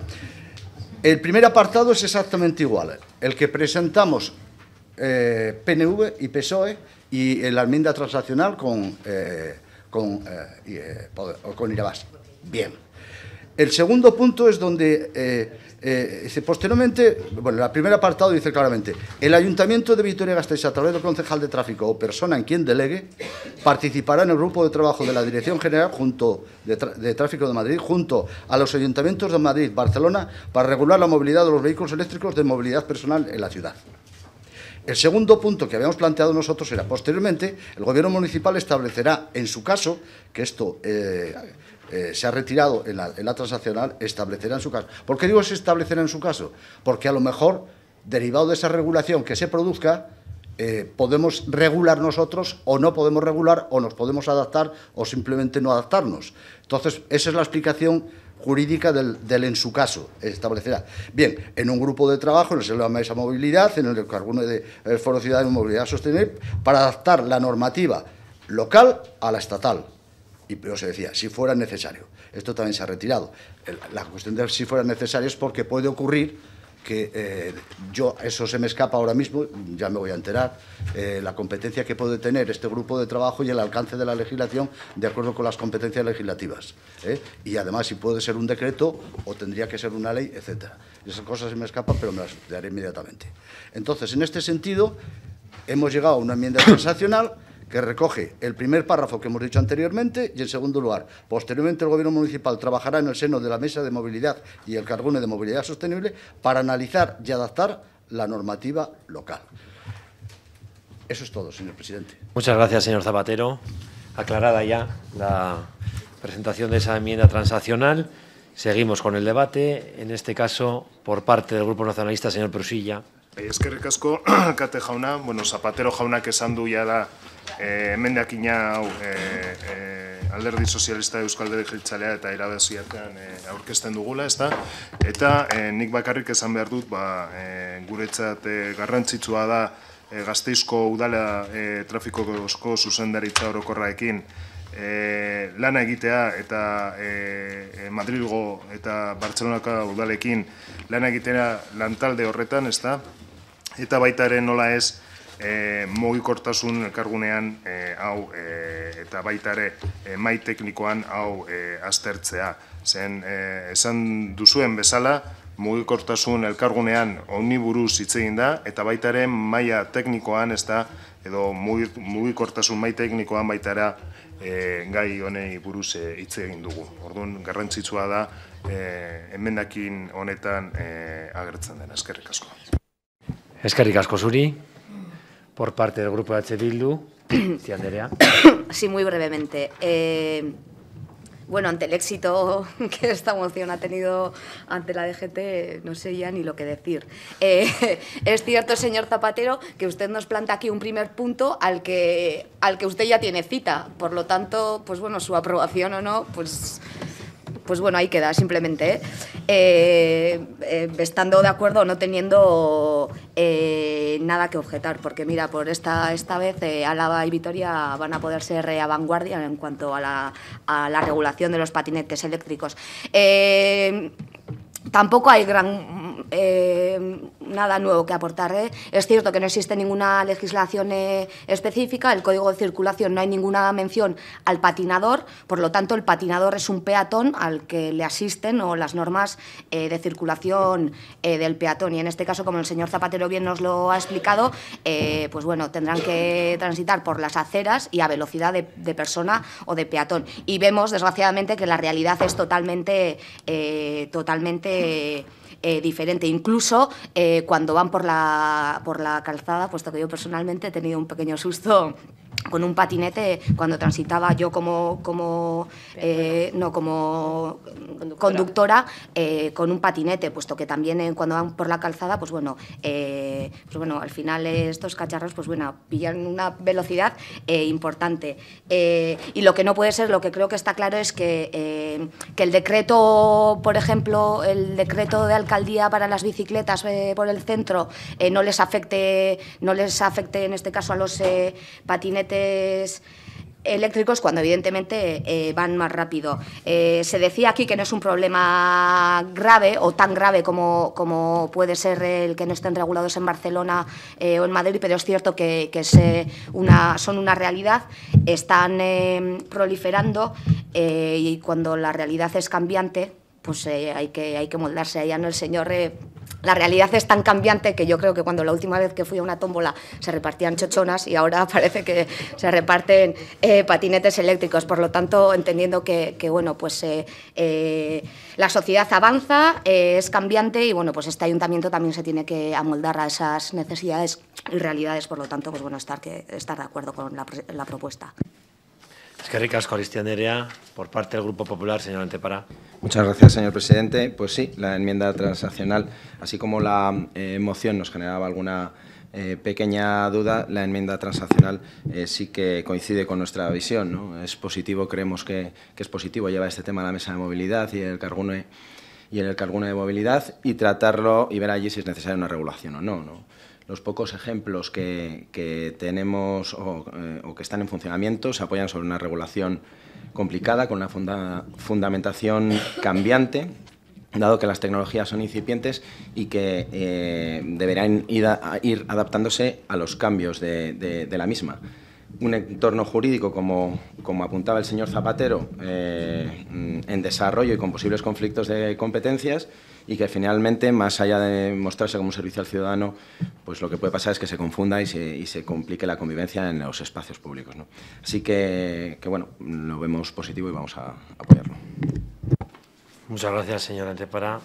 [SPEAKER 21] El primer apartado es exactamente igual, el que presentamos eh, PNV y PSOE y la enmienda transaccional con, eh, con, eh, con Irabás. Bien. El segundo punto es donde eh, posteriormente, bueno, el primer apartado dice claramente, el Ayuntamiento de Vitoria-Gasteiz, a través del concejal de tráfico o persona en quien delegue, participará en el grupo de trabajo de la Dirección General junto de, Tráfico de Madrid, junto a los ayuntamientos de Madrid, Barcelona, para regular la movilidad de los vehículos eléctricos de movilidad personal en la ciudad. El segundo punto que habíamos planteado nosotros era, posteriormente, el Gobierno municipal establecerá, en su caso, que esto... Eh, eh, se ha retirado en la, transaccional, establecerá en su caso. ¿Por qué digo se establecerá en su caso? Porque a lo mejor, derivado de esa regulación que se produzca, eh, podemos regular nosotros o no podemos regular o nos podemos adaptar o simplemente no adaptarnos. Entonces, esa es la explicación jurídica del, en su caso establecerá. Bien, en un grupo de trabajo, en el que de Movilidad, en el Carbono de eh, el Foro Ciudad de Movilidad Sostenible, para adaptar la normativa local a la estatal y pero se decía, si fuera necesario. Esto también se ha retirado. La cuestión de si fuera necesario es porque puede ocurrir que eh, yo, eso se me escapa ahora mismo, ya me voy a enterar, eh, la competencia que puede tener este grupo de trabajo y el alcance de la legislación de acuerdo con las competencias legislativas. ¿eh? Y además si puede ser un decreto o tendría que ser una ley, etc. Esas cosas se me escapan, pero me las daré inmediatamente. Entonces, en este sentido, hemos llegado a una enmienda transaccional que recoge el primer párrafo que hemos dicho anteriormente y, en segundo lugar, posteriormente el Gobierno Municipal trabajará en el seno de la Mesa de Movilidad y el Cargune de Movilidad Sostenible para analizar y adaptar la normativa local. Eso es todo, señor presidente.
[SPEAKER 1] Muchas gracias, señor Zapatero. Aclarada ya la presentación de esa enmienda transaccional. Seguimos con el debate, en este caso por parte del Grupo Nacionalista, señor Prusilla.
[SPEAKER 13] Es que recasco, Cate Jauna, bueno, Zapatero Jauna, que sandu ya eh, emendakina hau eh, eh, alderdi sozialista Euskal Alderdi eta irabazi artean eh, aurkezten dugula, ez Eta eh, nik bakarrik esan behar dut, ba, eh, guretzat eh, garrantzitsua da gazteizko udala eh, trafikozko zuzendaritza orokorraekin E, lana egitea eta e, Madrilgo eta Bartzelonaka udalekin lana egitea lantalde horretan, ez da? Eta baita ere nola ez, e, eh, mogikortasun elkargunean eh, hau eh, eta baita ere e, mai teknikoan hau aztertzea. Zen e, esan duzuen bezala, mugikortasun elkargunean honi buruz hitz da eta baita ere maila teknikoan ez da edo mugikortasun mai teknikoan baita ere gai honei buruz hitz egin dugu. Orduan garrantzitsua da e, honetan agertzen den eskerrik asko.
[SPEAKER 1] Eskerrik asko zuri.
[SPEAKER 13] por parte del Grupo H. Bildu.
[SPEAKER 1] Sí, Andrea.
[SPEAKER 22] Sí, muy brevemente. Eh, bueno, ante el éxito que esta moción ha tenido ante la DGT, no sé ya ni lo que decir. Eh, es cierto, señor Zapatero, que usted nos planta aquí un primer punto al que, al que usted ya tiene cita. Por lo tanto, pues bueno, su aprobación o no, pues pues bueno, ahí queda, simplemente. ¿eh? Eh, eh, estando de acuerdo, no teniendo nada que objetar, porque mira, por esta, esta vez Álava y Vitoria van a poder ser a vanguardia en cuanto a la, a la regulación de los patinetes eléctricos. Tampoco hay gran eh, nada nuevo que aportar. ¿eh? Es cierto que no existe ninguna legislación eh, específica, el código de circulación no hay ninguna mención al patinador, por lo tanto el patinador es un peatón al que le asisten o las normas de circulación del peatón. Y en este caso, como el señor Zapatero bien nos lo ha explicado, pues bueno, tendrán que transitar por las aceras y a velocidad de, de, persona o de peatón. Y vemos, desgraciadamente, que la realidad es totalmente, totalmente eh, diferente, incluso eh, cuando van por la, por la calzada, puesto que yo personalmente he tenido un pequeño susto con un patinete cuando transitaba yo como como eh, no como conductora, eh, con un patinete puesto que también eh, cuando van por la calzada pues bueno pues bueno al final estos cacharros pues bueno pillan una velocidad importante y lo que no puede ser lo que creo que está claro es que, que el decreto por ejemplo el decreto de alcaldía para las bicicletas por el centro no les afecte no les afecte en este caso a los patinetes eléctricos cuando evidentemente eh, van más rápido. Eh, se decía aquí que no es un problema grave o tan grave como, como puede ser el que no estén regulados en Barcelona eh, o en Madrid, pero es cierto que, son una realidad, están proliferando y cuando la realidad es cambiante, pues hay, que, hay que moldarse. no el señor la realidad es tan cambiante que yo creo que cuando la última vez que fui a una tómbola se repartían chochonas y ahora parece que se reparten eh, patinetes eléctricos. Por lo tanto, entendiendo que, bueno, pues eh, eh, la sociedad avanza, es cambiante y bueno, pues este ayuntamiento también se tiene que amoldar a esas necesidades y realidades. Por lo tanto, pues bueno, estar, que, estar de acuerdo con la, la propuesta
[SPEAKER 9] ricas Cristian Por parte del Grupo Popular, señor Antepara. Muchas gracias, señor presidente. Pues sí, la enmienda transaccional, así como la eh, moción nos generaba alguna eh, pequeña duda, la enmienda transaccional eh, sí que coincide con nuestra visión. Es positivo, creemos que, es positivo llevar este tema a la mesa de movilidad y el cargune y en el cargune de movilidad y tratarlo y ver allí si es necesaria una regulación o no. ¿no? Los pocos ejemplos que, tenemos eh, o, que están en funcionamiento se apoyan sobre una regulación complicada, con una fundamentación cambiante, dado que las tecnologías son incipientes y que eh, deberán ir, adaptándose a los cambios de, la misma. Un entorno jurídico, como, apuntaba el señor Zapatero, eh, en desarrollo y con posibles conflictos de competencias, y que finalmente, más allá de mostrarse como un servicio al ciudadano, pues lo que puede pasar es que se confunda y se, complique la convivencia en los espacios públicos. Así que, bueno, lo vemos positivo y vamos a apoyarlo.
[SPEAKER 1] Muchas gracias, señor Antepara.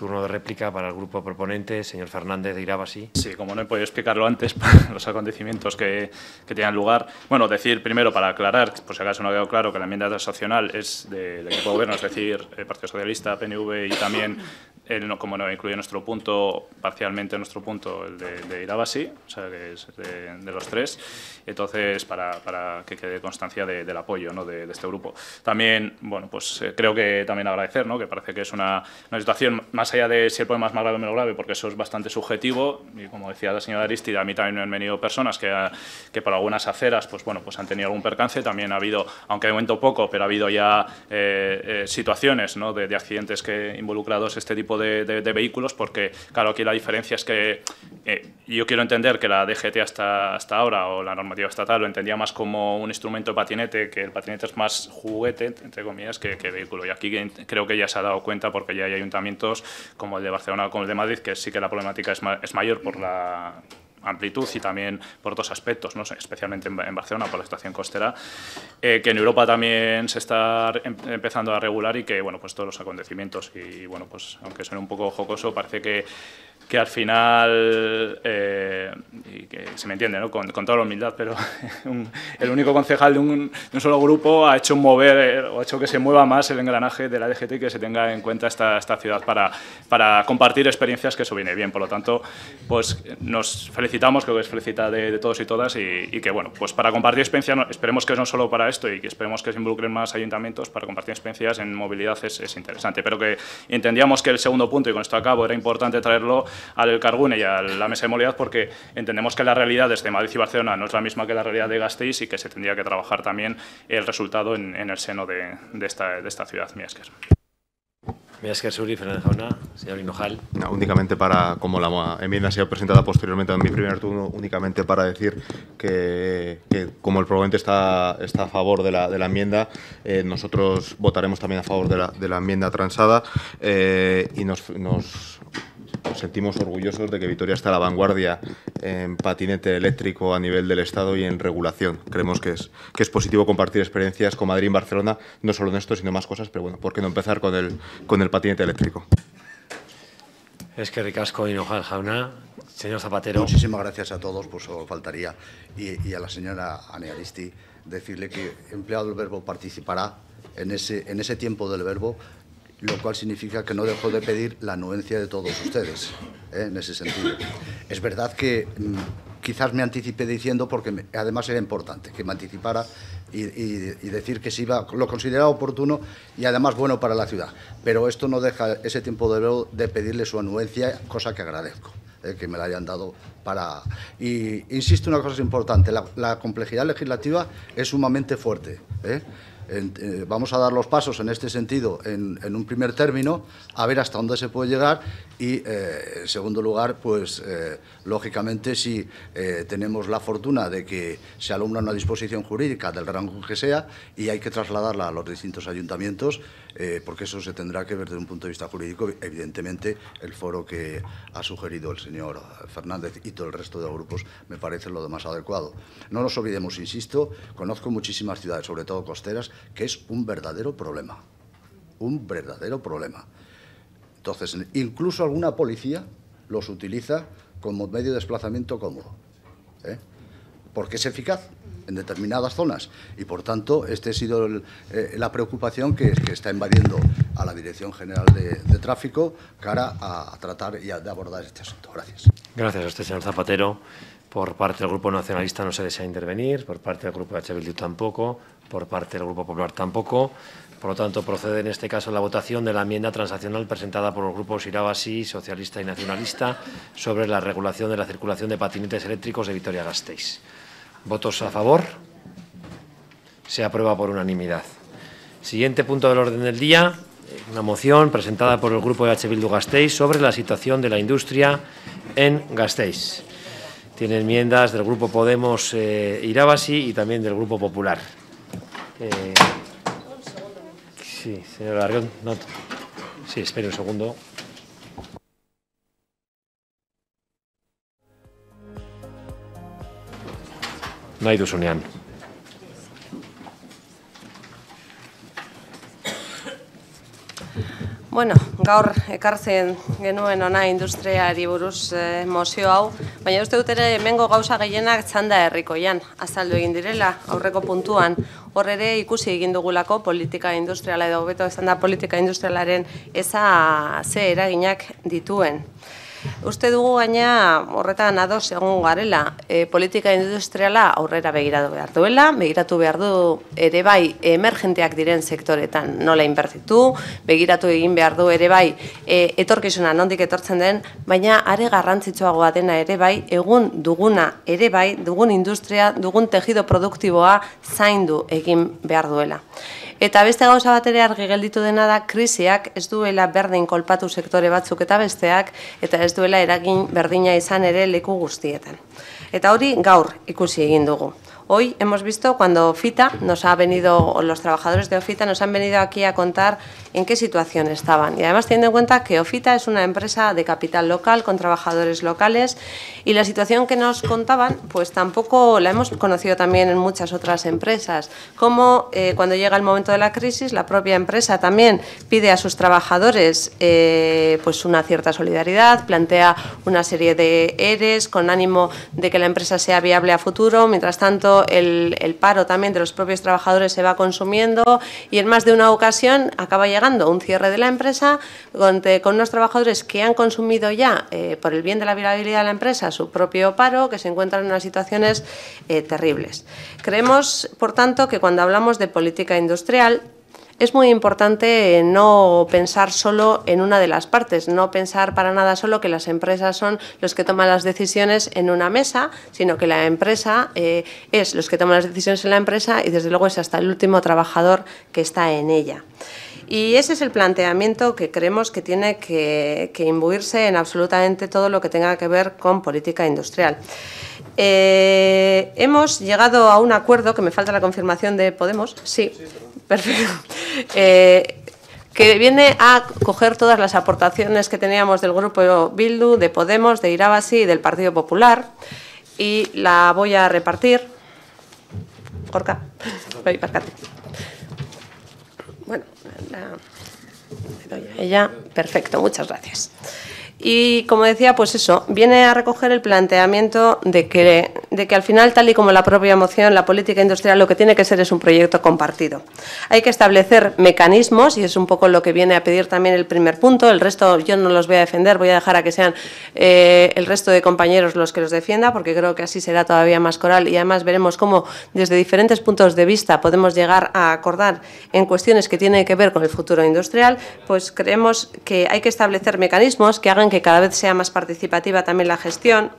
[SPEAKER 1] Turno de réplica para el grupo proponente, señor
[SPEAKER 3] Fernández de Irabasi. Sí, como no he podido explicarlo antes, los acontecimientos que, que lugar. Bueno, decir primero, para aclarar, por si acaso no ha quedado claro, que la enmienda transaccional es del equipo de gobierno, es decir, el Partido Socialista, PNV y también no como no incluye nuestro punto, parcialmente nuestro punto, el de, Irabasi, o sea, que es de, los tres, entonces para, que quede constancia del apoyo de, este grupo. También, bueno, pues eh, creo que también agradecer, ¿no? que parece que es una, situación, más allá de si el problema es más grave o menos grave, porque eso es bastante subjetivo, y como decía la señora Aristida, a mí también me han venido personas que, que por algunas aceras, pues bueno, pues han tenido algún percance, también ha habido, aunque de momento poco, pero ha habido ya eh, eh, situaciones ¿no? de, accidentes que involucrados este tipo de de, vehículos, porque claro, aquí la diferencia es que eh, yo quiero entender que la DGT hasta, hasta ahora o la normativa estatal lo entendía más como un instrumento de patinete, que el patinete es más juguete, entre comillas, que, vehículo. Y aquí creo que ya se ha dado cuenta porque ya hay ayuntamientos como el de Barcelona o como el de Madrid, que sí que la problemática es mayor por la amplitud y también por dos aspectos, ¿no? especialmente en, Barcelona por la situación costera, eh, que en Europa también se está em-, empezando a regular y que bueno, pues todos los acontecimientos y, bueno, pues aunque suene un poco jocoso, parece que, que al final, eh, y que se me entiende, ¿no? con, toda la humildad, pero el único concejal de un, solo grupo ha hecho mover eh, o ha hecho que se mueva más el engranaje de la DGT y que se tenga en cuenta esta, esta ciudad para, para compartir experiencias que eso viene bien. Por lo tanto, pues nos felicitamos felicitamos, creo que es felicita de, todos y todas y, que, bueno, pues para compartir experiencias esperemos que no solo para esto y que esperemos que se involucren más ayuntamientos para compartir experiencias en movilidad es, interesante, pero que entendíamos que el segundo punto, y con esto acabo, era importante traerlo al Cargune y a la mesa de movilidad porque entendemos que la realidad desde Madrid y Barcelona no es la misma que la realidad de Gasteiz y que se tendría que trabajar también el resultado en, el seno de, esta, de esta ciudad. Miasker Suri, Fernández Jauna, señor Hinojal.
[SPEAKER 4] únicamente para, como la enmienda ha sido presentada posteriormente en mi primer turno, únicamente para decir que, como el proponente está, está a favor de la, de la enmienda, eh, nosotros votaremos también a favor de la, de la enmienda transada eh, y nos nos sentimos orgullosos de que Vitoria está a la vanguardia en patinete eléctrico a nivel del Estado y en regulación. Creemos que es, que es positivo compartir experiencias con Madrid y Barcelona, no solo en esto, sino más cosas, pero bueno, ¿por qué no empezar con el, con el patinete eléctrico?
[SPEAKER 21] Es que ricasco y Nojal Jauna. Señor Zapatero. Muchísimas gracias a todos, pues eso faltaría. Y, a la señora Anealisti, decirle que empleado el verbo participará en ese, en ese tiempo del verbo lo cual significa que no dejo de pedir la anuencia de todos ustedes, ¿eh? en ese sentido. Es verdad que mm, quizás me anticipé diciendo, porque además era importante que me anticipara y, decir que iba, lo consideraba oportuno y además bueno para la ciudad. Pero esto no deja ese tiempo de, de pedirle su anuencia, cosa que agradezco. ¿eh? que me la hayan dado para... Y insisto, una cosa importante, la, complejidad legislativa es sumamente fuerte. ¿eh? Eh, vamos a dar los pasos en este sentido en, un primer término, a ver hasta dónde se puede llegar y eh, en segundo lugar, pues eh, lógicamente si eh, tenemos la fortuna de que se alumna una disposición jurídica del rango que sea y hay que trasladarla a los distintos ayuntamientos, porque eso se tendrá que ver desde un punto de vista jurídico, evidentemente el foro que ha sugerido el señor Fernández y todo el resto de grupos me parece lo más adecuado. No nos olvidemos, insisto, conozco muchísimas ciudades, sobre todo costeras, que es un verdadero problema, un verdadero problema. Entonces, incluso alguna policía los utiliza como medio de desplazamiento cómodo, ¿eh? porque es eficaz en determinadas zonas. Y, por tanto, esta ha sido eh, la preocupación que, está invadiendo a la Dirección General de, Tráfico cara a, tratar y a, abordar este asunto. Gracias.
[SPEAKER 1] Gracias a usted, señor Zapatero. Por parte del Grupo Nacionalista no se desea intervenir, por parte del Grupo de tampoco, por parte del Grupo Popular tampoco. Por lo tanto, procede en este caso la votación de la enmienda transaccional presentada por los grupos Irabasi, Socialista y Nacionalista sobre la regulación de la circulación de patinetes eléctricos de Vitoria-Gasteiz. ¿Votos a favor? Se aprueba por unanimidad. Siguiente punto del orden del día, una moción presentada por el Grupo e H. Bildu Gasteiz sobre la situación de la industria en Gasteiz. Tiene enmiendas del Grupo Podemos eh, Irabasi y también del Grupo Popular. Eh, Sí, señor Argón. No, sí, espere un segundo. Nahidu zunean.
[SPEAKER 7] Bueno, gaur ekartzen genuen ona industriari buruz e, mozio hau, baina uste dut ere hemengo gauza gehienak txanda herrikoian azaldu egin direla aurreko puntuan hor ere ikusi egin dugulako politika industriala edo hobeto esan politika industrialaren eza ze eraginak dituen. Uste dugu gaina horretan ados egon garela, e, politika industriala aurrera begiratu behar duela, begiratu behar du ere bai emergenteak diren sektoretan nola inbertitu, begiratu egin behar du ere bai e, etorkizuna nondik etortzen den, baina are garrantzitsuagoa dena ere bai egun duguna ere bai dugun industria, dugun tejido produktiboa zaindu egin behar duela. Eta beste gauza bat ere argi gelditu dena da krisiak ez duela berdin kolpatu sektore batzuk eta besteak eta ez duela eragin berdina izan ere leku guztietan. Eta hori gaur ikusi egin dugu. Hoy hemos visto cuando Ofita nos ha venido, los trabajadores de OFITA nos han venido aquí a contar en qué situación estaban. Y además teniendo en cuenta que OFITA es una empresa de capital local con trabajadores locales y la situación que nos contaban, pues tampoco la hemos conocido también en muchas otras empresas. Como eh, cuando llega el momento de la crisis, la propia empresa también pide a sus trabajadores eh, pues una cierta solidaridad, plantea una serie de eres con ánimo de que la empresa sea viable a futuro. Mientras tanto, el, paro también de los propios trabajadores se va consumiendo y en más de una ocasión acaba llegando un cierre de la empresa con, unos trabajadores que han consumido ya, eh, por el bien de la viabilidad de la empresa, su propio paro, que se encuentran en unas situaciones eh, terribles. Creemos, por tanto, que cuando hablamos de política industrial, es muy importante no pensar solo en una de las partes, no pensar para nada solo que las empresas son los que toman las decisiones en una mesa, sino que la empresa eh, es los que toman las decisiones en la empresa y desde luego es hasta el último trabajador que está en ella. Y ese es el planteamiento que creemos que tiene que, imbuirse en absolutamente todo lo que tenga que ver con política industrial. Eh, hemos llegado a un acuerdo, que me falta la confirmación de Podemos, sí, Perfecto. Eh, que viene a coger todas las aportaciones que teníamos del grupo Bildu, de Podemos, de Irabasi y del Partido Popular y la voy a repartir. Corca, Bueno, ella. Perfecto, muchas gracias. Y como decía, pues eso, viene a recoger el planteamiento de que, de que al final, tal y como la propia moción, la política industrial lo que tiene que ser es un proyecto compartido. Hay que establecer mecanismos, y es un poco lo que viene a pedir también el primer punto, el resto yo no los voy a defender, voy a dejar a que sean eh, el resto de compañeros los que los defienda, porque creo que así será todavía más coral y además veremos cómo desde diferentes puntos de vista podemos llegar a acordar en cuestiones que tienen que ver con el futuro industrial, pues creemos que hay que establecer mecanismos que hagan que cada vez sea más participativa también la gestión,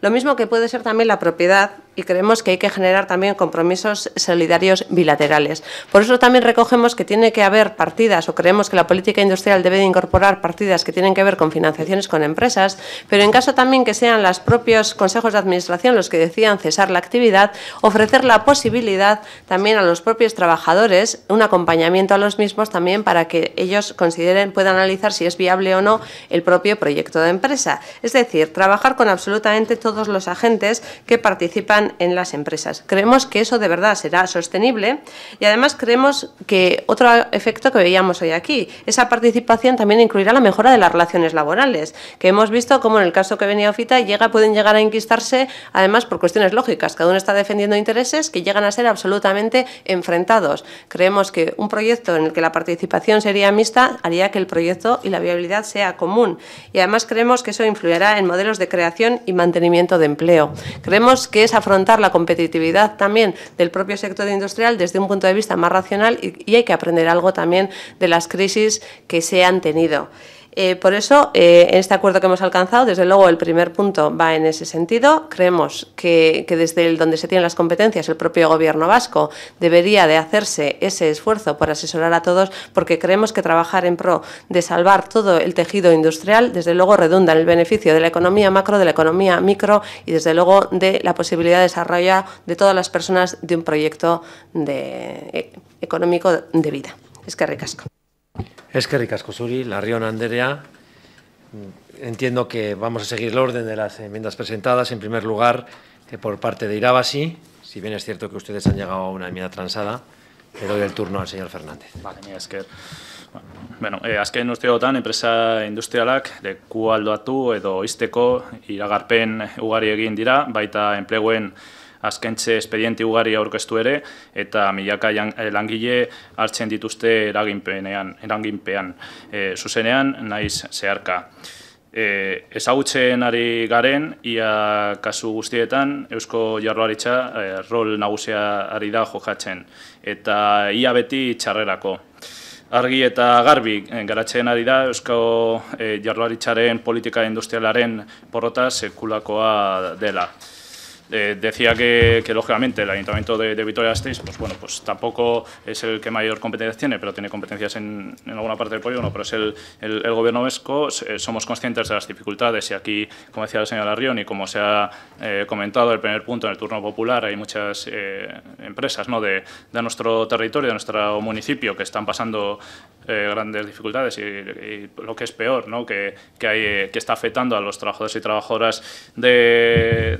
[SPEAKER 7] lo mismo que puede ser también la propiedad y creemos que hay que generar también compromisos solidarios bilaterales. Por eso también recogemos que tiene que haber partidas, o creemos que la política industrial debe de incorporar partidas que tienen que ver con financiaciones con empresas, pero en caso también que sean los propios consejos de administración los que decían cesar la actividad, ofrecer la posibilidad también a los propios trabajadores, un acompañamiento a los mismos también para que ellos consideren, puedan analizar si es viable o no el propio proyecto de empresa. Es decir, trabajar con absolutamente todos los agentes que participan en las empresas. Creemos que eso de verdad será sostenible y además creemos que otro efecto que veíamos hoy aquí, esa participación también incluirá la mejora de las relaciones laborales, que hemos visto como en el caso que venía Ofita llega, pueden llegar a inquistarse además por cuestiones lógicas, cada uno está defendiendo intereses que llegan a ser absolutamente enfrentados. Creemos que un proyecto en el que la participación sería mixta haría que el proyecto y la viabilidad sea común y además creemos que eso influirá en modelos de creación y mantenimiento de empleo. Creemos que esa afrontar la competitividad también del propio sector industrial desde un punto de vista más racional y, y hay que aprender algo también de las crisis que se han tenido. Eh, por eso, en eh, este acuerdo que hemos alcanzado, desde luego el primer punto va en ese sentido. Creemos que, desde el, donde se tienen las competencias, el propio Gobierno vasco debería de hacerse ese esfuerzo por asesorar a todos, porque creemos que trabajar en pro de salvar todo el tejido industrial, desde luego, redunda en el beneficio de la economía macro, de la economía micro y, desde luego, de la posibilidad de desarrollo de todas las personas de un proyecto eh, económico de vida. Es que ricasco.
[SPEAKER 1] Eskerrik Suri, La Rion Anderea. Entiendo que vamos a seguir el orden de las enmiendas presentadas. En primer lugar, eh, por parte de Irabasi, si bien es cierto que ustedes han
[SPEAKER 3] llegado a una enmienda transada, le doy el turno al señor Fernández. Vale, mira, esker. Bueno, eh, azken tan empresa industrialak de Cualdoatu, edo izteko iragarpen ugari egin dira, baita enpleguen azkentze espedienti ugari aurkeztu ere eta milaka eh, langile hartzen dituzte eraginpean eraginpean eh, e, zuzenean naiz zeharka. E, ezagutzen ari garen, ia kasu guztietan, Eusko Jarroaritza rol nagusia ari da jokatzen, eta ia beti txarrerako. Argi eta garbi, garatzen ari da Eusko Jarroaritzaren politika industrialaren porrota sekulakoa dela. Eh, decía que, lógicamente, el Ayuntamiento de, Vitoria-Gasteiz, pues bueno, pues tampoco es el que mayor competencia tiene, pero tiene competencias en, alguna parte del pueblo, pero es el, gobierno vesco. Eh, somos conscientes de las dificultades y aquí, como decía la señora Arrión y como se ha eh, comentado el primer punto en el turno popular, hay muchas eh, empresas de, nuestro territorio, de nuestro municipio, que están pasando grandes dificultades y, lo que es peor, ¿no? que, hay, que está afectando a los trabajadores y trabajadoras de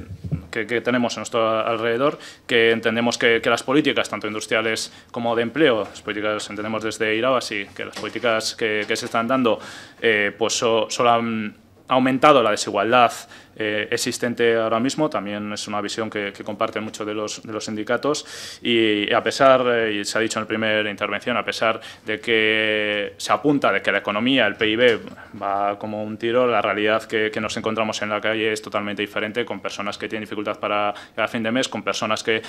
[SPEAKER 3] que, tenemos a nuestro alrededor, que entendemos que, las políticas, tanto industriales como de empleo, las políticas entendemos desde Irabasi, que las políticas que, se están dando, eh, pues solo han aumentado la desigualdad eh, existente ahora mismo, también es una visión que, que comparten muchos de los, de los sindicatos y a pesar, eh, y se ha dicho en la primera intervención, a pesar de que se apunta de que la economía, el PIB va como un tiro, la realidad que, nos encontramos en la calle es totalmente diferente con personas que tienen dificultad para llegar a fin de mes, con personas que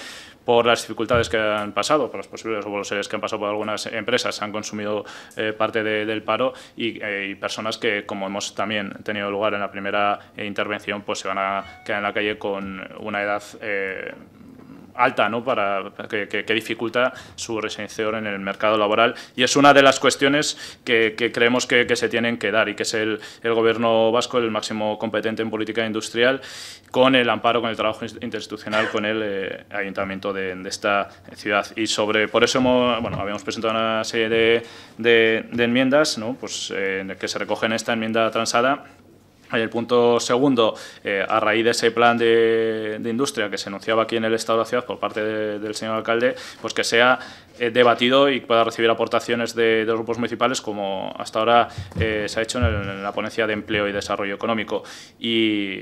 [SPEAKER 3] por las dificultades que han pasado, por los posibles seres que han pasado por algunas empresas, han consumido eh, parte del paro y personas que, como hemos también tenido lugar en la primera intervención, pues se van a quedar en la calle con una edad eh, alta, Para, que, dificulta su residencia en el mercado laboral. Y es una de las cuestiones que, creemos que, se tienen que dar y que es el, Gobierno vasco el máximo competente en política industrial con el amparo, con el trabajo interinstitucional, con el eh, ayuntamiento de, esta ciudad. Y sobre, por eso habíamos presentado una serie de, enmiendas, pues, eh, en que se recogen esta enmienda transada y el punto segundo, eh, a raíz de ese plan de, industria que se anunciaba aquí en el Estado de la Ciudad por parte del señor alcalde, pues que sea debatido y pueda recibir aportaciones de, los grupos municipales como hasta ahora eh, se ha hecho en, la ponencia de empleo y desarrollo económico y,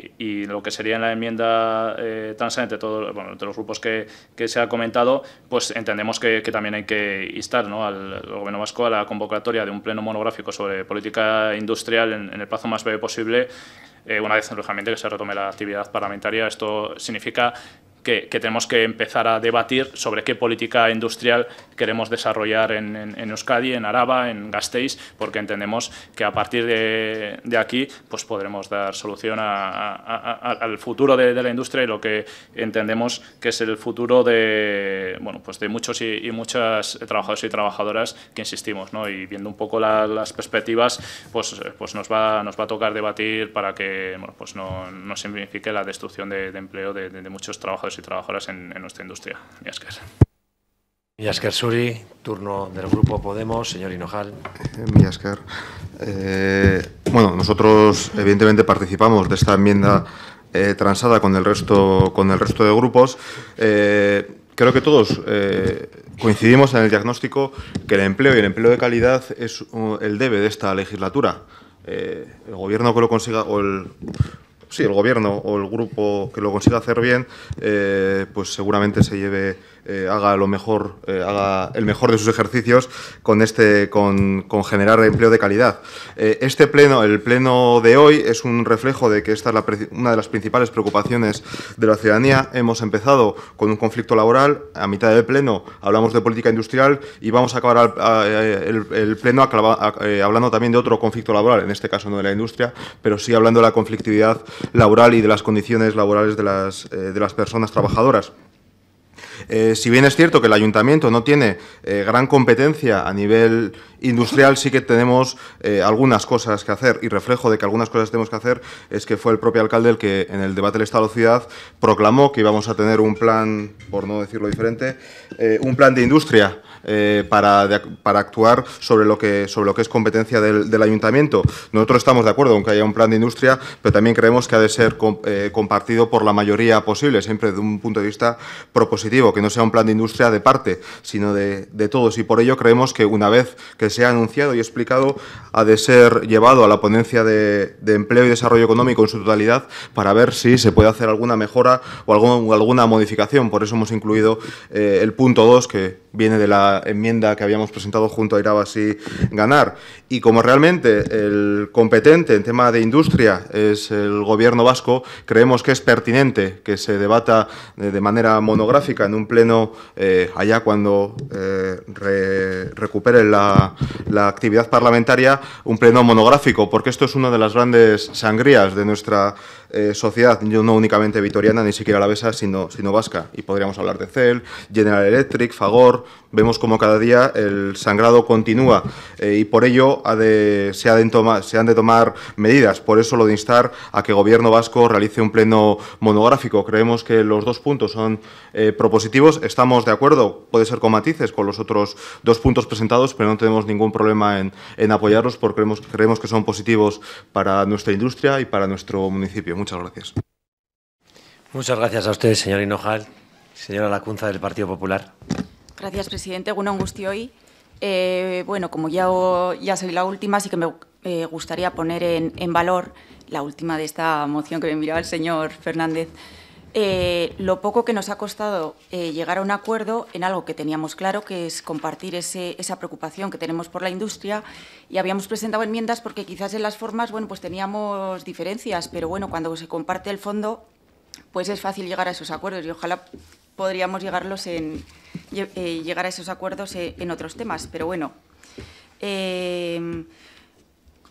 [SPEAKER 3] lo que sería en la enmienda eh, entre todos los grupos que, se ha comentado pues entendemos que, también hay que instar al, gobierno vasco a la convocatoria de un pleno monográfico sobre política industrial en, el plazo más breve posible eh, una vez que se retome la actividad parlamentaria. Esto significa que, tenemos que empezar a debatir sobre qué política industrial queremos desarrollar en, Euskadi, en Araba, en Gasteiz, porque entendemos que a partir de, aquí pues podremos dar solución al futuro de, la industria y lo que entendemos que es el futuro de, bueno, pues de muchos y, muchas trabajadores y trabajadoras que insistimos. ¿no? Y viendo un poco las perspectivas, pues, pues nos, va, nos va a tocar debatir para que pues no, no signifique la destrucción de empleo de muchos trabajadores y trabajadoras en, nuestra industria. Yasker.
[SPEAKER 1] Yasker Suri, turno del Grupo Podemos. Señor Hinojal. Eh,
[SPEAKER 4] Yasker. Eh, bueno, nosotros evidentemente participamos de esta enmienda eh, transada con el resto, con el resto de grupos. creo que todos coincidimos en el diagnóstico que el empleo y el empleo de calidad es el debe de esta legislatura. el gobierno que lo consiga o el, sí, el gobierno o el grupo que lo consiga hacer bien, eh, pues seguramente se lleve eh, haga lo mejor, eh, el mejor de sus ejercicios con este, con, generar empleo de calidad. Eh, este pleno, el pleno de hoy, es un reflejo de que esta es una de las principales preocupaciones de la ciudadanía. Hemos empezado con un conflicto laboral, a mitad del pleno hablamos de política industrial y vamos a acabar el, pleno hablando también de otro conflicto laboral, en este caso no de la industria, pero sí hablando de la conflictividad laboral y de las condiciones laborales de las, de las personas trabajadoras. Eh, si bien es cierto que el ayuntamiento no tiene eh, gran competencia a nivel industrial, sí que tenemos eh, algunas cosas que hacer y reflejo de que algunas cosas tenemos que hacer es que fue el propio alcalde el que en el debate del Estado-Ciudad proclamó que íbamos a tener un plan, por no decirlo diferente, un plan de industria eh, para, para, actuar sobre lo que, sobre lo que es competencia del, ayuntamiento. Nosotros estamos de acuerdo, aunque haya un plan de industria, pero también creemos que ha de ser eh, compartido por la mayoría posible, siempre desde un punto de vista propositivo, que no sea un plan de industria de parte, sino de, todos. Y por ello creemos que una vez que sea anunciado y explicado, ha de ser llevado a la ponencia de, empleo y desarrollo económico en su totalidad para ver si se puede hacer alguna mejora o algún, alguna modificación. Por eso hemos incluido eh, el punto 2, que viene de la enmienda que habíamos presentado junto a Irabasi Ganar. Y como realmente el competente en tema de industria es el gobierno vasco, creemos que es pertinente que se debata de manera monográfica en un pleno eh, allá cuando eh, recupere la, la actividad parlamentaria, un pleno monográfico, porque esto es una de las grandes sangrías de nuestra eh, sociedad no únicamente vitoriana, ni siquiera alavesa, sino, sino vasca. Y podríamos hablar de CEL, General Electric, Fagor. Vemos como cada día el sangrado continúa eh, y por ello se, de se han de tomar medidas. Por eso lo de instar a que el Gobierno vasco realice un pleno monográfico. Creemos que los dos puntos son eh, propositivos. Estamos de acuerdo, puede ser con matices, con los otros dos puntos presentados, pero no tenemos ningún problema en, en apoyarlos porque creemos, creemos que son positivos para nuestra industria y para nuestro municipio. Muchas gracias.
[SPEAKER 1] Muchas gracias a usted, señor Hinojal, señora Lacunza del Partido Popular.
[SPEAKER 23] Gracias, presidente. Bueno, angustio hoy. Eh, bueno, como ya, ya soy la última, sí que me eh, gustaría poner en, en valor la última de esta moción que me miraba el señor Fernández. Eh, lo poco que nos ha costado eh, llegar a un acuerdo en algo que teníamos claro, que es compartir esa preocupación que tenemos por la industria. Y habíamos presentado enmiendas porque quizás en las formas, bueno, pues teníamos diferencias, pero bueno, cuando se comparte el fondo, pues es fácil llegar a esos acuerdos y ojalá podríamos llegarlos en, eh, llegar a esos acuerdos en otros temas. Pero bueno,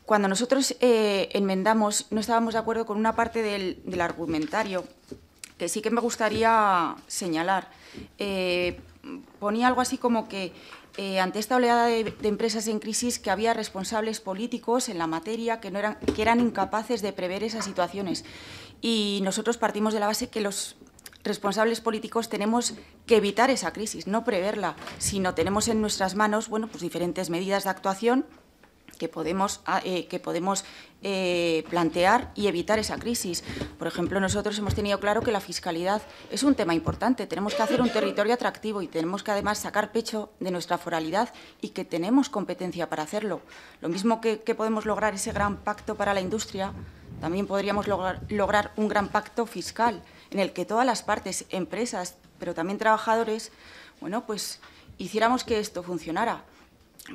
[SPEAKER 23] cuando nosotros enmendamos, no estábamos de acuerdo con una parte del argumentario que sí que me gustaría señalar. Eh, ponía algo así como que eh, ante esta oleada de, empresas en crisis que había responsables políticos en la materia que, no eran, que eran incapaces de prever esas situaciones. Y nosotros partimos de la base que los responsables políticos tenemos que evitar esa crisis, no preverla, sino tenemos en nuestras manos bueno, pues diferentes medidas de actuación que podemos, ah, eh, que podemos eh, plantear y evitar esa crisis. Por ejemplo, nosotros hemos tenido claro que la fiscalidad es un tema importante. Tenemos que hacer un territorio atractivo y tenemos que además sacar pecho de nuestra foralidad y que tenemos competencia para hacerlo. Lo mismo que, podemos lograr ese gran pacto para la industria, también podríamos lograr, un gran pacto fiscal en el que todas las partes, empresas, pero también trabajadores, bueno, pues hiciéramos que esto funcionara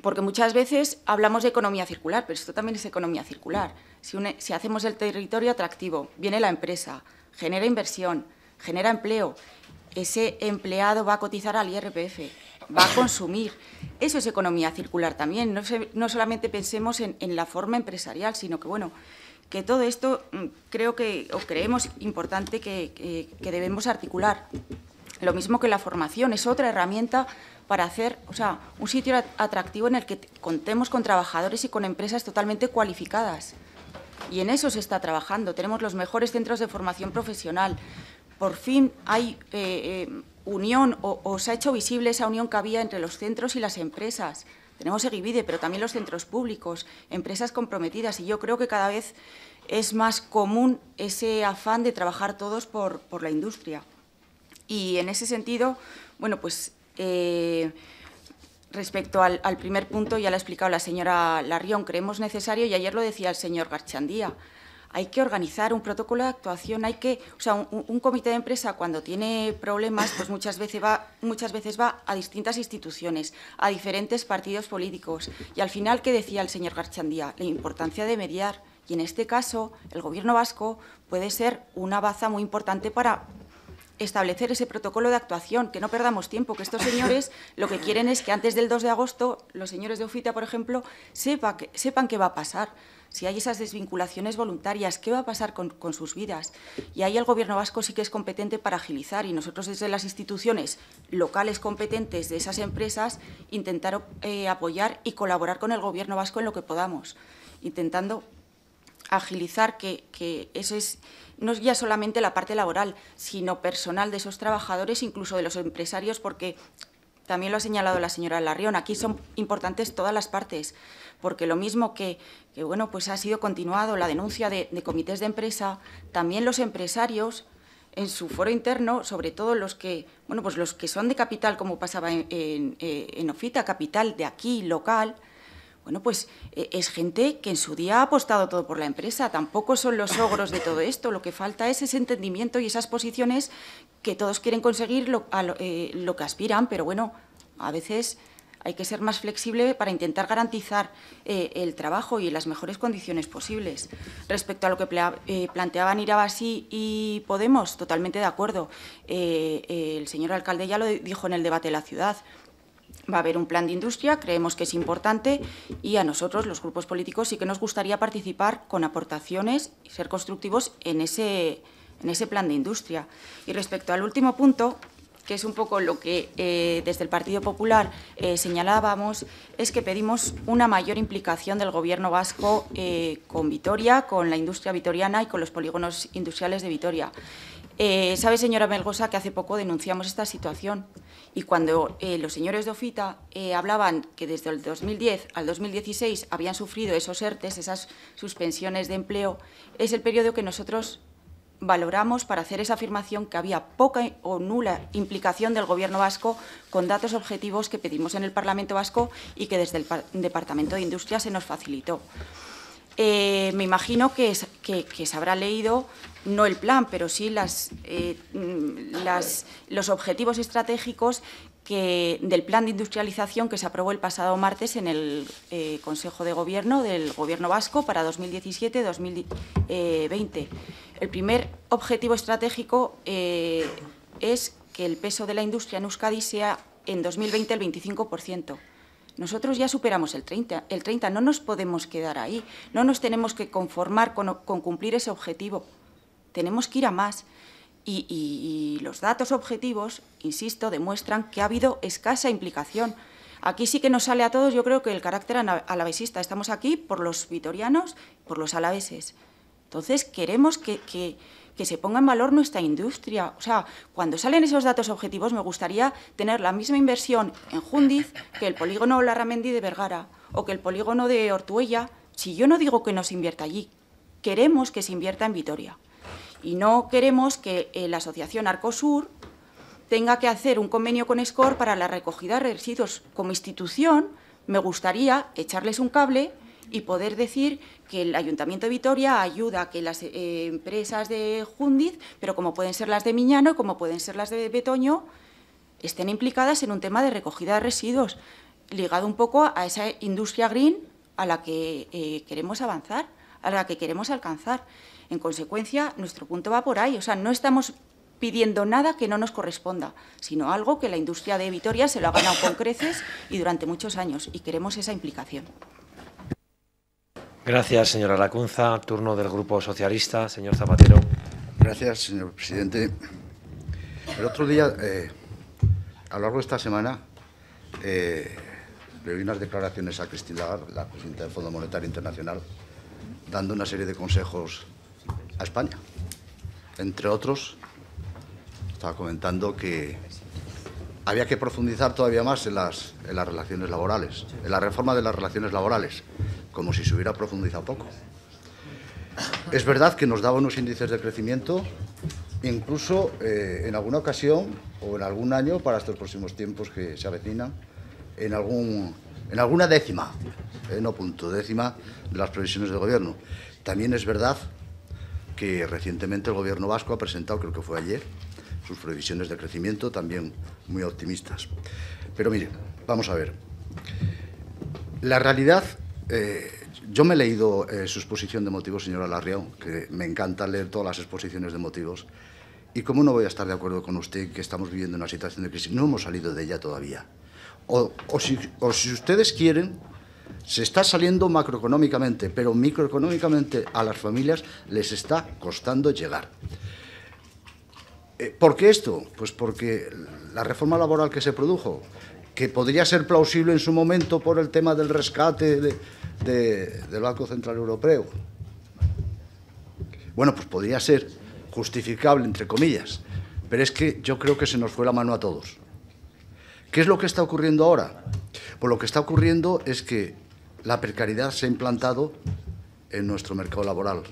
[SPEAKER 23] porque muchas veces hablamos de economía circular, pero esto también es economía circular. Si, hacemos el territorio atractivo, viene la empresa, genera inversión, genera empleo, ese empleado va a cotizar al IRPF, va a consumir. Eso es economía circular también. No, no solamente pensemos en, la forma empresarial, sino que, bueno, que todo esto mm, creo que, o creemos importante que debemos articular. Lo mismo que la formación, es otra herramienta para hacer o sea, un sitio atractivo en el que contemos con trabajadores y con empresas totalmente cualificadas. Y en eso se está trabajando. Tenemos los mejores centros de formación profesional. Por fin hay eh, eh, unión o, se ha hecho visible esa unión que había entre los centros y las empresas. Tenemos Egivide, pero también los centros públicos, empresas comprometidas. Y yo creo que cada vez es más común ese afán de trabajar todos por la industria. Y en ese sentido, bueno, pues eh, respecto al, primer punto, ya lo ha explicado la señora Larrión, creemos necesario, y ayer lo decía el señor Garchandía, hay que organizar un protocolo de actuación, hay que, o sea, un, comité de empresa cuando tiene problemas, pues muchas veces va, muchas veces va a distintas instituciones, a diferentes partidos políticos. Y al final, ¿qué decía el señor Garchandía? La importancia de mediar. Y en este caso, el Gobierno vasco puede ser una baza muy importante para establecer ese protocolo de actuación, que no perdamos tiempo, que estos señores lo que quieren es que antes del 2 de agosto los señores de UFITA, por ejemplo, que, sepan qué va a pasar, si hay esas desvinculaciones voluntarias, qué va a pasar con, sus vidas. Y ahí el Gobierno vasco sí que es competente para agilizar y nosotros desde las instituciones locales competentes de esas empresas intentar eh, apoyar y colaborar con el Gobierno vasco en lo que podamos, intentando agilizar que eso es no es ya solamente la parte laboral, sino personal de esos trabajadores, incluso de los empresarios, porque también lo ha señalado la señora Larrión, aquí son importantes todas las partes, porque lo mismo que, bueno, pues ha sido continuado la denuncia de, comités de empresa, también los empresarios en su foro interno, sobre todo los que, bueno, pues los que son de capital, como pasaba en, en eh, Ofita, capital de aquí, local, bueno, pues e, es gente que en su día ha apostado todo por la empresa. Tampoco son los ogros de todo esto. Lo que falta es ese entendimiento y esas posiciones que todos quieren conseguir lo, eh, que aspiran. Pero bueno, a veces hay que ser más flexible para intentar garantizar eh, el trabajo y las mejores condiciones posibles. Respecto a lo que eh, planteaban Irabasi y Podemos, totalmente de acuerdo. el señor alcalde ya lo dijo en el debate de la ciudad. Va a haber un plan de industria, creemos que es importante y a nosotros, los grupos políticos, sí que nos gustaría participar con aportaciones y ser constructivos en ese, en ese plan de industria. Y respecto al último punto, que es un poco lo que eh, desde el Partido Popular eh, señalábamos, es que pedimos una mayor implicación del Gobierno vasco eh, con Vitoria, con la industria vitoriana y con los polígonos industriales de Vitoria. Eh, sabe, señora Melgosa, que hace poco denunciamos esta situación y cuando eh, los señores de Ofita eh, hablaban que desde el 2010 al 2016 habían sufrido esos ERTES, esas suspensiones de empleo, es el periodo que nosotros valoramos para hacer esa afirmación que había poca o nula implicación del Gobierno vasco con datos objetivos que pedimos en el Parlamento vasco y que desde el Departamento de Industria se nos facilitó. Eh, me imagino que, se habrá leído no el plan, pero sí las, eh, mm, los objetivos estratégicos del plan de industrialización que se aprobó el pasado martes en el eh, Consejo de Gobierno del Gobierno Vasco para 2017-2020. El primer objetivo estratégico es que el peso de la industria en Euskadi sea en 2020 el 25%. Nosotros ya superamos el 30, el 30, no nos podemos quedar ahí, no nos tenemos que conformar con, cumplir ese objetivo, tenemos que ir a más. Y, los datos objetivos, insisto, demuestran que ha habido escasa implicación. Aquí sí que nos sale a todos, yo creo que el carácter alavesista. Estamos aquí por los vitorianos, por los alaveses. Entonces queremos que que se ponga en valor nuestra industria. O sea, cuando salen esos datos objetivos me gustaría tener la misma inversión en Jundiz que el polígono Larramendi de Vergara o que el polígono de Ortuella. Si yo no digo que no se invierta allí, queremos que se invierta en Vitoria. Y no queremos que eh, la asociación Arcosur tenga que hacer un convenio con Escor para la recogida de residuos. Como institución, me gustaría echarles un cable y poder decir que el Ayuntamiento de Vitoria ayuda a que las eh, empresas de Jundiz, pero como pueden ser las de Miñano y como pueden ser las de Betoño, estén implicadas en un tema de recogida de residuos, ligado un poco a esa industria green a la que eh, queremos avanzar, a la que queremos alcanzar. En consecuencia, nuestro punto va por ahí. O sea, no estamos pidiendo nada que no nos corresponda, sino algo que la industria de Vitoria se lo ha ganado con creces y durante muchos años, y queremos esa implicación.
[SPEAKER 1] Gracias, señora Lacunza. Turno del Grupo Socialista, señor Zapatero. Gracias,
[SPEAKER 21] señor presidente. El otro día, eh, a lo largo de esta semana, eh, le unas declaraciones a Cristina Lagarde, la presidenta del Fondo Monetario Internacional, dando una serie de consejos a España. Entre otros, estaba comentando que había que profundizar todavía más en las, en las relaciones laborales, en la reforma de las relaciones laborales, como si se hubiera profundizado poco. Es verdad que nos daba unos índices de crecimiento, incluso eh, en alguna ocasión o en algún año, para estos próximos tiempos que se avecinan, en, algún, en alguna décima, eh, no punto, décima de las previsiones del Gobierno. También es verdad que recientemente el Gobierno vasco ha presentado, creo que fue ayer, sus previsiones de crecimiento, también muy optimistas. Pero mire, vamos a ver. La realidad eh, yo me he leído eh, su exposición de motivos, señora Larrión, que me encanta leer todas las exposiciones de motivos. ¿Y cómo no voy a estar de acuerdo con usted que estamos viviendo una situación de crisis? No hemos salido de ella todavía. O, o, si, ustedes quieren, se está saliendo macroeconómicamente, pero microeconómicamente a las familias les está costando llegar. Eh, ¿Por qué esto? Pues porque la reforma laboral que se produjo que podría ser plausible en su momento por el tema del rescate del Banco Central Europeo. Bueno, pues podría ser justificable, entre comillas, pero es que yo creo que se nos fue la mano a todos. ¿Qué es lo que está ocurriendo ahora? Pues lo que está ocurriendo es que la precariedad se ha implantado en nuestro mercado laboral.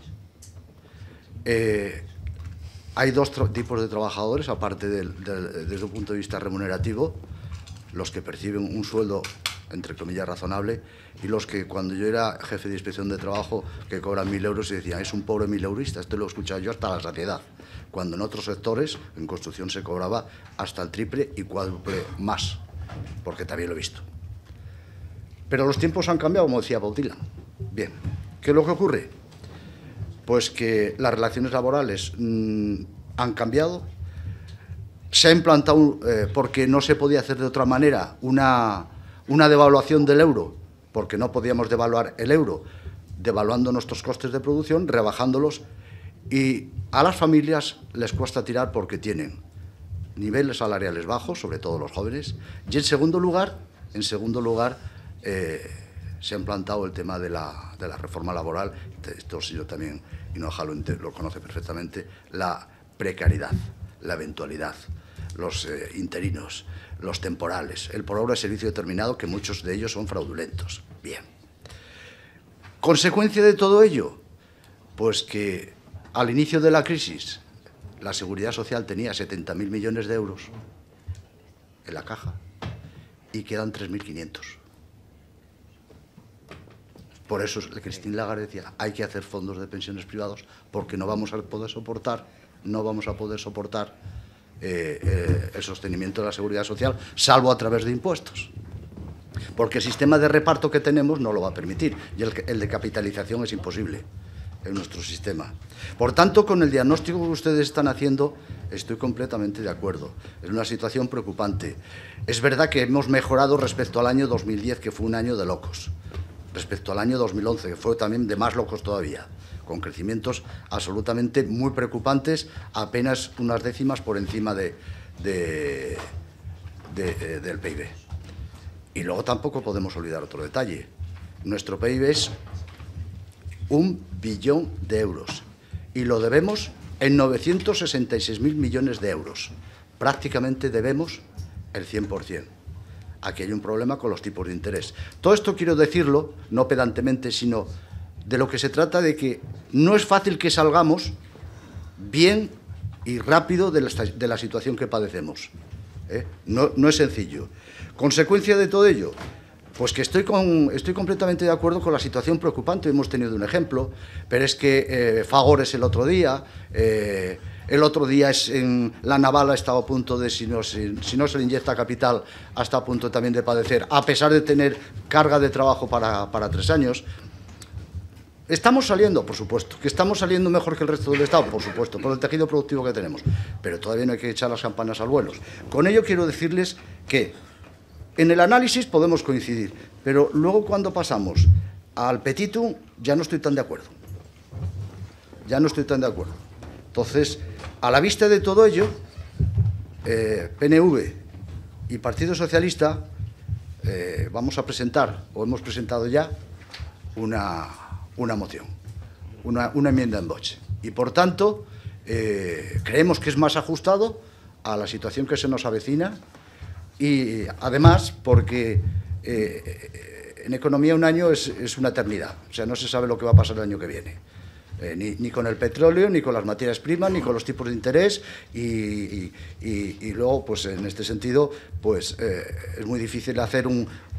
[SPEAKER 21] Eh, hay dos tipos de trabajadores, aparte desde un punto de vista remunerativo los que perciben un sueldo entre comillas, razonable, y los que cuando yo era jefe de inspección de trabajo, que cobran mil euros y decían, es un pobre mil esto lo he escuchado yo hasta la saciedad, cuando en otros sectores, en construcción se cobraba hasta el triple y cuádruple más, porque también lo he visto. Pero los tiempos han cambiado, como decía Bautila. Bien, ¿qué es lo que ocurre? Pues que las relaciones laborales mm, han cambiado, se ha implantado, eh, porque no se podía hacer de otra manera, una, devaluación del euro, porque no podíamos devaluar el euro, devaluando nuestros costes de producción, rebajándolos, y a las familias les cuesta tirar porque tienen niveles salariales bajos, sobre todo los jóvenes, y en segundo lugar, en segundo lugar eh, se ha implantado el tema de la, reforma laboral, este, esto sí yo también, y no lo conoce perfectamente, la precariedad, la eventualidad los eh, interinos, los temporales, el por obra de servicio determinado, que muchos de ellos son fraudulentos. Bien. Consecuencia de todo ello, pues que al inicio de la crisis la seguridad social tenía 70.000 millones de euros en la caja y quedan 3.500. Por eso Cristina Lagarde decía, hay que hacer fondos de pensiones privados porque no vamos a poder soportar, no vamos a poder soportar eh, eh, el sostenimiento de la seguridad social, salvo a través de impuestos. Porque el sistema de reparto que tenemos no lo va a permitir y el, el de capitalización es imposible en nuestro sistema. Por tanto, con el diagnóstico que ustedes están haciendo, estoy completamente de acuerdo. Es una situación preocupante. Es verdad que hemos mejorado respecto al año 2010, que fue un año de locos, respecto al año 2011, que fue también de más locos todavía con crecimientos absolutamente muy preocupantes, apenas unas décimas por encima de, eh, del PIB. Y luego tampoco podemos olvidar otro detalle. Nuestro PIB es un billón de euros y lo debemos en 966.000 millones de euros. Prácticamente debemos el 100%. Aquí hay un problema con los tipos de interés. Todo esto quiero decirlo, no pedantemente, sino de lo que se trata de que no es fácil que salgamos bien y rápido de la, situación que padecemos. ¿eh? No, es sencillo. Consecuencia de todo ello, pues que estoy, con, estoy completamente de acuerdo con la situación preocupante, hemos tenido un ejemplo, pero es que eh, Fagor Fagores el otro día, eh, el otro día es en la Navala estaba a punto de, si no, si, no se le inyecta capital, hasta a punto también de padecer, a pesar de tener carga de trabajo para, para tres años. ¿Estamos saliendo? Por supuesto. ¿Que estamos saliendo mejor que el resto del Estado? Por supuesto, por el tejido productivo que tenemos. Pero todavía no hay que echar las campanas al vuelo. Con ello quiero decirles que en el análisis podemos coincidir, pero luego cuando pasamos al petitum ya no estoy tan de acuerdo. Ya no estoy tan de acuerdo. Entonces, a la vista de todo ello, eh, PNV y Partido Socialista eh, vamos a presentar, o hemos presentado ya, una una moción, una, enmienda en boche. Y por tanto, eh, creemos que es más ajustado a la situación que se nos avecina y además porque eh, en economía un año es una eternidad, o sea, no se sabe lo que va a pasar el año que viene. Eh, ni, con el petróleo, ni con las materias primas, ni con los tipos de interés y, luego, pues en este sentido, pues eh, es muy difícil hacer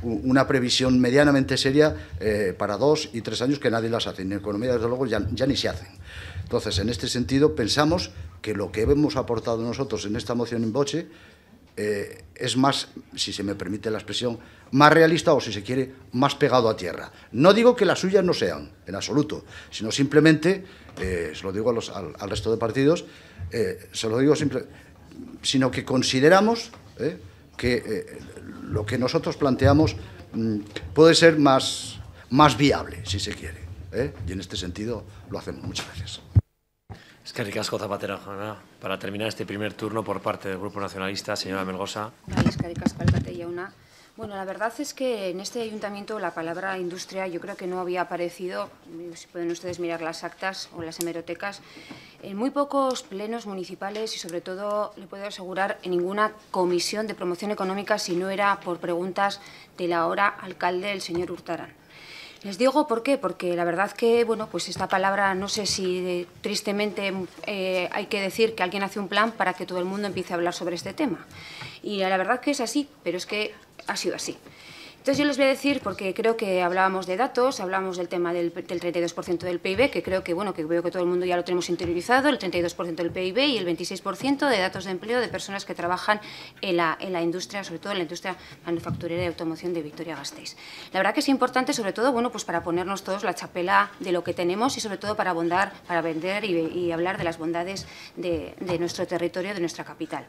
[SPEAKER 21] una previsión medianamente seria eh, para dos y tres años que nadie las hace. En economía, desde luego, ya, ni se hacen. Entonces, en este sentido, pensamos que lo que hemos aportado nosotros en esta moción en boche es más, si se me permite la expresión, más realista o, si se quiere, más pegado a tierra. No digo que las suyas no sean, en absoluto, sino simplemente, eh, se lo digo los, al, resto de partidos, eh, se lo digo simplemente sino que consideramos eh, que lo que nosotros planteamos mm, puede ser más, más viable, si se quiere. Y en este sentido lo hacemos muchas gracias
[SPEAKER 1] Para terminar este primer turno por parte del Grupo Nacionalista, señora Melgosa.
[SPEAKER 17] Bueno, la verdad es que en este ayuntamiento la palabra industria yo creo que no había aparecido, eh, si pueden ustedes mirar las actas o las hemerotecas, en muy pocos plenos municipales y sobre todo, le puedo asegurar, en ninguna comisión de promoción económica si no era por preguntas de la ahora alcalde, el señor Hurtarán. Les digo por qué, porque la verdad que, bueno, pues esta palabra, no sé si eh, tristemente eh, hay que decir que alguien hace un plan para que todo el mundo empiece a hablar sobre este tema. Y la verdad que es así, pero es que ha sido así. Entonces yo les voy a decir, porque creo que hablábamos de datos, hablábamos del tema del, del 32% del PIB, que creo que, bueno, que veo que todo el mundo ya lo tenemos interiorizado, el 32% del PIB y el 26% de datos de empleo de personas que trabajan en la, industria, sobre todo en la industria manufacturera y automoción de Victoria-Gasteiz. La verdad que es importante, sobre todo, bueno, pues para ponernos todos la chapela de lo que tenemos y sobre todo para bondar, para vender y, hablar de las bondades de, de nuestro territorio, de nuestra capital.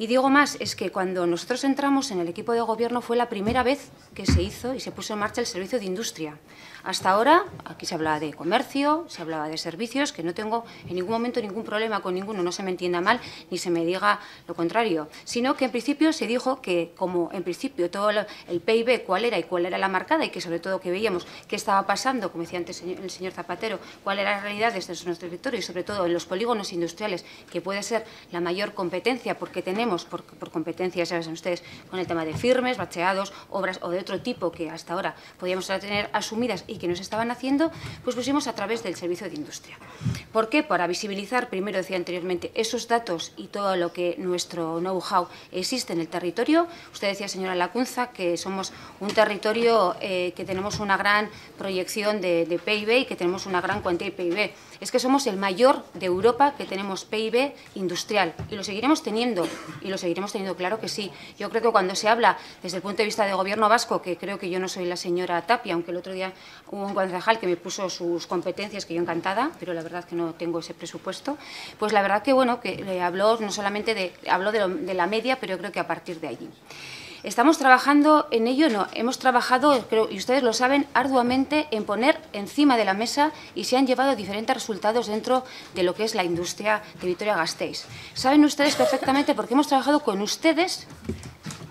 [SPEAKER 17] Y digo más, es que cuando nosotros entramos en el equipo de gobierno fue la primera vez que se hizo y se puso en marcha el servicio de industria. Hasta ahora, aquí se hablaba de comercio, se hablaba de servicios, que no tengo en ningún momento ningún problema con ninguno, no se me entienda mal ni se me diga lo contrario, sino que en principio se dijo que como en principio todo el PIB, cuál era y cuál era la marcada y que sobre todo que veíamos qué estaba pasando, como decía antes el señor Zapatero, cuál era la realidad de nuestro territorio y sobre todo en los polígonos industriales, que puede ser la mayor competencia porque tenemos, por, por competencias, ya saben ustedes, con el tema de firmes, bacheados, obras o de otro tipo que hasta ahora podíamos tener asumidas y que nos estaban haciendo, pues pusimos a través del Servicio de Industria. ¿Por qué? Para visibilizar, primero decía anteriormente, esos datos y todo lo que nuestro know-how existe en el territorio. Usted decía, señora Lacunza, que somos un territorio eh, que tenemos una gran proyección de, de PIB y que tenemos una gran cuantía de PIB. Es que somos el mayor de Europa que tenemos PIB industrial y lo seguiremos teniendo y lo seguiremos teniendo, claro que sí. Yo creo que cuando se habla desde el punto de vista del Gobierno vasco, que creo que yo no soy la señora Tapia, aunque el otro día un concejal que me puso sus competencias, que yo encantada, pero la verdad que no tengo ese presupuesto. Pues la verdad que, bueno, que le habló no solamente de, habló de, la media, pero yo creo que a partir de allí. Estamos trabajando en ello, no, hemos trabajado, creo, y ustedes lo saben, arduamente en poner encima de la mesa y se han llevado diferentes resultados dentro de lo que es la industria de Vitoria-Gasteiz. Saben ustedes perfectamente porque hemos trabajado con ustedes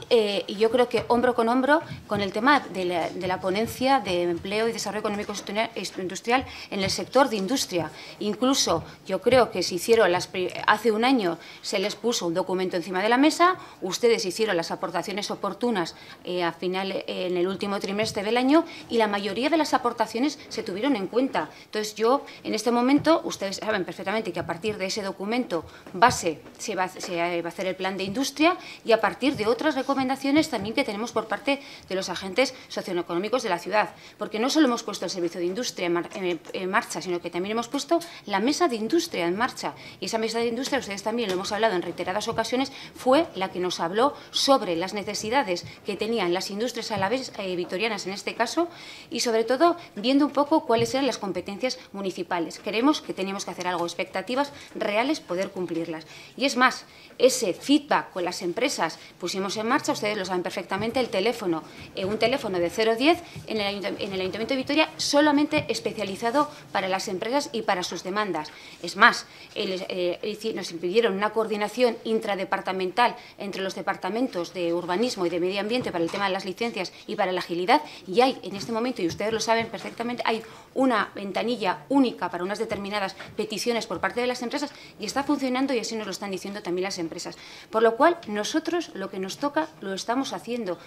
[SPEAKER 17] eh, y yo creo que hombro con hombro con el tema de la, ponencia de empleo y desarrollo económico e industrial en el sector de industria. Incluso yo creo que se hicieron las, hace un año se les puso un documento encima de la mesa, ustedes hicieron las aportaciones oportunas eh, a final, en el último trimestre del año y la mayoría de las aportaciones se tuvieron en cuenta. Entonces yo en este momento, ustedes saben perfectamente que a partir de ese documento base se va, se va a hacer el plan de industria y a partir de otras recomendaciones recomendaciones también que tenemos por parte de los agentes socioeconómicos de la ciudad, porque no solo hemos puesto el servicio de industria en, marcha, sino que también hemos puesto la mesa de industria en marcha. Y esa mesa de industria, ustedes también lo hemos hablado en reiteradas ocasiones, fue la que nos habló sobre las necesidades que tenían las industrias a la vez eh, vitorianas en este caso y sobre todo viendo un poco cuáles eran las competencias municipales. Queremos que teníamos que hacer algo, expectativas reales, poder cumplirlas. Y es más, ese feedback con las empresas pusimos en marcha ustedes lo saben perfectamente, el teléfono, eh, un teléfono de 010 en el, Ayuntamiento de Vitoria solamente especializado para las empresas y para sus demandas. Es más, eh, nos impidieron una coordinación intradepartamental entre los departamentos de urbanismo y de medio ambiente para el tema de las licencias y para la agilidad y hay en este momento, y ustedes lo saben perfectamente, hay una ventanilla única para unas determinadas peticiones por parte de las empresas y está funcionando y así nos lo están diciendo también las empresas. Por lo cual, nosotros lo que nos toca lo estamos haciendo.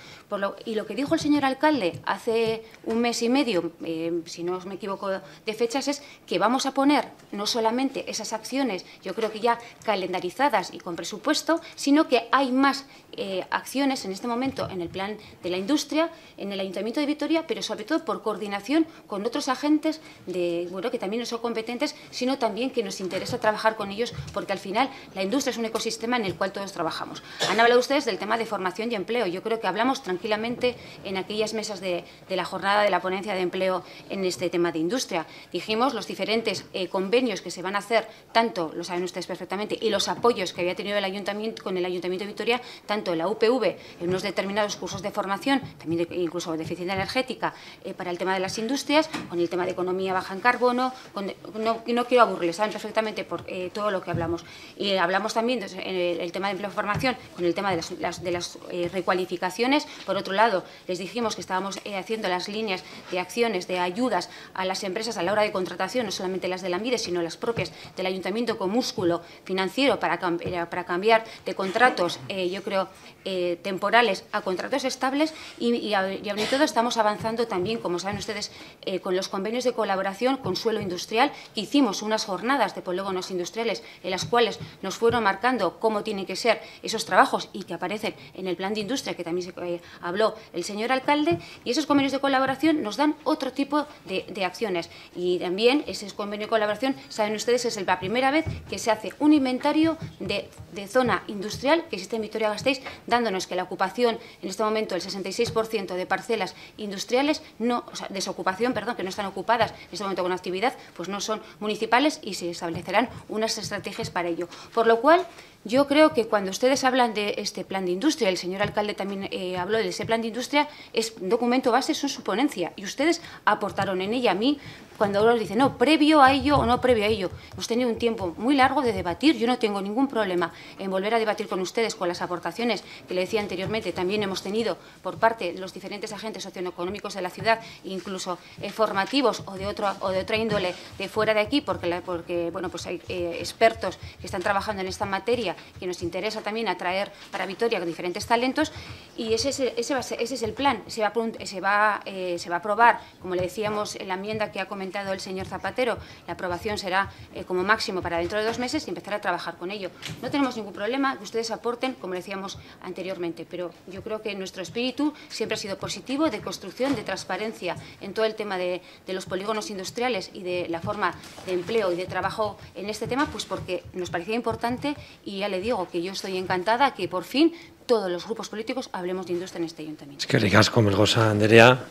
[SPEAKER 17] y lo que dijo el señor alcalde hace un mes y medio, eh, si no me equivoco de fechas, es que vamos a poner no solamente esas acciones, yo creo que ya calendarizadas y con presupuesto, sino que hay más eh, acciones en este momento en el plan de la industria, en el Ayuntamiento de Vitoria, pero sobre todo por coordinación con otros agentes de, bueno, que también no son competentes, sino también que nos interesa trabajar con ellos, porque al final la industria es un ecosistema en el cual todos trabajamos. Han hablado ustedes del tema de formación y empleo. Yo creo que hablamos tranquilamente en aquellas mesas de, la jornada de la ponencia de empleo en este tema de industria. Dijimos los diferentes eh, convenios que se van a hacer, tanto, lo saben ustedes perfectamente, y los apoyos que había tenido el ayuntamiento, con el Ayuntamiento de Vitoria, tanto la UPV, en unos determinados cursos de formación, también incluso de eficiencia energética, eh, para el tema de las industrias, con el tema de economía baja en carbono, no, quiero aburrirles, saben perfectamente por eh, todo lo que hablamos. Y hablamos también del el tema de empleo formación, con el tema de las, de las eh, recualificaciones. Por otro lado, les dijimos que estábamos haciendo las líneas de acciones, de ayudas a las empresas a la hora de contratación, no solamente las de la MIDE, sino las propias del ayuntamiento con músculo financiero para, para cambiar de contratos, yo creo, eh, temporales a contratos estables y, sobre todo estamos avanzando también, como saben ustedes, eh, con los convenios de colaboración con suelo industrial. Hicimos unas jornadas de polígonos industriales en las cuales nos fueron marcando cómo tienen que ser esos trabajos y que aparecen en el plan de industria que también se, eh, habló el señor alcalde y esos convenios de colaboración nos dan otro tipo de, acciones y también ese convenio de colaboración, saben ustedes, es la primera vez que se hace un inventario de, zona industrial que existe en victoria gasteiz dándonos que la ocupación en este momento del 66% de parcelas industriales, no, o sea, desocupación, perdón, que no están ocupadas en este momento con actividad, pues no son municipales y se establecerán unas estrategias para ello. Por lo cual, yo creo que cuando ustedes hablan de este plan de industria, el señor alcalde también eh, habló de ese plan de industria, es documento base, es su ponencia y ustedes aportaron en ella. A mí cuando uno os dice, no, previo a ello o no previo a ello. Hemos tenido un tiempo muy largo de debatir. Yo no tengo ningún problema en volver a debatir con ustedes, con las aportaciones que le decía anteriormente. También hemos tenido por parte de los diferentes agentes socioeconómicos de la ciudad, incluso eh, formativos o de, otro, o de otra índole de fuera de aquí, porque, porque bueno, pues hay eh, expertos que están trabajando en esta materia, que nos interesa también atraer para Vitoria diferentes talentos. Y ese, ese, ese, es el plan. Se va, se, va, eh, se va a aprobar, como le decíamos, en la enmienda que ha comentado el señor Zapatero, la aprobación será eh, como máximo para dentro de dos meses y empezar a trabajar con ello. No tenemos ningún problema que ustedes aporten, como decíamos anteriormente, pero yo creo que nuestro espíritu siempre ha sido positivo, de construcción, de transparencia en todo el tema de, los polígonos industriales y de la forma de empleo y de trabajo en este tema, pues porque nos parecía importante y ya le digo que yo estoy encantada que por fin todos los grupos políticos hablemos de industria en este ayuntamiento.
[SPEAKER 1] Es que el Gosa, Andrea.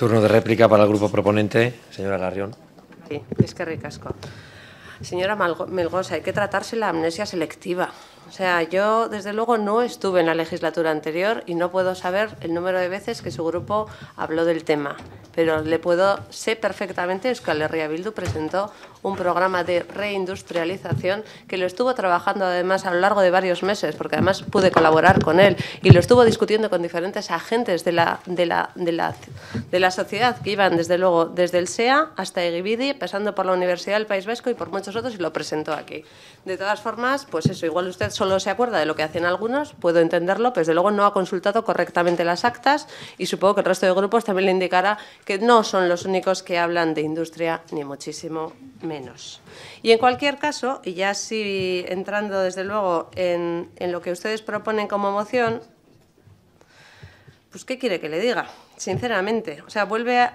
[SPEAKER 1] Turno de réplica para el grupo proponente, señora Garrión.
[SPEAKER 7] Sí, es que ricasco. Señora Melgosa, hay que tratarse la amnesia selectiva. O sea, yo desde luego no estuve en la legislatura anterior y no puedo saber el número de veces que su grupo habló del tema, pero le puedo sé perfectamente que Euskal Bildu presentó un programa de reindustrialización que lo estuvo trabajando además a lo largo de varios meses, porque además pude colaborar con él y lo estuvo discutiendo con diferentes agentes de la, de la, de la, de la sociedad que iban desde luego desde el SEA hasta Egibidi, pasando por la Universidad del País Vasco y por muchos otros y lo presentó aquí. De todas formas, pues eso, igual usted solo se acuerda de lo que hacen algunos, puedo entenderlo, pero desde luego no ha consultado correctamente las actas y supongo que el resto de grupos también le indicará que no son los únicos que hablan de industria, ni muchísimo menos menos. Y en cualquier caso, y ya si entrando desde luego en, lo que ustedes proponen como moción, pues ¿qué quiere que le diga? Sinceramente, o sea, vuelve a,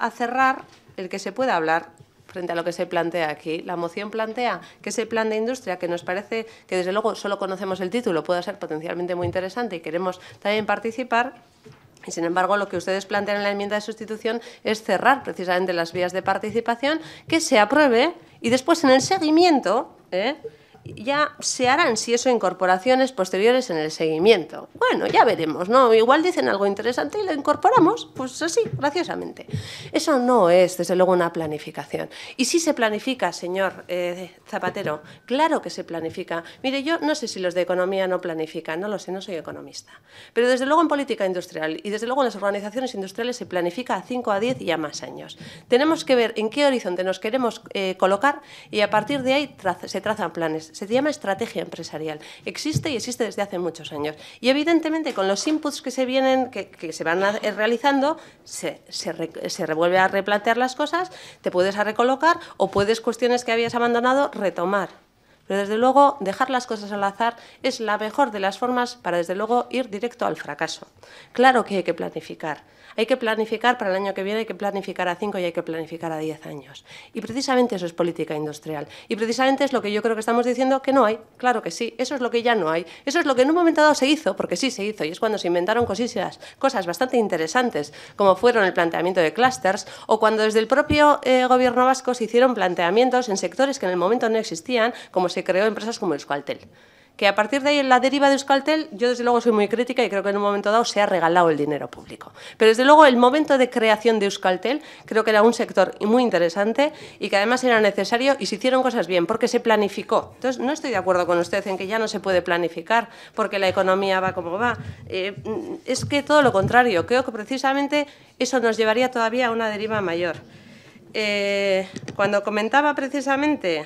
[SPEAKER 7] a cerrar el que se pueda hablar frente a lo que se plantea aquí. La moción plantea que ese plan de industria, que nos parece que desde luego solo conocemos el título, pueda ser potencialmente muy interesante y queremos también participar, y Sin embargo, lo que ustedes plantean en la enmienda de sustitución es cerrar precisamente las vías de participación, que se apruebe y después en el seguimiento ¿eh? ya se harán, si eso, incorporaciones posteriores en el seguimiento. Bueno, ya veremos, ¿no? Igual dicen algo interesante y lo incorporamos, pues así, graciosamente. Eso no es, desde luego, una planificación. Y si se planifica, señor eh, Zapatero, claro que se planifica. Mire, yo no sé si los de economía no planifican, no lo sé, no soy economista. Pero desde luego en política industrial y desde luego en las organizaciones industriales se planifica a 5, a 10 y a más años. Tenemos que ver en qué horizonte nos queremos eh, colocar y a partir de ahí se trazan planes se llama estrategia empresarial. Existe y existe desde hace muchos años. Y evidentemente con los inputs que se vienen, que, se van eh, realizando, se, se, revuelve a replantear las cosas, te puedes a recolocar o puedes cuestiones que habías abandonado retomar. Pero desde luego dejar las cosas al azar es la mejor de las formas para desde luego ir directo al fracaso. Claro que hay que planificar hay que planificar para el año que viene, hay que planificar a cinco y hay que planificar a 10 años. Y precisamente eso es política industrial. Y precisamente es lo que yo creo que estamos diciendo que no hay. Claro que sí, eso es lo que ya no hay. Eso es lo que en un momento dado se hizo, porque sí se hizo, y es cuando se inventaron cosas, cosas bastante interesantes, como fueron el planteamiento de clusters, o cuando desde el propio eh, gobierno vasco se hicieron planteamientos en sectores que en el momento no existían, como se creó empresas como el Squaltel que a partir de ahí en la deriva de Euskaltel, yo desde luego soy muy crítica y creo que en un momento dado se ha regalado el dinero público. Pero desde luego el momento de creación de Euskaltel creo que era un sector muy interesante y que además era necesario y se hicieron cosas bien porque se planificó. Entonces, no estoy de acuerdo con usted en que ya no se puede planificar porque la economía va como va. Eh, mm, es que todo lo contrario, creo que precisamente eso nos llevaría todavía a una deriva mayor. Eh, cuando comentaba precisamente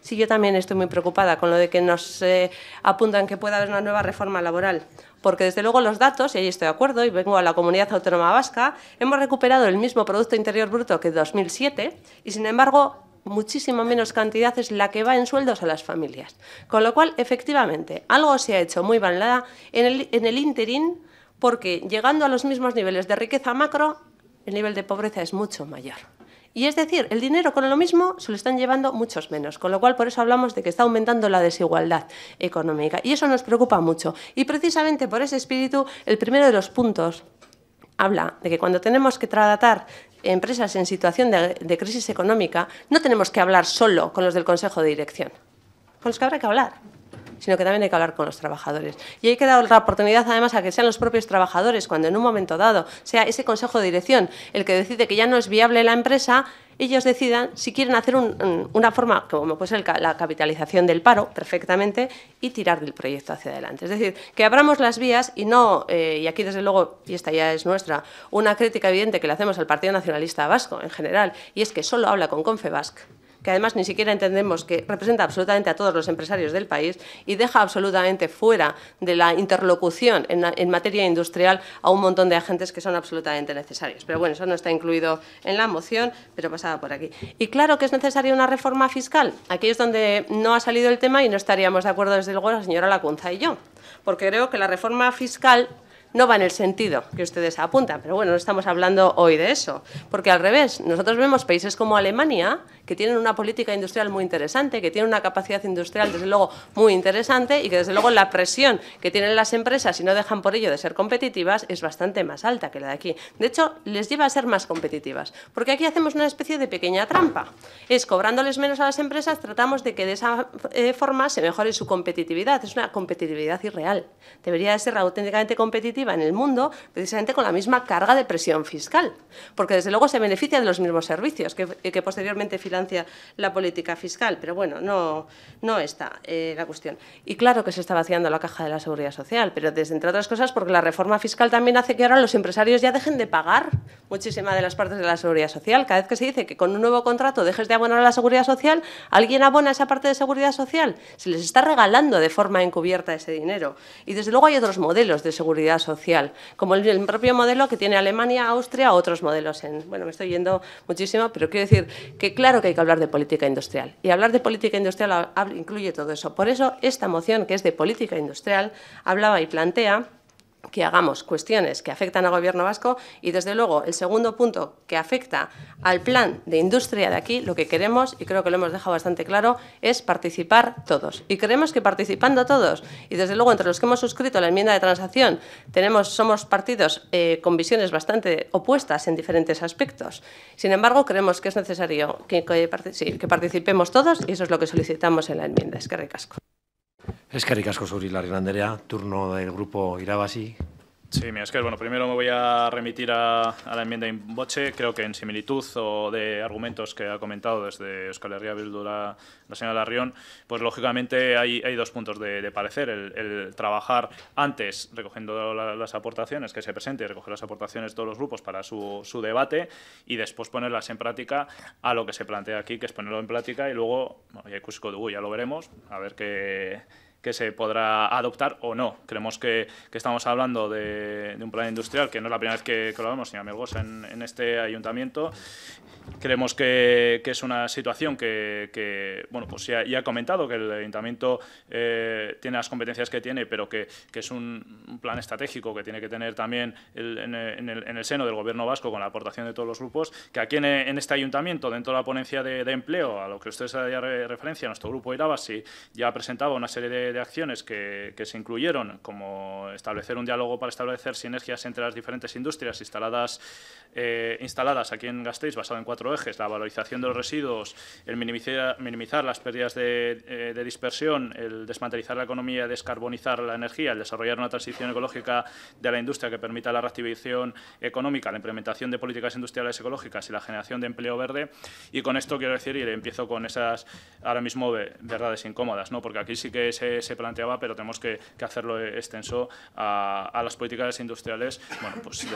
[SPEAKER 7] Sí, yo también estoy muy preocupada con lo de que nos eh, apuntan que pueda haber una nueva reforma laboral, porque desde luego los datos, y ahí estoy de acuerdo, y vengo a la comunidad autónoma vasca, hemos recuperado el mismo Producto Interior Bruto que 2007 y sin embargo muchísima menos cantidad es la que va en sueldos a las familias. Con lo cual, efectivamente, algo se ha hecho muy balada en el, en el interín porque llegando a los mismos niveles de riqueza macro, el nivel de pobreza es mucho mayor. Y es decir, el dinero con lo mismo se lo están llevando muchos menos, con lo cual por eso hablamos de que está aumentando la desigualdad económica. Y eso nos preocupa mucho. Y precisamente por ese espíritu, el primero de los puntos habla de que cuando tenemos que tratar empresas en situación de, de crisis económica, no tenemos que hablar solo con los del Consejo de Dirección, con los que habrá que hablar sino que también hay que hablar con los trabajadores. Y hay que dar la oportunidad además a que sean los propios trabajadores, cuando en un momento dado sea ese consejo de dirección el que decide que ya no es viable la empresa, ellos decidan si quieren hacer una forma, como puede ser la capitalización del paro, perfectamente, y tirar del proyecto hacia adelante. Es decir, que abramos las vías y no, eh, y aquí desde luego, y esta ya es nuestra, una crítica evidente que le hacemos al Partido Nacionalista Vasco en general, y es que solo habla con Confebask que además ni siquiera entendemos que representa absolutamente a todos los empresarios del país y deja absolutamente fuera de la interlocución en, materia industrial a un montón de agentes que son absolutamente necesarios. Pero bueno, eso no está incluido en la moción, pero pasaba por aquí. Y claro que es necesaria una reforma fiscal. Aquí es donde no ha salido el tema y no estaríamos de acuerdo desde luego la señora Lacunza y yo, porque creo que la reforma fiscal no va en el sentido que ustedes apuntan, pero bueno, no estamos hablando hoy de eso, porque al revés, nosotros vemos países como Alemania que tienen una política industrial muy interesante, que tienen una capacidad industrial, desde luego, muy interesante y que, desde luego, la presión que tienen las empresas y no dejan por ello de ser competitivas es bastante más alta que la de aquí. De hecho, les lleva a ser más competitivas, porque aquí hacemos una especie de pequeña trampa. Es cobrándoles menos a las empresas, tratamos de que de esa eh, forma se mejore su competitividad. Es una competitividad irreal. Debería de ser auténticamente competitiva en el mundo, precisamente con la misma carga de presión fiscal, porque desde luego se benefician de los mismos servicios que, eh, que posteriormente filan la política fiscal, pero bueno, no, no está eh, la cuestión. Y claro que se está vaciando la caja de la seguridad social, pero desde entre otras cosas porque la reforma fiscal también hace que ahora los empresarios ya dejen de pagar muchísima de las partes de la seguridad social. Cada vez que se dice que con un nuevo contrato dejes de abonar a la seguridad social, ¿alguien abona esa parte de seguridad social? Se les está regalando de forma encubierta ese dinero. Y desde luego hay otros modelos de seguridad social, como el, propio modelo que tiene Alemania, Austria, otros modelos. En, bueno, me estoy yendo muchísimo, pero quiero decir que claro que hay que hablar de política industrial. Y hablar de política industrial incluye todo eso. Por eso, esta moción, que es de política industrial, hablaba y plantea que hagamos cuestiones que afectan al gobierno vasco y desde luego el segundo punto que afecta al plan de industria de aquí, lo que queremos, y creo que lo hemos dejado bastante claro, es participar todos. Y creemos que participando todos, y desde luego entre los que hemos suscrito la enmienda de transacción, tenemos, somos partidos eh, con visiones bastante opuestas en diferentes aspectos. Sin embargo, creemos que es necesario que, participemos todos y eso es lo que solicitamos en la enmienda. Es que recasco.
[SPEAKER 1] Eskerrik asko zuri larri turno del grupo irabazi,
[SPEAKER 3] Sí, mira, es que bueno, primero me voy a remitir a, la enmienda en boche, creo que en similitud o de argumentos que ha comentado desde Euskal Herria la, señora Larrión, pues lógicamente hay, hay dos puntos de, parecer, el, trabajar antes recogiendo las aportaciones que se presenten, recoger las aportaciones de todos los grupos para su, debate y después ponerlas en práctica a lo que se plantea aquí, que es ponerlo en práctica y luego, hay ya lo veremos, a ver qué que se podrá adoptar o no. Creemos que, estamos hablando de, un plan industrial que no es la primera vez que, lo vemos, señora Melgosa, en, este ayuntamiento. Creemos que, es una situación que, bueno, pues ya, he comentado que el ayuntamiento eh, tiene las competencias que tiene, pero que, es un, plan estratégico que tiene que tener también en, el, seno del Gobierno vasco con la aportación de todos los grupos, que aquí en, este ayuntamiento, dentro de la ponencia de, empleo, a lo que usted se referencia, nuestro grupo Irabasi ya presentaba una serie de de, acciones que, que, se incluyeron, como establecer un diálogo para establecer sinergias entre las diferentes industrias instaladas, eh, instaladas aquí en Gasteiz, basado en cuatro ejes, la valorización de los residuos, el minimizar, minimizar las pérdidas eh, de, dispersión, el desmantelizar la economía, descarbonizar la energía, el desarrollar una transición ecológica de la industria que permita la reactivación económica, la implementación de políticas industriales ecológicas y la generación de empleo verde. Y con esto quiero decir, y empiezo con esas ahora mismo verdades incómodas, ¿no? porque aquí sí que se se, planteaba, pero tenemos que, hacerlo extenso a, las políticas industriales bueno, pues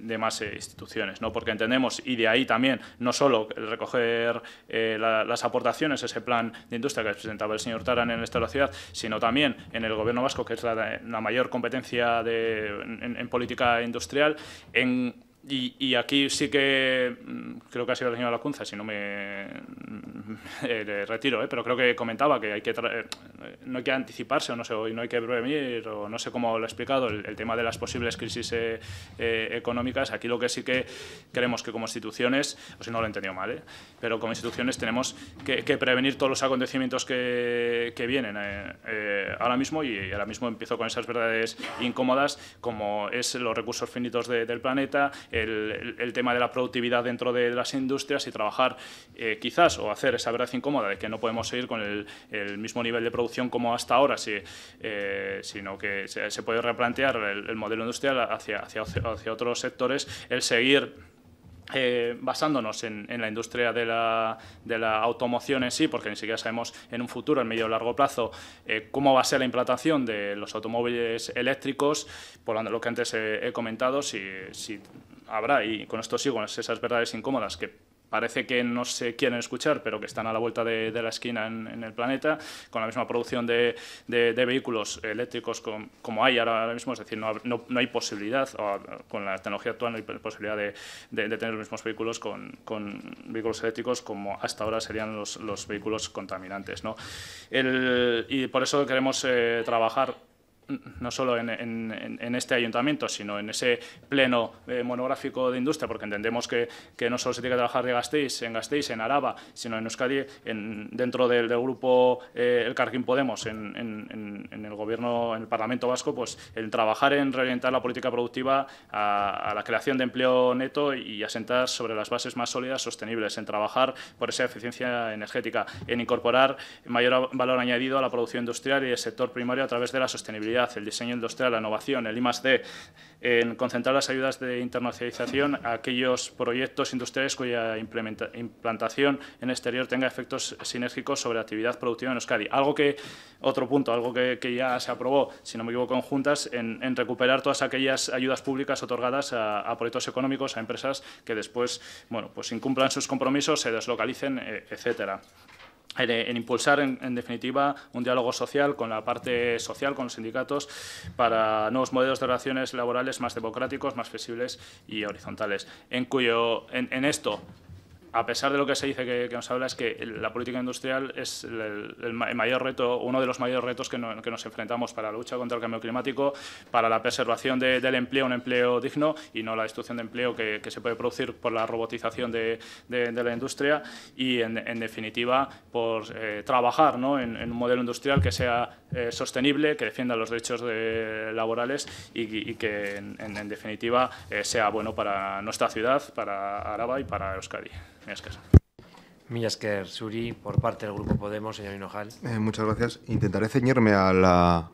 [SPEAKER 3] de, más eh, instituciones, ¿no? porque entendemos, y de ahí también, no solo recoger eh, las aportaciones, ese plan de industria que presentaba el señor Taran en esta ciudad, sino también en el Gobierno vasco, que es la, mayor competencia en, en política industrial, en y, aquí sí que mm, creo que ha sido el señor Lacunza, si no me mm, eh, retiro, eh, pero creo que comentaba que hay que eh, no hay que anticiparse o no, sé, no hay que prevenir o no sé cómo lo ha explicado el, tema de las posibles crisis eh, económicas. Aquí lo que sí que queremos que como instituciones, o si no lo he entendido mal, pero como instituciones tenemos que, prevenir todos los acontecimientos que, vienen eh, eh, ahora mismo y ahora mismo empiezo con esas verdades incómodas como es los recursos finitos del planeta, el, tema de la productividad dentro de las industrias y trabajar eh, quizás o hacer esa verdad incómoda de que no podemos seguir con el, mismo nivel de producción como hasta ahora, sino que se, puede replantear el, modelo industrial hacia, hacia, hacia otros sectores, el seguir eh, basándonos en, la industria de la, automoción en sí, porque ni siquiera sabemos en un futuro, en medio o largo plazo, eh, cómo va a ser la implantación de los automóviles eléctricos, por lo que antes he, comentado, si, si habrá, y con esto sigo esas verdades incómodas que parece que no se quieren escuchar, pero que están a la vuelta de, la esquina en, el planeta, con la misma producción de, vehículos eléctricos como hay ahora, mismo, es decir, no, hay posibilidad, con la tecnología actual no hay posibilidad de, tener los mismos vehículos con, vehículos eléctricos como hasta ahora serían los, vehículos contaminantes. y por eso queremos eh, trabajar no solo en, este ayuntamiento, sino en ese pleno eh, monográfico de industria, porque entendemos que, que, no solo se tiene que trabajar de Gasteiz, en Gasteiz, en Araba, sino en Euskadi, en, dentro del, grupo eh, El Carquín Podemos, en, el gobierno, en el Parlamento Vasco, pues el trabajar en reorientar la política productiva a, a, la creación de empleo neto y asentar sobre las bases más sólidas sostenibles, en trabajar por esa eficiencia energética, en incorporar mayor valor añadido a la producción industrial y el sector primario a través de la sostenibilidad el diseño industrial, la innovación, el I+.D., en concentrar las ayudas de internacionalización a aquellos proyectos industriales cuya implantación en exterior tenga efectos sinérgicos sobre la actividad productiva en Euskadi. Algo que, otro punto, algo que, ya se aprobó, si no me equivoco, en en, recuperar todas aquellas ayudas públicas otorgadas a, proyectos económicos, a empresas que después, pues incumplan sus compromisos, se deslocalicen, e-, etcétera en, impulsar, en, definitiva, un diálogo social con la parte social, con los sindicatos, para nuevos modelos de relaciones laborales más democráticos, más flexibles y horizontales, en, cuyo, en esto a pesar de lo que se dice que, nos habla, es que la política industrial es el, mayor reto, uno de los mayores retos que, nos enfrentamos para la lucha contra el cambio climático, para la preservación del empleo, un empleo digno y no la destrucción de empleo que, se puede producir por la robotización de, la industria y, en, definitiva, por eh, trabajar en, un modelo industrial que sea eh, sostenible, que defienda los derechos laborales y, que, en, definitiva, eh, sea bueno para nuestra ciudad, para Araba y para Euskadi. Mira Millasker Suri, por parte del Grupo Podemos, señor Hinojal.
[SPEAKER 4] Eh, muchas gracias. Intentaré ceñirme a la,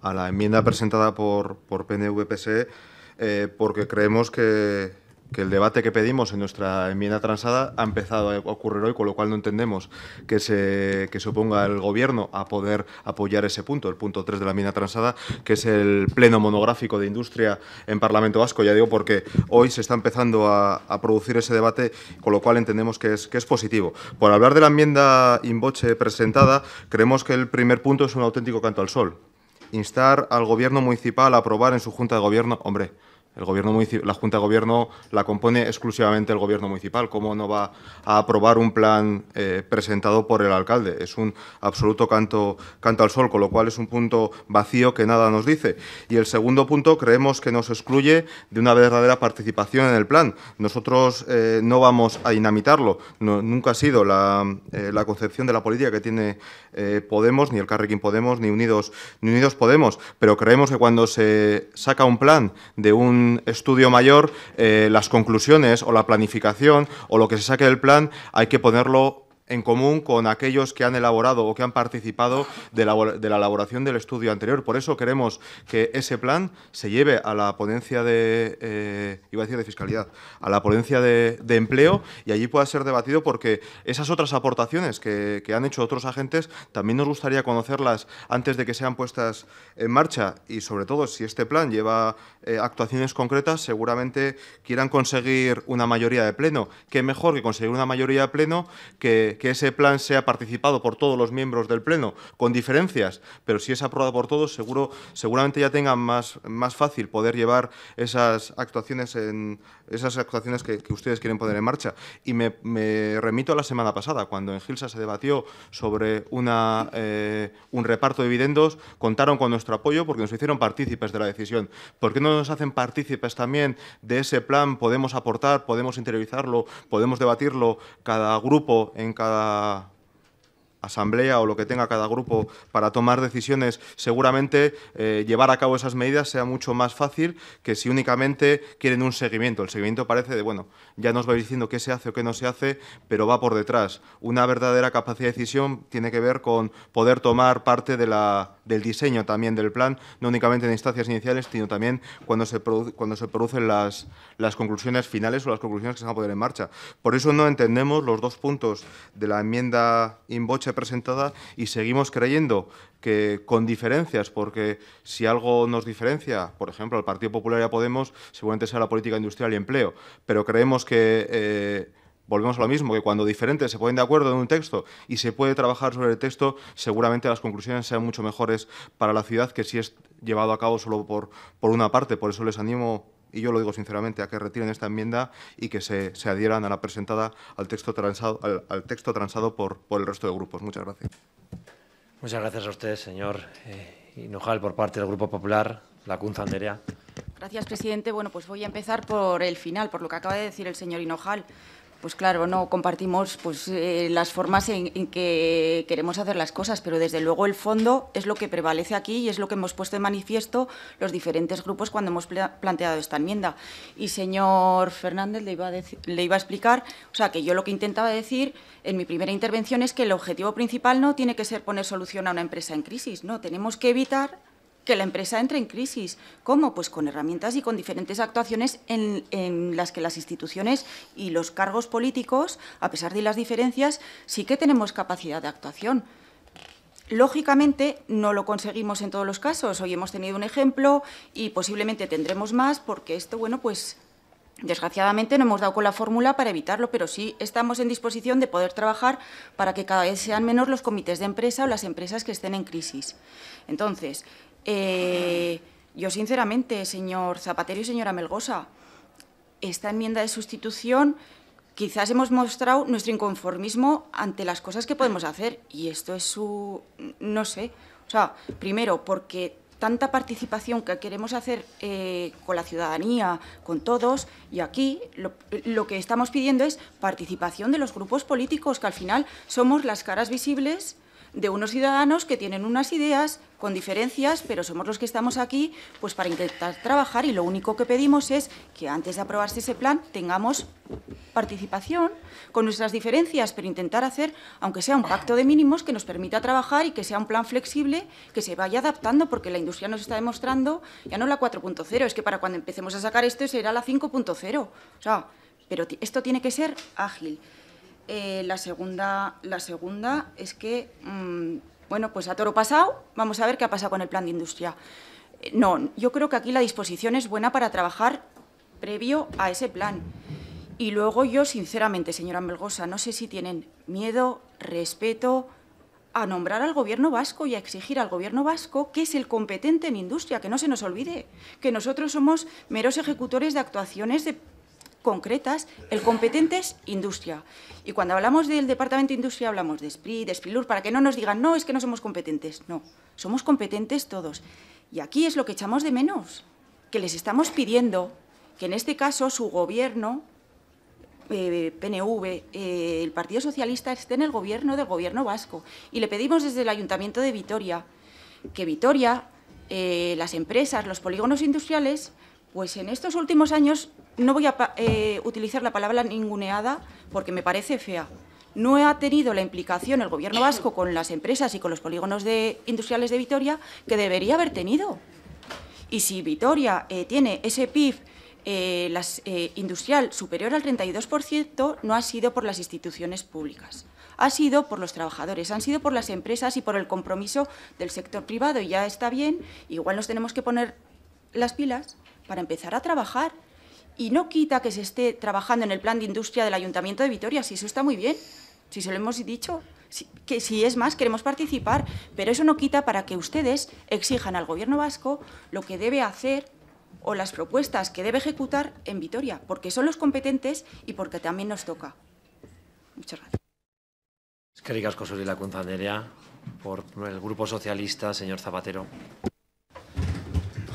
[SPEAKER 4] a la enmienda presentada por, por PNV-PSE eh, porque creemos que, que el debate que pedimos en nuestra enmienda transada ha empezado a ocurrir hoy, con lo cual no entendemos que se, que oponga el Gobierno a poder apoyar ese punto, el punto 3 de la enmienda transada, que es el pleno monográfico de industria en Parlamento Vasco. Ya digo porque hoy se está empezando a, a producir ese debate, con lo cual entendemos que es, que es positivo. Por hablar de la enmienda Inboche presentada, creemos que el primer punto es un auténtico canto al sol. Instar al Gobierno municipal a aprobar en su Junta de Gobierno, hombre, el gobierno la Junta de Gobierno la compone exclusivamente el Gobierno municipal. ¿Cómo no va a aprobar un plan eh, presentado por el alcalde? Es un absoluto canto, canto al sol, con lo cual es un punto vacío que nada nos dice. Y el segundo punto creemos que nos excluye de una verdadera participación en el plan. Nosotros eh, no vamos a dinamitarlo. nunca ha sido eh, la, concepción de la política que tiene Podemos, ni el Carrequín Podemos, ni Unidos, ni Unidos Podemos. Pero creemos que cuando se saca un plan de un estudio mayor, eh, las conclusiones o la planificación o lo que se saque del plan hay que ponerlo en común con aquellos que han elaborado o que han participado de la, elaboración del estudio anterior. Por eso queremos que ese plan se lleve a la ponencia de, eh, iba a decir de fiscalidad, a la ponencia de, empleo y allí pueda ser debatido porque esas otras aportaciones que, han hecho otros agentes también nos gustaría conocerlas antes de que sean puestas en marcha y sobre todo si este plan lleva eh, actuaciones concretas, seguramente quieran conseguir una mayoría de pleno. ¿Qué mejor que conseguir una mayoría de pleno que, que ese plan sea participado por todos los miembros del Pleno, con diferencias, pero si es aprobado por todos, seguro, seguramente ya tengan más, más fácil poder llevar esas actuaciones, en, esas actuaciones que, ustedes quieren poner en marcha. Y me, remito a la semana pasada, cuando en Gilsa se debatió sobre una, eh, un reparto de dividendos, contaron con nuestro apoyo porque nos hicieron partícipes de la decisión. ¿Por qué no nos hacen partícipes también de ese plan? Podemos aportar, podemos interiorizarlo, podemos debatirlo cada grupo en cada 자 아, asamblea o lo que tenga cada grupo para tomar decisiones, seguramente eh, llevar a cabo esas medidas sea mucho más fácil que si únicamente quieren un seguimiento. El seguimiento parece de, bueno, ya nos va diciendo qué se hace o qué no se hace, pero va por detrás. Una verdadera capacidad de decisión tiene que ver con poder tomar parte de la, del diseño también del plan, no únicamente en instancias iniciales, sino también cuando se, cuando se producen las, las conclusiones finales o las conclusiones que se van a poner en marcha. Por eso no entendemos los dos puntos de la enmienda Inbocha presentada y seguimos creyendo que con diferencias, porque si algo nos diferencia, por ejemplo, al Partido Popular y a Podemos, seguramente sea la política industrial y empleo, pero creemos que... Eh, volvemos a lo mismo, que cuando diferentes se ponen de acuerdo en un texto y se puede trabajar sobre el texto, seguramente las conclusiones sean mucho mejores para la ciudad que si es llevado a cabo solo por, por una parte. Por eso les animo y yo lo digo sinceramente, a que retiren esta enmienda y que se, se adhieran a la presentada al texto transado, al, texto transado por, por, el resto de grupos. Muchas gracias.
[SPEAKER 1] Muchas gracias a usted, señor eh,
[SPEAKER 4] por parte del Grupo Popular, la Cunza Anderea.
[SPEAKER 23] Gracias, presidente. Bueno, pues voy a empezar por el final, por lo que acaba de decir el señor Hinojal. Pues claro, no compartimos pues, eh, las formas en, que queremos hacer las cosas, pero desde luego el fondo es lo que prevalece aquí y es lo que hemos puesto de manifiesto los diferentes grupos cuando hemos planteado esta enmienda. Y señor Fernández le iba, a le iba a explicar, o sea, que yo lo que intentaba decir en mi primera intervención es que el objetivo principal no tiene que ser poner solución a una empresa en crisis, no, tenemos que evitar que la empresa entre en crisis. ¿Cómo? Pues con herramientas y con diferentes actuaciones en, en, las que las instituciones y los cargos políticos, a pesar de las diferencias, sí que tenemos capacidad de actuación. Lógicamente, no lo conseguimos en todos los casos. Hoy hemos tenido un ejemplo y posiblemente tendremos más porque esto, bueno, pues Desgraciadamente no hemos dado con la fórmula para evitarlo, pero sí estamos en disposición de poder trabajar para que cada vez sean menos los comités de empresa o las empresas que estén en crisis. Entonces, eh, yo, sinceramente, señor Zapatero y señora Melgosa, esta enmienda de sustitución quizás hemos mostrado nuestro inconformismo ante las cosas que podemos hacer y esto es su... no sé. O sea, primero, porque tanta participación que queremos hacer eh, con la ciudadanía, con todos, y aquí lo, que estamos pidiendo es participación de los grupos políticos, que al final somos las caras visibles de unos ciudadanos que tienen unas ideas con diferencias, pero somos los que estamos aquí pues para intentar trabajar y lo único que pedimos es que antes de aprobarse ese plan tengamos participación con nuestras diferencias, pero intentar hacer, aunque sea un pacto de mínimos que nos permita trabajar y que sea un plan flexible, que se vaya adaptando, porque la industria nos está demostrando ya no la 4.0, es que para cuando empecemos a sacar esto será la 5.0. O sea, pero esto tiene que ser ágil. Eh, la, segunda, la segunda es que, mm, bueno, pues a toro pasado, vamos a ver qué ha pasado con el plan de industria. Eh, no, yo creo que aquí la disposición es buena para trabajar previo a ese plan. Y luego yo, sinceramente, señora Melgosa, no sé si tienen miedo, respeto a nombrar al gobierno vasco y a exigir al gobierno vasco que es el competente en industria, que no se nos olvide, que nosotros somos meros ejecutores de actuaciones de concretas, el competente es industria. Y cuando hablamos del Departamento de Industria hablamos de SPRI, de SPILUR, para que no nos digan, no, es que no somos competentes. No, somos competentes todos. Y aquí es lo que echamos de menos, que les estamos pidiendo que en este caso su gobierno, eh, PNV, eh, el Partido Socialista, esté en el gobierno del gobierno vasco. Y le pedimos desde el Ayuntamiento de Vitoria que Vitoria, eh, las empresas, los polígonos industriales pues en estos últimos años no voy a eh, utilizar la palabra ninguneada porque me parece fea. No ha tenido la implicación el Gobierno vasco con las empresas y con los polígonos de, industriales de Vitoria que debería haber tenido. Y si Vitoria eh, tiene ese PIB eh, las, industrial superior al 32%, no ha sido por las instituciones públicas. Ha sido por los trabajadores, han sido por las empresas y por el compromiso del sector privado. Y ya está bien, igual nos tenemos que poner las pilas para empezar a trabajar. Y no quita que se esté trabajando en el plan de industria del Ayuntamiento de Vitoria, si eso está muy bien, si se lo hemos dicho, si, que si es más, queremos participar, pero eso no quita para que ustedes exijan al Gobierno vasco lo que debe hacer o las propuestas que debe ejecutar en Vitoria, porque son los competentes y porque también nos toca. Muchas gracias.
[SPEAKER 1] Es que la por el Grupo Socialista, señor Zapatero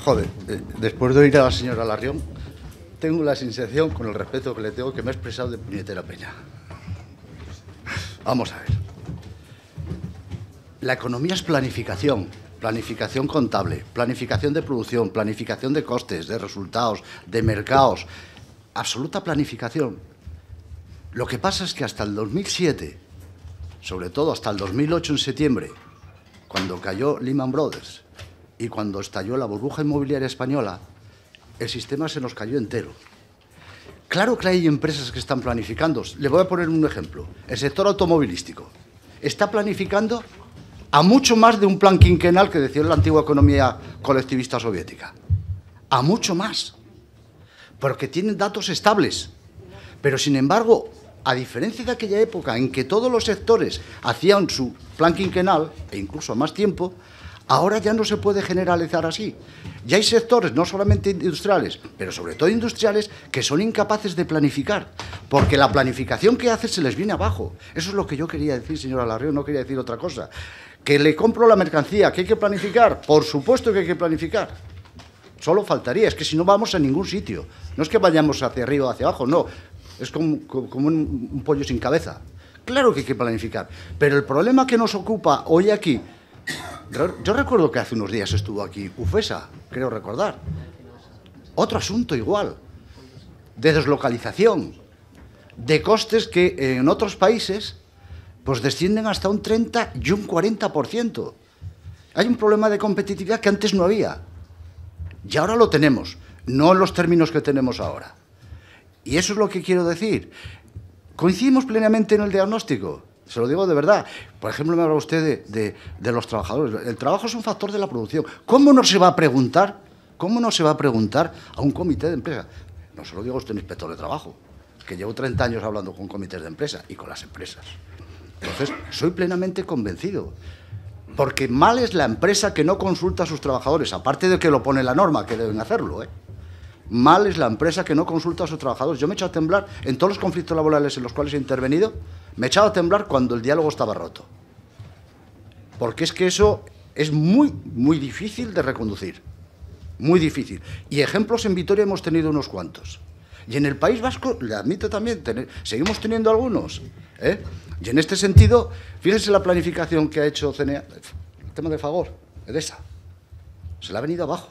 [SPEAKER 21] joder, eh, después de oír a la señora Larrión, tengo la sensación, con el respeto que le tengo, que me ha expresado de puñetera peña. Vamos a ver. La economía es planificación, planificación contable, planificación de producción, planificación de costes, de resultados, de mercados, absoluta planificación. Lo que pasa es que hasta el 2007, sobre todo hasta el 2008 en septiembre, cuando cayó Lehman Brothers, y cuando estalló la burbuja inmobiliaria española, el sistema se nos cayó entero. Claro que hay empresas que están planificando. Le voy a poner un ejemplo. El sector automovilístico está planificando a mucho más de un plan quinquenal que decía la antigua economía colectivista soviética. A mucho más. Porque tienen datos estables. Pero sin embargo, a diferencia de aquella época en que todos los sectores hacían su plan quinquenal, e incluso a más tiempo, Ahora ya no se puede generalizar así. Ya hay sectores, no solamente industriales, pero sobre todo industriales, que son incapaces de planificar, porque la planificación que hacen se les viene abajo. Eso es lo que yo quería decir, señora Larrión, no quería decir otra cosa. Que le compro la mercancía, que hay que planificar, por supuesto que hay que planificar. Solo faltaría, es que si no vamos a ningún sitio. No es que vayamos hacia arriba o hacia abajo, no. Es como, un pollo sin cabeza. Claro que hay que planificar, pero el problema que nos ocupa hoy aquí yo recuerdo que hace unos días estuvo aquí UFESA, creo recordar. Otro asunto igual, de deslocalización, de costes que en otros países pues descienden hasta un 30 y un 40%. Hay un problema de competitividad que antes no había. Y ahora lo tenemos, no en los términos que tenemos ahora. Y eso es lo que quiero decir. Coincidimos plenamente en el diagnóstico. Se lo digo de verdad. Por ejemplo, me habla usted de, los trabajadores. El trabajo es un factor de la producción. ¿Cómo no se va a preguntar? ¿Cómo no se va a preguntar a un comité de empresa? No se lo digo a usted, inspector de trabajo, que llevo 30 años hablando con comités de empresa y con las empresas. Entonces, soy plenamente convencido. Porque mal es la empresa que no consulta a sus trabajadores, aparte de que lo pone la norma, que deben hacerlo. ¿eh? Mal es la empresa que no consulta a sus trabajadores. Yo me he echado a temblar en todos los conflictos laborales en los cuales he intervenido, me he echado a temblar cuando el diálogo estaba roto. Porque es que eso es muy, muy difícil de reconducir. Muy difícil. Y ejemplos en Vitoria hemos tenido unos cuantos. Y en el País Vasco, le admito también, tener, seguimos teniendo algunos. ¿eh? Y en este sentido, fíjense la planificación que ha hecho CNA, el tema de favor, Edesa. Se la ha venido abajo.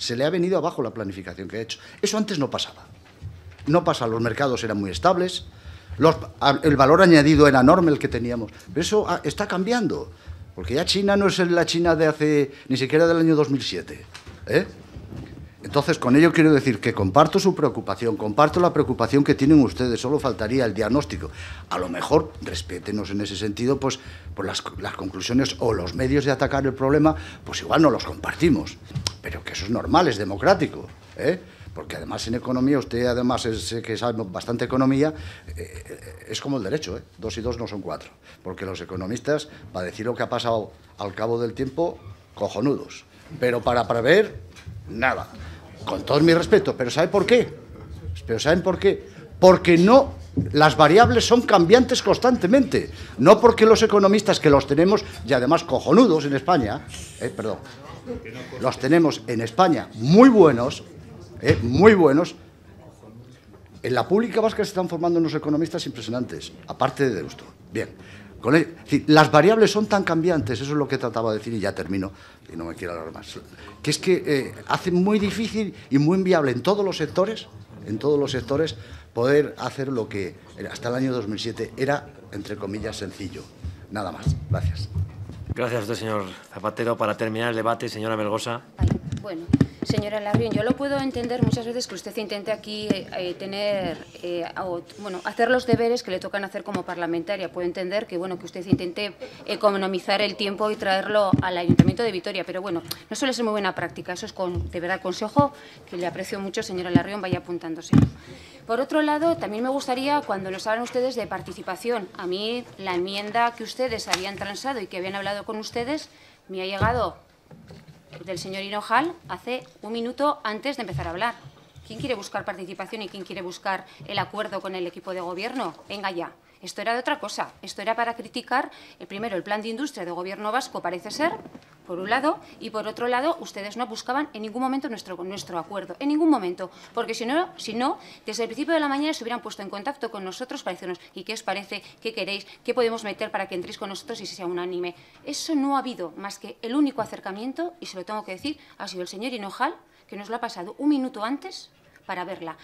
[SPEAKER 21] Se le ha venido abajo la planificación que ha hecho. Eso antes no pasaba. No pasa, los mercados eran muy estables, el valor añadido era enorme el que teníamos. Pero eso ah, está cambiando, porque ya China no es la China de hace, ni siquiera del año 2007. ¿eh? Entonces, con ello quiero decir que comparto su preocupación, comparto la preocupación que tienen ustedes, solo faltaría el diagnóstico. A lo mejor, respétenos en ese sentido, pues por las, conclusiones o los medios de atacar el problema, pues igual no los compartimos. Pero que eso es normal, es democrático. ¿eh? porque además en economía, usted además es que sabe bastante economía, eh, eh, es como el derecho, ¿eh? dos y dos no son cuatro, porque los economistas, para decir lo que ha pasado al cabo del tiempo, cojonudos, pero para prever, nada. Con todo mi respeto, pero saben por qué? Pero ¿saben por qué? Porque no las variables son cambiantes constantemente. No porque los economistas que los tenemos, y además cojonudos en España, eh, perdón, los tenemos en España muy buenos, eh, muy buenos. En la pública vasca se están formando unos economistas impresionantes, aparte de Deusto. Bien, las variables son tan cambiantes, eso es lo que trataba de decir y ya termino, y no me quiero hablar más, que es que eh, hace muy difícil y muy inviable en todos los sectores, en todos los sectores, poder hacer lo que hasta el año 2007 era, entre comillas, sencillo. Nada más. Gracias.
[SPEAKER 1] Gracias a usted, señor Zapatero. Para terminar el debate, señora Melgosa.
[SPEAKER 17] Bueno, señora Larrión, yo lo puedo entender muchas veces que usted intente aquí eh, eh, tener, eh, bueno, hacer los deberes que le tocan hacer como parlamentaria. Puedo entender que, bueno, que usted intente economizar el tiempo y traerlo al Ayuntamiento de Vitoria, pero bueno, no suele ser muy buena práctica. Eso es, con, de verdad, consejo que le aprecio mucho, señora Larrión, vaya apuntándose. Por otro lado, también me gustaría, cuando lo hablan ustedes de participación, a mí la enmienda que ustedes habían transado y que habían hablado con ustedes me ha llegado del señor Hinojal hace un minuto antes de empezar a hablar. ¿Quién quiere buscar participación y quién quiere buscar el acuerdo con el equipo de gobierno? Venga ya. Esto era de otra cosa. Esto era para criticar, el eh, primero, el plan de industria del Gobierno vasco, parece ser, por un lado, y por otro lado, ustedes no buscaban en ningún momento nuestro, nuestro acuerdo, en ningún momento, porque si no, si no, desde el principio de la mañana se hubieran puesto en contacto con nosotros para decirnos, ¿y qué os parece? ¿Qué queréis? ¿Qué podemos meter para que entréis con nosotros y se sea unánime? Eso no ha habido más que el único acercamiento, y se lo tengo que decir, ha sido el señor Hinojal, que nos lo ha pasado un minuto antes para verla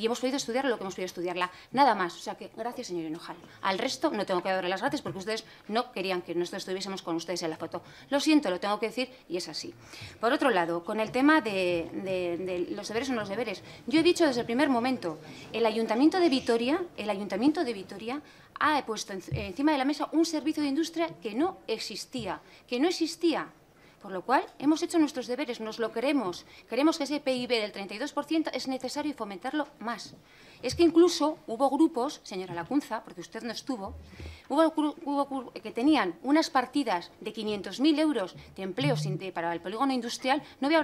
[SPEAKER 17] y hemos podido estudiar lo que hemos podido estudiarla. Nada más. O sea que gracias, señor Hinojal. Al resto no tengo que darle las gracias porque ustedes no querían que nosotros estuviésemos con ustedes en la foto. Lo siento, lo tengo que decir y es así. Por otro lado, con el tema de, los deberes o no los deberes, yo he dicho desde el primer momento, el Ayuntamiento de Vitoria, el Ayuntamiento de Vitoria ha puesto encima de la mesa un servicio de industria que no existía, que no existía. Por lo cual, hemos hecho nuestros deberes, nos lo queremos. Queremos que ese PIB del 32% es necesario fomentarlo más. Es que incluso hubo grupos, señora Lacunza, porque usted no estuvo, hubo, que tenían unas partidas de 500.000 euros de empleo sin, para el polígono industrial. No voy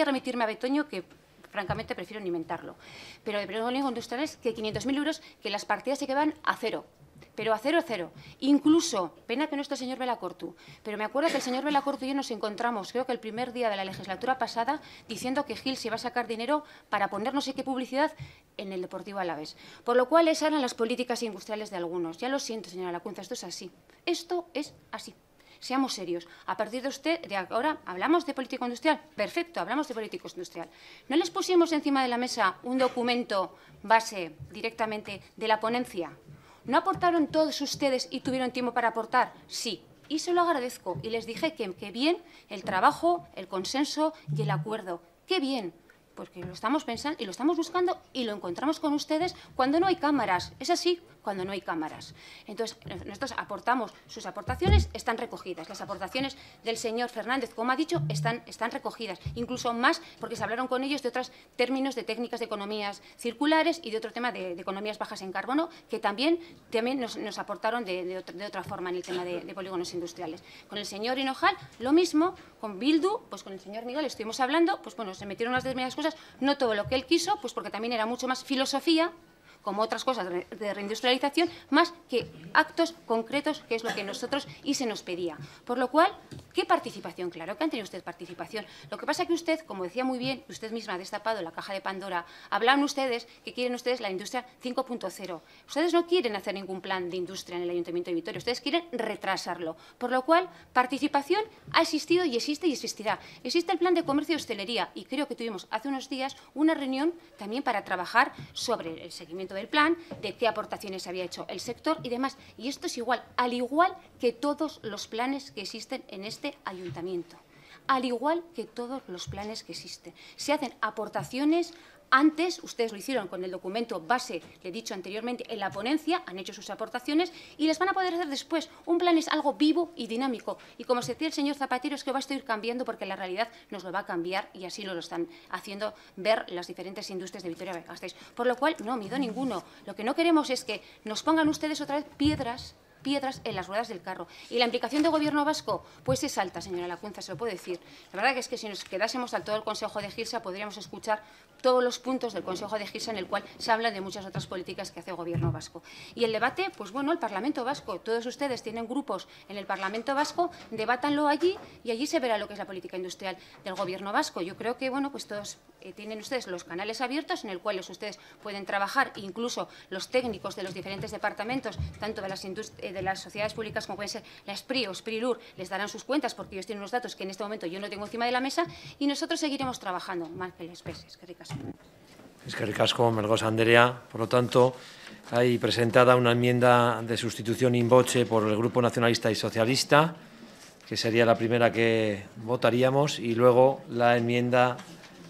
[SPEAKER 17] a, remitirme a Betoño, que francamente prefiero ni inventarlo. Pero de polígono industrial es que 500.000 euros, que las partidas se quedan a cero pero a cero, a cero. Incluso, pena que no esté el señor Velacortu, pero me acuerdo que el señor Velacortu y yo nos encontramos, creo que el primer día de la legislatura pasada, diciendo que Gil se iba a sacar dinero para poner no sé qué publicidad en el Deportivo Alavés. Por lo cual, esas eran las políticas industriales de algunos. Ya lo siento, señora Lacunza, esto es así. Esto es así. Seamos serios. A partir de usted, de ahora, hablamos de política industrial. Perfecto, hablamos de política industrial. ¿No les pusimos encima de la mesa un documento base directamente de la ponencia? ¿No aportaron todos ustedes y tuvieron tiempo para aportar? Sí. Y se lo agradezco. Y les dije que, bien el trabajo, el consenso y el acuerdo. ¡Qué bien! Porque lo estamos pensando y lo estamos buscando y lo encontramos con ustedes cuando no hay cámaras. Es así cuando no hay cámaras. Entonces, nosotros aportamos sus aportaciones, están recogidas. Las aportaciones del señor Fernández, como ha dicho, están, están recogidas. Incluso más porque se hablaron con ellos de otros términos de técnicas de economías circulares y de otro tema de, economías bajas en carbono, que también, también nos, aportaron de, de, otra forma en el tema de, polígonos industriales. Con el señor Hinojal, lo mismo, con Bildu, pues con el señor Miguel estuvimos hablando, pues bueno, se metieron las determinadas cosas, no todo lo que él quiso, pues porque también era mucho más filosofía como otras cosas de reindustrialización, más que actos concretos, que es lo que nosotros y se nos pedía. Por lo cual, ¿qué participación? Claro que han tenido usted participación. Lo que pasa es que usted, como decía muy bien, usted misma ha destapado la caja de Pandora, hablan ustedes que quieren ustedes la industria 5.0. Ustedes no quieren hacer ningún plan de industria en el Ayuntamiento de Vitoria, ustedes quieren retrasarlo. Por lo cual, participación ha existido y existe y existirá. Existe el plan de comercio y hostelería y creo que tuvimos hace unos días una reunión también para trabajar sobre el seguimiento del plan, de qué aportaciones había hecho el sector y demás. Y esto es igual, al igual que todos los planes que existen en este ayuntamiento al igual que todos los planes que existen. Se hacen aportaciones antes, ustedes lo hicieron con el documento base, le he dicho anteriormente, en la ponencia, han hecho sus aportaciones y les van a poder hacer después. Un plan es algo vivo y dinámico. Y como se decía el señor Zapatero, es que va a seguir cambiando porque la realidad nos lo va a cambiar y así lo están haciendo ver las diferentes industrias de Victoria. gasteiz Por lo cual, no mido ninguno. Lo que no queremos es que nos pongan ustedes otra vez piedras piedras en las ruedas del carro. ¿Y la implicación del gobierno vasco? Pues es alta, señora Lacunza, se lo puedo decir. La verdad es que si nos quedásemos al todo el Consejo de Girsa, podríamos escuchar todos los puntos del Consejo de Girsa en el cual se habla de muchas otras políticas que hace el gobierno vasco. Y el debate, pues bueno, el Parlamento vasco, todos ustedes tienen grupos en el Parlamento vasco, debátanlo allí y allí se verá lo que es la política industrial del gobierno vasco. Yo creo que, bueno, pues todos eh, tienen ustedes los canales abiertos en el cuales ustedes pueden trabajar, incluso los técnicos de los diferentes departamentos, tanto de las industrias eh, de las sociedades públicas, como pueden ser la SPRI o PRILUR, les darán sus cuentas porque ellos tienen unos datos que en este momento yo no tengo encima de la mesa y nosotros seguiremos trabajando, más que les Es que ricasco.
[SPEAKER 1] Es que ricasco, Por lo tanto, hay presentada una enmienda de sustitución in voce por el Grupo Nacionalista y Socialista, que sería la primera que votaríamos, y luego la enmienda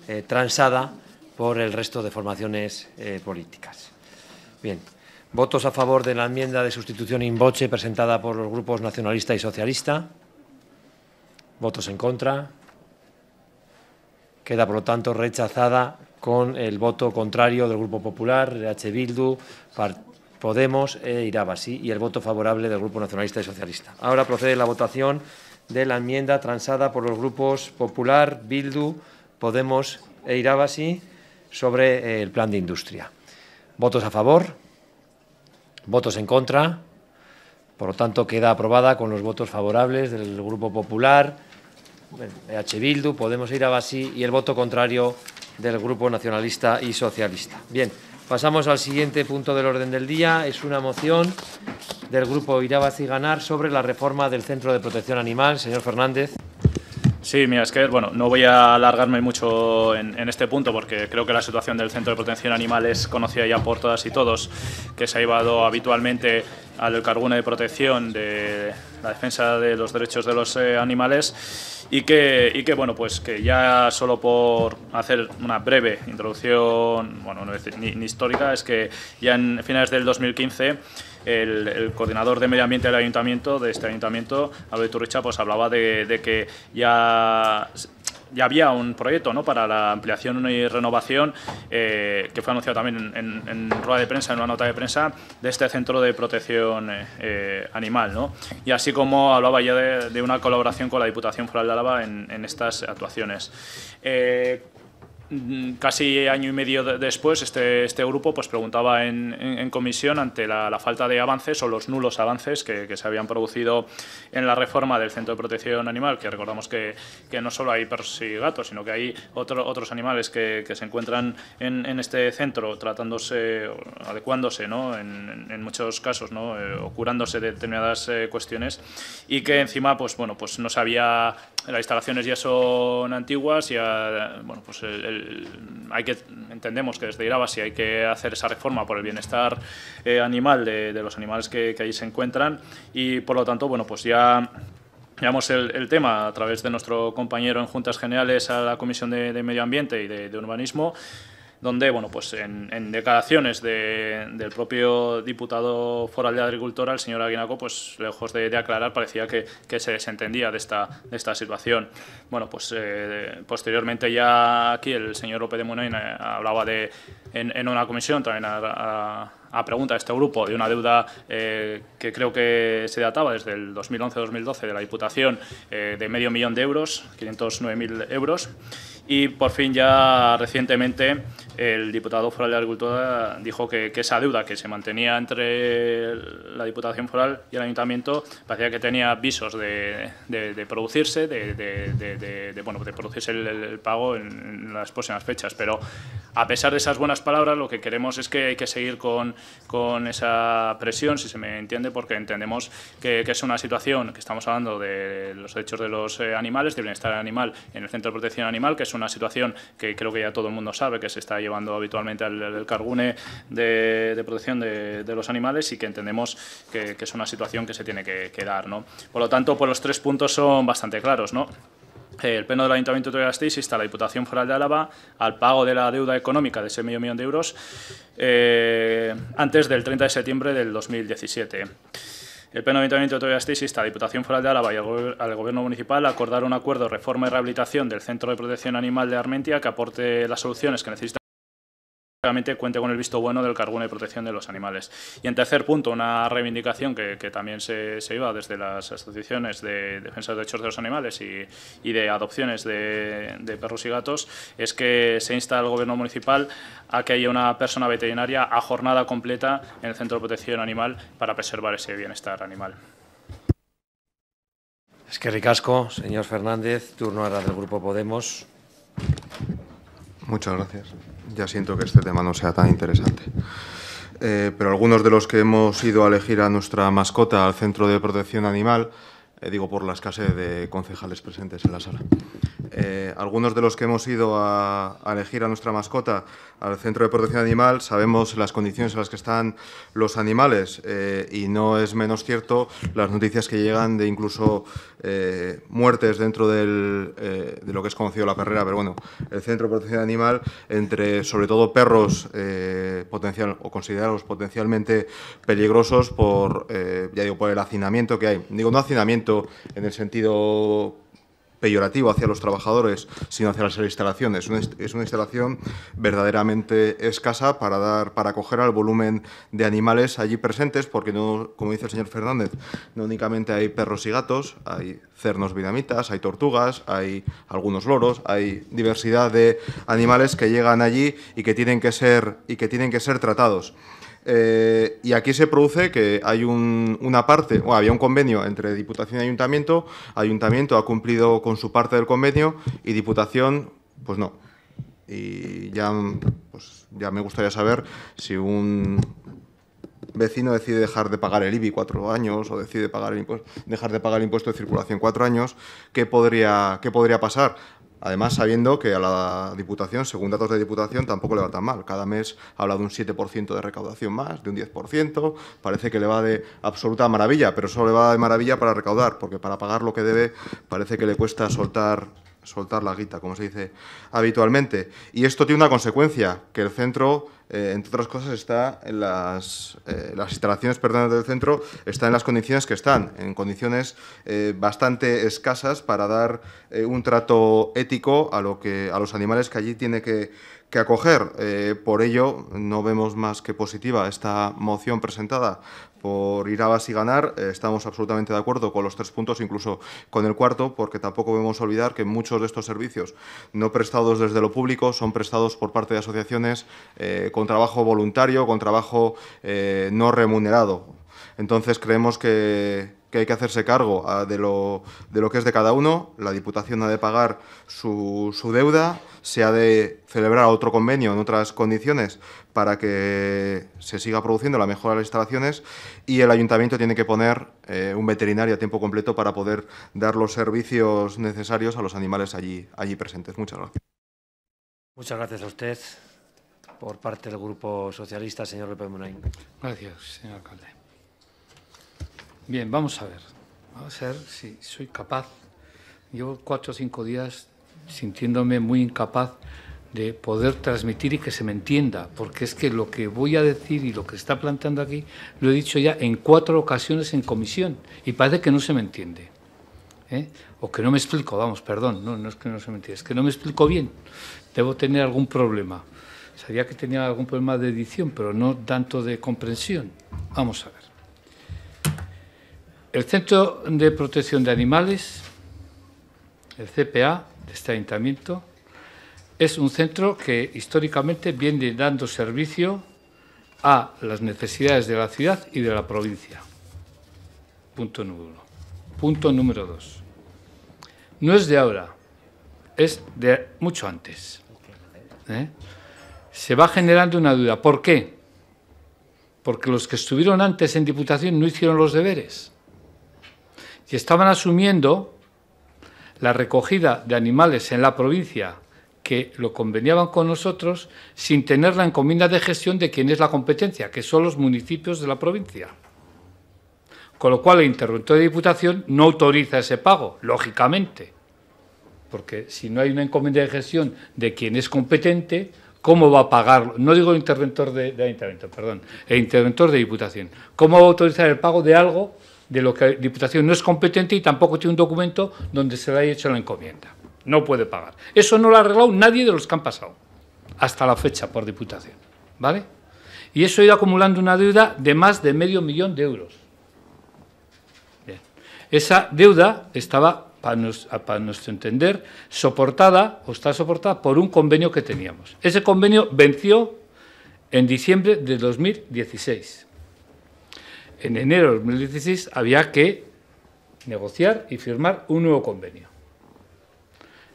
[SPEAKER 1] eh, transada por el resto de formaciones eh, políticas. Bien, Votos a favor de la enmienda de sustitución in presentada por los grupos nacionalista y socialista. Votos en contra. Queda, por lo tanto, rechazada con el voto contrario del Grupo Popular, de Bildu, Podemos e Irabasi y el voto favorable del Grupo Nacionalista y Socialista. Ahora procede la votación de la enmienda transada por los grupos Popular, Bildu, Podemos e Irabasi sobre el plan de industria. ¿Votos a favor? votos en contra. Por lo tanto, queda aprobada con los votos favorables del Grupo Popular, EH Bildu, Podemos ir a Basí y el voto contrario del Grupo Nacionalista y Socialista. Bien, pasamos al siguiente punto del orden del día. Es una moción del Grupo Irabasi
[SPEAKER 3] y Ganar sobre la reforma del Centro de Protección Animal. Señor Fernández. Sí, mira, es que bueno, no voy a alargarme mucho en, este punto porque creo que la situación del Centro de Protección Animal es conocida ya por todas y todos, que se ha llevado habitualmente al cargune de protección de la defensa de los derechos de los eh, animales y que, y que, bueno, pues que ya solo por hacer una breve introducción, bueno, no ni, ni histórica, es que ya en finales del 2015 el, coordinador de medio ambiente del ayuntamiento, de este ayuntamiento, Alberto Richa, pues hablaba de, que ya ya había un proyecto ¿no? para la ampliación y renovación eh, que fue anunciado también en, rueda de prensa, en una nota de prensa, de este centro de protección eh, eh, animal. ¿no? Y así como hablaba ya de, una colaboración con la Diputación Foral de Álava en, estas actuaciones. Mm, casi año y medio después, este, este grupo pues, preguntaba en, comisión ante la, falta de avances o los nulos avances que, se habían producido en la reforma del Centro de Protección Animal, que recordamos que, no solo hay perros y gatos, sino que hay otros animales que, se encuentran en, este centro tratándose, adecuándose ¿no? en, muchos casos ¿no? Eh, o curándose de determinadas eh, cuestiones y que encima pues, bueno, pues no sabía, las instalaciones ya son antiguas y bueno, pues el hay que, entendemos que desde Irabasi hay que hacer esa reforma por el bienestar eh, animal de, los animales que, allí ahí se encuentran y por lo tanto, bueno, pues ya... Llevamos el, tema a través de nuestro compañero en Juntas Generales a la Comisión de, Medio Ambiente y de Urbanismo donde bueno, pues en, declaraciones del propio diputado foral de Agricultura, el señor Aguinaco, pues lejos de, aclarar, parecía que, se desentendía de esta, situación. Bueno, pues eh, posteriormente ya aquí el señor López de Munain eh, hablaba de, en, una comisión también a, pregunta de este grupo de una deuda eh, que creo que se databa desde el 2011-2012 de la Diputación de medio millón de euros, 509.000 euros. Y por fin ya recientemente el diputado foral de Agricultura dijo que, esa deuda que se mantenía entre la Diputación Foral y el Ayuntamiento parecía que tenía visos de, producirse, de, bueno, de producirse el, pago en, las próximas fechas. Pero a pesar de esas buenas palabras, lo que queremos es que hay que seguir con, con esa presión, si se me entiende, porque entendemos que, que, es una situación que estamos hablando de los derechos de los eh, animales, de bienestar animal en el Centro de Protección Animal, que es una situación que creo que ya todo el mundo sabe, que se está llevando habitualmente al, cargune de, protección de, los animales y que entendemos que, es una situación que se tiene que, dar. ¿no? Por lo tanto, pues los tres puntos son bastante claros. el Pleno del Ayuntamiento de Gasteiz insta a la Diputación Foral de Álava al pago de la deuda económica de ese medio millón de euros eh, antes del 30 de septiembre del 2017. El Pleno Ayuntamiento de Torrebastís insta Diputación Foral de Álava y al Gobierno Municipal a acordar un acuerdo de reforma y rehabilitación del Centro de Protección Animal de Armentia que aporte las soluciones que necesita cuente con el visto bueno del carbón de Protección de los Animales. Y en tercer punto, una reivindicación que, también se, iba desde las asociaciones de defensa de derechos de los animales y, de adopciones de, de, perros y gatos, es que se insta al Gobierno municipal a que haya una persona veterinaria a jornada completa en el Centro de Protección Animal para preservar ese bienestar animal.
[SPEAKER 1] Es que ricasco, señor Fernández. Turno ahora del Grupo
[SPEAKER 4] Podemos. Muchas gracias. Ya siento que este tema no sea tan interesante. Eh, pero algunos de los que hemos ido a elegir a nuestra mascota al Centro de Protección Animal, eh, digo por la escasez de concejales presentes en la sala, eh, algunos de los que hemos ido a elegir a nuestra mascota al Centro de Protección Animal sabemos las condiciones en las que están los animales eh, y no es menos cierto las noticias que llegan de incluso eh, muertes dentro eh, de lo que es conocido la carrera, pero bueno, el Centro de Protección Animal entre sobre todo perros potencial o considerados potencialmente peligrosos por, ya digo, por el hacinamiento que hay. Digo, no hacinamiento en el sentido peyorativo hacia los trabajadores, sino hacia las instalaciones. es una instalación verdaderamente escasa para dar para acoger al volumen de animales allí presentes, porque no, como dice el señor Fernández, no únicamente hay perros y gatos, hay cernos vietnamitas, hay tortugas, hay algunos loros, hay diversidad de animales que llegan allí y que tienen que ser y que tienen que ser tratados. Eh, y aquí se produce que hay una parte, o había un convenio entre Diputación y Ayuntamiento, Ayuntamiento ha cumplido con su parte del convenio y Diputación, pues no. Y ya, pues, ya me gustaría saber si un vecino decide dejar de pagar el IBI cuatro años o decide pagar dejar de pagar el impuesto de circulación cuatro años, podría, qué podría pasar? Además, sabiendo que a la Diputación, según datos de Diputación, tampoco le va tan mal. Cada mes habla de un 7% de recaudación más, de un 10%. Parece que le va de absoluta maravilla, pero solo le va de maravilla para recaudar, porque para pagar lo que debe parece que le cuesta soltar soltar la guita, como se dice habitualmente. Y esto tiene una consecuencia, que el centro eh, entre otras cosas, está en las, eh, las instalaciones del centro están en las condiciones que están, en condiciones eh, bastante escasas para dar un trato ético a, lo que, a los animales que allí tiene que, que acoger. Eh, por ello, no vemos más que positiva esta moción presentada por Irabas y ganar. Eh, estamos absolutamente de acuerdo con los tres puntos, incluso con el cuarto, porque tampoco debemos olvidar que muchos de estos servicios no prestados desde lo público son prestados por parte de asociaciones eh, con trabajo voluntario, con trabajo no remunerado. Entonces, creemos que que hay que hacerse cargo ah, de lo, de lo que es de cada uno, la Diputación ha de pagar su, deuda, se ha de celebrar otro convenio en otras condiciones para que se siga produciendo la mejora de las instalaciones y el ayuntamiento tiene que poner eh, un veterinario a tiempo completo para poder dar los servicios necesarios a los animales allí, allí presentes. Muchas gracias.
[SPEAKER 1] Muchas gracias a usted por parte del Grupo
[SPEAKER 5] Socialista, señor López Munain. Gracias, señor alcalde. Bien, vamos a ver. Vamos a ver si soy capaz. Llevo cuatro o cinco días sintiéndome muy incapaz de poder transmitir y que se me entienda, porque es que lo que voy a decir y lo que está planteando aquí lo he dicho ya en cuatro ocasiones en comisión y parece que no se me entiende. ¿eh? O que no me explico, vamos, perdón, no, no es que no se me entienda, es que no me explico bien. Debo tener algún problema. Sabía que tenía algún problema de edición, pero no tanto de comprensión. Vamos a ver. El Centro de Protección de Animales, el CPA de este ayuntamiento, es un centro que históricamente viene dando servicio a las necesidades de la ciudad y de la provincia. Punto número uno. Punto número dos. No es de ahora, es de mucho antes. ¿eh? Se va generando una duda. ¿Por qué? Porque los que estuvieron antes en Diputación no hicieron los deberes y estaban asumiendo la recogida de animales en la provincia que lo conveniaban con nosotros sin tener la encomienda de gestión de quien es la competencia, que son los municipios de la provincia. Con lo cual el interventor de diputación no autoriza ese pago, lógicamente, porque si no hay una encomienda de gestión de quien es competente, ¿cómo va a pagarlo? No digo interventor de, de perdón, el interventor de diputación. ¿Cómo va a autorizar el pago de algo de lo que la Diputación no es competente y tampoco tiene un documento donde se le haya hecho la encomienda. No puede pagar. Eso no lo ha arreglado nadie de los que han pasado hasta la fecha por Diputación. ¿Vale? Y eso ha ido acumulando una deuda de más de medio millón de euros. Esa deuda estaba, para, para nuestro entender, soportada o está soportada por un convenio que teníamos. Ese convenio venció en diciembre de 2016 en enero de 2016 había que negociar y firmar un nuevo convenio.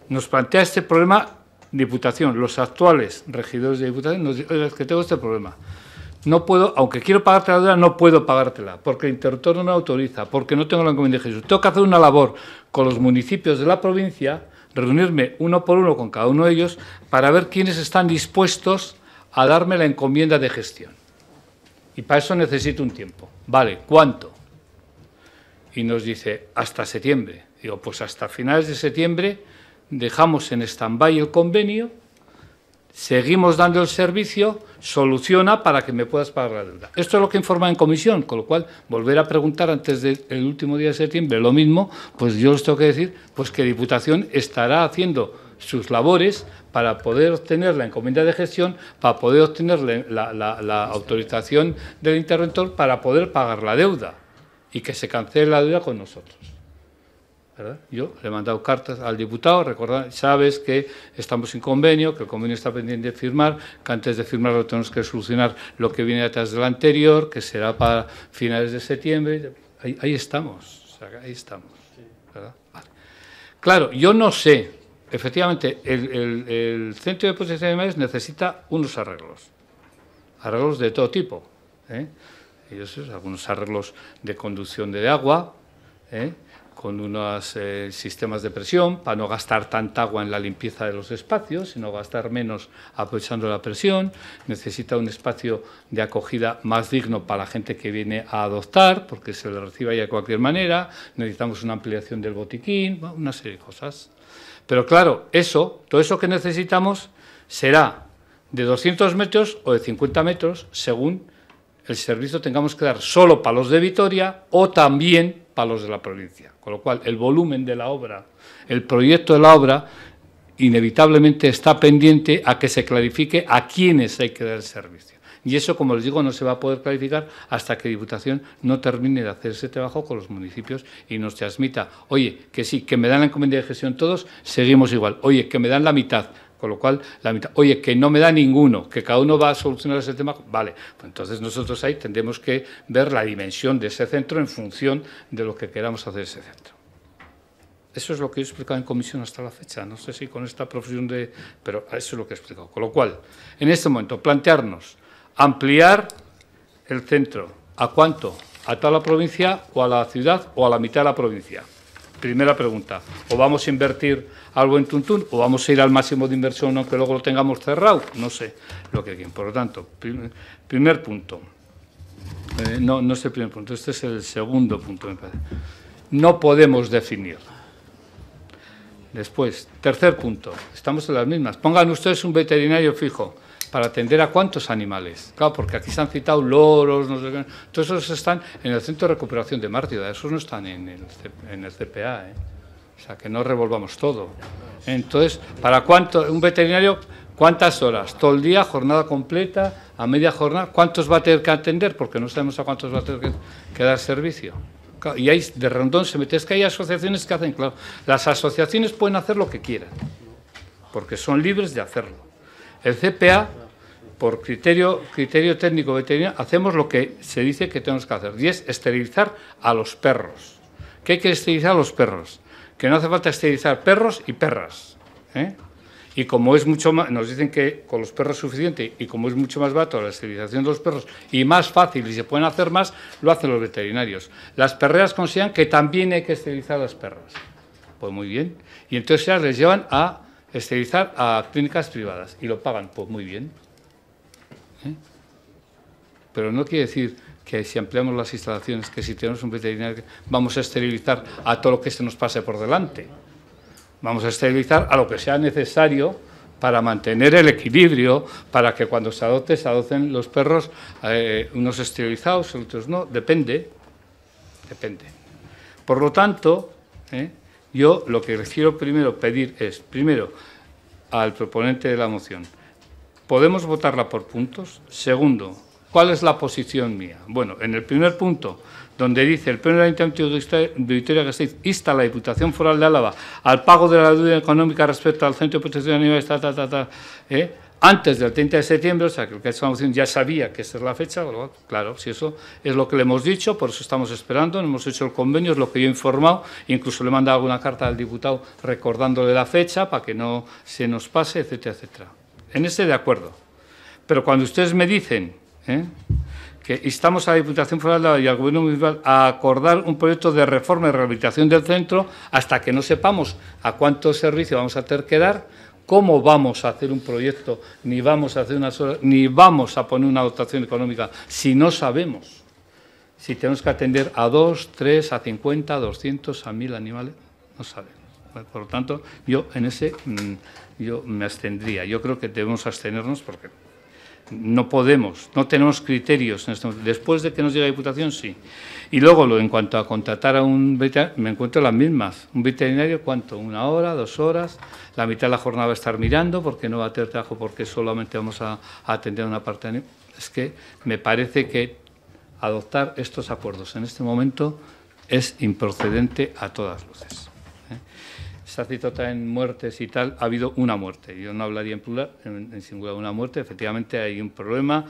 [SPEAKER 5] Nos plantea este problema Diputación, los actuales regidores de Diputación, nos dicen, que tengo este problema. No puedo, aunque quiero pagarte la deuda, no puedo pagártela, porque el interruptor no me autoriza, porque no tengo la encomienda de gestión. Tengo que hacer una labor con los municipios de la provincia, reunirme uno por uno con cada uno de ellos, para ver quiénes están dispuestos a darme la encomienda de gestión y para eso necesito un tiempo. Vale, ¿cuánto? Y nos dice, hasta septiembre. Digo, pues hasta finales de septiembre dejamos en stand-by el convenio, seguimos dando el servicio, soluciona para que me puedas pagar la deuda. Esto es lo que informa en comisión, con lo cual volver a preguntar antes del último día de septiembre lo mismo, pues yo os tengo que decir pues que Diputación estará haciendo sus labores para poder obtener la encomienda de gestión, para poder obtener la, autorización del interventor, para poder pagar la deuda y que se cancele la deuda con nosotros. Yo le he mandado cartas al diputado, recordar, sabes que estamos sin convenio, que el convenio está pendiente de firmar, que antes de firmarlo tenemos que solucionar lo que viene detrás del anterior, que será para finales de septiembre. Ahí, estamos, ahí estamos. Claro, yo no sé efectivamente, el, centro de posición de animales necesita unos arreglos, arreglos de todo tipo. ¿eh? algunos arreglos de conducción de agua, ¿eh? con unos eh, sistemas de presión para no gastar tanta agua en la limpieza de los espacios, sino gastar menos aprovechando la presión. Necesita un espacio de acogida más digno para la gente que viene a adoptar, porque se le reciba ya de cualquier manera. Necesitamos una ampliación del botiquín, una serie de cosas. Pero claro, eso, todo eso que necesitamos será de 200 metros o de 50 metros, según el servicio tengamos que dar solo para los de Vitoria o también para los de la provincia. Con lo cual, el volumen de la obra, el proyecto de la obra, inevitablemente está pendiente a que se clarifique a quiénes hay que dar el servicio. Y eso, como les digo, no se va a poder clarificar hasta que Diputación no termine de hacer ese trabajo con los municipios y nos transmita, oye, que sí, que me dan la encomienda de gestión todos, seguimos igual. Oye, que me dan la mitad, con lo cual, la mitad, oye, que no me da ninguno, que cada uno va a solucionar ese tema, vale. Pues entonces nosotros ahí tendremos que ver la dimensión de ese centro en función de lo que queramos hacer ese centro. Eso es lo que he explicado en comisión hasta la fecha. No sé si con esta profesión de... Pero eso es lo que he explicado. Con lo cual, en este momento, plantearnos ampliar el centro. ¿A cuánto? ¿A toda la provincia o a la ciudad o a la mitad de la provincia? Primera pregunta. ¿O vamos a invertir algo en Tuntún o vamos a ir al máximo de inversión aunque luego lo tengamos cerrado? No sé lo que quieren. Por lo tanto, primer, punto. Eh, no, no es el primer punto, este es el segundo punto, No podemos definir. Después, tercer punto, estamos en las mismas. Pongan ustedes un veterinario fijo para atender a cuántos animales. Claro, porque aquí se han citado loros, no sé qué. Todos esos están en el Centro de Recuperación de Mártida, esos no están en el, CPA. ¿eh? O sea, que no revolvamos todo. Entonces, ¿para cuánto? Un veterinario, ¿cuántas horas? ¿Todo el día? ¿Jornada completa? ¿A media jornada? ¿Cuántos va a tener que atender? Porque no sabemos a cuántos va a tener que, dar servicio. Y ahí de rondón se mete. Es que hay asociaciones que hacen, claro, las asociaciones pueden hacer lo que quieran, porque son libres de hacerlo el CPA, por criterio, técnico veterinario, hacemos lo que se dice que tenemos que hacer, y es esterilizar a los perros. ¿Qué hay que esterilizar a los perros? Que no hace falta esterilizar perros y perras. ¿eh? Y como es mucho más, nos dicen que con los perros es suficiente, y como es mucho más barato la esterilización de los perros y más fácil y se pueden hacer más, lo hacen los veterinarios. Las perreras consideran que también hay que esterilizar a las perras. Pues muy bien. Y entonces ya les llevan a esterilizar a clínicas privadas y lo pagan, pues muy bien. ¿Eh? Pero no quiere decir que si ampliamos las instalaciones, que si tenemos un veterinario, vamos a esterilizar a todo lo que se nos pase por delante. Vamos a esterilizar a lo que sea necesario para mantener el equilibrio, para que cuando se adopte, se adopten los perros, eh, unos esterilizados, otros no, depende, depende. Por lo tanto, ¿eh? Yo lo que quiero primero pedir es, primero, al proponente de la moción, ¿podemos votarla por puntos? Segundo, ¿cuál es la posición mía? Bueno, en el primer punto, donde dice el Pleno la Ayuntamiento de Victoria gasteiz insta a la Diputación Foral de Álava al pago de la deuda económica respecto al Centro de Protección de Animales, ¿eh? antes del 30 de septiembre, o sea, que el que la ya sabía que esa es la fecha, claro, si eso es lo que le hemos dicho, por eso estamos esperando, hemos hecho el convenio, es lo que yo he informado, incluso le he mandado alguna carta al diputado recordándole la fecha para que no se nos pase, etcétera, etcétera. En este de acuerdo. Pero cuando ustedes me dicen ¿eh? que instamos a la Diputación Federal y al Gobierno Municipal a acordar un proyecto de reforma y rehabilitación del centro hasta que no sepamos a cuánto servicio vamos a tener que dar, cómo vamos a hacer un proyecto, ni vamos a hacer una ni vamos a poner una dotación económica si no sabemos si tenemos que atender a dos, tres, a 50, a 200, a mil animales, no sabemos. Por lo tanto, yo en ese mm, yo me abstendría. Yo creo que debemos abstenernos porque no podemos, no tenemos criterios. Este Después de que nos llegue la Diputación, sí. Y luego, lo, en cuanto a contratar a un veterinario, me encuentro las mismas. ¿Un veterinario cuánto? ¿Una hora? ¿Dos horas? La mitad de la jornada va a estar mirando porque no va a tener trabajo porque solamente vamos a, a atender una parte. Es que me parece que adoptar estos acuerdos en este momento es improcedente a todas luces en en muertes y tal, ha habido una muerte. Yo no hablaría en plural, en, singular una muerte. Efectivamente hay un problema,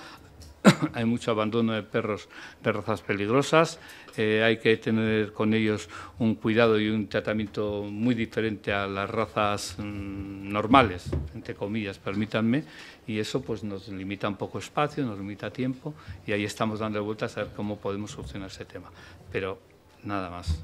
[SPEAKER 5] hay mucho abandono de perros de razas peligrosas, eh, hay que tener con ellos un cuidado y un tratamiento muy diferente a las razas mm, normales, entre comillas, permítanme, y eso pues nos limita un poco espacio, nos limita tiempo, y ahí estamos dando vueltas a ver cómo podemos solucionar ese tema. Pero nada más.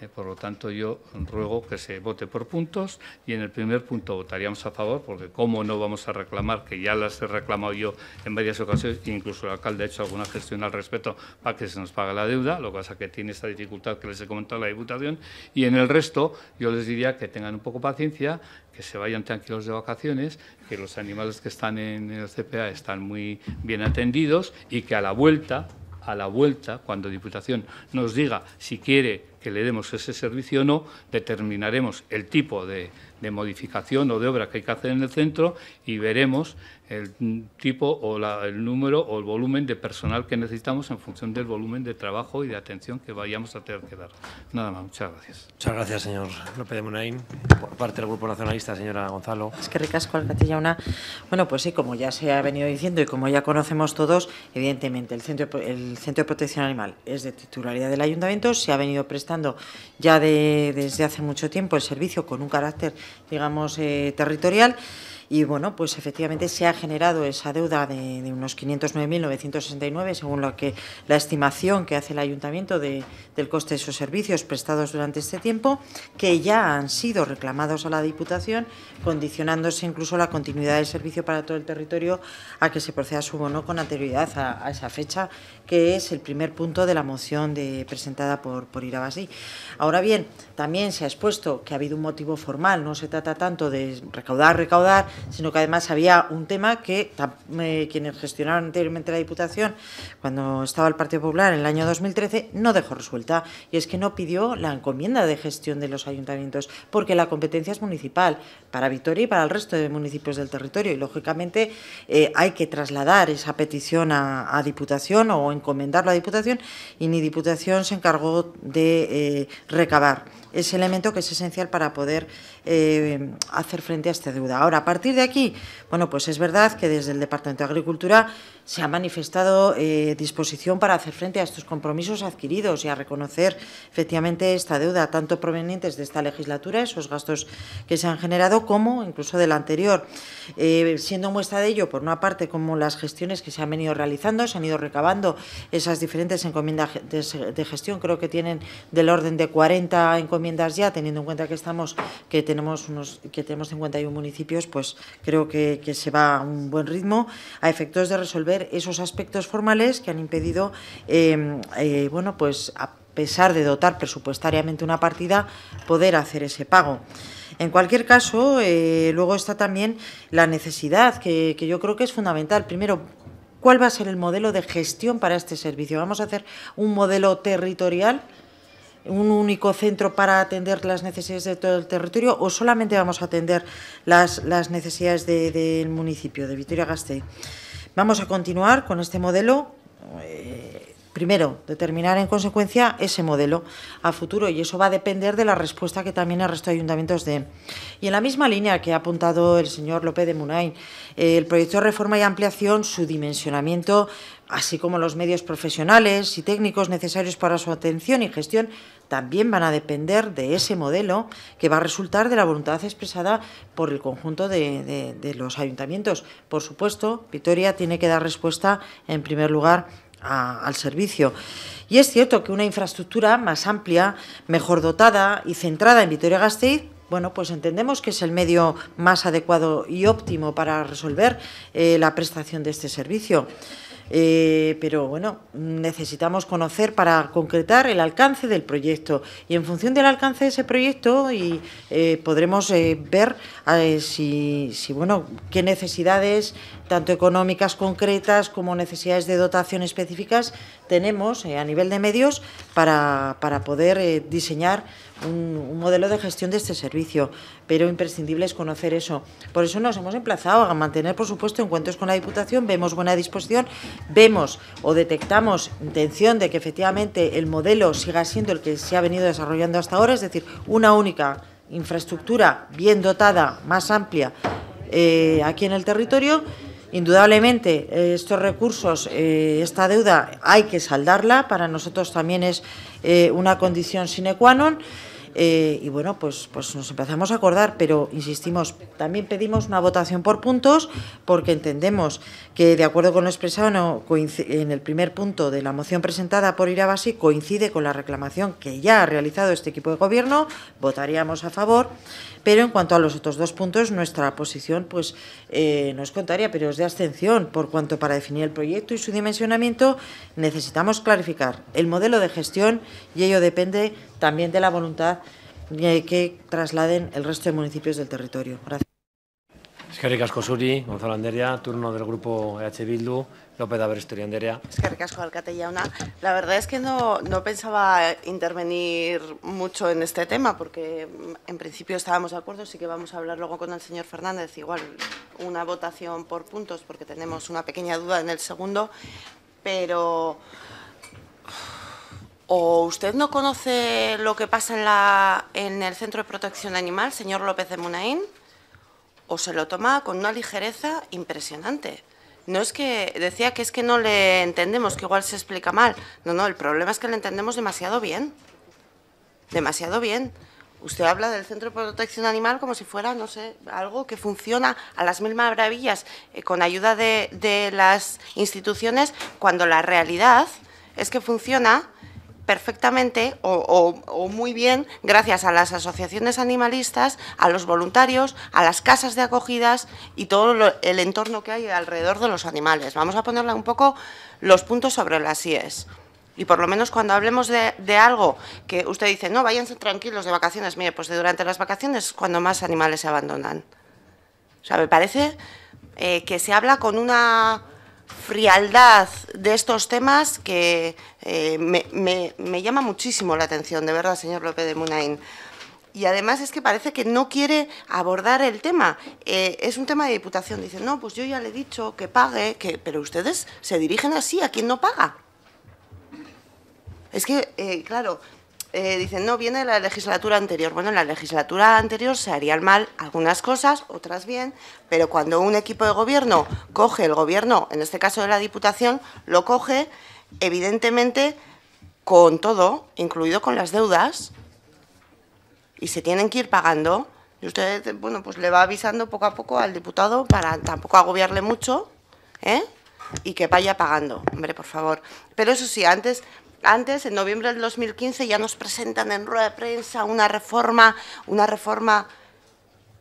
[SPEAKER 5] Eh, por lo tanto, yo ruego que se vote por puntos y en el primer punto votaríamos a favor, porque cómo no vamos a reclamar, que ya las he reclamado yo en varias ocasiones, e incluso el alcalde ha hecho alguna gestión al respecto para que se nos pague la deuda, lo que pasa que tiene esta dificultad que les he comentado a la Diputación, y en el resto yo les diría que tengan un poco paciencia, que se vayan tranquilos de vacaciones, que los animales que están en el CPA están muy bien atendidos y que a la vuelta a la vuelta, cuando Diputación nos diga si quiere que le demos ese servicio o no, determinaremos el tipo de, de modificación o de obra que hay que hacer en el centro y veremos el tipo o el número o el volumen de personal que necesitamos en función del volumen de trabajo y de atención que vayamos a tener que dar. Nada más, muchas gracias. Muchas gracias, señor López de Munain. Por parte del Grupo Nacionalista, señora Gonzalo.
[SPEAKER 1] Es que
[SPEAKER 6] ricasco, una... Bueno, pues sí, como ya se ha venido diciendo y como ya conocemos todos, evidentemente el Centro, el centro de Protección Animal es de titularidad del Ayuntamiento, se ha venido prestando ya desde hace mucho tiempo el servicio con un carácter, digamos, eh, territorial. Y bueno, pues efectivamente se ha generado esa deuda de, unos 509.969, según lo que, la estimación que hace el ayuntamiento de, del coste de esos servicios prestados durante este tiempo, que ya han sido reclamados a la Diputación, condicionándose incluso la continuidad del servicio para todo el territorio a que se proceda su bono con anterioridad a esa fecha que es el primer punto de la moción de, presentada por, por Irabasí. Ahora bien, también se ha expuesto que ha habido un motivo formal, no se trata tanto de recaudar, recaudar, sino que además había un tema que eh, quienes gestionaron anteriormente la Diputación, cuando estaba el Partido Popular en el año 2013, no dejó resuelta, y es que no pidió la encomienda de gestión de los ayuntamientos, porque la competencia es municipal para Vitoria y para el resto de municipios del territorio, y lógicamente eh, hay que trasladar esa petición a, a Diputación o en encomendarlo a Diputación y ni Diputación se encargó de eh, recabar ese elemento que es esencial para poder eh, hacer frente a esta deuda. Ahora, a partir de aquí, bueno, pues es verdad que desde el Departamento de Agricultura se ha manifestado eh, disposición para hacer frente a estos compromisos adquiridos y a reconocer efectivamente esta deuda, tanto provenientes de esta legislatura, esos gastos que se han generado, como incluso de la anterior. Eh, siendo muestra de ello, por una parte, como las gestiones que se han venido realizando, se han ido recabando esas diferentes encomiendas de, gestión, creo que tienen del orden de 40 encomiendas ya, teniendo en cuenta que estamos que tenemos unos que tenemos 51 municipios, pues creo que, se va a un buen ritmo a efectos de resolver esos aspectos formales que han impedido, em, eh, bueno, pues a pesar de dotar presupuestariamente una partida, poder hacer ese pago. En cualquier caso, eh, luego está también la necesidad, que, que yo creo que es fundamental. Primero, ¿cuál va a ser el modelo de gestión para este servicio? ¿Vamos a hacer un modelo territorial? un único centro para atender las necesidades de todo el territorio o solamente vamos a atender las, las necesidades del municipio de Vitoria-Gasteiz. Vamos a continuar con este modelo.
[SPEAKER 20] Eh,
[SPEAKER 6] primero, determinar en consecuencia ese modelo a futuro y eso va a depender de la respuesta que también el resto de ayuntamientos den. Y en la misma línea que ha apuntado el señor López de Munain, eh, el proyecto de reforma y ampliación, su dimensionamiento así como los medios profesionales y técnicos necesarios para su atención y gestión, también van a depender de ese modelo que va a resultar de la voluntad expresada por el conjunto de, los ayuntamientos. Por supuesto, Vitoria tiene que dar respuesta, en primer lugar, al servicio. Y es cierto que una infraestructura más amplia, mejor dotada y centrada en Vitoria-Gasteiz bueno, pues entendemos que es el medio más adecuado y óptimo para resolver eh, la prestación de este servicio. Eh, pero bueno, necesitamos conocer para concretar el alcance del proyecto y en función del alcance de ese proyecto y, eh, podremos eh, ver si, bueno, qué necesidades tanto económicas concretas como necesidades de dotación específicas, tenemos eh, a nivel de medios para, poder eh, diseñar un, modelo de gestión de este servicio. Pero imprescindible es conocer eso. Por eso nos hemos emplazado a mantener, por supuesto, encuentros con la Diputación, vemos buena disposición, vemos o detectamos intención de que efectivamente el modelo siga siendo el que se ha venido desarrollando hasta ahora, es decir, una única infraestructura bien dotada, más amplia eh, aquí en el territorio Indudablemente, eh, estos recursos, eh, esta deuda hay que saldarla, para nosotros también es eh, una condición sine qua non. y bueno, pues, pues nos empezamos a acordar, pero insistimos, también pedimos una votación por puntos porque entendemos que, de acuerdo con lo expresado en el primer punto de la moción presentada por Irabasi, coincide con la reclamación que ya ha realizado este equipo de gobierno, votaríamos a favor, pero en cuanto a los otros dos puntos, nuestra posición pues, eh, no es contraria, pero es de abstención, por cuanto para definir el proyecto y su dimensionamiento necesitamos clarificar el modelo de gestión y ello depende también de la voluntad eh, que trasladen el resto de municipios del territorio. Gracias.
[SPEAKER 1] Eskerrik asko Gonzalo Anderia, turno del grupo EH Bildu, López de Anderia.
[SPEAKER 24] La verdad es que no, pensaba intervenir mucho en este tema, porque mm, en principio estábamos de acuerdo, sí que vamos a hablar luego con el señor Fernández, igual una votación por puntos, porque tenemos una pequeña duda en el segundo, pero... usted no conoce lo que pasa en, la, en el Centro de Protección Animal, señor López de Munaín? o se lo toma con una ligereza impresionante. No es que decía que es que no le entendemos, que igual se explica mal. No, no, el problema es que le entendemos demasiado bien. Demasiado bien. Usted habla del Centro de Protección Animal como si fuera, no sé, algo que funciona a las mil maravillas eh, con ayuda de, de las instituciones, cuando la realidad es que funciona perfectamente o, muy bien gracias a las asociaciones animalistas, a los voluntarios, a las casas de acogidas y todo el entorno que hay alrededor de los animales. Vamos a ponerle un poco los puntos sobre las IES. Y por lo menos cuando hablemos de, algo que usted dice, no, váyanse tranquilos de vacaciones, mire, pues durante las vacaciones es cuando más animales se abandonan. O sea, me parece eh, que se habla con una frialdad de estos temas que eh, me, llama muchísimo la atención, de verdad, señor López de Munain. Y además es que parece que no quiere abordar el tema. Eh, es un tema de diputación. Dicen, no, pues yo ya le he dicho que pague, que... pero ustedes se dirigen así a quien no paga. Es que, eh, claro, eh, dicen, no, viene de la legislatura anterior. Bueno, en la legislatura anterior se harían mal algunas cosas, otras bien, pero cuando un equipo de gobierno coge el gobierno, en este caso de la Diputación, lo coge evidentemente con todo, incluido con las deudas, y se tienen que ir pagando. Y usted, bueno, pues le va avisando poco a poco al diputado para tampoco agobiarle mucho, ¿eh? y que vaya pagando, hombre, por favor. Pero eso sí, antes antes, en noviembre del 2015, ya nos presentan en rueda de prensa una reforma, una reforma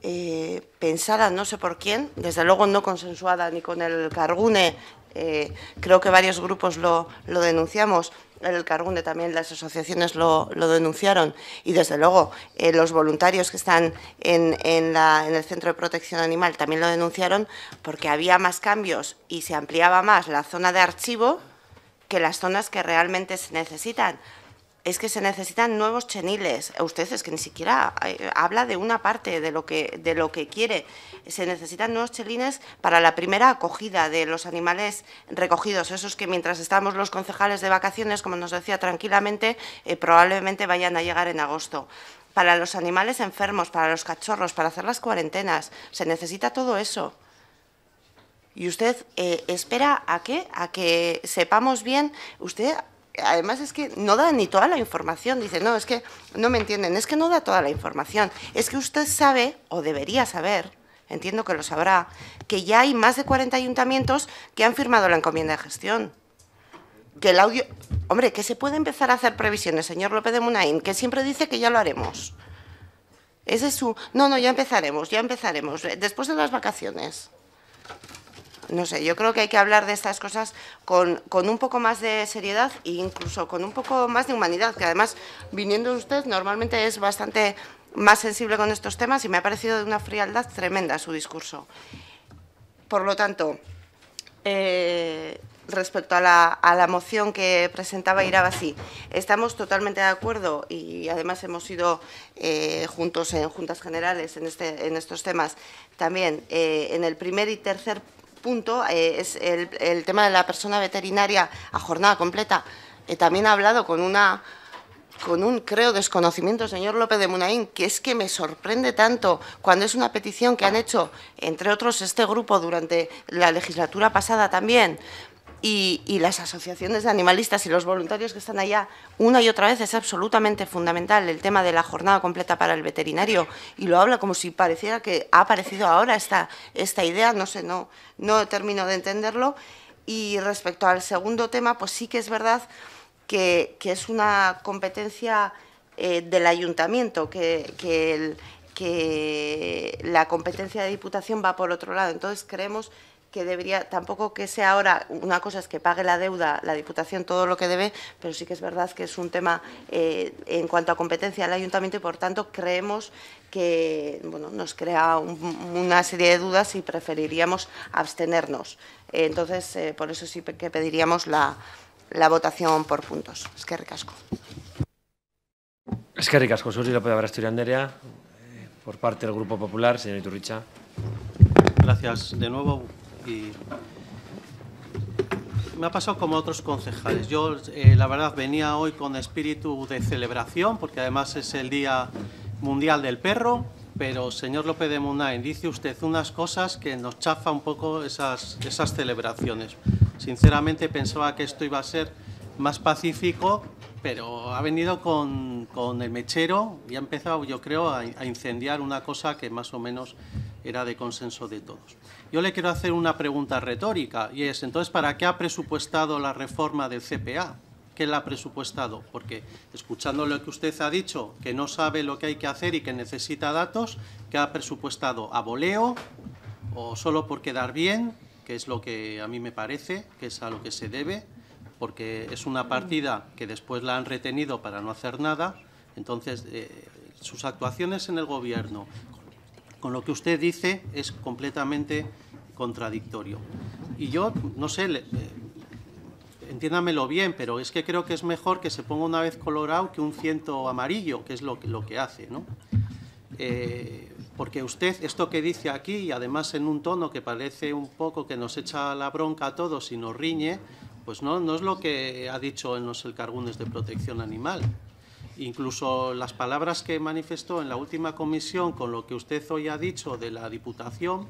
[SPEAKER 24] eh, pensada no sé por quién, desde luego no consensuada ni con el Cargune, eh, creo que varios grupos lo, lo, denunciamos, el Cargune también, las asociaciones lo, denunciaron y desde luego eh, los voluntarios que están en, en el Centro de Protección Animal también lo denunciaron porque había más cambios y se ampliaba más la zona de archivo que las zonas que realmente se necesitan. Es que se necesitan nuevos cheniles. Eh, usted es que ni siquiera eh, habla de una parte de lo que, de lo que quiere. Se necesitan nuevos chelines para la primera acogida de los animales recogidos, esos que mientras estamos los concejales de vacaciones, como nos decía tranquilamente, eh, probablemente vayan a llegar en agosto para los animales enfermos, para los cachorros, para hacer las cuarentenas. Se necesita todo eso. ¿Y usted eh, espera a qué? A que sepamos bien. Usted, además, es que no da ni toda la información. Dice, no, es que no me entienden, es que no da toda la información. Es que usted sabe, o debería saber, entiendo que lo sabrá, que ya hay más de 40 ayuntamientos que han firmado la encomienda de gestión. Que el audio. Hombre, que se puede empezar a hacer previsiones, señor López de Munain, que siempre dice que ya lo haremos. Ese es su. No, no, ya empezaremos, ya empezaremos, después de las vacaciones no sé, yo creo que hay que hablar de estas cosas con, un poco más de seriedad e incluso con un poco más de humanidad, que además, viniendo usted, normalmente es bastante más sensible con estos temas y me ha parecido de una frialdad tremenda su discurso. Por lo tanto, eh, respecto a la, moción que presentaba Irabasi, estamos totalmente de acuerdo y además hemos ido eh, juntos en juntas generales en, este, estos temas también eh, en el primer y tercer punto eh, es el, tema de la persona veterinaria a jornada completa. Eh, también ha hablado con una con un, creo, desconocimiento, señor López de Munaín, que es que me sorprende tanto cuando es una petición que han hecho, entre otros, este grupo durante la legislatura pasada también, y, las asociaciones de animalistas y los voluntarios que están allá, una y otra vez es absolutamente fundamental el tema de la jornada completa para el veterinario y lo habla como si pareciera que ha aparecido ahora esta, esta idea, no sé, no, no termino de entenderlo. Y respecto al segundo tema, pues sí que es verdad que, es una competencia eh, del ayuntamiento, que, que, el, que la competencia de diputación va por otro lado. Entonces creemos que debería, tampoco que sea ahora, una cosa es que pague la deuda la Diputación todo lo que debe, pero sí que es verdad que es un tema eh, en cuanto a competencia del Ayuntamiento y por tanto creemos que bueno, nos crea una serie de dudas y preferiríamos abstenernos. Eh, entonces, eh, por eso sí que pediríamos la, votación por puntos. Es que ricasco.
[SPEAKER 1] Es que ricasco, Suri López por parte del Grupo Popular, señor Iturricha.
[SPEAKER 8] Gracias de nuevo me ha pasado como otros concejales. Yo, eh, la verdad, venía hoy con espíritu de celebración, porque además es el Día Mundial del Perro, pero, señor López de Munain, dice usted unas cosas que nos chafa un poco esas, celebraciones. Sinceramente pensaba que esto iba a ser más pacífico, pero ha venido con, el mechero y ha empezado, yo creo, a incendiar una cosa que más o menos era de consenso de todos. Yo le quiero hacer una pregunta retórica y es, entonces, ¿para qué ha presupuestado la reforma del CPA? ¿Qué la ha presupuestado? Porque escuchando lo que usted ha dicho, que no sabe lo que hay que hacer y que necesita datos, ¿qué ha presupuestado? ¿A voleo o solo por quedar bien? Que es lo que a mí me parece, que es a lo que se debe, porque es una partida que después la han retenido para no hacer nada. Entonces, eh, sus actuaciones en el Gobierno, con lo que usted dice es completamente contradictorio. Y yo, no sé, entiéndamelo bien, pero es que creo que es mejor que se ponga una vez colorado que un ciento amarillo, que es lo, lo que hace, ¿no? Eh, porque usted, esto que dice aquí, y además en un tono que parece un poco que nos echa la bronca a todos y nos riñe, pues no, no es lo que ha dicho en los elcargunes de protección animal. Incluso las palabras que manifestó en la última comisión con lo que usted hoy ha dicho de la Diputación,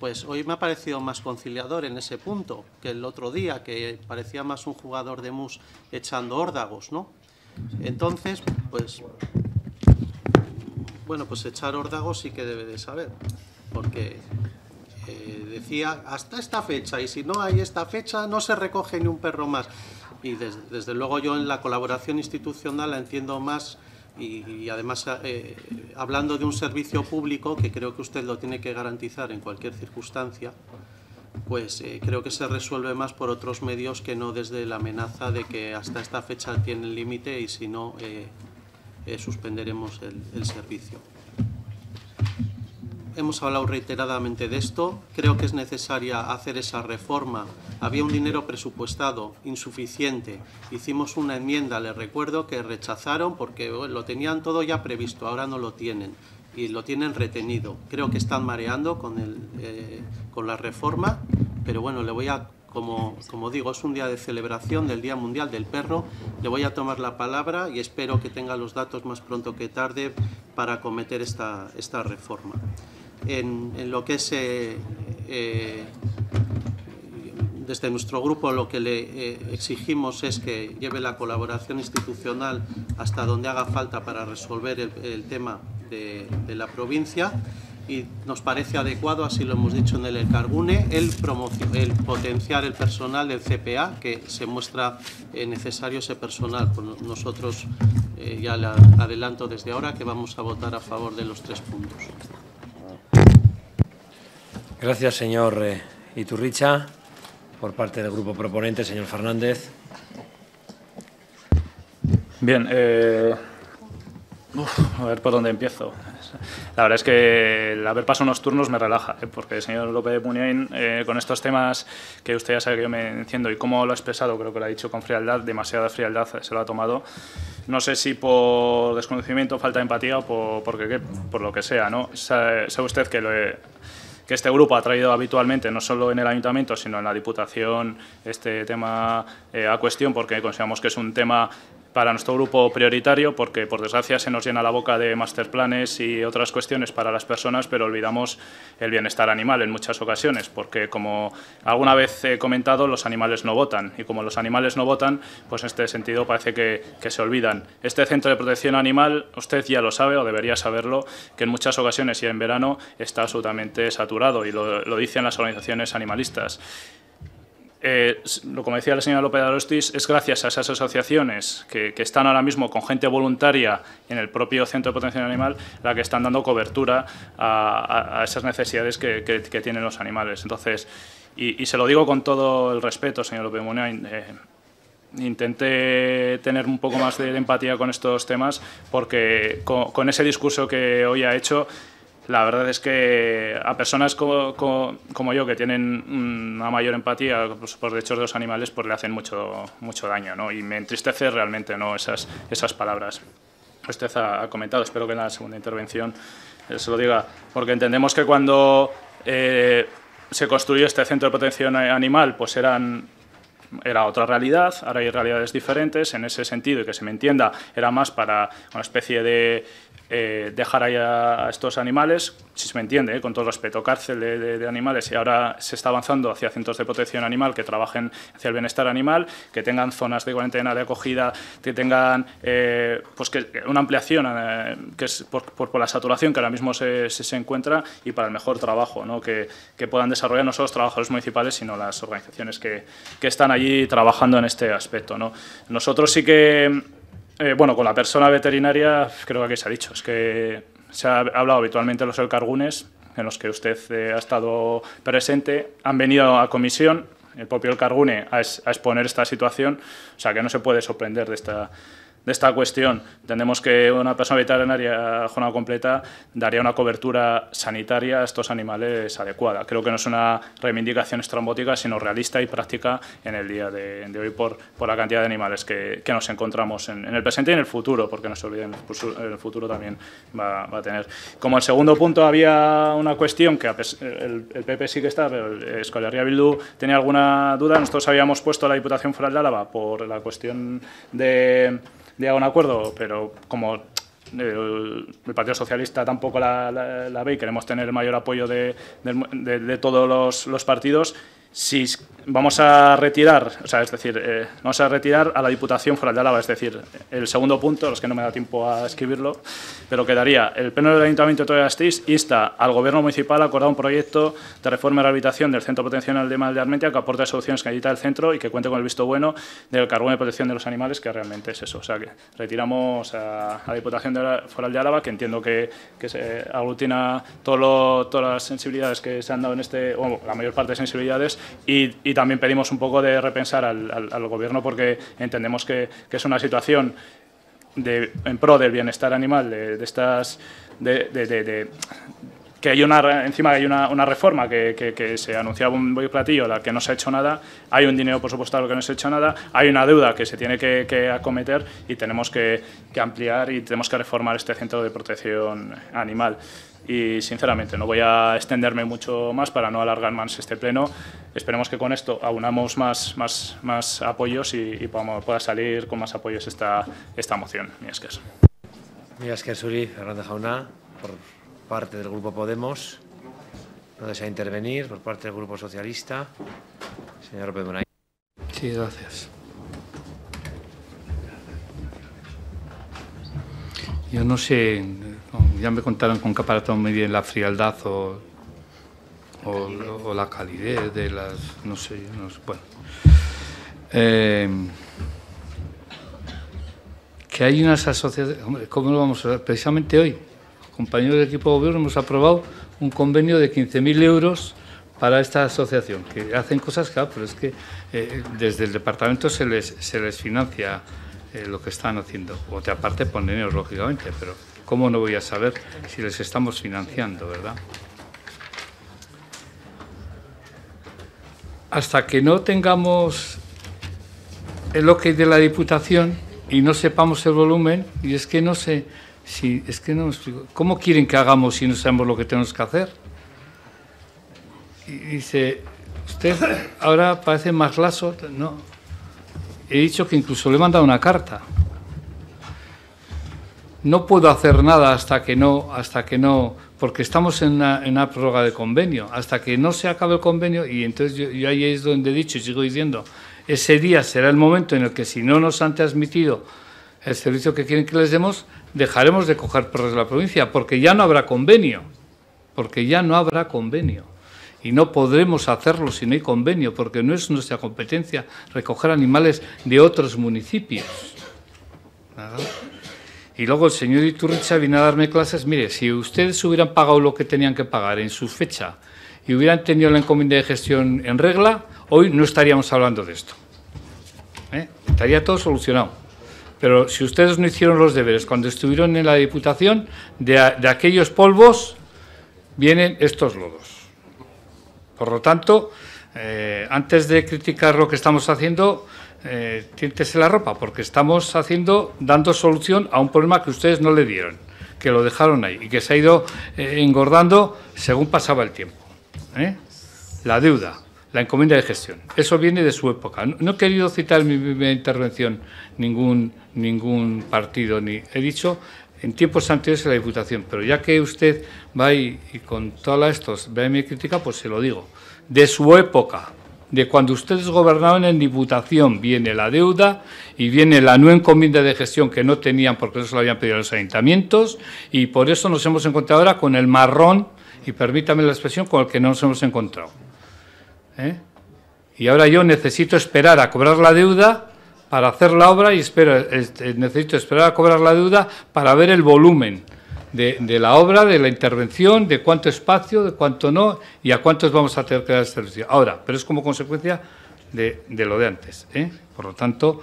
[SPEAKER 8] pues hoy me ha parecido más conciliador en ese punto que el otro día, que parecía más un jugador de mus echando órdagos, ¿no? Entonces, pues, bueno, pues echar órdagos sí que debe de saber, porque eh, decía hasta esta fecha y si no hay esta fecha no se recoge ni un perro más y desde luego yo en la colaboración institucional la entiendo más y, además eh, hablando de un servicio público que creo que usted lo tiene que garantizar en cualquier circunstancia, pues eh, creo que se resuelve más por otros medios que no desde la amenaza de que hasta esta fecha tiene el límite y si no eh, suspenderemos el, el servicio hemos hablado reiteradamente de esto, creo que es necesaria hacer esa reforma. Había un dinero presupuestado insuficiente, hicimos una enmienda, les recuerdo que rechazaron porque oh, lo tenían todo ya previsto, ahora no lo tienen y lo tienen retenido. Creo que están mareando con, eh, la reforma, pero bueno, le voy a, como, digo, es un día de celebración del Día Mundial del Perro, le voy a tomar la palabra y espero que tenga los datos más pronto que tarde para cometer esta reforma en, lo que es eh, eh, desde nuestro grupo lo que le eh, exigimos es que lleve la colaboración institucional hasta donde haga falta para resolver el, tema de, la provincia y nos parece adecuado, así lo hemos dicho en el Cargune, el, el potenciar el personal del CPA, que se muestra necesario ese personal. Nosotros ya le adelanto desde ahora que vamos a votar a favor de los tres puntos.
[SPEAKER 1] Gracias, señor eh, Iturricha. Por parte del grupo proponente, señor Fernández.
[SPEAKER 3] Bien, eh, a ver por dónde empiezo. La verdad es que el haber pasado unos turnos me relaja, eh, Porque el señor López de Muñoz, con estos temas que usted ya sabe que yo me enciendo y cómo lo ha expresado, creo que lo ha dicho con frialdad, demasiada frialdad se lo ha tomado. No sé si por desconocimiento, falta de empatía o por, porque, por lo que sea. ¿no? sabe usted que lo he, que este grupo ha traído habitualmente, no solo en el Ayuntamiento, sino en la Diputación, este tema eh, a cuestión, porque consideramos que es un tema para nuestro grupo prioritario porque, por desgracia, se nos llena la boca de masterplanes y otras cuestiones para las personas, pero olvidamos el bienestar animal en muchas ocasiones, porque, como alguna vez he comentado, los animales no votan y como los animales no votan, pues en este sentido parece que, se olvidan. Este centro de protección animal, usted ya lo sabe o debería saberlo, que en muchas ocasiones y en verano está absolutamente saturado y lo, lo dicen las organizaciones animalistas eh, como decía la señora López de Arostis, es gracias a esas asociaciones que, están ahora mismo con gente voluntaria en el propio Centro de Protección Animal la que están dando cobertura a, esas necesidades que, tienen los animales. Entonces, y, se lo digo con todo el respeto, señor López Monea, eh, intenté tener un poco más de empatía con estos temas porque con ese discurso que hoy ha hecho la verdad es que a personas como, como, yo que tienen una mayor empatía pues, por derechos de los animales, pues le hacen mucho, mucho daño, ¿no? Y me entristece realmente, ¿no? Esas, esas palabras. Usted ha, comentado, espero que en la segunda intervención eh, se lo diga, porque entendemos que cuando eh, se construyó este centro de protección animal, pues eran era otra realidad, ahora hay realidades diferentes en ese sentido y que se me entienda, era más para una especie de eh, dejar ahí a, estos animales, si se me entiende, eh, con todo respeto, cárcel de, animales, y ahora se está avanzando hacia centros de protección animal que trabajen hacia el bienestar animal, que tengan zonas de cuarentena de acogida, que tengan eh, pues que, una ampliación que es por, la saturación que ahora mismo se, encuentra y para el mejor trabajo, ¿no? que, puedan desarrollar no solo los trabajadores municipales, sino las organizaciones que, que están allí trabajando en este aspecto. ¿no? Nosotros sí que eh, bueno, con la persona veterinaria creo que se ha dicho, es que se ha hablado habitualmente de los elcargunes, en los que usted eh, ha estado presente, han venido a comisión, el propio elcargune a, a exponer esta situación, o sea que no se puede sorprender de esta de esta cuestión. Entendemos que una persona en área jornada completa daría una cobertura sanitaria a estos animales adecuada. Creo que no es una reivindicación estrambótica, sino realista y práctica en el día de, hoy por, por, la cantidad de animales que, nos encontramos en, el presente y en el futuro, porque no se olviden, pues, el futuro también va, a tener. Como el segundo punto había una cuestión que el, PP sí que está, pero el Escolaría Bildu tenía alguna duda. Nosotros habíamos puesto a la Diputación Foral de Álava por la cuestión de llega a un acuerdo, pero como el, Partido Socialista tampoco la, ve y queremos tener el mayor apoyo de, de, todos los, partidos, si vamos a retirar, o sea, es decir, eh, vamos a retirar a la Diputación Foral de Álava, es decir, el segundo punto, los que no me da tiempo a escribirlo, pero quedaría, el Pleno del Ayuntamiento de Astís insta al Gobierno Municipal a acordar un proyecto de reforma y rehabilitación del Centro Potencial de Mal de Armentia que aporte soluciones que necesita el centro y que cuente con el visto bueno del carbón de protección de los animales, que realmente es eso, o sea, que retiramos a, la Diputación de Foral de Álava, que entiendo que, se aglutina todas las sensibilidades que se han dado en este, bueno, la mayor parte de sensibilidades, y, también pedimos un poco de repensar al, Gobierno porque entendemos que, es una situación de, en pro del bienestar animal, de, estas... De, que hay una, encima hay una, una reforma que, se anunciaba un buen platillo, la que no se ha hecho nada, hay un dinero por supuesto que no se ha hecho nada, hay una deuda que se tiene que, que acometer y tenemos que, ampliar y tenemos que reformar este centro de protección animal. Y sinceramente, no voy a extenderme mucho más para no alargar más este pleno. Esperemos que con esto aunamos más, más, más apoyos y, y podamos, pueda salir con más apoyos esta, esta moción. Mi
[SPEAKER 1] Mías que es Suri, Fernández Jauna, por parte del Grupo Podemos. No desea intervenir por parte del Grupo Socialista. Señor López
[SPEAKER 5] Sí, gracias. Yo no sé ya me contaron con caparazón muy bien la frialdad o, o, la calidez de las. No sé, no sé bueno. Em, que hay unas asociaciones. ¿cómo lo vamos a hacer? Precisamente hoy, compañeros del equipo de gobierno, hemos aprobado un convenio de 15.000 euros para esta asociación, que hacen cosas, claro, pero es que eh, desde el departamento se les, se les financia eh, lo que están haciendo. Otra parte, ponen dinero, lógicamente, pero ¿Cómo no voy a saber si les estamos financiando, verdad? Hasta que no tengamos el ok de la Diputación y no sepamos el volumen, y es que no sé si, es que no ¿cómo quieren que hagamos si no sabemos lo que tenemos que hacer? Y dice, usted ahora parece más laso. no. He dicho que incluso le he mandado una carta no puedo hacer nada hasta que no, hasta que no, porque estamos en una, prórroga de convenio, hasta que no se acabe el convenio, y entonces yo, ahí es donde he dicho y sigo diciendo, ese día será el momento en el que si no nos han transmitido el servicio que quieren que les demos, dejaremos de coger perros de la provincia, porque ya no habrá convenio, porque ya no habrá convenio. Y no podremos hacerlo si no hay convenio, porque no es nuestra competencia recoger animales de otros municipios. Y luego el señor Iturricha vino a darme clases. Mire, si ustedes hubieran pagado lo que tenían que pagar en su fecha y hubieran tenido la encomienda de gestión en regla, hoy no estaríamos hablando de esto. ¿Eh? Estaría todo solucionado. Pero si ustedes no hicieron los deberes cuando estuvieron en la Diputación, de, aquellos polvos vienen estos lodos. Por lo tanto, eh, antes de criticar lo que estamos haciendo, eh, la ropa, porque estamos haciendo, dando solución a un problema que ustedes no le dieron, que lo dejaron ahí y que se ha ido eh, engordando según pasaba el tiempo. ¿eh? La deuda, la encomienda de gestión, eso viene de su época. No, he querido citar en mi intervención ningún, ningún partido, ni he dicho en tiempos anteriores en la Diputación, pero ya que usted va y, con todas estos ve mi crítica, pues se lo digo, de su época de cuando ustedes gobernaban en Diputación, viene la deuda y viene la no encomienda de gestión que no tenían porque eso lo habían pedido los ayuntamientos y por eso nos hemos encontrado ahora con el marrón, y permítame la expresión, con el que no nos hemos encontrado. ¿eh? Y ahora yo necesito esperar a cobrar la deuda para hacer la obra y espero, eh, eh, necesito esperar a cobrar la deuda para ver el volumen de, la obra, de la intervención, de cuánto espacio, de cuánto no y a cuántos vamos a tener que dar servicio. Ahora, pero es como consecuencia de, lo de antes. ¿eh? Por lo tanto,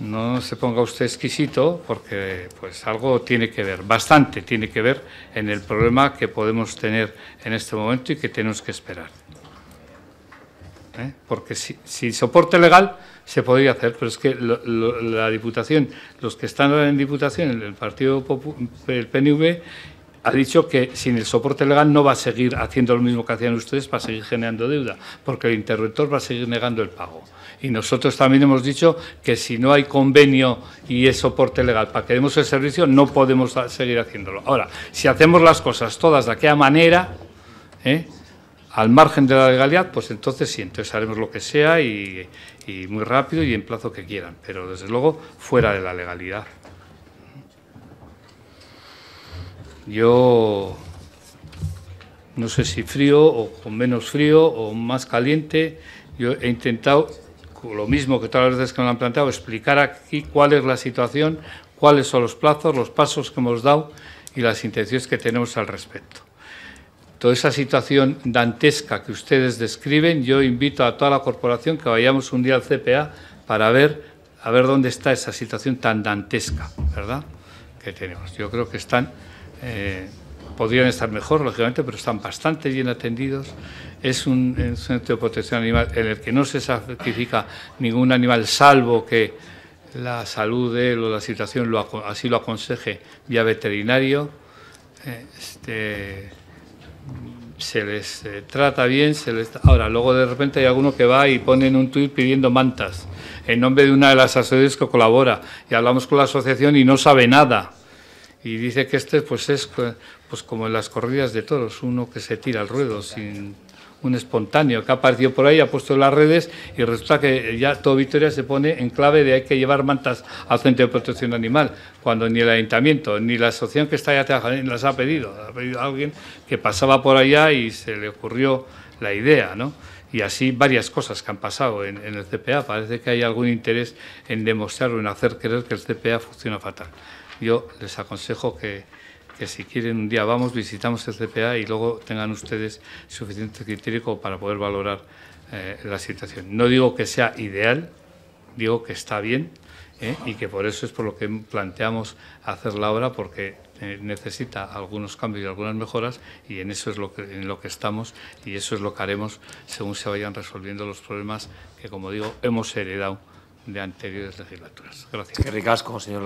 [SPEAKER 5] no se ponga usted exquisito porque pues algo tiene que ver, bastante tiene que ver en el problema que podemos tener en este momento y que tenemos que esperar. ¿eh? Porque sin soporte legal se podría hacer, pero es que la Diputación, los que están en Diputación, el Partido Popu el PNV, ha dicho que sin el soporte legal no va a seguir haciendo lo mismo que hacían ustedes para seguir generando deuda, porque el interruptor va a seguir negando el pago. Y nosotros también hemos dicho que si no hay convenio y es soporte legal para que demos el servicio, no podemos seguir haciéndolo. Ahora, si hacemos las cosas todas de aquella manera, ¿eh? al margen de la legalidad, pues entonces sí, entonces haremos lo que sea y, muy rápido y en plazo que quieran, pero desde luego fuera de la legalidad. Yo no sé si frío o con menos frío o más caliente, yo he intentado, lo mismo que todas las veces que me han planteado, explicar aquí cuál es la situación, cuáles son los plazos, los pasos que hemos dado y las intenciones que tenemos al respecto toda esa situación dantesca que ustedes describen, yo invito a toda la corporación que vayamos un día al CPA para ver a ver dónde está esa situación tan dantesca, ¿verdad? Que tenemos. Yo creo que están eh, podrían estar mejor, lógicamente, pero están bastante bien atendidos. Es un, centro de protección animal en el que no se sacrifica ningún animal, salvo que la salud de o la situación así lo aconseje vía veterinario. Eh, este, se les eh, trata bien, se les... Ahora, luego de repente hay alguno que va y pone en un tuit pidiendo mantas en nombre de una de las asociaciones que colabora y hablamos con la asociación y no sabe nada. Y dice que este pues es pues como en las corridas de toros, uno que se tira al ruedo sin un espontáneo que ha aparecido por ahí, ha puesto las redes y resulta que ya todo Victoria se pone en clave de hay que llevar mantas al Centro de Protección Animal, cuando ni el Ayuntamiento ni la asociación que está allá trabajando las ha pedido, ha pedido a alguien que pasaba por allá y se le ocurrió la idea, ¿no? Y así varias cosas que han pasado en, en el CPA. Parece que hay algún interés en demostrar o en hacer creer que el CPA funciona fatal. Yo les aconsejo que, que si quieren un día vamos, visitamos el CPA y luego tengan ustedes suficiente criterio para poder valorar eh, la situación. No digo que sea ideal, digo que está bien ¿eh? y que por eso es por lo que planteamos hacer la obra, porque eh, necesita algunos cambios y algunas mejoras y en eso es lo que, en lo que estamos y eso es lo que haremos según se vayan resolviendo los problemas que, como digo, hemos heredado de anteriores legislaturas. Gracias. Qué ricasco, señor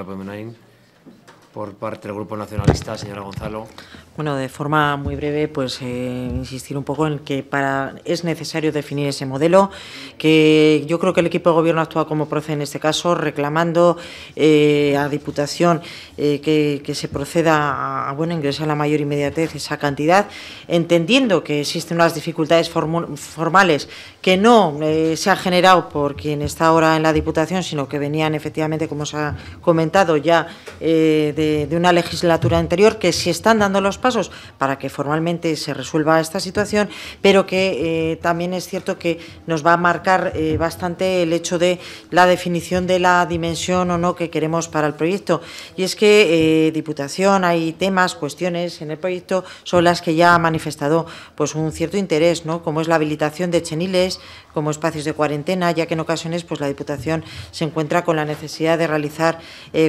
[SPEAKER 5] por parte del Grupo Nacionalista,
[SPEAKER 1] señora Gonzalo.
[SPEAKER 6] Bueno, de forma muy breve, pues eh, insistir un poco en que para, es necesario definir ese modelo, que yo creo que el equipo de gobierno actúa como procede en este caso, reclamando eh, a Diputación eh, que, se proceda a, bueno, a la mayor inmediatez esa cantidad, entendiendo que existen unas dificultades formales que no se han generado por quien está ahora en la Diputación, sino que venían efectivamente, como se ha comentado ya, de, de una legislatura anterior, que si están dando los pasos para que formalmente se resuelva esta situación, pero que eh, también es cierto que nos va a marcar eh, bastante el hecho de la definición de la dimensión o no que queremos para el proyecto. Y es que eh, Diputación hay temas, cuestiones en el proyecto son las que ya ha manifestado pues un cierto interés, ¿no? Como es la habilitación de cheniles como espacios de cuarentena, ya que en ocasiones pues la Diputación se encuentra con la necesidad de realizar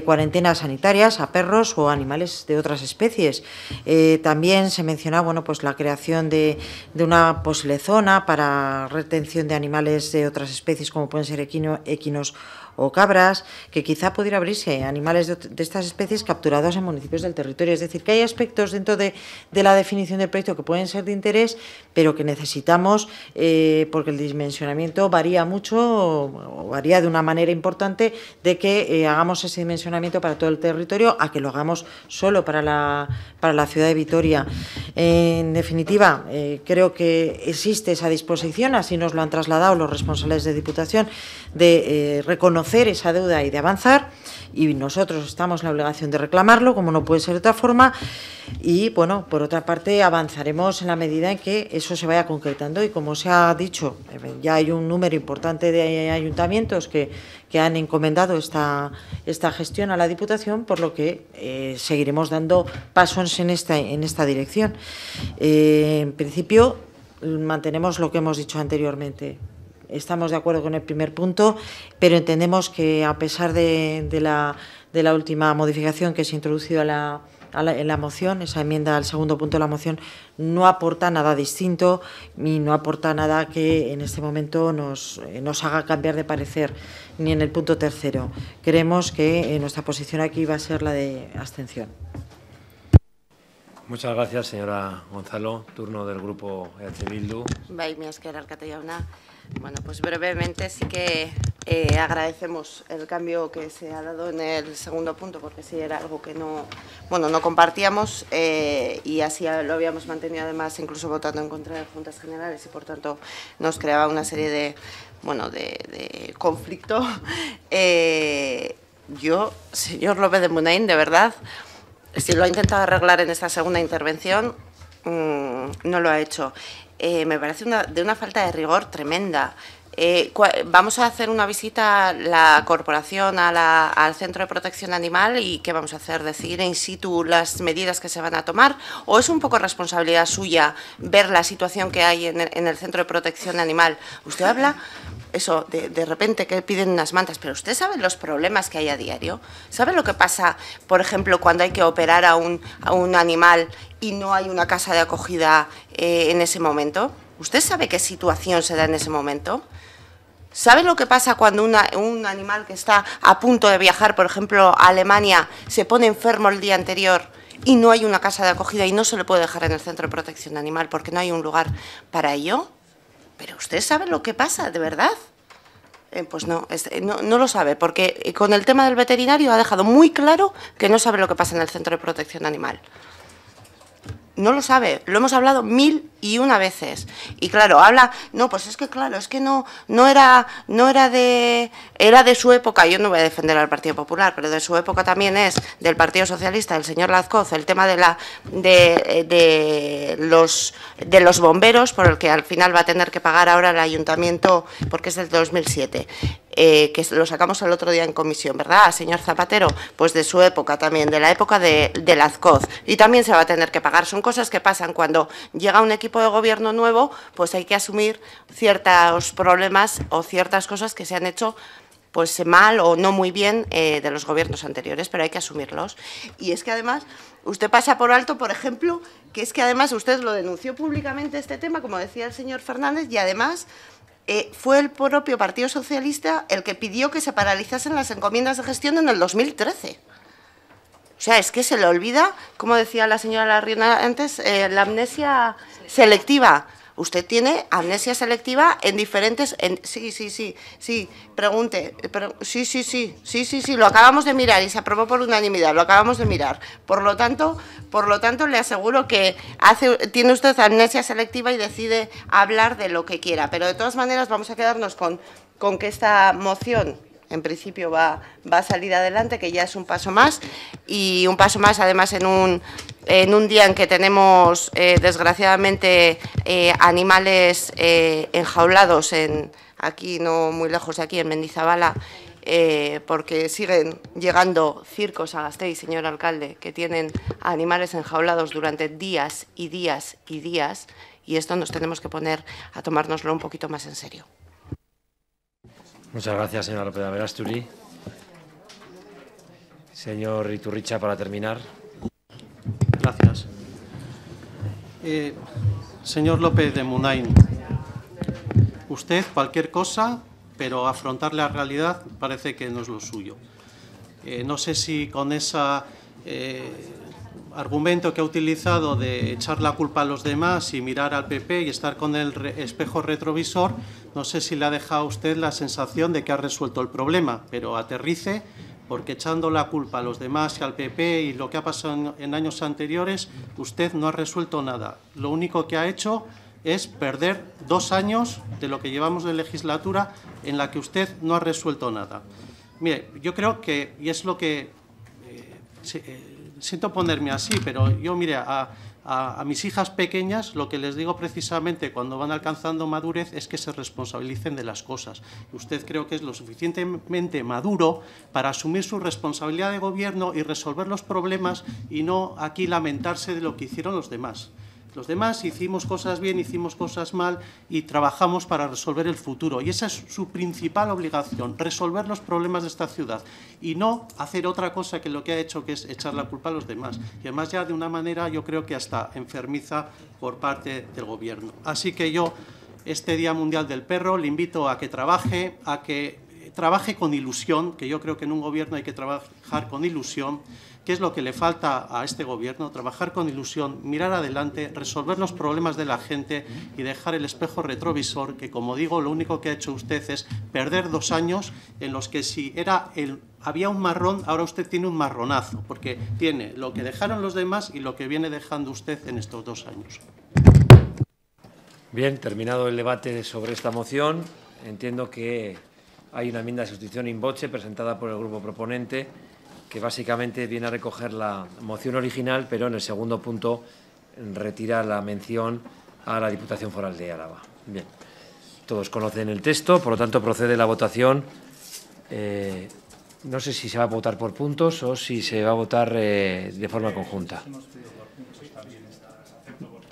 [SPEAKER 6] cuarentenas sanitarias a perros o animales de otras especies también se menciona bueno, pues la creación de, una posible zona para retención de animales de otras especies, como pueden ser equinos o cabras, que quizá pudiera abrirse animales de, estas especies capturados en municipios del territorio. Es decir, que hay aspectos dentro de, la definición del proyecto que pueden ser de interés, pero que necesitamos, eh, porque el dimensionamiento varía mucho o, varía de una manera importante, de que eh, hagamos ese dimensionamiento para todo el territorio a que lo hagamos solo para la, para la ciudad de Vitoria. En definitiva, eh, creo que existe esa disposición, así nos lo han trasladado los responsables de Diputación, de reconocer hacer esa deuda y de avanzar y nosotros estamos en la obligación de reclamarlo, como no puede ser de otra forma, y bueno, por otra parte avanzaremos en la medida en que eso se vaya concretando y como se ha dicho, ya hay un número importante de ayuntamientos que, han encomendado esta, gestión a la Diputación, por lo que eh, seguiremos dando pasos en esta, en esta dirección. Eh, en principio, mantenemos lo que hemos dicho anteriormente estamos de acuerdo con el primer punto, pero entendemos que a pesar de, la, última modificación que se ha introducido en la moción, esa enmienda al segundo punto de la moción, no aporta nada distinto ni no aporta nada que en este momento nos, eh, nos haga cambiar de parecer, ni en el punto tercero. Creemos que eh, nuestra posición aquí va a ser la de abstención.
[SPEAKER 1] Muchas gracias, señora Gonzalo. Turno del grupo EH Bildu. mi
[SPEAKER 24] bueno, pues brevemente sí que eh, agradecemos el cambio que se ha dado en el segundo punto, porque sí era algo que no, bueno, no compartíamos eh, y así lo habíamos mantenido además incluso votando en contra de Juntas Generales y por tanto nos creaba una serie de, bueno, de, conflicto. Eh, yo, señor López de Munain, de verdad, si lo ha intentado arreglar en esta segunda intervención, mm, no lo ha hecho. Eh, me parece una, de una falta de rigor tremenda. Eh, vamos a hacer una visita a la corporación al Centro de Protección Animal y qué vamos a hacer, ¿Decir in situ las medidas que se van a tomar o es un poco responsabilidad suya ver la situación que hay en en el Centro de Protección Animal. Usted habla eso, de, de, repente que piden unas mantas, pero usted sabe los problemas que hay a diario. ¿Sabe lo que pasa, por ejemplo, cuando hay que operar a un, animal y no hay una casa de acogida eh, en ese momento? ¿Usted sabe qué situación se da en ese momento? ¿Sabe lo que pasa cuando un animal que está a punto de viajar, por ejemplo, a Alemania, se pone enfermo el día anterior y no hay una casa de acogida y no se le puede dejar en el centro de protección animal porque no hay un lugar para ello? pero usted sabe lo que pasa, de verdad. Eh, pues eh, no, no, lo sabe, porque con el tema del veterinario ha dejado muy claro que no sabe lo que pasa en el centro de protección animal no lo sabe, lo hemos hablado mil y una veces. Y claro, habla, no, pues es que claro, es que no, no era, no era de, era de su época, yo no voy a defender al Partido Popular, pero de su época también es del Partido Socialista, el señor Lazcoz, el tema de la de, de los de los bomberos, por el que al final va a tener que pagar ahora el ayuntamiento, porque es del 2007. Eh, que lo sacamos el otro día en comisión, ¿verdad? Señor Zapatero, pues de su época también, de la época de, de Lazcoz. Y también se va a tener que pagar. Son cosas que pasan cuando llega un equipo de gobierno nuevo, pues hay que asumir ciertos problemas o ciertas cosas que se han hecho pues mal o no muy bien eh, de los gobiernos anteriores, pero hay que asumirlos. Y es que además usted pasa por alto, por ejemplo, que es que además usted lo denunció públicamente este tema, como decía el señor Fernández, y además eh, fue el propio Partido Socialista el que pidió que se paralizasen las encomiendas de gestión en el 2013. O sea, es que se le olvida, como decía la señora Larriona antes, eh, la amnesia selectiva. Usted tiene amnesia selectiva en diferentes... sí, sí, sí, sí, pregunte. sí, sí, sí, sí, sí, sí, lo acabamos de mirar y se aprobó por unanimidad, lo acabamos de mirar. Por lo tanto, por lo tanto le aseguro que tiene usted amnesia selectiva y decide hablar de lo que quiera. Pero de todas maneras vamos a quedarnos con, con que esta moción en principio va, va a salir adelante, que ya es un paso más y un paso más además en un, en un día en que tenemos eh, desgraciadamente eh, animales eh, enjaulados en, aquí, no muy lejos de aquí, en Mendizabala, porque siguen llegando circos a Gasteiz, señor alcalde, que tienen animales enjaulados durante días y días y días y esto nos tenemos que poner a tomárnoslo un poquito más en serio.
[SPEAKER 1] Muchas gracias, señora López de Señor Iturricha, para terminar.
[SPEAKER 8] Gracias. Eh, señor López de Munain, usted cualquier cosa, pero afrontar la realidad parece que no es lo suyo. Eh, no sé si con esa eh, argumento que ha utilizado de echar la culpa a los demás y mirar al PP y estar con el espejo retrovisor, no sé si le ha dejado a usted la sensación de que ha resuelto el problema, pero aterrice porque echando la culpa a los demás y al PP y lo que ha pasado en, años anteriores, usted no ha resuelto nada. Lo único que ha hecho es perder dos años de lo que llevamos de legislatura en la que usted no ha resuelto nada. Mire, yo creo que, y es lo que eh, eh, siento ponerme así, pero yo, mire, a, a, mis hijas pequeñas lo que les digo precisamente cuando van alcanzando madurez es que se responsabilicen de las cosas. Usted creo que es lo suficientemente maduro para asumir su responsabilidad de gobierno y resolver los problemas y no aquí lamentarse de lo que hicieron los demás. Los demás hicimos cosas bien, hicimos cosas mal y trabajamos para resolver el futuro. Y esa es su principal obligación, resolver los problemas de esta ciudad y no hacer otra cosa que lo que ha hecho, que es echar la culpa a los demás. Y además ya de una manera yo creo que hasta enfermiza por parte del gobierno. Así que yo este Día Mundial del Perro le invito a que trabaje, a que trabaje con ilusión, que yo creo que en un gobierno hay que trabajar con ilusión ¿Qué es lo que le falta a este gobierno? Trabajar con ilusión, mirar adelante, resolver los problemas de la gente y dejar el espejo retrovisor, que como digo, lo único que ha hecho usted es perder dos años en los que si era el, había un marrón, ahora usted tiene un marronazo, porque tiene lo que dejaron los demás y lo que viene dejando usted en estos dos años. Bien, terminado el debate
[SPEAKER 1] sobre esta moción, entiendo que hay una enmienda de sustitución in presentada por el grupo proponente que básicamente viene a recoger la moción original, pero en el segundo punto retira la mención a la Diputación Foral de Álava. Bien, todos conocen el texto, por lo tanto procede la votación. Eh, no sé si se va a votar por puntos o si se va a votar eh, de forma conjunta.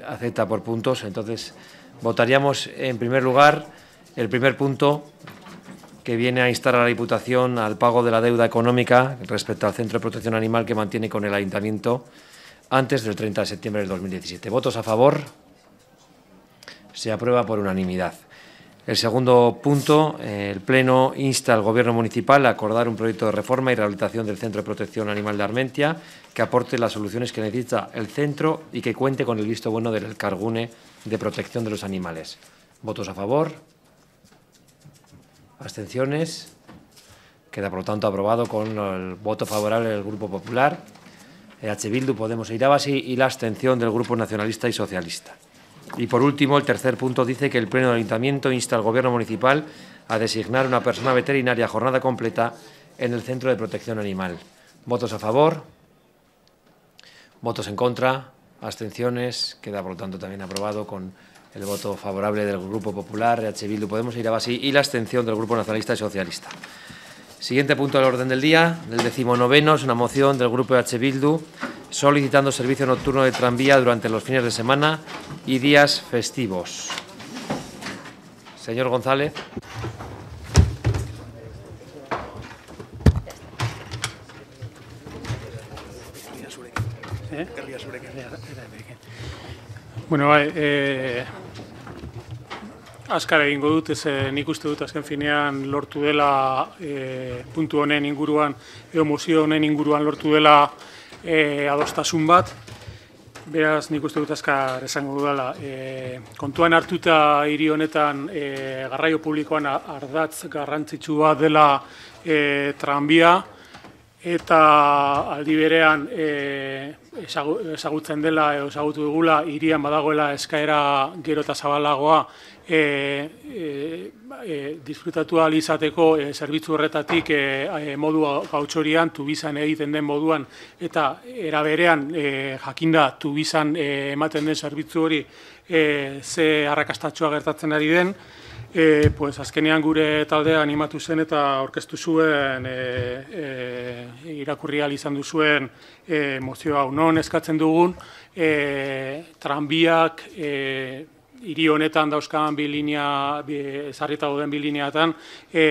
[SPEAKER 1] Acepta por puntos, entonces votaríamos en primer lugar el primer punto que viene a instar a la Diputación al pago de la deuda económica respecto al Centro de Protección Animal que mantiene con el Ayuntamiento antes del 30 de septiembre del 2017. ¿Votos a favor? Se aprueba por unanimidad. El segundo punto, el Pleno insta al Gobierno municipal a acordar un proyecto de reforma y rehabilitación del Centro de Protección Animal de Armentia que aporte las soluciones que necesita el centro y que cuente con el visto bueno del Cargune de Protección de los Animales. ¿Votos a favor? abstenciones. Queda, por lo tanto, aprobado con el voto favorable del Grupo Popular, e H. Bildu, Podemos e Irabasi y la abstención del Grupo Nacionalista y Socialista. Y, por último, el tercer punto dice que el Pleno del Ayuntamiento insta al Gobierno municipal a designar una persona veterinaria a jornada completa en el Centro de Protección Animal. ¿Votos a favor? ¿Votos en contra? ¿Abstenciones? Queda, por lo tanto, también aprobado con el voto favorable del Grupo Popular, H. Bildu, Podemos e ir a Basi y la abstención del Grupo Nacionalista y Socialista. Siguiente punto del orden del día, del decimonoveno, es una moción del Grupo H. Bildu solicitando servicio nocturno de tranvía durante los fines de semana y días festivos.
[SPEAKER 5] Señor González.
[SPEAKER 11] ¿Eh? Bueno, eh, eh askar egingo dut, ez eh, nik uste dut azken finean lortu dela e, puntu honen inguruan, edo mozio honen inguruan lortu dela e, adostasun bat. Beraz, nik uste dut azkar esango dudala. E, kontuan hartuta hiri honetan e, garraio publikoan ardatz garrantzitsua dela e, tranbia, eta aldi berean e, ezagutzen dela edo ezagutu dugula hirian badagoela eskaera gero eta zabalagoa E, e, e, disfrutatu alizateko e, zerbitzu horretatik e, e, modu gautxorian, tubizan egiten den moduan, eta eraberean e, jakinda tubizan e, ematen den zerbitzu hori e, ze harrakastatxoa gertatzen ari den, e, pues, azkenean gure taldea animatu zen eta orkestu zuen e, e, irakurri izan duzuen e, mozioa non eskatzen dugun, e, tranbiak e, hiri honetan dauzkan bi linea ezarrita dauden bi lineatan e,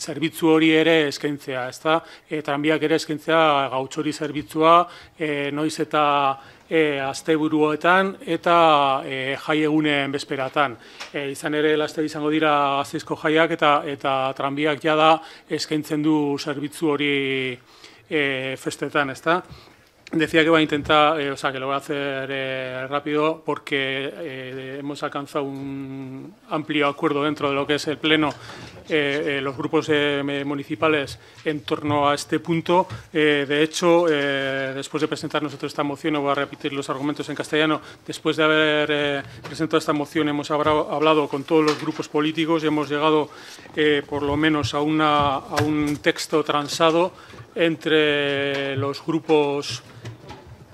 [SPEAKER 11] zerbitzu hori ere eskaintzea, ezta? E, tranbiak ere eskaintzea gautxori zerbitzua, e, noiz eta e, asteburuetan eta e, jai bezperatan. E, izan ere laste izango dira azizko jaiak eta eta tranbiak jada eskaintzen du zerbitzu hori E, festetan, ezta? Decía que va a intentar, eh, o sea, que lo voy a hacer eh, rápido porque eh, hemos alcanzado un amplio acuerdo dentro de lo que es el Pleno, los grupos municipales en torno a este punto. de hecho, después de presentar nosotros esta moción, voy a repetir los argumentos en castellano, después de haber presentado esta moción hemos hablado con todos los grupos políticos y hemos llegado por lo menos a un texto transado entre los grupos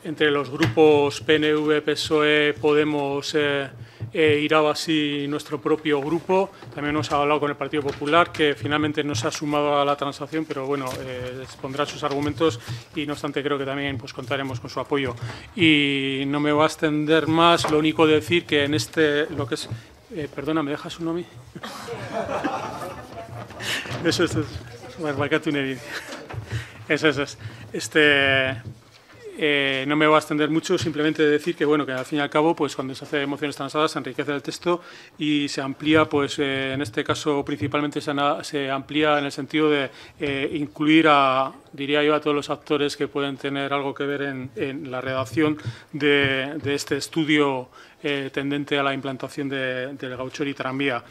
[SPEAKER 11] entre los grupos PNV, PSOE, Podemos, ir eh, a eh, Irabasi nuestro propio grupo. También hemos hablado con el Partido Popular, que finalmente no se ha sumado a la transacción, pero bueno, eh, pondrá sus argumentos y no obstante creo que también pues, contaremos con su apoyo. Y no me voy a extender más, lo único decir que en este, lo que es... Eh, perdona, ¿me dejas un nomi? Eso es... es eso, es. Este, eh, no me voy a extender mucho, simplemente decir que, bueno, que al fin y al cabo, pues cuando se hace mociones transadas se enriquece el texto y se amplía, pues eh, en este caso principalmente se, amplía en el sentido de eh, incluir a, diría yo, a todos los actores que pueden tener algo que ver en, la redacción de, este estudio tendente a la implantación del de, de gauchor y tranvía.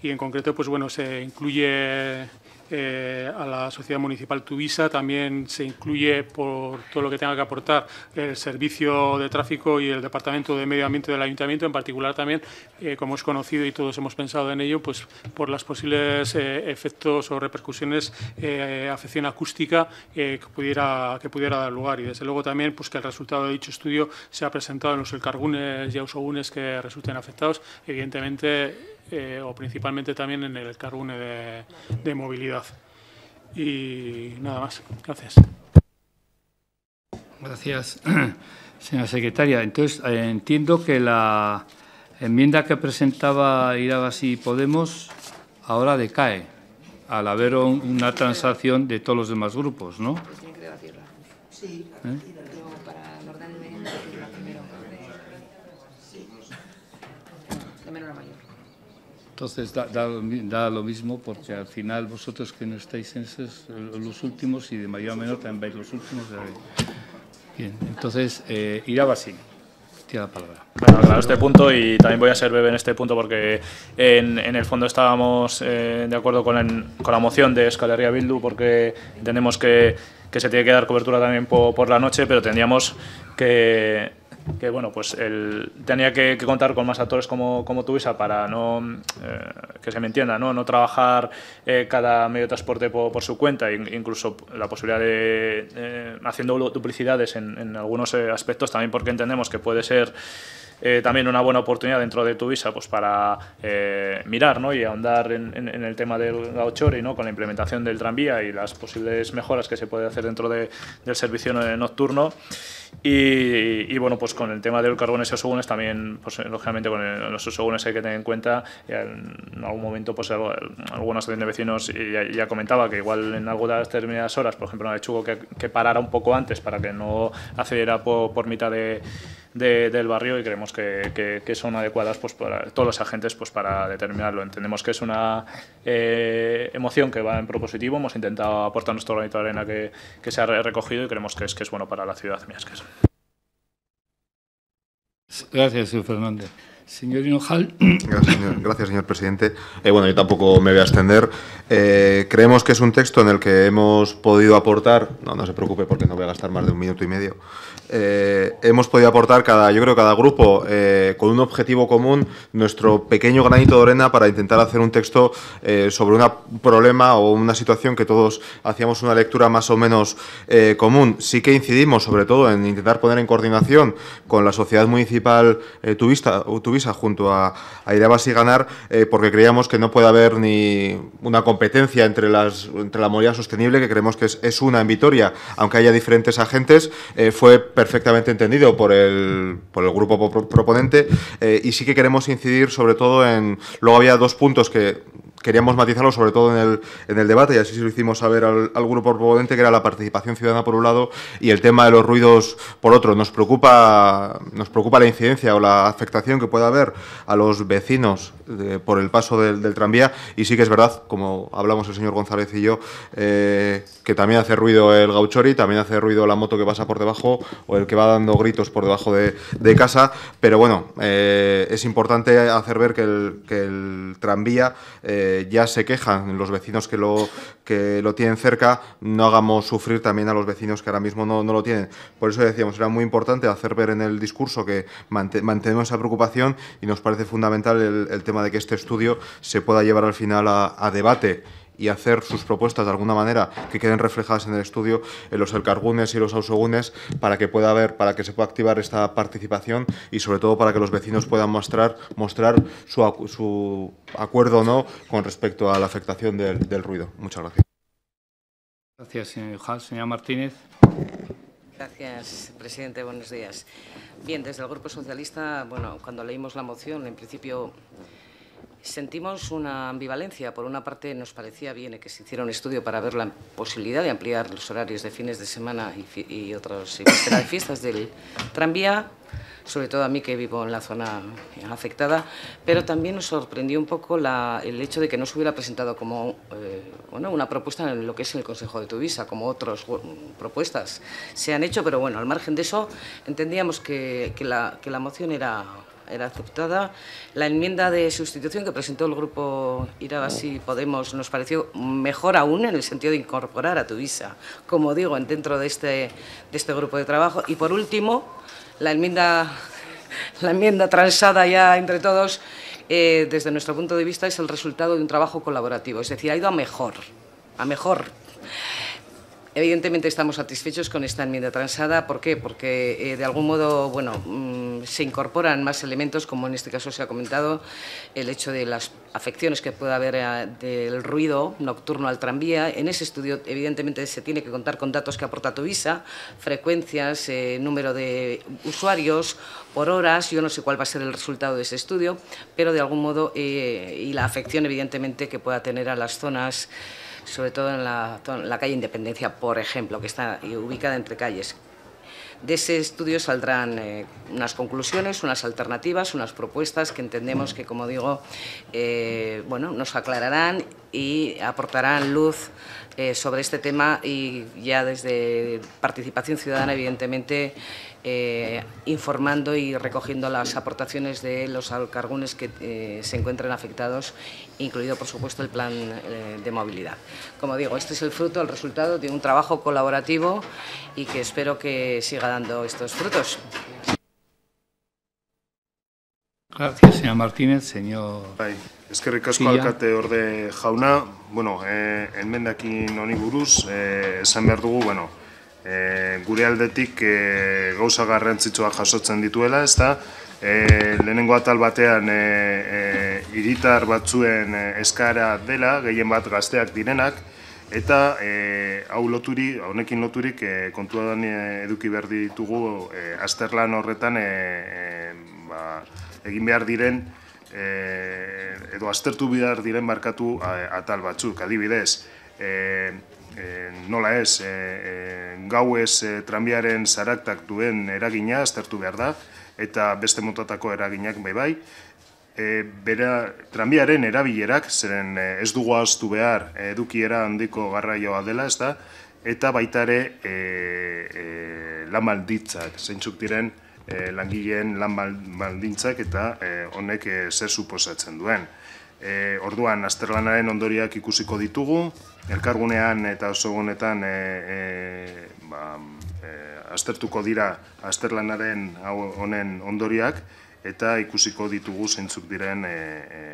[SPEAKER 11] Y en concreto, pues bueno, se incluye eh, a la sociedad municipal Tuvisa, también se incluye por todo lo que tenga que aportar el servicio de tráfico y el departamento de medio ambiente del ayuntamiento, en particular también, eh, como es conocido y todos hemos pensado en ello, pues por las posibles eh, efectos o repercusiones afección acústica que pudiera que pudiera dar lugar y desde luego también pues que el resultado de dicho estudio se ha presentado en los elcargunes y ausogunes que resulten afectados, evidentemente eh, o principalmente también en el carbón de, movilidad. Y nada más. Gracias.
[SPEAKER 5] Gracias, señora secretaria. Entonces, eh, entiendo que la enmienda que presentaba Irabas y Podemos ahora decae, al haber una transacción de todos los demás grupos, ¿no? Sí. Entonces da, da, lo mismo porque al final vosotros que no estáis en esos, los últimos
[SPEAKER 3] y de mayor a menor también vais los últimos. Bien, entonces eh, Iraba Tiene la palabra. Bueno, claro, este punto y también voy a ser breve en este punto porque en, en el fondo estábamos eh, de acuerdo con, la moción de Escalería Bildu porque entendemos que, que se tiene que dar cobertura también por la noche, pero tendríamos que que bueno, pues el, tenía que, contar con más actores como, como Tuvisa para no, eh, que se me entienda, no, no trabajar eh, cada medio de transporte por, su cuenta, incluso la posibilidad de eh, haciendo duplicidades en, en algunos eh, aspectos también porque entendemos que puede ser eh, también una buena oportunidad dentro de tu visa pues, para eh, mirar ¿no? y ahondar en, el tema del gauchori ¿no? con la implementación del tranvía y las posibles mejoras que se puede hacer dentro de, del servicio nocturno. Y, bueno, pues con el tema del carbón esos también, pues eh, lógicamente con los hay que tener en cuenta, en algún momento pues algunos de vecinos ya, comentaba que igual en algunas determinadas horas, por ejemplo en Alechugo, que, que parara un poco antes para que no accediera por mitad de del barrio y creemos que, que, son adecuadas pues, para todos los agentes pues, para determinarlo. Entendemos que es una eh, emoción que va en propositivo, hemos intentado aportar nuestro granito de arena que, que, se ha recogido y creemos que es, que es bueno para la ciudad de Miasques.
[SPEAKER 5] Gracias, señor Fernández. Señor Hinojal.
[SPEAKER 4] Gracias, señor, presidente. Eh, bueno, yo tampoco me voy a extender. Eh, creemos que es un texto en el que hemos podido aportar, no, no se preocupe porque no voy a gastar más de un minuto y medio, eh, hemos podido aportar cada, yo creo, cada grupo eh, con un objetivo común, nuestro pequeño granito de arena para intentar hacer un texto eh, sobre un problema o una situación que todos hacíamos una lectura más o menos común. Sí que incidimos, sobre todo, en intentar poner en coordinación con la sociedad municipal Tuvista, Tuvisa junto a, a y Ganar, porque creíamos que no puede haber ni una competencia entre, las, entre la movilidad sostenible, que creemos que es, una en Vitoria, aunque haya diferentes agentes, fue perfectamente entendido por el, por el grupo proponente eh, y sí que queremos incidir sobre todo en... Luego había dos puntos que queríamos matizarlo sobre todo en el, en el debate, y así se lo hicimos saber al, grupo proponente, que era la participación ciudadana por un lado y el tema de los ruidos por otro. Nos preocupa, nos preocupa la incidencia o la afectación que pueda haber a los vecinos eh, por el paso del, tranvía, y sí que es verdad, como hablamos el señor González y yo, eh, que también hace ruido el gauchori, también hace ruido la moto que pasa por debajo o el que va dando gritos por debajo de, casa, pero bueno, eh, es importante hacer ver que el, el tranvía ya se quejan los vecinos que lo, lo tienen cerca, no hagamos sufrir también a los vecinos que ahora mismo no, lo tienen. Por eso decíamos, era muy importante hacer ver en el discurso que mantenemos esa preocupación y nos parece fundamental el, tema de que este estudio se pueda llevar al final a debate y hacer sus propuestas de alguna manera que queden reflejadas en el estudio en los alcargunes y los ausogunes para que pueda haber, para que se pueda activar esta participación y sobre todo para que los vecinos puedan mostrar, mostrar su, su acuerdo o no con respecto a la afectación del, ruido. Muchas gracias.
[SPEAKER 5] Gracias, señor Jal. Señora Martínez.
[SPEAKER 14] Gracias, presidente. Buenos días. Bien, desde el Grupo Socialista, bueno, cuando leímos la moción, en principio Sentimos una ambivalencia. Por una parte, nos parecía bien que se hiciera un estudio para ver la posibilidad de ampliar los horarios de fines de semana y, y otras fiestas del tranvía, sobre todo a mí que vivo en la zona afectada, pero también nos sorprendió un poco el hecho de que no se hubiera presentado como eh, una propuesta en lo que es el Consejo de Tuvisa, como otras propuestas se han hecho, pero bueno, al margen de eso entendíamos que, la, que la moción era era aceptada. La enmienda de sustitución que presentó el grupo Irabasi Podemos nos pareció mejor aún en el sentido de incorporar a Tuvisa, como digo, dentro de este, de este grupo de trabajo. Y por último, la enmienda, la enmienda transada ya entre todos, eh, desde nuestro punto de vista, es el resultado de un trabajo colaborativo, es decir, ha ido a mejor, a mejor. Evidentemente estamos satisfechos con esta enmienda transada. ¿Por qué? Porque eh, de algún modo bueno, mm, se incorporan más elementos, como en este caso se ha comentado, el hecho de las afecciones que pueda haber eh, del ruido nocturno al tranvía. En ese estudio, evidentemente, se tiene que contar con datos que aporta visa, frecuencias, eh, número de usuarios, por horas. Yo no sé cuál va a ser el resultado de ese estudio, pero de algún modo, y la afección, evidentemente, que pueda tener a las zonas sobre todo en la, calle Independencia, por ejemplo, que está ubicada entre calles. De ese estudio saldrán eh, unas conclusiones, unas alternativas, unas propuestas que entendemos que, como digo, eh, bueno, nos aclararán y aportarán luz eh, sobre este tema y ya desde participación ciudadana, evidentemente, eh, informando y recogiendo las aportaciones de los alcargunes que eh, se encuentran afectados, incluido, por supuesto, el plan eh, de movilidad. Como digo, este es el fruto, el resultado de un trabajo colaborativo y que espero que siga dando estos frutos.
[SPEAKER 13] Gracias, señor Martínez. Señor... Es que de jauna. Bueno, en mente aquí buruz, eh, bueno, e, gure aldetik e, gauza garrantzitsua jasotzen dituela, ez da, eh, lehenengo atal batean e, e, iritar batzuen eskara dela, gehien bat gazteak direnak, eta e, hau loturi, honekin loturik e, kontua eduki behar ditugu e, azterlan horretan e, ba, egin behar diren e, edo aztertu behar diren markatu atal batzuk, adibidez. E, e, nola ez, e, e, gau ez tranbiaren zaraktak duen eragina aztertu behar da, eta beste motatako eraginak bai bai. E, bera, tranbiaren erabilerak, zeren ez dugu aztu behar edukiera handiko garraioa dela, ez da, eta baita ere e, e, lamalditzak, zeintzuk diren e, langileen lamalditzak eta honek e, zer suposatzen duen. E, orduan, azterlanaren ondoriak ikusiko ditugu, Elkargunean eta oso honetan e, eh, eh, ba, e, aztertuko dira azterlanaren honen ondoriak eta ikusiko ditugu zeintzuk diren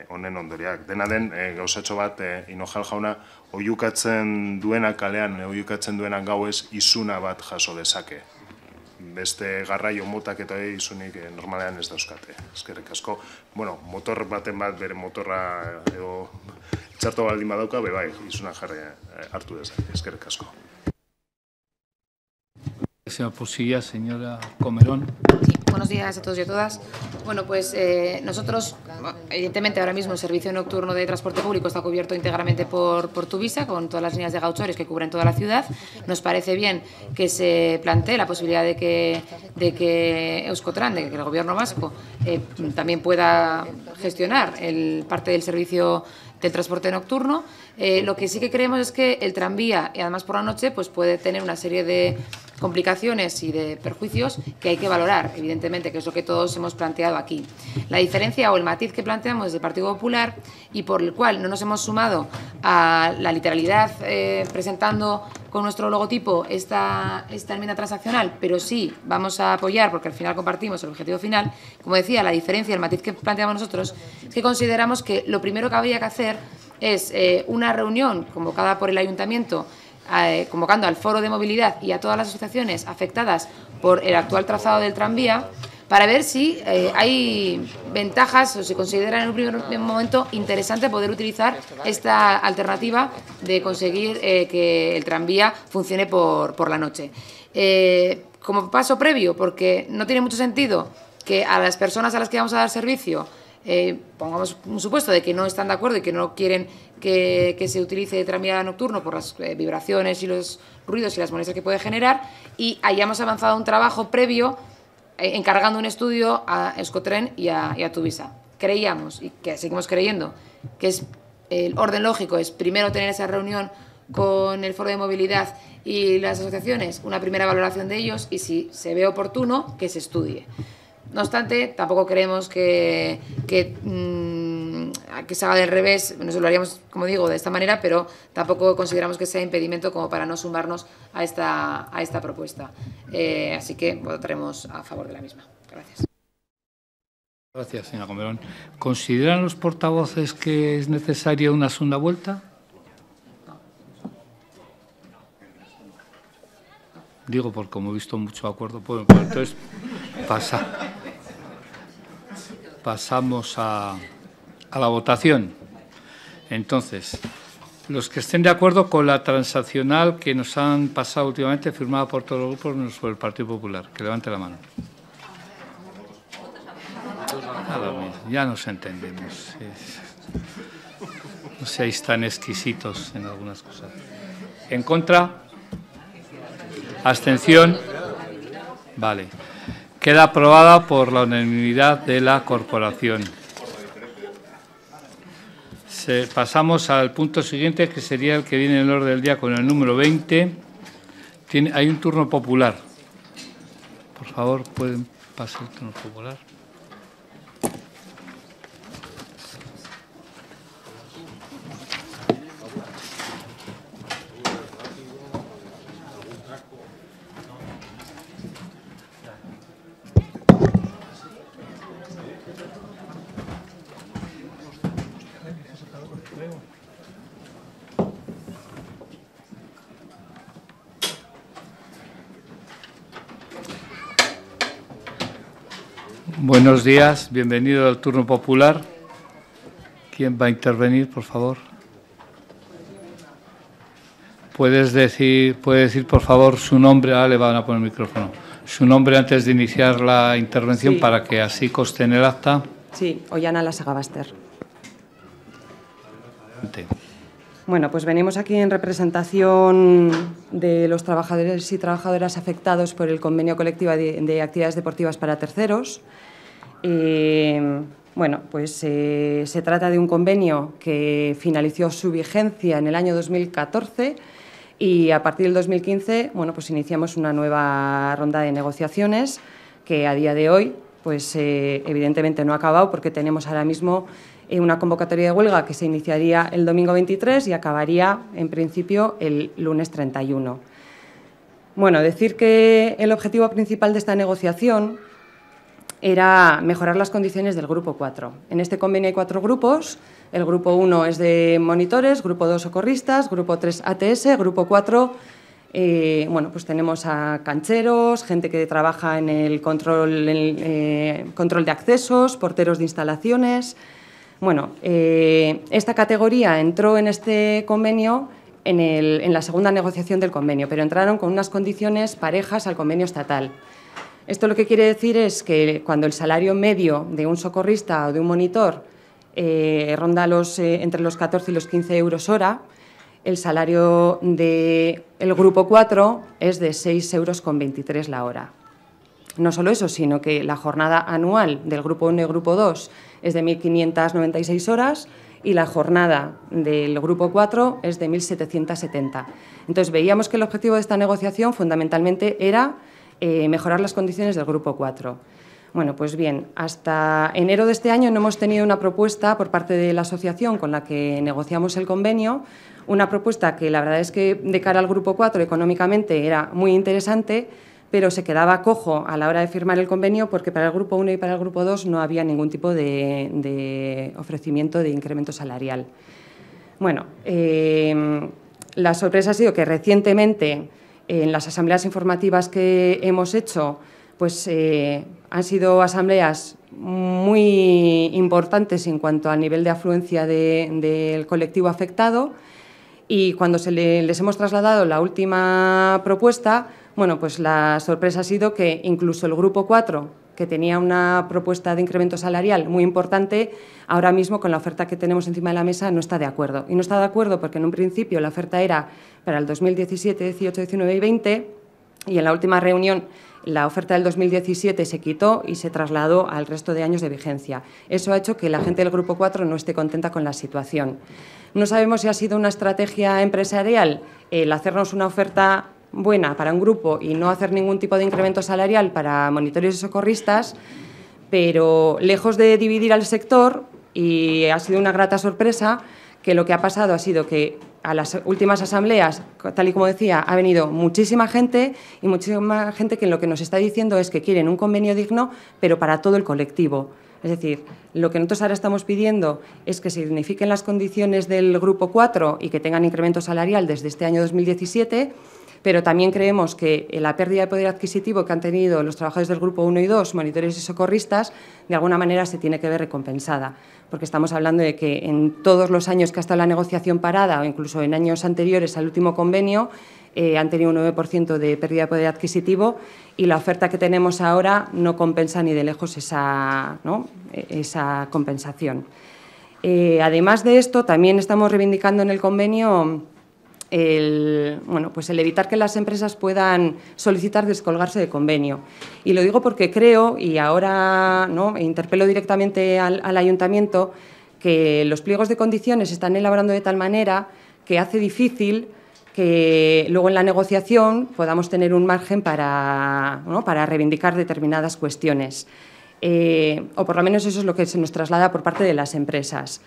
[SPEAKER 13] honen e, ondoriak. Dena den, e, gauzatxo bat, e, Inojal jauna, oiukatzen duena kalean, oiukatzen duena gauez izuna bat jaso dezake beste garraio motak eta izunik eh, normalean ez dauzkate. Ezkerrik asko, bueno, motor baten bat bere motorra edo txarto baldin badauka, bebai, izuna jarri eh, hartu dezak. Ezkerrik asko. Señora posible, señora Comerón.
[SPEAKER 25] buenos días a todos y a todas. Bueno, pues eh, nosotros, evidentemente, ahora mismo el servicio nocturno de transporte público está cubierto íntegramente por, por Tuvisa, con todas las líneas de gauchores que cubren toda la ciudad. Nos parece bien que se plantee la posibilidad de que, de que de que el Gobierno vasco, eh, también pueda gestionar el, parte del servicio del transporte nocturno. Eh, lo que sí que creemos es que el tranvía, y además por la noche, pues puede tener una serie de complicaciones y de perjuicios que hay que valorar, evidentemente, que es lo que todos hemos planteado aquí. La diferencia o el matiz que planteamos desde el Partido Popular y por el cual no nos hemos sumado a la literalidad eh, presentando con nuestro logotipo esta, esta enmienda transaccional, pero sí vamos a apoyar porque al final compartimos el objetivo final. Como decía, la diferencia, el matiz que planteamos nosotros es que consideramos que lo primero que habría que hacer es eh, una reunión convocada por el ayuntamiento eh, convocando al foro de movilidad y a todas las asociaciones afectadas por el actual trazado del tranvía para ver si eh, hay ventajas o se considera en un primer momento interesante poder utilizar esta alternativa de conseguir que el tranvía funcione por, la noche. como paso previo, porque no tiene mucho sentido que a las personas a las que vamos a dar servicio eh, pongamos un supuesto de que no están de acuerdo y que no quieren que, se utilice tranvía nocturno por las eh, vibraciones y los ruidos y las molestias que puede generar, y hayamos avanzado un trabajo previo eh, encargando un estudio a Escotren y a, y Tuvisa. Creíamos, y que seguimos creyendo, que es el orden lógico es primero tener esa reunión con el foro de movilidad y las asociaciones, una primera valoración de ellos y si se ve oportuno, que se estudie. No obstante, tampoco creemos que, mm, que, se haga del revés. Nos lo haríamos, como digo, de esta manera, pero tampoco consideramos que sea impedimento como para no sumarnos a esta, a esta propuesta. Eh, así que votaremos a favor de la misma. Gracias.
[SPEAKER 5] Gracias, señora Comerón. ¿Consideran los portavoces que es necesaria una segunda vuelta? Digo, porque como he visto mucho acuerdo, pues, pues entonces pasa pasamos a, la votación. Entonces, los que estén de acuerdo con la transaccional que nos han pasado últimamente, firmada por todos los grupos, por el Partido Popular, que levante la mano. ya nos entendemos. No seáis tan exquisitos en algunas cosas. ¿En contra? ¿Abstención? Vale. Queda aprobada por la unanimidad de la corporación. pasamos al punto siguiente, que sería el que viene en el orden del día con el número 20. Tiene, hay un turno popular. Por favor, pueden pasar el turno popular. Buenos días, bienvenido al turno popular. ¿Quién va a intervenir, por favor? Puedes decir, puede decir, por favor, su nombre. Ah, le van a poner el micrófono. Su nombre antes de iniciar la intervención para que así conste en el acta.
[SPEAKER 26] Sí, Ollana Lasagabaster. Bueno, pues venimos aquí en representación de los trabajadores y trabajadoras afectados por el convenio colectivo de actividades deportivas para terceros. Eh, bueno, pues eh, se trata de un convenio que finalizó su vigencia en el año 2014 y a partir del 2015, bueno, pues iniciamos una nueva ronda de negociaciones que a día de hoy, pues eh, evidentemente no ha acabado porque tenemos ahora mismo una convocatoria de huelga que se iniciaría el domingo 23 y acabaría en principio el lunes 31. Bueno, decir que el objetivo principal de esta negociación era mejorar las condiciones del grupo 4. En este convenio hay cuatro grupos. El grupo 1 es de monitores, grupo 2 socorristas, grupo 3 ATS, grupo 4 eh, bueno, pues tenemos a cancheros, gente que trabaja en el control, eh, control de accesos, porteros de instalaciones. Bueno, eh, esta categoría entró en este convenio en la segunda negociación del convenio, pero entraron con unas condiciones parejas al convenio estatal. Esto lo que quiere decir es que cuando el salario medio de un socorrista o de un monitor eh, ronda los, eh, entre los 14 y los 15 euros hora, el salario del grupo 4 es de 6,23 euros la hora. No solo eso, sino que la jornada anual del grupo 1 y grupo 2 es de 1.596 horas y la jornada del grupo 4 es de 1.770. Entonces veíamos que el objetivo de esta negociación fundamentalmente era eh, mejorar las condiciones del Grupo 4. Bueno, pues bien, hasta enero de este año no hemos tenido una propuesta por parte de la asociación con la que negociamos el convenio, una propuesta que la verdad es que de cara al Grupo 4 económicamente era muy interesante, pero se quedaba cojo a la hora de firmar el convenio porque para el Grupo 1 y para el Grupo 2 no había ningún tipo de, ofrecimiento de incremento salarial. Bueno, eh, la sorpresa ha sido que recientemente en las asambleas informativas que hemos hecho, pues eh, han sido asambleas muy importantes en cuanto al nivel de afluencia del colectivo afectado y cuando se les hemos trasladado la última propuesta, bueno, pues la sorpresa ha sido que incluso el grupo 4, que tenía una propuesta de incremento salarial muy importante, ahora mismo con la oferta que tenemos encima de la mesa no está de acuerdo. Y no está de acuerdo porque en un principio la oferta era para el 2017, 18, 19 y 20 y en la última reunión la oferta del 2017 se quitó y se trasladó al resto de años de vigencia. Eso ha hecho que la gente del Grupo 4 no esté contenta con la situación. No sabemos si ha sido una estrategia empresarial el hacernos una oferta buena para un grupo y no hacer ningún tipo de incremento salarial para monitores y socorristas, pero lejos de dividir al sector, y ha sido una grata sorpresa, que lo que ha pasado ha sido que a las últimas asambleas, tal y como decía, ha venido muchísima gente y muchísima gente que lo que nos está diciendo es que quieren un convenio digno, pero para todo el colectivo. Es decir, lo que nosotros ahora estamos pidiendo es que se dignifiquen las condiciones del Grupo 4 y que tengan incremento salarial desde este año 2017 pero también creemos que eh, la pérdida de poder adquisitivo que han tenido los trabajadores del Grupo 1 y 2, monitores y socorristas, de alguna manera se tiene que ver recompensada, porque estamos hablando de que en todos los años que ha estado la negociación parada, o incluso en años anteriores al último convenio, eh, han tenido un 9% de pérdida de poder adquisitivo y la oferta que tenemos ahora no compensa ni de lejos esa, e-, esa compensación. Eh, además de esto, también estamos reivindicando en el convenio el, bueno, pues el evitar que las empresas puedan solicitar descolgarse de convenio. Y lo digo porque creo, y ahora ¿no? E interpelo directamente al, ayuntamiento, que los pliegos de condiciones se están elaborando de tal manera que hace difícil que luego en la negociación podamos tener un margen para, para reivindicar determinadas cuestiones. Eh, o por lo menos eso es lo que se nos traslada por parte de las empresas.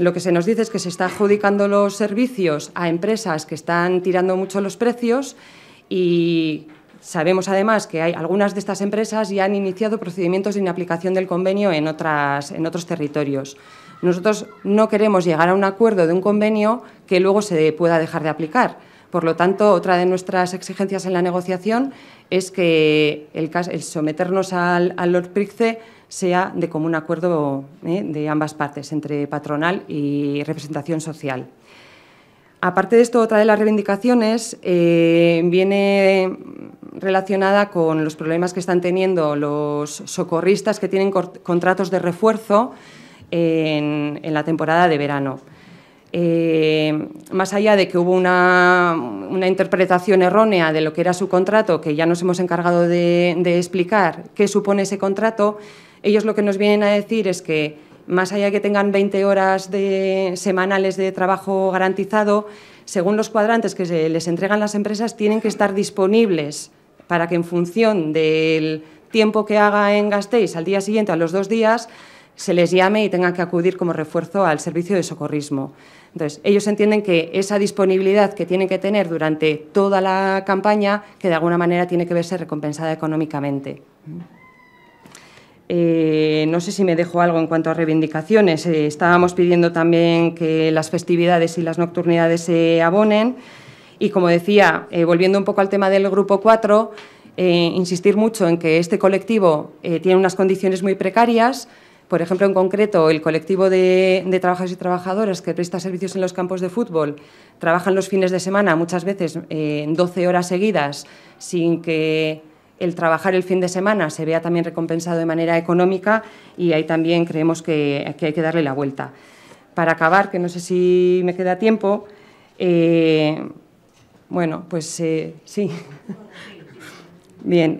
[SPEAKER 26] Lo que se nos dice es que se está adjudicando los servicios a empresas que están tirando mucho los precios y Sabemos además que hay algunas de estas empresas ya han iniciado procedimientos de inaplicación del convenio en, en otros territorios. Nosotros no queremos llegar a un acuerdo de un convenio que luego se pueda dejar de aplicar. Por lo tanto, otra de nuestras exigencias en la negociación es que el, someternos al, Lord sea de común acuerdo ¿eh? de ambas partes, entre patronal y representación social. Aparte de esto, otra de las reivindicaciones eh, viene relacionada con los problemas que están teniendo los socorristas que tienen contratos de refuerzo en la temporada de verano. Eh, más allá de que hubo una, interpretación errónea de lo que era su contrato, que ya nos hemos encargado de, explicar qué supone ese contrato, ellos lo que nos vienen a decir es que más allá de que tengan 20 horas de, semanales de trabajo garantizado, según los cuadrantes que se les entregan las empresas, tienen que estar disponibles para que en función del tiempo que haga en Gasteiz al día siguiente, a los dos días, se les llame y tengan que acudir como refuerzo al servicio de socorrismo. Entonces, ellos entienden que esa disponibilidad que tienen que tener durante toda la campaña, que de alguna manera tiene que verse recompensada económicamente. Eh, no sé si me dejo algo en cuanto a reivindicaciones. Eh, estábamos pidiendo también que las festividades y las nocturnidades se abonen. Y como decía, eh, volviendo un poco al tema del grupo 4, insistir mucho en que este colectivo tiene unas condiciones muy precarias, por ejemplo, en concreto, el colectivo de, trabajadores y trabajadoras que presta servicios en los campos de fútbol trabajan los fines de semana, muchas veces en eh, 12 horas seguidas, sin que el trabajar el fin de semana se vea también recompensado de manera económica y ahí también creemos que, hay que darle la vuelta. Para acabar, que no sé si me queda tiempo, eh, bueno, pues eh, sí. Bien,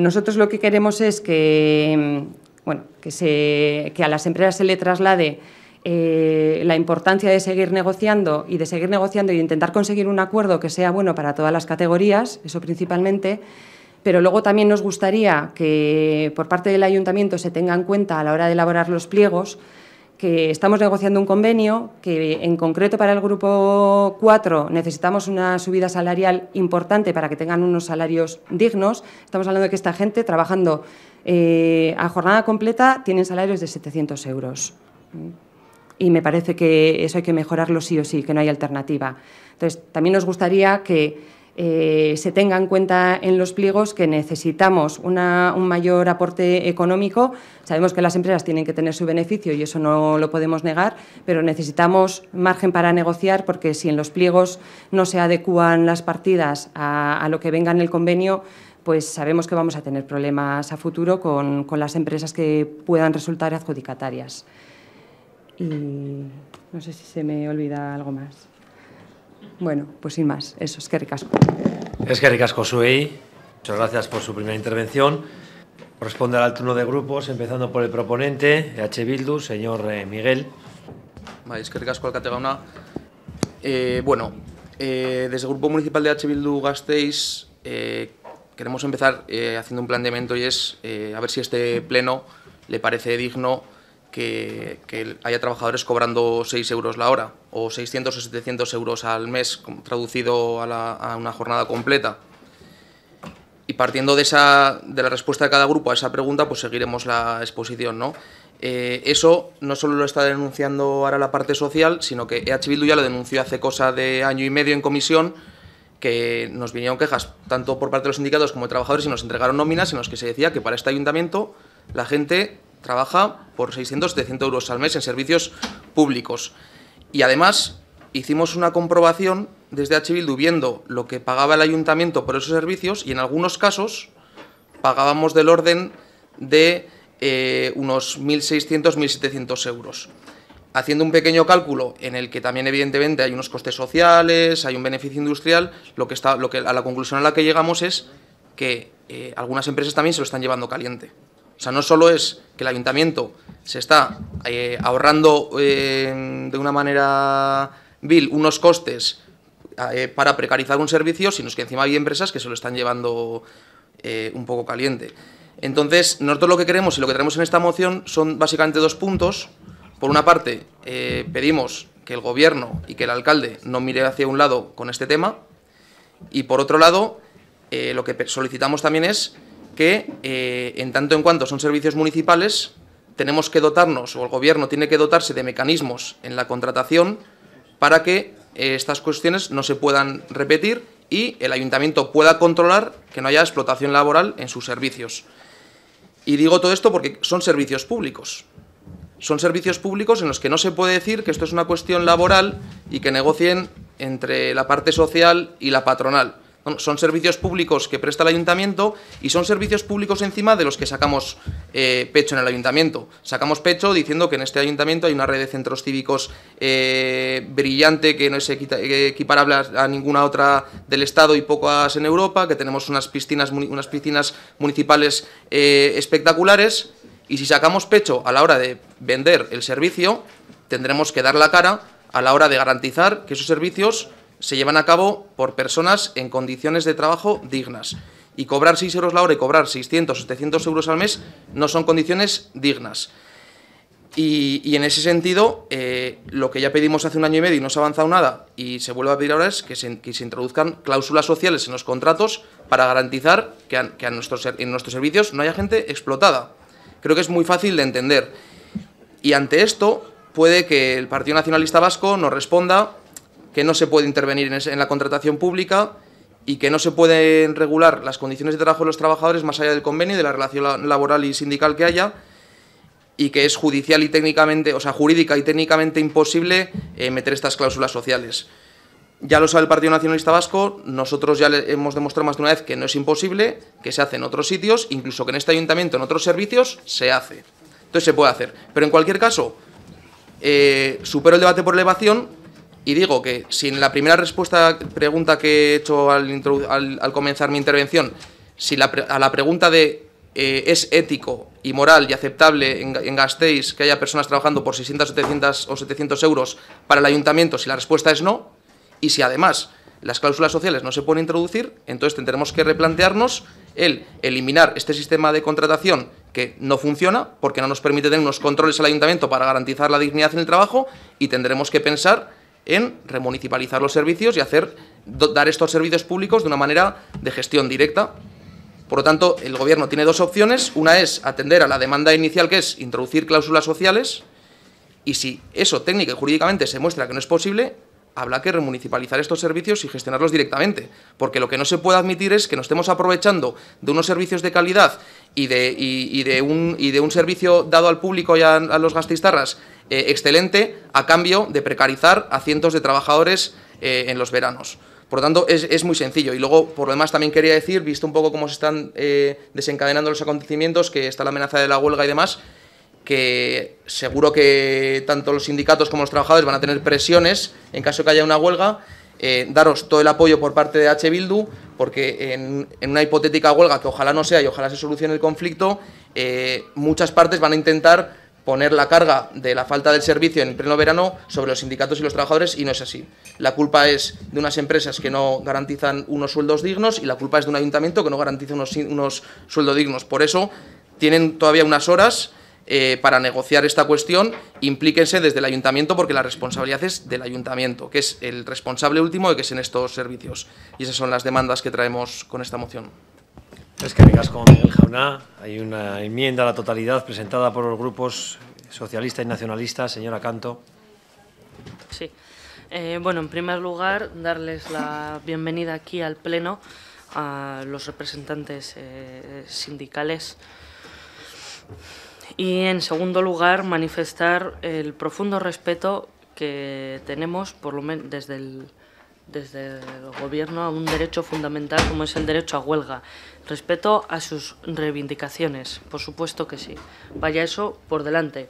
[SPEAKER 26] nosotros lo que queremos es que, bueno, que, a las empresas se le traslade eh, la importancia de seguir negociando y de seguir negociando y intentar conseguir un acuerdo que sea bueno para todas las categorías, eso principalmente. Pero luego también nos gustaría que por parte del ayuntamiento se tenga en cuenta a la hora de elaborar los pliegos que estamos negociando un convenio que en concreto para el grupo 4 necesitamos una subida salarial importante para que tengan unos salarios dignos. Estamos hablando de que esta gente trabajando eh, a jornada completa tienen salarios de 700 euros. Y me parece que eso hay que mejorarlo sí o sí, que no hay alternativa. Entonces, también nos gustaría que eh, se tenga en cuenta en los pliegos que necesitamos un mayor aporte económico. Sabemos que las empresas tienen que tener su beneficio y eso no lo podemos negar, pero necesitamos margen para negociar porque si en los pliegos no se adecúan las partidas a, lo que venga en el convenio, pues sabemos que vamos a tener problemas a futuro con, con las empresas que puedan resultar adjudicatarias. Y no sé si se me olvida algo más. Bueno, pues sin más, eso, es que ricasco.
[SPEAKER 1] Es que ricasco, Muchas gracias por su primera intervención. Responder al turno de grupos, empezando por el proponente, H. Bildu, señor eh, Miguel.
[SPEAKER 18] Bai, que ricasco eh, bueno, eh, desde el Grupo Municipal de H. Bildu Gasteiz queremos empezar haciendo un planteamiento y es a ver si este pleno le parece digno que, haya trabajadores cobrando 6 euros la hora o 600 o 700 euros al mes, traducido a, una jornada completa. Y partiendo de, esa, de la respuesta de cada grupo a esa pregunta, pues seguiremos la exposición, ¿no? Eh, eso no solo lo está denunciando ahora la parte social, sino que EH Bildu ya lo denunció hace cosa de año y medio en comisión, que nos vinieron quejas tanto por parte de los sindicatos como de trabajadores y nos entregaron nóminas en las que se decía que para este ayuntamiento la gente Trabaja por 600, 700 euros al mes en servicios públicos. Y además hicimos una comprobación desde H. Bildu viendo lo que pagaba el ayuntamiento por esos servicios y en algunos casos pagábamos del orden de eh, unos 1.600, 1.700 euros. Haciendo un pequeño cálculo en el que también evidentemente hay unos costes sociales, hay un beneficio industrial, lo que está, lo que, a la conclusión a la que llegamos es que eh, algunas empresas también se lo están llevando caliente. O sea, no solo es que el ayuntamiento se está eh, ahorrando eh, de una manera vil unos costes eh, para precarizar un servicio, sino que encima hay empresas que se lo están llevando un poco caliente. Entonces, nosotros lo que queremos y lo que tenemos en esta moción son básicamente dos puntos. Por una parte, pedimos que el gobierno y que el alcalde no mire hacia un lado con este tema. Y por otro lado, lo que solicitamos también es que eh, en tanto en cuanto son servicios municipales, tenemos que dotarnos, o el Gobierno tiene que dotarse de mecanismos en la contratación para que eh, estas cuestiones no se puedan repetir y el ayuntamiento pueda controlar que no haya explotación laboral en sus servicios. Y digo todo esto porque son servicios públicos. Son servicios públicos en los que no se puede decir que esto es una cuestión laboral y que negocien entre la parte social y la patronal son servicios públicos que presta el ayuntamiento y son servicios públicos encima de los que sacamos eh, pecho en el ayuntamiento. Sacamos pecho diciendo que en este ayuntamiento hay una red de centros cívicos eh, brillante que no es equiparable a ninguna otra del Estado y pocas en Europa, que tenemos unas piscinas, unas piscinas municipales eh, espectaculares y si sacamos pecho a la hora de vender el servicio, tendremos que dar la cara a la hora de garantizar que esos servicios se llevan a cabo por personas en condiciones de trabajo dignas. Y cobrar 6 euros la hora y cobrar 600, 700 euros al mes no son condiciones dignas. Y, en ese sentido, eh, lo que ya pedimos hace un año y medio y no se ha avanzado nada y se vuelve a pedir ahora es que se, introduzcan cláusulas sociales en los contratos para garantizar que, en nuestros servicios no haya gente explotada. Creo que es muy fácil de entender. Y ante esto, puede que el Partido Nacionalista Vasco nos responda que no se puede intervenir en, la contratación pública y que no se pueden regular las condiciones de trabajo de los trabajadores más allá del convenio, de la relación laboral y sindical que haya, y que es judicial y técnicamente, o sea, jurídica y técnicamente imposible eh, meter estas cláusulas sociales. Ya lo sabe el Partido Nacionalista Vasco, nosotros ya le hemos demostrado más de una vez que no es imposible, que se hace en otros sitios, incluso que en este ayuntamiento, en otros servicios, se hace. Entonces se puede hacer. Pero en cualquier caso, eh, supero el debate por elevación y digo que si en la primera respuesta, pregunta que he hecho al, comenzar mi intervención, si la a la pregunta de eh, es ético y moral y aceptable en, en que haya personas trabajando por 600, 700 o 700 euros para el ayuntamiento, si la respuesta es no, y si además las cláusulas sociales no se pueden introducir, entonces tendremos que replantearnos el eliminar este sistema de contratación que no funciona porque no nos permite tener unos controles al ayuntamiento para garantizar la dignidad en el trabajo y tendremos que pensar en remunicipalizar los servicios y hacer dar estos servicios públicos de una manera de gestión directa. Por lo tanto, el Gobierno tiene dos opciones. Una es atender a la demanda inicial, que es introducir cláusulas sociales, y si eso técnica y jurídicamente se muestra que no es posible, habrá que remunicipalizar estos servicios y gestionarlos directamente, porque lo que no se puede admitir es que nos estemos aprovechando de unos servicios de calidad y de, un, servicio dado al público y a, los gastistarras eh, excelente a cambio de precarizar a cientos de trabajadores eh, en los veranos. Por lo tanto, es, muy sencillo. Y luego, por lo demás, también quería decir, visto un poco cómo se están eh, desencadenando los acontecimientos, que está la amenaza de la huelga y demás, que seguro que tanto los sindicatos como los trabajadores van a tener presiones en caso de que haya una huelga. Eh, daros todo el apoyo por parte de H. Bildu, porque en, una hipotética huelga, que ojalá no sea y ojalá se solucione el conflicto, eh, muchas partes van a intentar poner la carga de la falta del servicio en el pleno verano sobre los sindicatos y los trabajadores y no es así. La culpa es de unas empresas que no garantizan unos sueldos dignos y la culpa es de un ayuntamiento que no garantiza unos sueldos dignos. Por eso tienen todavía unas horas eh, para negociar esta cuestión, implíquense desde el ayuntamiento porque la responsabilidad es del ayuntamiento, que es el responsable último de que sean estos servicios. Y esas son las demandas que traemos con esta moción. Es que vengas con Miguel Jauná. Hay una enmienda a la totalidad presentada
[SPEAKER 1] por los grupos socialistas y nacionalistas. Señora Canto.
[SPEAKER 20] Sí. Eh, bueno, en primer lugar, darles la bienvenida aquí al Pleno a los representantes eh, sindicales y en segundo lugar, manifestar el profundo respeto que tenemos, por lo desde el, desde el gobierno, a un derecho fundamental como es el derecho a huelga. Respeto a sus reivindicaciones, por supuesto que sí. Vaya eso por delante.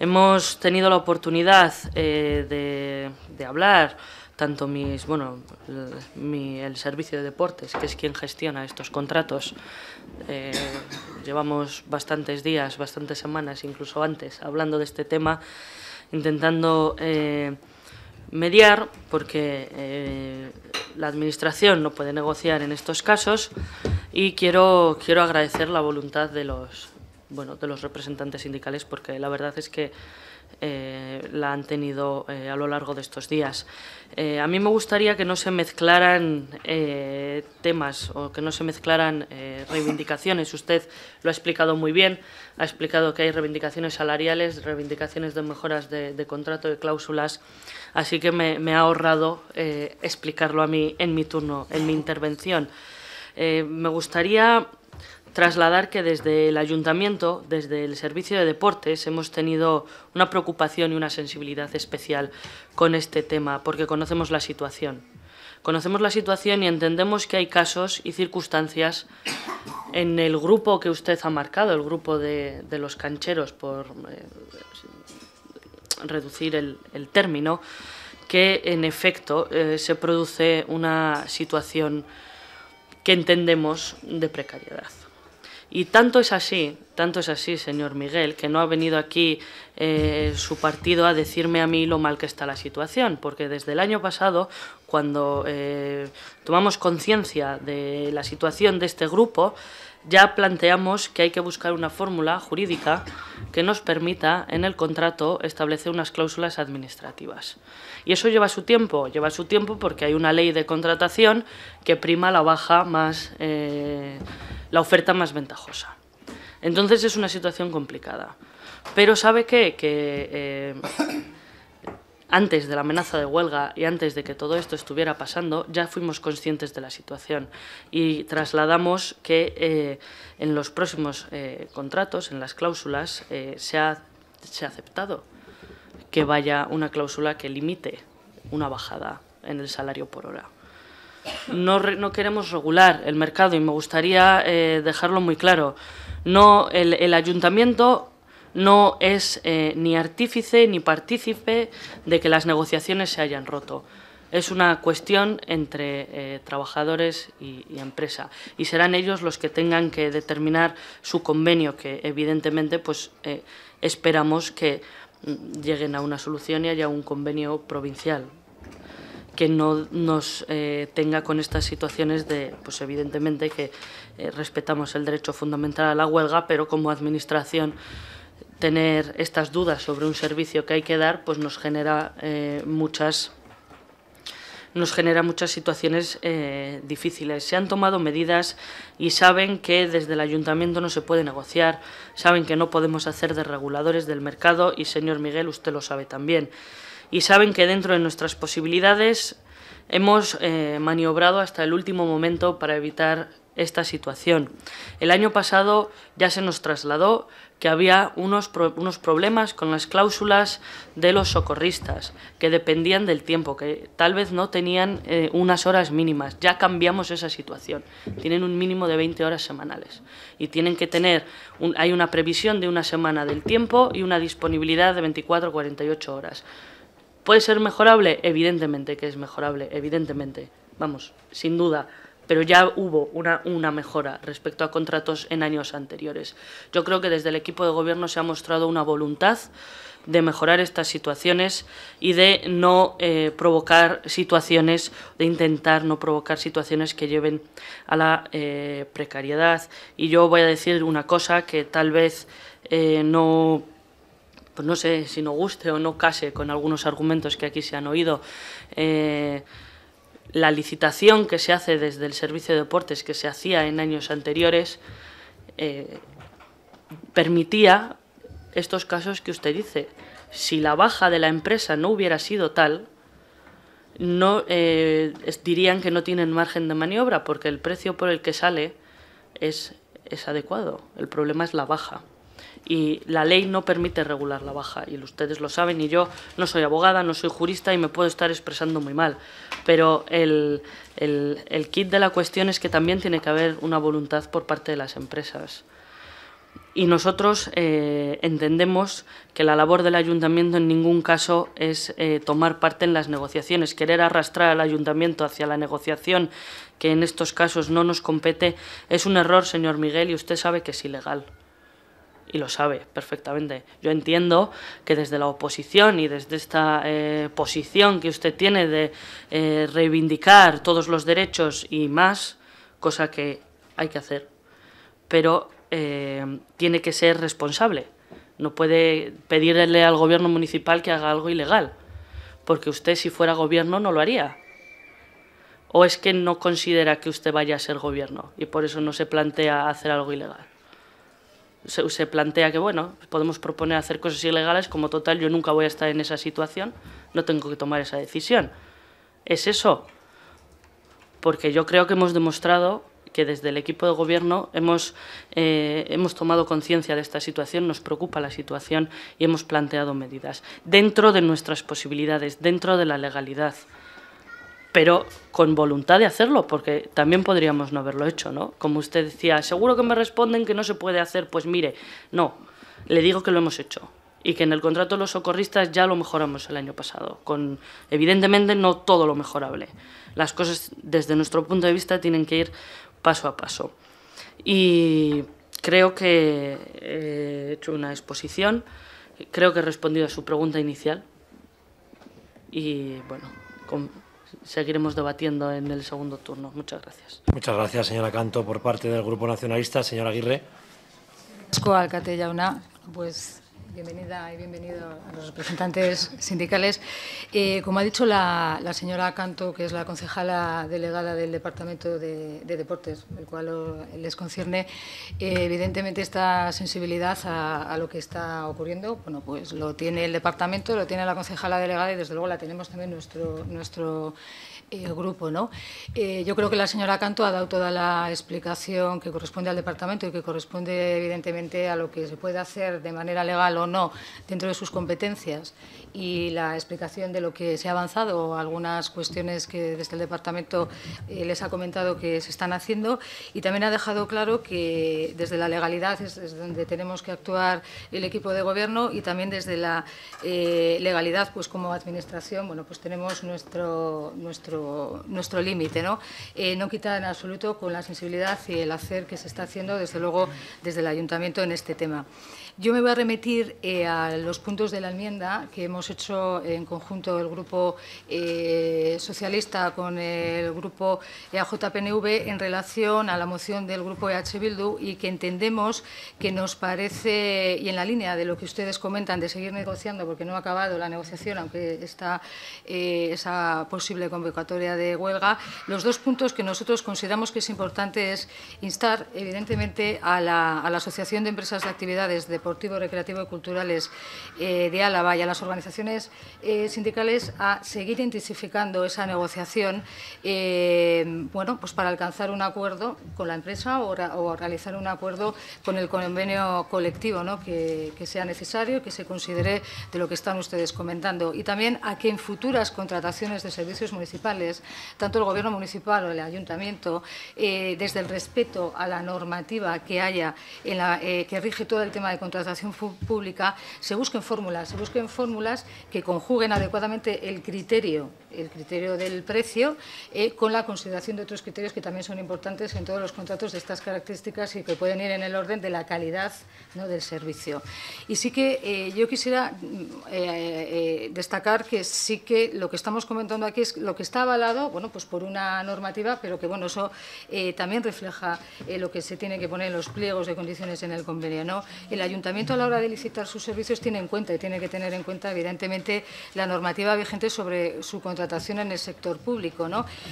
[SPEAKER 20] Hemos tenido la oportunidad eh, de, de hablar tanto bueno, el, servicio de deportes, que es quien gestiona estos contratos. Eh, llevamos bastantes días, bastantes semanas, incluso antes, hablando de este tema, intentando eh, mediar, porque eh, la Administración no puede negociar en estos casos, y quiero, quiero agradecer la voluntad de los, bueno, de los representantes sindicales, porque la verdad es que eh, la han tenido eh, a lo largo de estos días. Eh, a mí me gustaría que no se mezclaran temas o que no se mezclaran reivindicaciones. Usted lo ha explicado muy bien, ha explicado que hay reivindicaciones salariales, reivindicaciones de mejoras de, contrato, de cláusulas, así que me, me ha ahorrado explicarlo a mí en mi turno, en mi intervención. me gustaría trasladar que desde el ayuntamiento, desde el servicio de deportes, hemos tenido una preocupación y una sensibilidad especial con este tema, porque conocemos la situación. Conocemos la situación y entendemos que hay casos y circunstancias en el grupo que usted ha marcado, el grupo de, los cancheros, por eh, reducir el, término, que en efecto eh, se produce una situación que entendemos de precariedad. Y tanto es así, tanto es así, señor Miguel, que no ha venido aquí eh, su partido a decirme a mí lo mal que está la situación, porque desde el año pasado, cuando eh, tomamos conciencia de la situación de este grupo, ya planteamos que hay que buscar una fórmula jurídica que nos permita en el contrato establecer unas cláusulas administrativas. Y eso lleva su tiempo, lleva su tiempo porque hay una ley de contratación que prima la baja más... Eh, la oferta más ventajosa. Entonces es una situación complicada. Pero ¿sabe qué? Que eh, antes de la amenaza de huelga y antes de que todo esto estuviera pasando, ya fuimos conscientes de la situación y trasladamos que eh, en los próximos eh, contratos, en las cláusulas, se ha aceptado que vaya una cláusula que limite una bajada en el salario por hora no, queremos regular el mercado y me gustaría eh, dejarlo muy claro. No, el, ayuntamiento no es eh, ni artífice ni partícipe de que las negociaciones se hayan roto. Es una cuestión entre eh, trabajadores y, empresa y serán ellos los que tengan que determinar su convenio, que evidentemente pues, esperamos que mm, lleguen a una solución y haya un convenio provincial que no nos eh, tenga con estas situaciones de, pues evidentemente que eh, respetamos el derecho fundamental a la huelga, pero como administración tener estas dudas sobre un servicio que hay que dar, pues nos genera eh, muchas nos genera muchas situaciones difíciles. Se han tomado medidas y saben que desde el ayuntamiento no se puede negociar, saben que no podemos hacer de reguladores del mercado y, señor Miguel, usted lo sabe también y saben que dentro de nuestras posibilidades hemos eh, maniobrado hasta el último momento para evitar esta situación. El año pasado ya se nos trasladó que había unos, unos problemas con las cláusulas de los socorristas, que dependían del tiempo, que tal vez no tenían eh, unas horas mínimas. Ya cambiamos esa situación. Tienen un mínimo de 20 horas semanales y tienen que tener, hay una previsión de una semana del tiempo y una disponibilidad de 24 48 horas. ¿Puede ser mejorable? Evidentemente que es mejorable, evidentemente, vamos, sin duda, pero ya hubo una, una mejora respecto a contratos en años anteriores. Yo creo que desde el equipo de gobierno se ha mostrado una voluntad de mejorar estas situaciones y de no eh, provocar situaciones, de intentar no provocar situaciones que lleven a la eh, precariedad. Y yo voy a decir una cosa que tal vez eh, no pues no sé si no guste o no case con algunos argumentos que aquí se han oído. Eh, la licitación que se hace desde el Servicio de Deportes, que se hacía en años anteriores, eh, permitía estos casos que usted dice. Si la baja de la empresa no hubiera sido tal, no eh, dirían que no tienen margen de maniobra porque el precio por el que sale es, es adecuado. El problema es la baja y la ley no permite regular la baja y ustedes lo saben y yo no soy abogada, no soy jurista y me puedo estar expresando muy mal, pero el, kit de la cuestión es que también tiene que haber una voluntad por parte de las empresas. Y nosotros eh, entendemos que la labor del ayuntamiento en ningún caso es eh, tomar parte en las negociaciones. Querer arrastrar al ayuntamiento hacia la negociación, que en estos casos no nos compete, es un error, señor Miguel, y usted sabe que es ilegal y lo sabe perfectamente. Yo entiendo que desde la oposición y desde esta eh, posición que usted tiene de eh, reivindicar todos los derechos y más, cosa que hay que hacer, pero eh, tiene que ser responsable. No puede pedirle al gobierno municipal que haga algo ilegal, porque usted si fuera gobierno no lo haría. ¿O es que no considera que usted vaya a ser gobierno y por eso no se plantea hacer algo ilegal? se, plantea que, bueno, podemos proponer hacer cosas ilegales, como total yo nunca voy a estar en esa situación, no tengo que tomar esa decisión. ¿Es eso? Porque yo creo que hemos demostrado que desde el equipo de gobierno hemos, eh, hemos tomado conciencia de esta situación, nos preocupa la situación y hemos planteado medidas dentro de nuestras posibilidades, dentro de la legalidad pero con voluntad de hacerlo, porque también podríamos no haberlo hecho, ¿no? Como usted decía, seguro que me responden que no se puede hacer, pues mire, no, le digo que lo hemos hecho y que en el contrato de los socorristas ya lo mejoramos el año pasado, con evidentemente no todo lo mejorable. Las cosas desde nuestro punto de vista tienen que ir paso a paso. Y creo que eh, he hecho una exposición, creo que he respondido a su pregunta inicial y bueno, con seguiremos debatiendo en el segundo turno. Muchas gracias.
[SPEAKER 1] Muchas gracias, señora Canto, por parte del Grupo Nacionalista. Señora Aguirre.
[SPEAKER 27] pues bienvenida y bienvenido a los representantes sindicales. Eh, como ha dicho la, señora Canto, que es la concejala delegada del Departamento de, Deportes, el cual les concierne, eh, evidentemente esta sensibilidad a, a, lo que está ocurriendo, bueno, pues lo tiene el departamento, lo tiene la concejala delegada y desde luego la tenemos también nuestro nuestro eh, el grupo. ¿no? Eh, yo creo que la señora Canto ha dado toda la explicación que corresponde al departamento y que corresponde, evidentemente, a lo que se puede hacer de manera legal o no dentro de sus competencias y la explicación de lo que se ha avanzado, algunas cuestiones que desde el departamento eh, les ha comentado que se están haciendo y también ha dejado claro que desde la legalidad es, donde tenemos que actuar el equipo de gobierno y también desde la legalidad, pues como administración, bueno, pues tenemos nuestro, nuestro nuestro, límite. ¿no? Eh, no quita en absoluto con la sensibilidad y el hacer que se está haciendo, desde luego, desde el ayuntamiento en este tema. Yo me voy a remitir eh, a los puntos de la enmienda que hemos hecho en conjunto el Grupo eh, Socialista con el Grupo EAJPNV en relación a la moción del Grupo EH Bildu y que entendemos que nos parece, y en la línea de lo que ustedes comentan de seguir negociando, porque no ha acabado la negociación, aunque está eh, esa posible convocatoria de huelga, los dos puntos que nosotros consideramos que es importante es instar, evidentemente, a la, a la Asociación de Empresas de Actividades de deportivo, recreativo y culturales eh, de Álava y a las organizaciones eh, sindicales a seguir intensificando esa negociación eh, bueno, pues para alcanzar un acuerdo con la empresa o, o realizar un acuerdo con el convenio colectivo ¿no? que, sea necesario, que se considere de lo que están ustedes comentando. Y también a que en futuras contrataciones de servicios municipales, tanto el Gobierno municipal o el Ayuntamiento, desde el respeto a la normativa que haya, en la, que rige todo el tema de contratación, transacción pública se busquen fórmulas, se busquen fórmulas que conjuguen adecuadamente el criterio el criterio del precio, eh, con la consideración de otros criterios que también son importantes en todos los contratos de estas características y que pueden ir en el orden de la calidad del servicio. Y sí que eh, yo quisiera mm, eh, destacar que sí que lo que estamos comentando aquí es lo que está avalado bueno, pues por una normativa, pero que bueno, eso también refleja lo que se tiene que poner en los pliegos de condiciones en el convenio. El ayuntamiento a la hora de licitar sus servicios tiene en cuenta y tiene que tener en cuenta evidentemente la normativa vigente sobre su contrato en el sector público.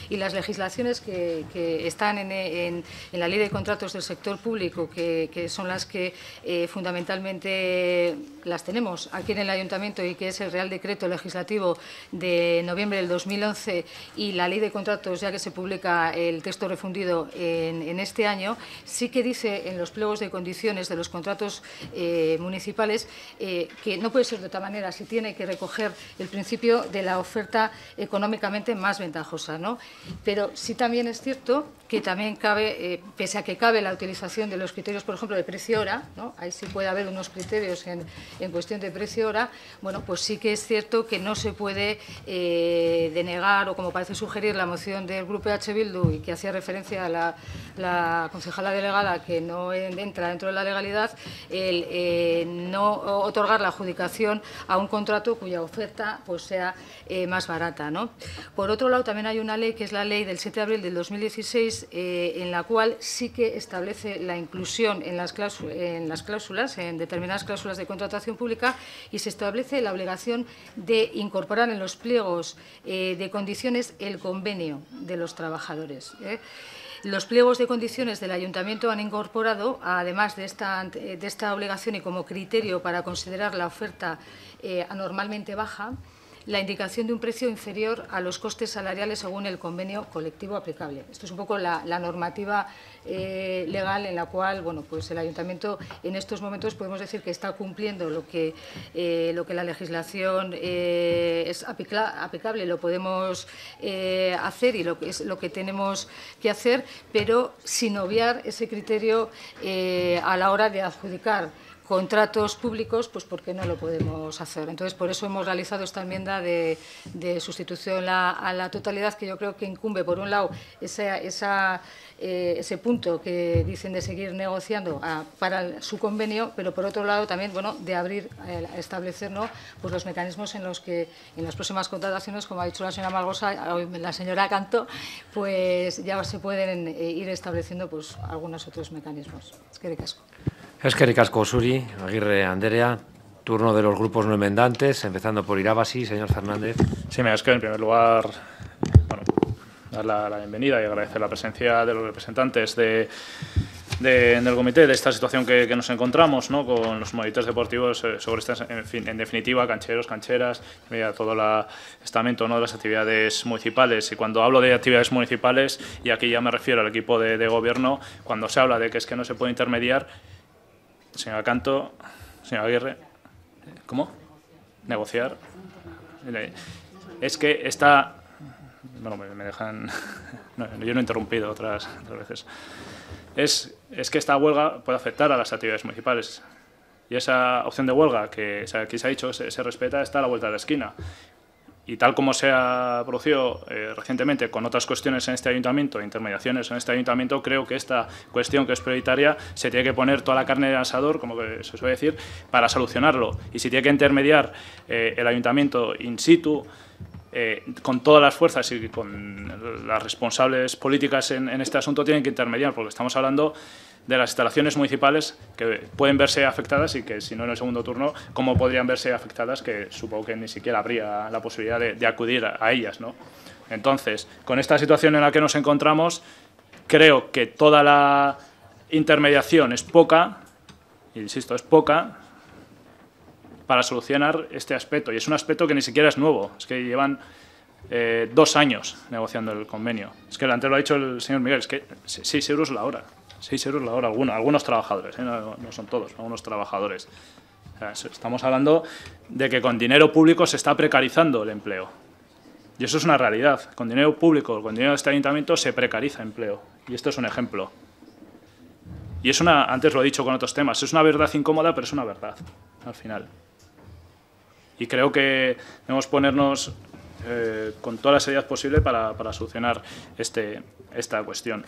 [SPEAKER 27] Y las legislaciones que, están en, la ley de contratos del sector público, que, son las que eh, fundamentalmente las tenemos aquí en el Ayuntamiento y que es el Real Decreto Legislativo de noviembre del 2011 y la ley de contratos, ya que se publica el texto refundido en, este año, sí que dice en los pliegos de condiciones de los contratos eh, municipales eh, que no puede ser de otra manera, si tiene que recoger el principio de la oferta económicamente más ventajosa. ¿no? Pero sí también es cierto que también cabe, eh, pese a que cabe la utilización de los criterios, por ejemplo, de precio-hora, ahí sí puede haber unos criterios en, cuestión de precio-hora, bueno, pues sí que es cierto que no se puede eh, denegar, o como parece sugerir la moción del Grupo H. Bildu y que hacía referencia a la, concejala delegada que no entra dentro de la legalidad, el eh, no otorgar la adjudicación a un contrato cuya oferta pues, sea más barata. Por otro lado, también hay una ley que es la ley del 7 de abril del 2016, eh, en la cual sí que establece la inclusión en las, en determinadas cláusulas de contratación pública, y se establece la obligación de incorporar en los pliegos eh, de condiciones el convenio de los trabajadores. ¿eh? Los pliegos de condiciones del ayuntamiento han incorporado, además de esta, obligación y como criterio para considerar la oferta anormalmente baja, la indicación de un precio inferior a los costes salariales según el convenio colectivo aplicable. Esto es un poco la, normativa eh, legal en la cual bueno, pues el ayuntamiento en estos momentos podemos decir que está cumpliendo lo que, eh, lo que la legislación eh, es aplicable, lo podemos hacer y lo, es lo que tenemos que hacer, pero sin obviar ese criterio a la hora de adjudicar contratos públicos, pues qué no lo podemos hacer. Entonces, por eso hemos realizado esta enmienda de, sustitución a la totalidad, que yo creo que incumbe, por un lado, eh, ese punto que dicen de seguir negociando ah, para su convenio, pero por otro lado también, bueno, de abrir, eh, establecer pues, los mecanismos en los que en las próximas contrataciones, como ha dicho la señora Malgosa, la señora Canto, pues ya se pueden eh, ir estableciendo pues algunos otros mecanismos
[SPEAKER 1] que Ricasco Suri, Aguirre Anderea.
[SPEAKER 3] Turno de los grupos no enmendantes, empezando por Irabasi, señor Fernández. Sí, me es que en primer lugar bueno, dar la, bienvenida y agradecer la presencia de los representantes de, en el comité de esta situación que, nos encontramos ¿no? con los monitores deportivos eh, sobre estas, en, definitiva, cancheros, cancheras, mira, todo el estamento ¿no? de las actividades municipales. Y cuando hablo de actividades municipales, y aquí ya me refiero al equipo de, de gobierno, cuando se habla de que es que no se puede intermediar, Señora Canto, señora Aguirre, ¿cómo? Negociar. Eh, es que esta Bueno, me dejan... yo no he interrumpido otras, otras veces. Es, es que esta huelga puede afectar a las actividades municipales y esa opción de huelga que aquí se ha dicho se, se, respeta está a la vuelta de la esquina y tal como se ha producido eh, recientemente con otras cuestiones en este ayuntamiento, intermediaciones en este ayuntamiento, creo que esta cuestión que es prioritaria se tiene que poner toda la carne de asador, como que se suele decir, para solucionarlo. Y si tiene que intermediar eh, el ayuntamiento in situ, eh, con todas las fuerzas y con las responsables políticas en, en este asunto, tienen que intermediar, porque estamos hablando de las instalaciones municipales que pueden verse afectadas y que si no en el segundo turno, cómo podrían verse afectadas, que supongo que ni siquiera habría la posibilidad de, acudir a, ellas. ¿no? Entonces, con esta situación en la que nos encontramos, creo que toda la intermediación es poca, insisto, es poca, para solucionar este aspecto. Y es un aspecto que ni siquiera es nuevo, es que llevan eh, dos años negociando el convenio. Es que antes lo ha dicho el señor Miguel, es que seis euros la hora. Seis euros la hora, algunos, algunos trabajadores, ¿eh? no, son todos, algunos trabajadores. estamos hablando de que con dinero público se está precarizando el empleo. Y eso es una realidad. Con dinero público, con dinero de este ayuntamiento, se precariza empleo. Y esto es un ejemplo. Y es una, antes lo he dicho con otros temas, es una verdad incómoda, pero es una verdad, al final. Y creo que debemos ponernos eh, con todas las ideas posible para, solucionar este, esta cuestión.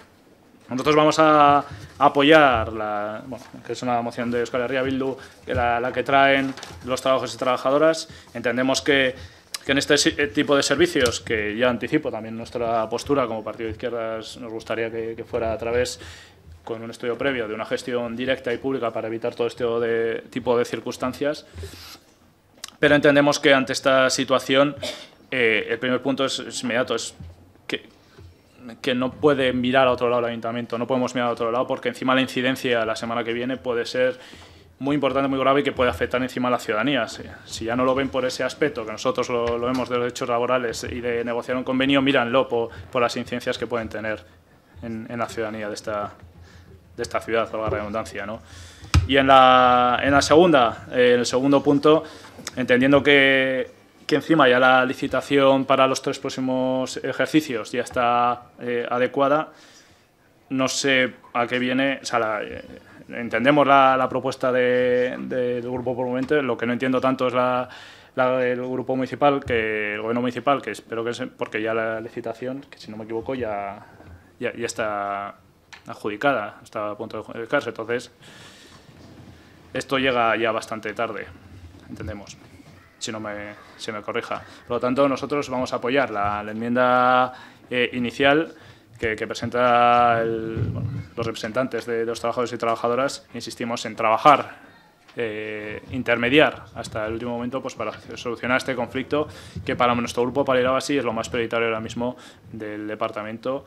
[SPEAKER 3] Nosotros vamos a apoyar, la, que es una moción de Euskal Herria Bildu, la, la que traen los trabajadores y trabajadoras. Entendemos que, en este eh, tipo de servicios, que ya anticipo también nuestra postura como partido de izquierdas, nos gustaría que, fuera a través con un estudio previo de una gestión directa y pública para evitar todo este tipo de circunstancias. Pero entendemos que ante esta situación eh, el primer punto es, es inmediato, es que no puede mirar a otro lado el ayuntamiento, no podemos mirar a otro lado porque encima la incidencia la semana que viene puede ser muy importante, muy grave y que puede afectar encima a la ciudadanía. Si, ya no lo ven por ese aspecto, que nosotros lo, vemos de los derechos laborales y de negociar un convenio, míranlo por, las incidencias que pueden tener en, la ciudadanía de esta, de esta ciudad, por la redundancia. ¿no? Y en la, en la segunda, el segundo punto, entendiendo que encima ya la licitación para los tres próximos ejercicios ya está eh, adecuada, no sé a qué viene, eh, entendemos la, propuesta de, de, del grupo momento lo que no entiendo tanto es la, del grupo municipal, que el gobierno municipal, que espero que, es porque ya la licitación, que si no me equivoco, ya, ya, ya está adjudicada, está a punto de adjudicarse, entonces esto llega ya bastante tarde, entendemos si no me, se me corrija. Por lo tanto, nosotros vamos a apoyar la, enmienda eh, inicial que, presentan presenta los representantes de, los trabajadores y trabajadoras. Insistimos en trabajar eh, intermediar hasta el último momento pues, para solucionar este conflicto que para nuestro grupo para así es lo más prioritario ahora mismo del departamento,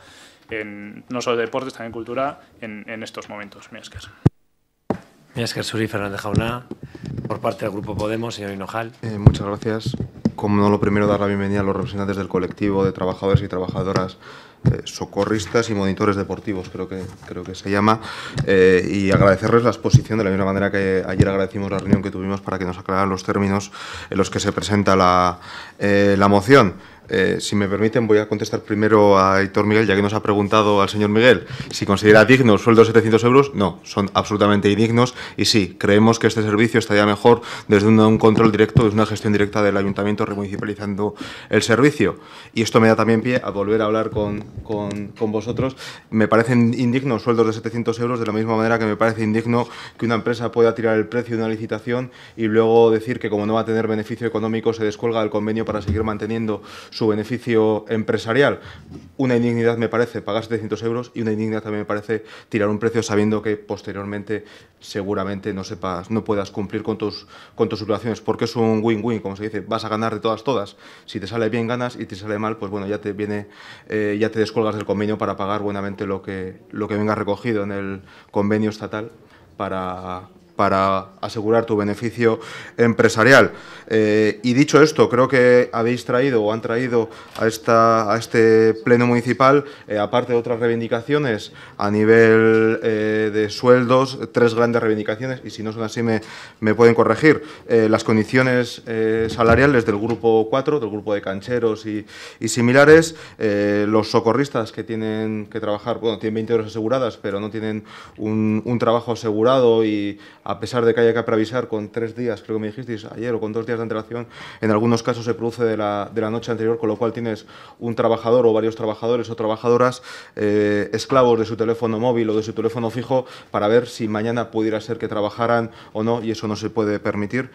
[SPEAKER 3] no solo de deportes, también cultura, en, estos momentos.
[SPEAKER 1] Esker Suri, Fernández Jauná, por parte del Grupo
[SPEAKER 4] Podemos, señor Hinojal. Eh, muchas gracias. Como no lo primero, dar la bienvenida a los representantes del colectivo de trabajadores y trabajadoras eh, socorristas y monitores deportivos, creo que, creo que se llama, eh, y agradecerles la exposición de la misma manera que ayer agradecimos la reunión que tuvimos para que nos aclararan los términos en los que se presenta la, la moción. Eh, si me permiten, voy a contestar primero a Héctor Miguel, ya que nos ha preguntado al señor Miguel si considera dignos sueldos de 700 euros. No, son absolutamente indignos y sí, creemos que este servicio estaría mejor desde un, control directo, desde una gestión directa del ayuntamiento remunicipalizando el servicio. Y esto me da también pie a volver a hablar con, vosotros. Me parecen indignos sueldos de 700 euros de la misma manera que me parece indigno que una empresa pueda tirar el precio de una licitación y luego decir que como no va a tener beneficio económico se descuelga del convenio para seguir manteniendo su beneficio empresarial. Una indignidad me parece pagar 700 euros y una indignidad también me parece tirar un precio sabiendo que posteriormente seguramente no sepas, no puedas cumplir con tus, con tus obligaciones, porque es un win-win, como se dice, vas a ganar de todas, todas. Si te sale bien, ganas y te sale mal, pues bueno, ya te viene, eh, ya te descolgas del convenio para pagar buenamente lo que, lo que venga recogido en el convenio estatal para para asegurar tu beneficio empresarial. Eh, y dicho esto, creo que habéis traído o han traído a, esta, a este Pleno Municipal, eh, aparte de otras reivindicaciones a nivel eh, de sueldos, tres grandes reivindicaciones, y si no son así me, me pueden corregir, las condiciones salariales del Grupo 4, del Grupo de Cancheros y, similares, los socorristas que tienen que trabajar, bueno, tienen 20 horas aseguradas, pero no tienen un, un trabajo asegurado y a pesar de que haya que avisar con tres días, creo que me dijisteis ayer, o con dos días de antelación, en algunos casos se produce de la, noche anterior, con lo cual tienes un trabajador o varios trabajadores o trabajadoras eh, esclavos de su teléfono móvil o de su teléfono fijo para ver si mañana pudiera ser que trabajaran o no, y eso no se puede permitir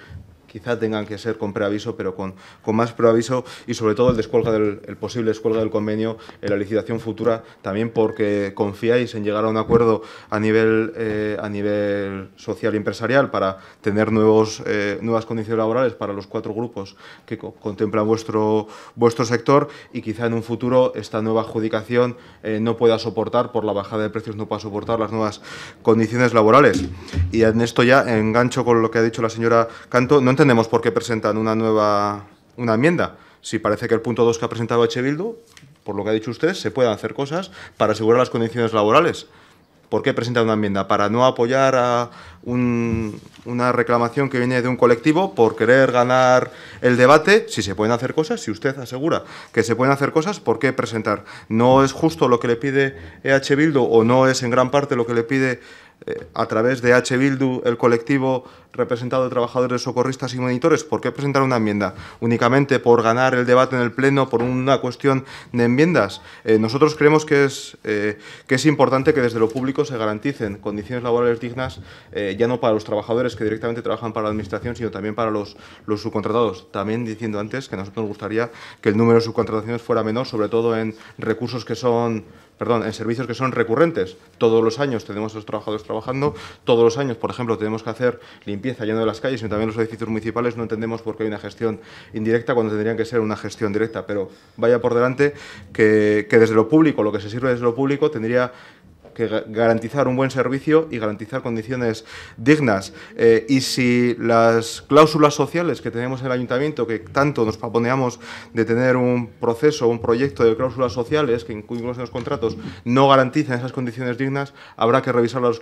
[SPEAKER 4] quizá tengan que ser con preaviso, pero con, con más preaviso y sobre todo el descuelga del posible descuelga del convenio en la licitación futura, también porque confiáis en llegar a un acuerdo a nivel, eh, a nivel social y empresarial para tener nuevos, eh, nuevas condiciones laborales para los cuatro grupos que contempla contemplan vuestro, vuestro sector y quizá en un futuro esta nueva adjudicación eh, no pueda soportar, por la bajada de precios no pueda soportar las nuevas condiciones laborales. Y en esto ya engancho con lo que ha dicho la señora Canto, tenemos por qué presentan una nueva una enmienda. Si parece que el punto 2 que ha presentado H. por lo que ha dicho usted, se pueden hacer cosas para asegurar las condiciones laborales. ¿Por qué presentan una enmienda? ¿Para no apoyar a una reclamación que viene de un colectivo por querer ganar el debate? Si se pueden hacer cosas, si usted asegura que se pueden hacer cosas, ¿por qué presentar? ¿No es justo lo que le pide EH o no es en gran parte lo que le pide a través de H. Bildu, el colectivo representado de trabajadores, socorristas y monitores, ¿por qué presentar una enmienda? ¿Únicamente por ganar el debate en el Pleno, por una cuestión de enmiendas? Eh, nosotros creemos que es, eh, que es importante que desde lo público se garanticen condiciones laborales dignas, eh, ya no para los trabajadores que directamente trabajan para la Administración, sino también para los, los subcontratados. También diciendo antes que a nosotros nos gustaría que el número de subcontrataciones fuera menor, sobre todo en recursos que son perdón, en servicios que son recurrentes. Todos los años tenemos a los trabajadores trabajando, todos los años, por ejemplo, tenemos que hacer limpieza lleno de las calles, y también los edificios municipales no entendemos por qué hay una gestión indirecta cuando tendrían que ser una gestión directa, pero vaya por delante que desde lo público, lo que se sirve desde lo público, tendría que garantizar un buen servicio y garantizar condiciones dignas. Eh, y si las cláusulas sociales que tenemos en el ayuntamiento, que tanto nos proponíamos de tener un proceso, un proyecto de cláusulas sociales que incluimos en los contratos, no garantizan esas condiciones dignas, habrá que revisar las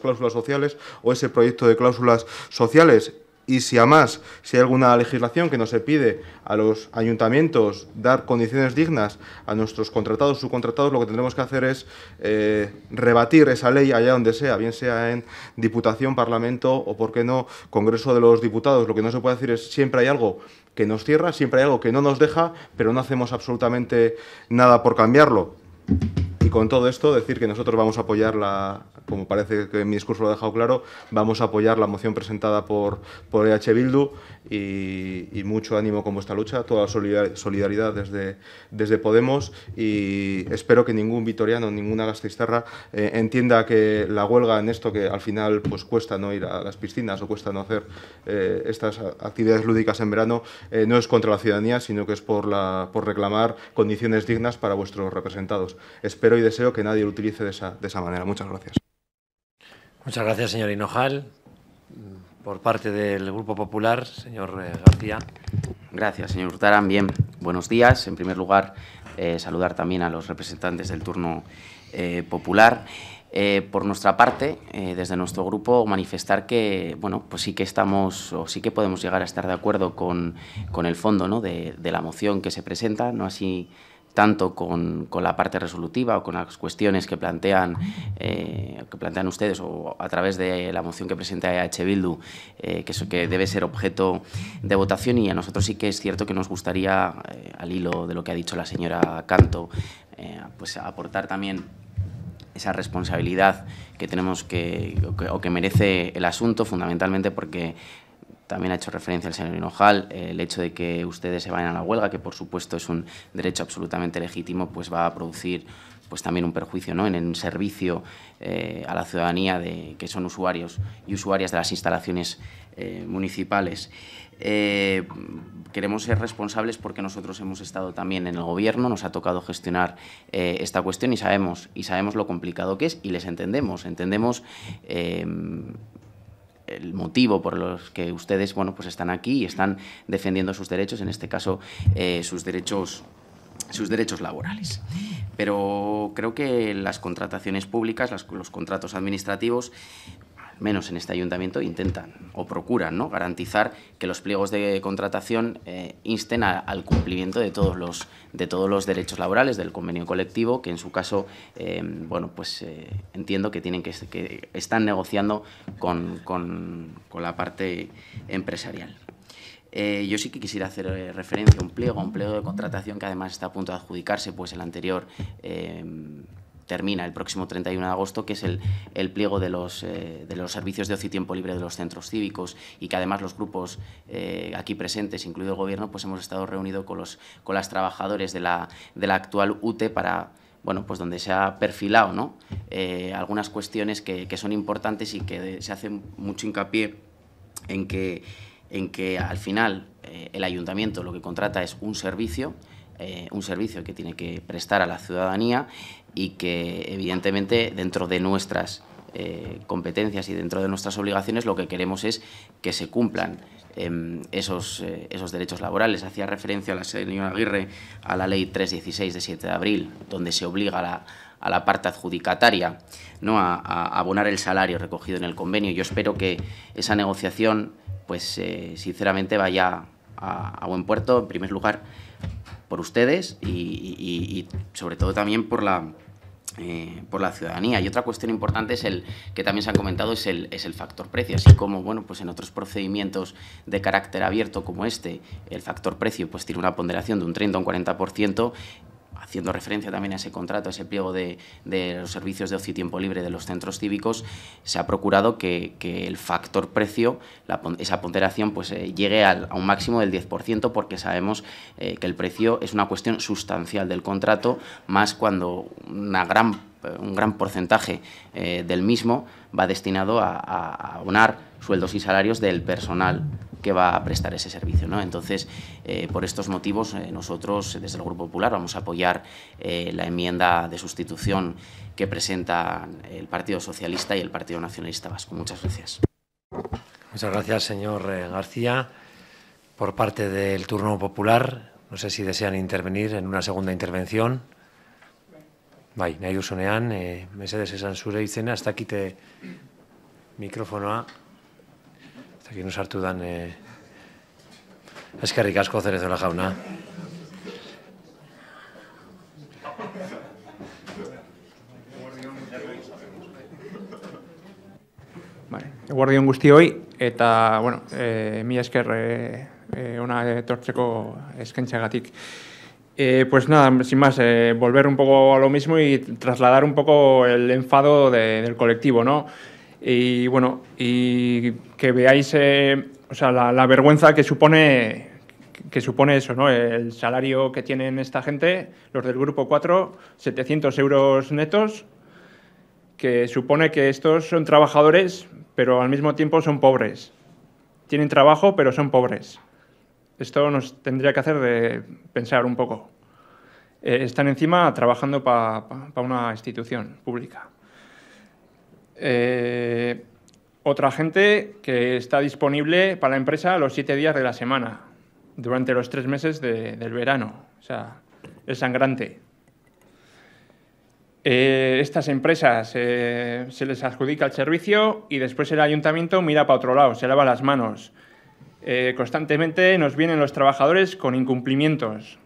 [SPEAKER 4] cláusulas sociales o ese proyecto de cláusulas sociales y si además, si hay alguna legislación que nos pide a los ayuntamientos dar condiciones dignas a nuestros contratados, subcontratados, lo que tendremos que hacer es eh, rebatir esa ley allá donde sea, bien sea en Diputación, Parlamento o, por qué no, Congreso de los Diputados. Lo que no se puede decir es siempre hay algo que nos cierra, siempre hay algo que no nos deja, pero no hacemos absolutamente nada por cambiarlo. Y con todo esto, decir que nosotros vamos a apoyar la, como parece que mi discurso lo ha dejado claro, vamos a apoyar la moción presentada por, por EH Bildu y, mucho ánimo con vuestra lucha, toda la solidaridad desde, desde Podemos y espero que ningún vitoriano, ninguna gastisterra eh, entienda que la huelga en esto que al final pues cuesta no ir a las piscinas o cuesta no hacer eh, estas actividades lúdicas en verano, eh, no es contra la ciudadanía, sino que es por, la, por reclamar condiciones dignas para vuestros representados. Espero y deseo que nadie lo utilice de esa, de esa manera. Muchas gracias.
[SPEAKER 28] Muchas gracias, señor Hinojal. Mm, por parte del Grupo Popular, señor eh, García. Gracias, señor Tarán Bien, buenos días. En primer lugar, eh, saludar también a los representantes del turno eh, popular. por nuestra parte, desde nuestro grupo, manifestar que, bueno, pues sí que estamos o sí que podemos llegar a estar de acuerdo con, con el fondo ¿no? de, de, la moción que se presenta, no así tanto con, con, la parte resolutiva o con las cuestiones que plantean, eh, que plantean ustedes o a través de la moción que presenta e H. Bildu, eh, que, eso, que debe ser objeto de votación y a nosotros sí que es cierto que nos gustaría, eh, al hilo de lo que ha dicho la señora Canto, pues aportar también esa responsabilidad que tenemos que, o que merece el asunto, fundamentalmente porque también ha hecho referencia el señor Hinojal eh, el hecho de que ustedes se vayan a la huelga, que por supuesto es un derecho absolutamente legítimo, pues va a producir pues también un perjuicio ¿no? en el servicio eh, a la ciudadanía de, que son usuarios y usuarias de las instalaciones eh, municipales. queremos ser responsables porque nosotros hemos estado también en el gobierno, nos ha tocado gestionar esta cuestión y sabemos, y sabemos lo complicado que es y les entendemos. Entendemos el motivo por los que ustedes bueno, pues están aquí y están defendiendo sus derechos, en este caso eh, sus derechos sus derechos laborales. Pero creo que las contrataciones públicas, los contratos administrativos, menos en este ayuntamiento, intentan o procuran ¿no? garantizar que los pliegos de contratación eh, insten al cumplimiento de todos, los, de todos los derechos laborales del convenio colectivo, que en su caso, eh, bueno, pues eh, entiendo que tienen que, están negociando con, la parte empresarial. yo sí que quisiera hacer referencia a un pliego, a un pliego de contratación que además está a punto de adjudicarse, pues el anterior termina el próximo 31 de agosto, que es el, pliego de los, eh, de los servicios de ocio y tiempo libre de los centros cívicos y que además los grupos eh, aquí presentes, incluido el Gobierno, pues hemos estado reunidos con, los, con las trabajadores de la, de la actual UTE para bueno, pues donde se ha perfilado ¿no? Eh, algunas cuestiones que, son importantes y que se hace mucho hincapié en que, en que al final el ayuntamiento lo que contrata es un servicio, un servicio que tiene que prestar a la ciudadanía y que evidentemente dentro de nuestras eh, competencias y dentro de nuestras obligaciones lo que queremos es que se cumplan em, esos, eh, esos derechos laborales. Hacía referencia a la señora Aguirre a la ley 316 de 7 de abril, donde se obliga a la, parte adjudicataria ¿no? A, abonar el salario recogido en el convenio. Yo espero que esa negociación, pues eh, sinceramente, vaya a buen puerto, en primer lugar, por ustedes y, sobre todo también por la, eh, por la ciudadanía. Y otra cuestión importante es el que también se ha comentado es el, es el factor precio, así como bueno, pues en otros procedimientos de carácter abierto como este, el factor precio pues tiene una ponderación de un 30 o un 40%, haciendo referencia también a ese contrato, a ese pliego de, los servicios de ocio y tiempo libre de los centros cívicos, se ha procurado que, el factor precio, esa ponderación, pues eh, llegue al, a un máximo del 10%, porque sabemos eh, que el precio es una cuestión sustancial del contrato, más cuando una gran, un gran porcentaje eh, del mismo va destinado a, a sueldos y salarios del personal que va a prestar ese servicio. ¿no? Entonces, eh, por estos motivos, eh, nosotros desde el Grupo Popular vamos a apoyar eh, la enmienda de sustitución que presentan el Partido Socialista y el Partido Nacionalista Vasco. Muchas gracias. Muchas gracias, señor García.
[SPEAKER 1] Por parte del Turno Popular, no sé si desean intervenir en una segunda intervención. Bai, nahi duzunean, eh, mesedes esan zure izena, ez micrófono a... nos hartu dan, eh, eskerrik asko zerezuela jauna.
[SPEAKER 29] Eguardi hon guzti hoi, eta, bueno, e, eh, mi esker e, eh, e, eh, ona etortzeko Eh, pues nada, sin más, eh, volver un poco a lo mismo y trasladar un poco el enfado de, del colectivo, ¿no? Y bueno, y que veáis eh, o sea, la, vergüenza que supone, que supone eso, ¿no? El salario que tienen esta gente, los del grupo 4, 700 euros netos, que supone que estos son trabajadores, pero al mismo tiempo son pobres. Tienen trabajo, pero son pobres. Esto nos tendría que hacer de pensar un poco. Eh, están encima trabajando para una institución pública. Eh, otra gente que está disponible para la empresa los siete días de la semana, durante los tres meses del verano. O sea, es sangrante. Eh, estas empresas eh, se les adjudica el servicio y después el ayuntamiento mira para otro lado, se lava las manos. constantemente nos vienen los trabajadores con incumplimientos.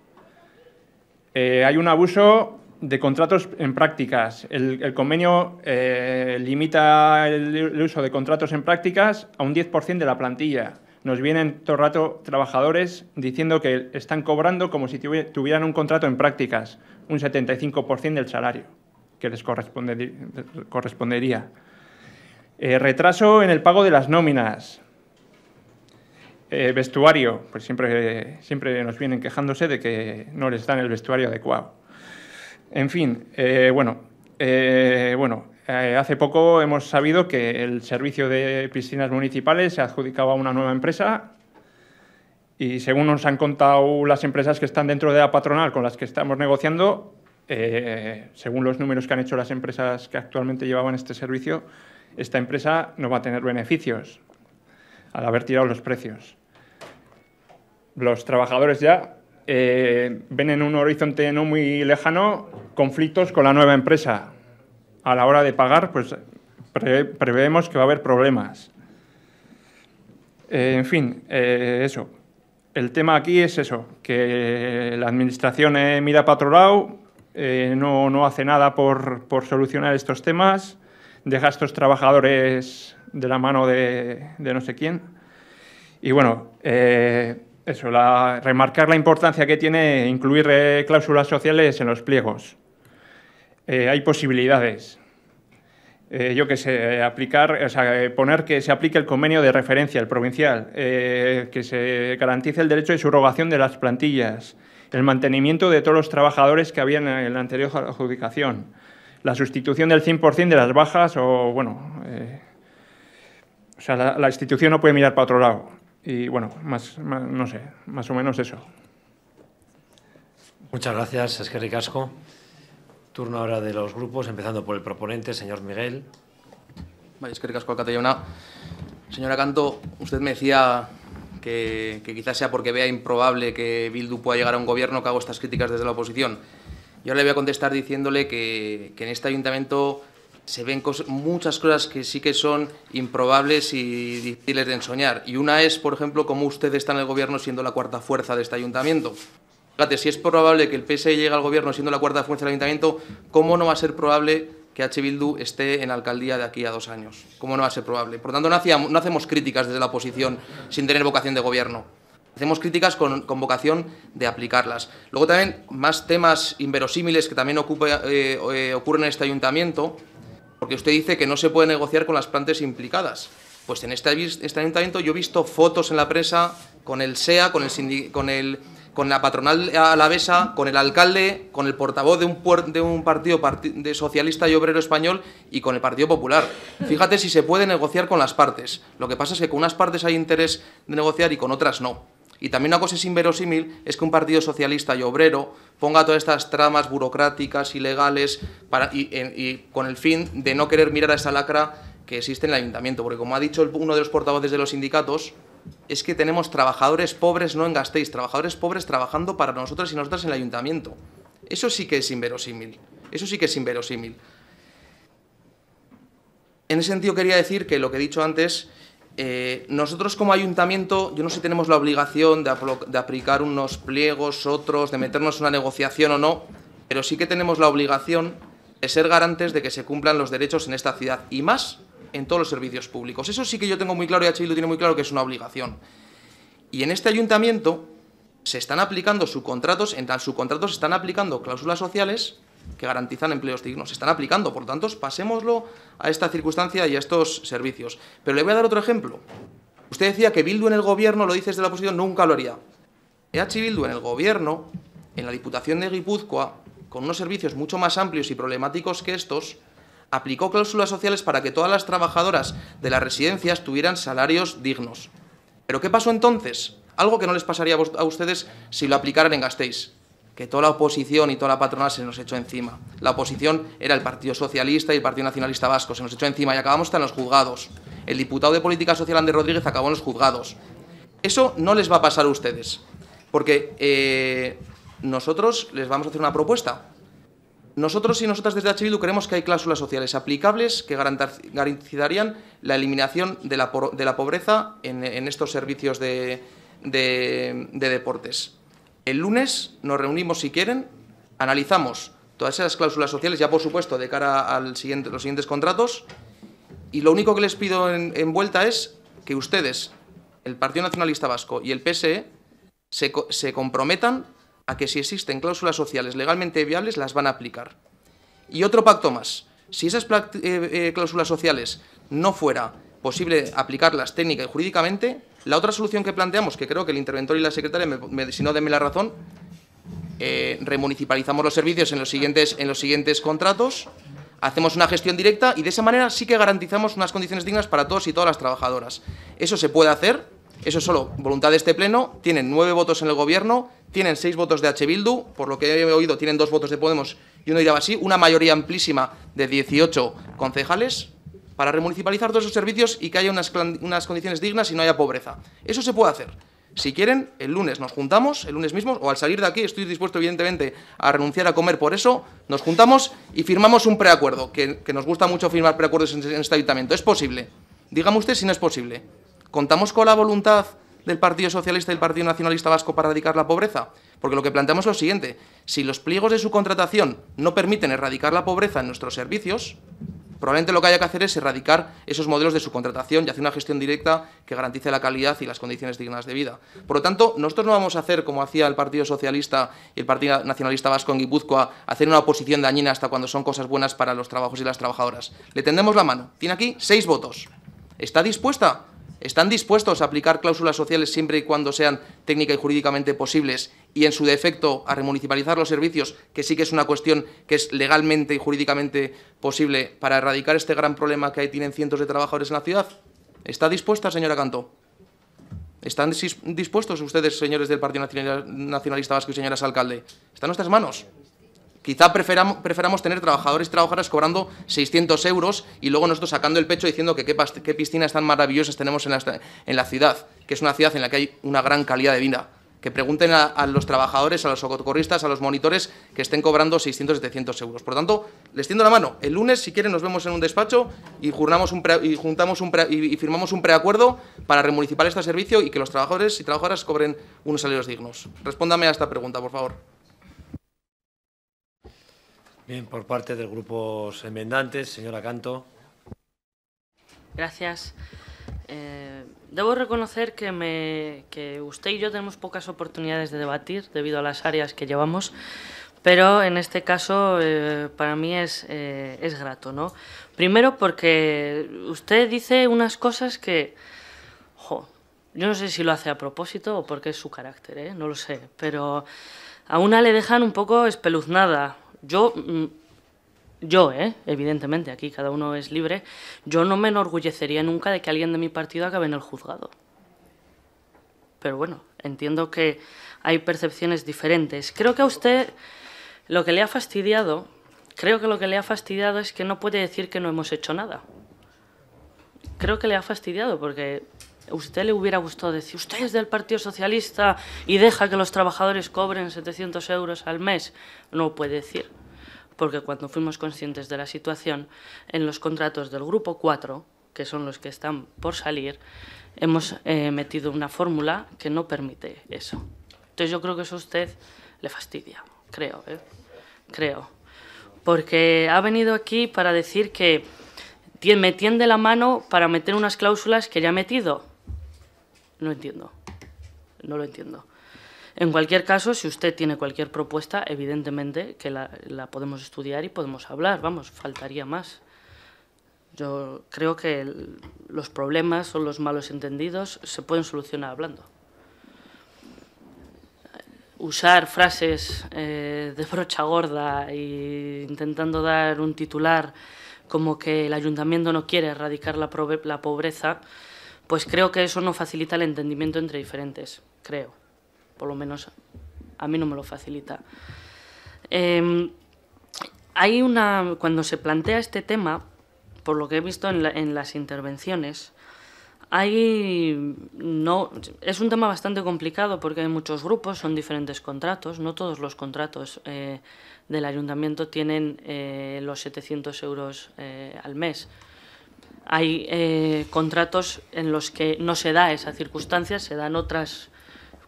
[SPEAKER 29] hay un abuso de contratos en prácticas. El, convenio eh, limita el, uso de contratos en prácticas a un 10% de la plantilla. Nos vienen todo rato trabajadores diciendo que están cobrando como si tuvieran un contrato en prácticas, un 75% del salario que les correspondería. Eh, retraso en el pago de las nóminas. Eh, vestuario, pues siempre, siempre nos vienen quejándose de que no les dan el vestuario adecuado. En fin, eh, bueno, eh, bueno eh, hace poco hemos sabido que el servicio de piscinas municipales se adjudicaba a una nueva empresa y según nos han contado las empresas que están dentro de la patronal con las que estamos negociando, según los números que han hecho las empresas que actualmente llevaban este servicio, esta empresa no va a tener beneficios al haber tirado los precios. Los trabajadores ya eh, ven en un horizonte no muy lejano conflictos con la nueva empresa. A la hora de pagar, pues preveemos que va a haber problemas. Eh, en fin, eh, eso. El tema aquí es eso, que la Administración mira patrolado, no, no, hace nada por, solucionar estos temas, deja a estos trabajadores de la mano de, no sé quién. Y bueno, eh, eso, la, remarcar la importancia que tiene incluir eh, cláusulas sociales en los pliegos. Eh, hay posibilidades. Eh, yo que sé, aplicar, o sea, poner que se aplique el convenio de referencia, el provincial, que se garantice el derecho de subrogación de las plantillas, el mantenimiento de todos los trabajadores que habían en la anterior adjudicación, la sustitución del 100% de las bajas o, bueno, o sea, la institución no puede mirar para otro lado. Y bueno, más, no sé, más o menos eso.
[SPEAKER 1] Muchas gracias, Esquerri Casco. Turno ahora de los grupos, empezando por el proponente, señor Miguel.
[SPEAKER 18] Casco, Señora Canto, usted me decía que, quizás sea porque vea improbable que Bildu pueda llegar a un gobierno que hago estas críticas desde la oposición. Yo le voy a contestar diciéndole que en este ayuntamiento se ven muchas cosas que sí que son improbables y difíciles de ensoñar. Y una es, por ejemplo, cómo usted está en el gobierno siendo la cuarta fuerza de este ayuntamiento. Fíjate, si es probable que el PSE llegue al gobierno siendo la cuarta fuerza del ayuntamiento, ¿cómo no va a ser probable que H. Bildu esté en la alcaldía de aquí a dos años? ¿Cómo no va a ser probable? Por lo tanto, no, hacemos críticas desde la oposición sin tener vocación de gobierno. Hacemos críticas con, vocación de aplicarlas. Luego también más temas inverosímiles que también eh, eh, ocurren en este ayuntamiento. Porque usted dice que no se puede negociar con las plantas implicadas. Pues en este, este ayuntamiento yo he visto fotos en la prensa con el SEA, con el, con, con, la patronal alavesa, con el alcalde, con el portavoz de un, de un partido de socialista y obrero español y con el Partido Popular. Fíjate si se puede negociar con las partes. Lo que pasa es que con unas partes hay interés de negociar y con otras no. Y también una cosa es inverosímil es que un partido socialista y obrero ponga todas estas tramas burocráticas, ilegales, para, y, con el fin de no querer mirar a esa lacra que existe en el ayuntamiento. Porque como ha dicho uno de los portavoces de los sindicatos, es que tenemos trabajadores pobres, no engastéis, trabajadores pobres trabajando para nosotros y nosotras en el ayuntamiento. Eso sí que es inverosímil. Eso sí que es inverosímil. En ese sentido quería decir que lo que he dicho antes eh, nosotros como ayuntamiento, yo no sé si tenemos la obligación de, aplicar unos pliegos, otros, de meternos en una negociación o no, pero sí que tenemos la obligación de ser garantes de que se cumplan los derechos en esta ciudad y más en todos los servicios públicos. Eso sí que yo tengo muy claro y HI lo tiene muy claro que es una obligación. Y en este ayuntamiento se están aplicando subcontratos, en tal subcontratos se están aplicando cláusulas sociales que garantizan empleos dignos. Se están aplicando, por tanto, pasémoslo a esta circunstancia y a estos servicios. Pero le voy a dar otro ejemplo. Usted decía que Bildu en el gobierno, lo dices de la oposición, nunca lo haría. EH Bildu en el gobierno, en la Diputación de Guipúzcoa, con unos servicios mucho más amplios y problemáticos que estos, aplicó cláusulas sociales para que todas las trabajadoras de las residencias tuvieran salarios dignos. ¿Pero qué pasó entonces? Algo que no les pasaría a ustedes si lo aplicaran en Gasteiz que toda la oposición y toda la patronal se nos echó encima. La oposición era el Partido Socialista y el Partido Nacionalista Vasco, se nos echó encima y acabamos en los juzgados. El diputado de Política Social, Andrés Rodríguez, acabó en los juzgados. Eso no les va a pasar a ustedes, porque eh, nosotros les vamos a hacer una propuesta. Nosotros y nosotras desde H. creemos que hay cláusulas sociales aplicables que garantizarían la eliminación de la, pobreza en, estos servicios de deportes. El lunes nos reunimos, si quieren, analizamos todas esas cláusulas sociales, ya por supuesto, de cara a los siguientes contratos. Y lo único que les pido en, vuelta es que ustedes, el Partido Nacionalista Vasco y el PSE, e, se, comprometan a que si existen cláusulas sociales legalmente viables, las van a aplicar. Y otro pacto más. Si esas eh, eh, cláusulas sociales no fuera posible aplicarlas técnica y jurídicamente. La otra solución que planteamos, que creo que el interventor y la secretaria, si no denme la razón, eh, remunicipalizamos los servicios en los, siguientes, en los siguientes contratos, hacemos una gestión directa y de esa manera sí que garantizamos unas condiciones dignas para todos y todas las trabajadoras. Eso se puede hacer, eso es solo voluntad de este Pleno, tienen nueve votos en el Gobierno, tienen seis votos de H. Bildu, por lo que he oído tienen dos votos de Podemos y uno de así, una mayoría amplísima de 18 concejales, para remunicipalizar todos esos servicios y que haya unas, condiciones dignas y no haya pobreza. Eso se puede hacer. Si quieren, el lunes nos juntamos, el lunes mismo, o al salir de aquí, estoy dispuesto evidentemente a renunciar a comer por eso, nos juntamos y firmamos un preacuerdo, que, nos gusta mucho firmar preacuerdos en, en, este ayuntamiento. Es posible. Dígame usted si no es posible. ¿Contamos con la voluntad del Partido Socialista y del Partido Nacionalista Vasco para erradicar la pobreza? Porque lo que planteamos es lo siguiente, si los pliegos de su contratación no permiten erradicar la pobreza en nuestros servicios, Probablemente lo que haya que hacer es erradicar esos modelos de subcontratación y hacer una gestión directa que garantice la calidad y las condiciones dignas de vida. Por lo tanto, nosotros no vamos a hacer, como hacía el Partido Socialista y el Partido Nacionalista Vasco en Guipúzcoa, hacer una oposición dañina hasta cuando son cosas buenas para los trabajos y las trabajadoras. Le tendemos la mano. Tiene aquí seis votos. ¿Está dispuesta? están dispuestos a aplicar cláusulas sociales siempre y cuando sean técnica y jurídicamente posibles y en su defecto a remunicipalizar los servicios, que sí que es una cuestión que es legalmente y jurídicamente posible para erradicar este gran problema que ahí tienen cientos de trabajadores en la ciudad? ¿Está dispuesta, señora Cantó? ¿Están dispuestos ustedes, señores del Partido Nacionalista Vasco y señoras alcalde? ¿Están en nuestras manos. Quizá preferamos, tener trabajadores y trabajadoras cobrando 600 euros y luego nosotros sacando el pecho diciendo que qué, piscinas tan maravillosas tenemos en la, ciudad, que es una ciudad en la que hay una gran calidad de vida que pregunten a, los trabajadores, a los socorristas, a los monitores que estén cobrando 600, 700 euros. Por tanto, les tiendo la mano. El lunes, si quieren, nos vemos en un despacho y, y juntamos un y firmamos un preacuerdo para remunicipar este servicio y que los trabajadores y trabajadoras cobren unos salarios dignos. Respóndame a esta pregunta, por favor. Bien, por parte del grupo enmendantes, señora Canto.
[SPEAKER 20] Gracias. Eh, debo reconocer que, me, que usted y yo tenemos pocas oportunidades de debatir debido a las áreas que llevamos, pero en este caso eh, para mí es, eh, es grato. ¿no? Primero porque usted dice unas cosas que... Jo, yo no sé si lo hace a propósito o porque es su carácter, no lo sé, pero a una le dejan un poco espeluznada. Yo, mm, yo, ¿eh? evidentemente, aquí cada uno es libre, yo no me enorgullecería nunca de que alguien de mi partido acabe en el juzgado. Pero bueno, entiendo que hay percepciones diferentes. Creo que a usted lo que le ha fastidiado, creo que lo que le ha fastidiado es que no puede decir que no hemos hecho nada. Creo que le ha fastidiado porque usted le hubiera gustado decir, usted es del Partido Socialista y deja que los trabajadores cobren 700 euros al mes. No puede decir, porque cuando fuimos conscientes de la situación, en los contratos del Grupo 4, que son los que están por salir, hemos eh, metido una fórmula que no permite eso. Entonces yo creo que eso a usted le fastidia, creo, ¿eh? creo. Porque ha venido aquí para decir que me tiende la mano para meter unas cláusulas que ya ha metido no entiendo. No lo entiendo. En cualquier caso, si usted tiene cualquier propuesta, evidentemente que la, podemos estudiar y podemos hablar, vamos, faltaría más. Yo creo que los problemas o los malos entendidos se pueden solucionar hablando. Usar frases eh, de brocha gorda e intentando dar un titular como que el ayuntamiento no quiere erradicar la pobreza pues creo que eso no facilita el entendimiento entre diferentes, creo. Por lo menos a mí no me lo facilita. Em, hay una. Cuando se plantea este tema, por lo que he visto en, las intervenciones, hay. No, es un tema bastante complicado porque hay muchos grupos, son diferentes contratos, no todos los contratos eh, del ayuntamiento tienen eh, los 700 euros eh, al mes hay eh, contratos en los que no se da esa circunstancia, se dan otras,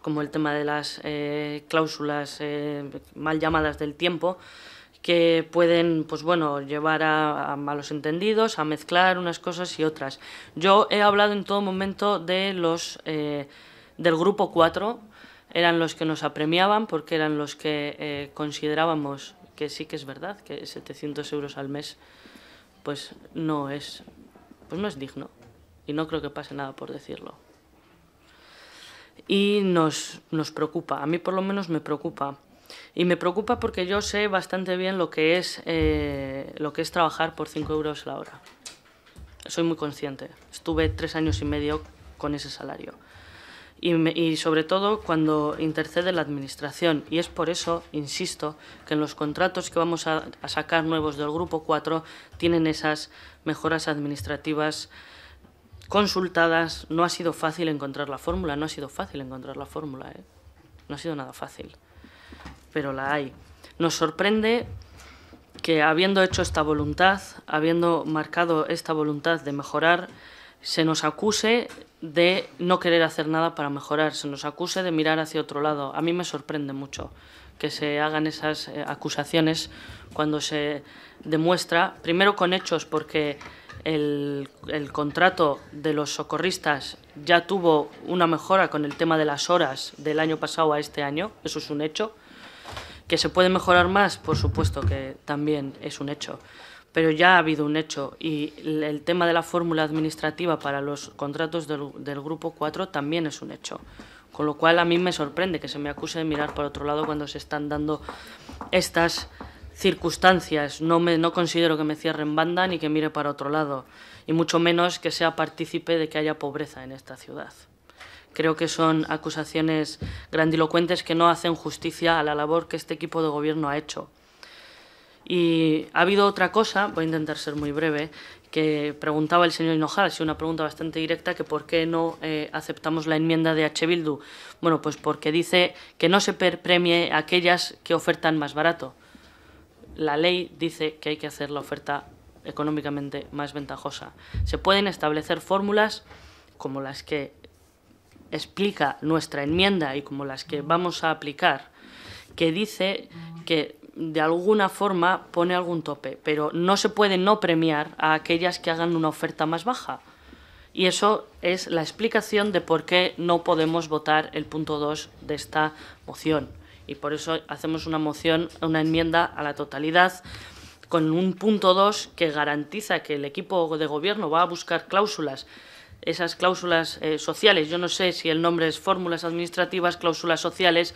[SPEAKER 20] como el tema de las eh, cláusulas eh, mal llamadas del tiempo, que pueden pues bueno, llevar a, malos entendidos, a mezclar unas cosas y otras. Yo he hablado en todo momento de los del grupo 4, eran los que nos apremiaban porque eran los que considerábamos que sí que es verdad que 700 euros al mes pues no es pues no es digno. Y no creo que pase nada por decirlo. Y nos, nos preocupa, a mí por lo menos me preocupa. Y me preocupa porque yo sé bastante bien lo que es, eh, lo que es trabajar por 5 euros la hora. Soy muy consciente. Estuve tres años y medio con ese salario y, sobre todo cuando intercede la Administración. Y es por eso, insisto, que en los contratos que vamos a, sacar nuevos del Grupo 4 tienen esas mejoras administrativas consultadas. No ha sido fácil encontrar la fórmula, no ha sido fácil encontrar la fórmula, ¿eh? no ha sido nada fácil, pero la hay. Nos sorprende que habiendo hecho esta voluntad, habiendo marcado esta voluntad de mejorar, se nos acuse de no querer hacer nada para mejorar, se nos acuse de mirar hacia otro lado. A mí me sorprende mucho que se hagan esas eh, acusaciones cuando se demuestra, primero con hechos, porque el, el, contrato de los socorristas ya tuvo una mejora con el tema de las horas del año pasado a este año, eso es un hecho. Que se puede mejorar más, por supuesto que también es un hecho pero ya ha habido un hecho y el tema de la fórmula administrativa para los contratos del, Grupo 4 también es un hecho. Con lo cual a mí me sorprende que se me acuse de mirar por otro lado cuando se están dando estas circunstancias. No, no considero que me cierren banda ni que mire para otro lado, y mucho menos que sea partícipe de que haya pobreza en esta ciudad. Creo que son acusaciones grandilocuentes que no hacen justicia a la labor que este equipo de gobierno ha hecho y ha habido otra cosa, voy a intentar ser muy breve, que preguntaba el señor Hinojal, sido una pregunta bastante directa, que por qué no eh, aceptamos la enmienda de H. Bildu. Bueno, pues porque dice que no se premie aquellas que ofertan más barato. La ley dice que hay que hacer la oferta económicamente más ventajosa. Se pueden establecer fórmulas como las que explica nuestra enmienda y como las que vamos a aplicar, que dice que de alguna forma pone algún tope, pero no se puede no premiar a aquellas que hagan una oferta más baja. Y eso es la explicación de por qué no podemos votar el punto 2 de esta moción. Y por eso hacemos una moción, una enmienda a la totalidad con un punto 2 que garantiza que el equipo de gobierno va a buscar cláusulas esas cláusulas eh, sociales, yo no sé si el nombre es fórmulas administrativas, cláusulas sociales,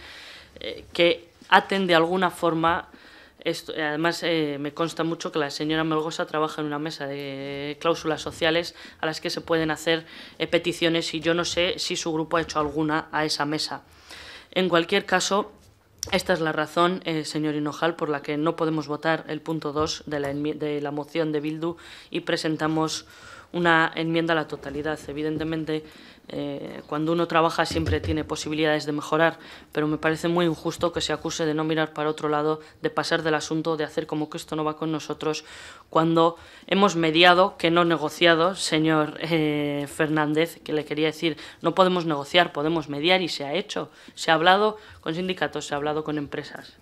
[SPEAKER 20] eh, que aten de alguna forma eh, además, eh, me consta mucho que la señora Melgosa trabaja en una mesa de cláusulas sociales a las que se pueden hacer eh, peticiones y yo no sé si su grupo ha hecho alguna a esa mesa. En cualquier caso, esta es la razón, señor Hinojal, por la que no podemos votar el punto 2 de la, de la moción de Bildu y presentamos una enmienda a la totalidad. Evidentemente, eh, cuando uno trabaja siempre tiene posibilidades de mejorar, pero me parece muy injusto que se acuse de no mirar para otro lado, de pasar del asunto, de hacer como que esto no va con nosotros, cuando hemos mediado, que no negociado, señor eh, Fernández, que le quería decir, no podemos negociar, podemos mediar y se ha hecho. Se ha hablado con sindicatos, se ha hablado con empresas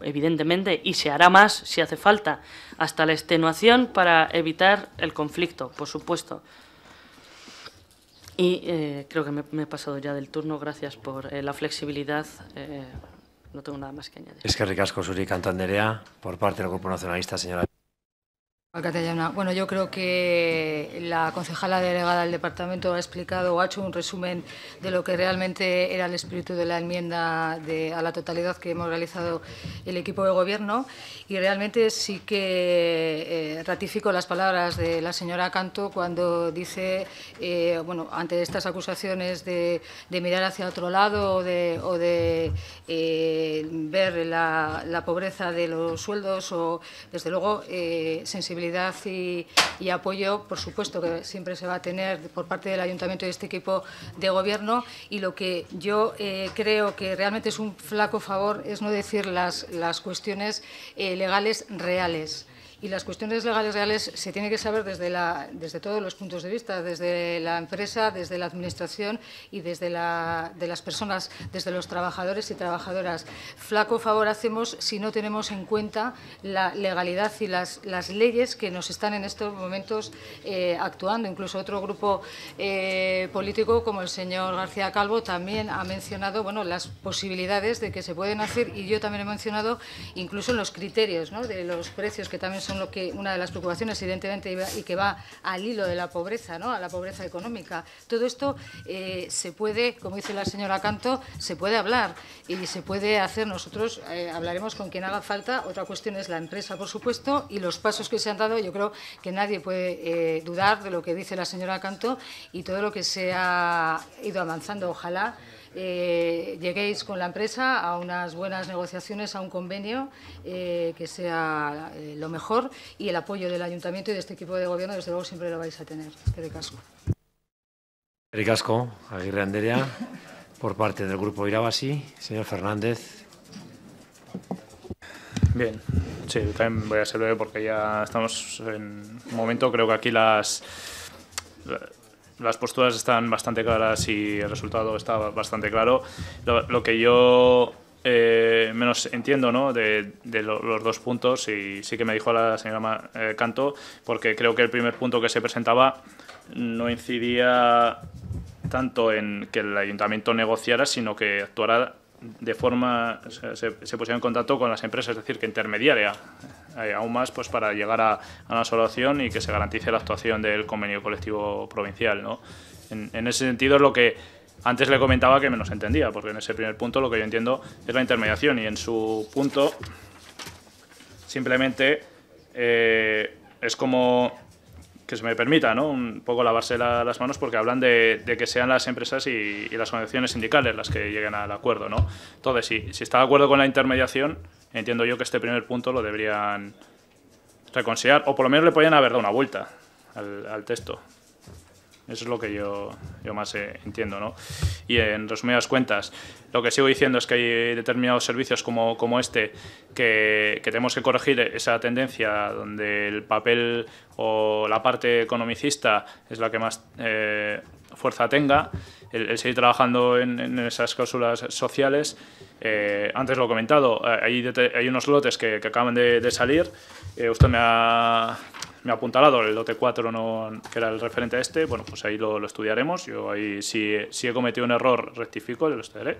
[SPEAKER 20] evidentemente, y se hará más si hace falta, hasta la extenuación para evitar el conflicto, por supuesto. Y eh, creo que me, me, he pasado ya del turno. Gracias por eh, la flexibilidad. Eh, no tengo nada más que añadir.
[SPEAKER 1] Es que ricasco, Suri Cantanderea, por parte del Grupo Nacionalista, señora.
[SPEAKER 20] Bueno, yo creo que
[SPEAKER 27] la concejala delegada del departamento ha explicado o ha hecho un resumen de lo que realmente era el espíritu de la enmienda a la totalidad que hemos realizado el equipo de gobierno y realmente sí que eh, ratifico las palabras de la señora Canto cuando dice, eh, bueno, ante estas acusaciones de, mirar hacia otro lado o de, eh, ver la, pobreza de los sueldos o, desde luego, sensibilizar y, apoyo, por supuesto, que siempre se va a tener por parte del ayuntamiento y de este equipo de gobierno. Y lo que yo eh, creo que realmente es un flaco favor es no decir las, las cuestiones eh, legales reales. Y las cuestiones legales reales se tienen que saber desde, la, desde todos los puntos de vista, desde la empresa, desde la administración y desde la, de las personas, desde los trabajadores y trabajadoras. Flaco favor hacemos si no tenemos en cuenta la legalidad y las, las leyes que nos están en estos momentos eh, actuando. Incluso otro grupo eh, político, como el señor García Calvo, también ha mencionado bueno, las posibilidades de que se pueden hacer y yo también he mencionado incluso los criterios de los precios que también son una de las preocupaciones, evidentemente, y que va al hilo de la pobreza, a la pobreza económica. Todo esto eh, se puede, como dice la señora Canto, se puede hablar y se puede hacer. Nosotros eh, hablaremos con quien haga falta. Otra cuestión es la empresa, por supuesto, y los pasos que se han dado. Yo creo que nadie puede eh, dudar de lo que dice la señora Canto y todo lo que se ha ido avanzando. Ojalá. Eh, lleguéis con la empresa a unas buenas negociaciones, a un convenio eh, que sea eh, lo mejor y el apoyo del ayuntamiento y de este equipo de gobierno, desde luego, siempre lo vais a tener. Este casco.
[SPEAKER 1] Casco, Aguirre Anderea, por
[SPEAKER 3] parte del Grupo Irabasi. Señor Fernández. Bien, sí, también voy a ser breve porque ya estamos en un momento, creo que aquí las las posturas están bastante claras y el resultado está bastante claro. Lo, que yo eh, menos entiendo ¿no? de, los dos puntos y sí que me dijo la señora eh, Canto, porque creo que el primer punto que se presentaba no incidía tanto en que el ayuntamiento negociara, sino que actuara de forma, se, pusieron en contacto con las empresas, es decir, que intermediaria eh, aún más pues para llegar a, una solución y que se garantice la actuación del convenio colectivo provincial. ¿no? En, ese sentido es lo que antes le comentaba que menos entendía, porque en ese primer punto lo que yo entiendo es la intermediación y en su punto simplemente eh, es como que se me permita, ¿no? Un poco lavarse las manos porque hablan de, que sean las empresas y, las organizaciones sindicales las que lleguen al acuerdo, ¿no? Entonces, si, está de acuerdo con la intermediación, entiendo yo que este primer punto lo deberían reconciliar o por lo menos le podrían haber dado una vuelta al, al texto. Eso es lo que yo, yo más eh, entiendo, ¿no? Y en resumidas cuentas, lo que sigo diciendo es que hay determinados servicios como, como este que, que, tenemos que corregir esa tendencia donde el papel o la parte economicista es la que más eh, fuerza tenga, el, seguir trabajando en, esas cláusulas sociales. Eh, antes lo he comentado, hay, hay unos lotes que, acaban de, de salir. usted me ha me ha apuntalado el lote 4, que era el referente a este, bueno, pues ahí lo, estudiaremos. Yo ahí, si, he cometido un error, rectifico, lo estudiaré.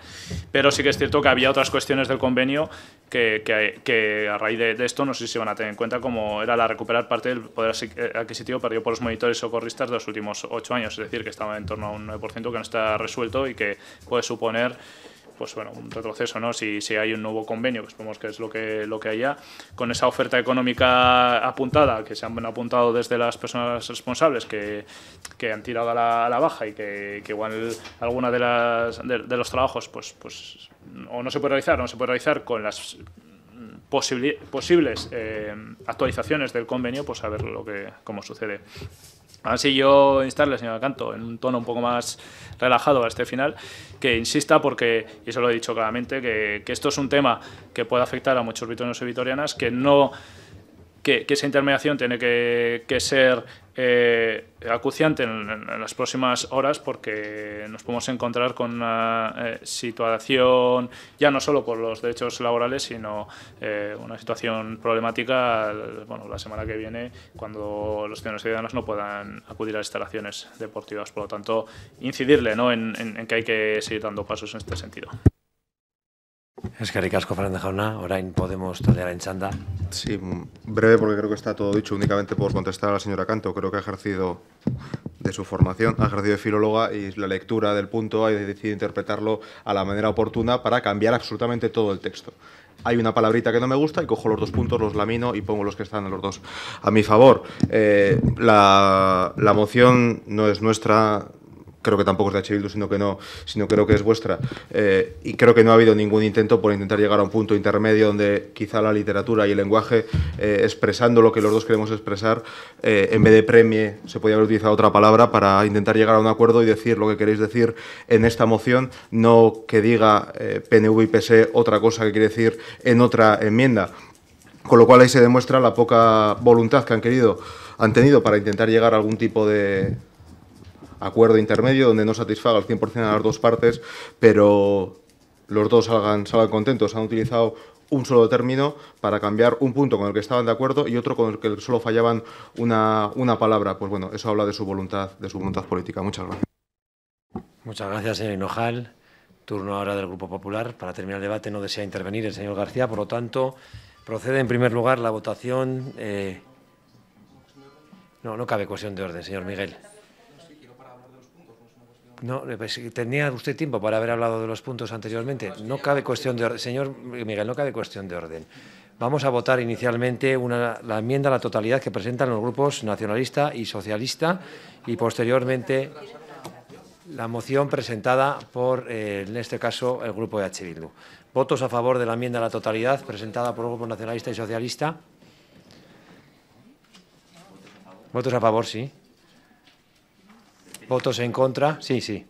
[SPEAKER 3] Pero sí que es cierto que había otras cuestiones del convenio que, a raíz de, esto no sé si se van a tener en cuenta, como era la recuperar parte del poder eh, adquisitivo perdido por los monitores socorristas de los últimos ocho años, es decir, que estaba en torno a un 9% que no está resuelto y que puede suponer pues bueno, un retroceso, ¿no? Si, si hay un nuevo convenio, que vemos que es lo que, lo que hay ya, con esa oferta económica apuntada, que se han apuntado desde las personas responsables, que, han tirado a la, baja y que, igual alguna de, las, de, los trabajos, pues, pues, o no se puede realizar, no se puede realizar con las posibles eh, actualizaciones del convenio, pues a ver lo que, cómo sucede. Así yo instarle, señor Canto, en un tono un poco más relajado a este final, que insista porque, y eso lo he dicho claramente, que, esto es un tema que puede afectar a muchos vitorianos y vitorianas, que no que, esa intermediación tiene que ser eh, acuciante en, las próximas horas porque nos podemos encontrar con una eh, situación ya no solo por los derechos laborales sino eh, una situación problemática la semana que viene cuando los ciudadanos no puedan acudir a instalaciones deportivas por lo tanto incidirle ¿no? en que hay que seguir dando pasos en este sentido.
[SPEAKER 1] Es que Ricasco Fernanda Jauna. Orain Podemos Tadea enchanda.
[SPEAKER 4] Sí, breve porque creo que está todo dicho. Únicamente por contestar a la señora Canto. Creo que ha ejercido de su formación, ha ejercido de filóloga y la lectura del punto ha decidido interpretarlo a la manera oportuna para cambiar absolutamente todo el texto. Hay una palabrita que no me gusta y cojo los dos puntos, los lamino y pongo los que están los dos a mi favor. Eh, la, la moción no es nuestra, creo que tampoco es de H. Bildu, sino que no, sino creo que es vuestra. Eh, y creo que no ha habido ningún intento por intentar llegar a un punto intermedio donde quizá la literatura y el lenguaje, eh, expresando lo que los dos queremos expresar, eh, en vez de premie, se podría haber utilizado otra palabra para intentar llegar a un acuerdo y decir lo que queréis decir en esta moción, no que diga PNV y PS e otra cosa que quiere decir en otra enmienda. Con lo cual ahí se demuestra la poca voluntad que han querido, han tenido para intentar llegar a algún tipo de, acuerdo intermedio donde no satisfaga al 100% a las dos partes, pero los dos salgan, salgan contentos. Han utilizado un solo término para cambiar un punto con el que estaban de acuerdo y otro con el que solo fallaban una, una palabra. Pues bueno, eso habla de su voluntad, de su voluntad política. Muchas gracias. Muchas gracias, señor Hinojal.
[SPEAKER 1] Turno ahora del Grupo Popular. Para terminar el debate no desea intervenir el señor García. Por lo tanto, procede en primer lugar la votación. Eh, no, no cabe cuestión de orden, señor Miguel. No, pues, tenía usted tiempo para haber hablado de los puntos anteriormente. No cabe cuestión de orden, señor Miguel, no cabe cuestión de orden. Vamos a votar inicialmente la enmienda a la totalidad que presentan los grupos nacionalista y socialista y posteriormente la moción presentada por, eh, en este caso, el grupo de H. Votos a favor de la enmienda a la totalidad presentada por el grupo nacionalista y socialista. Votos a favor, sí. Votos en contra. Sí, sí.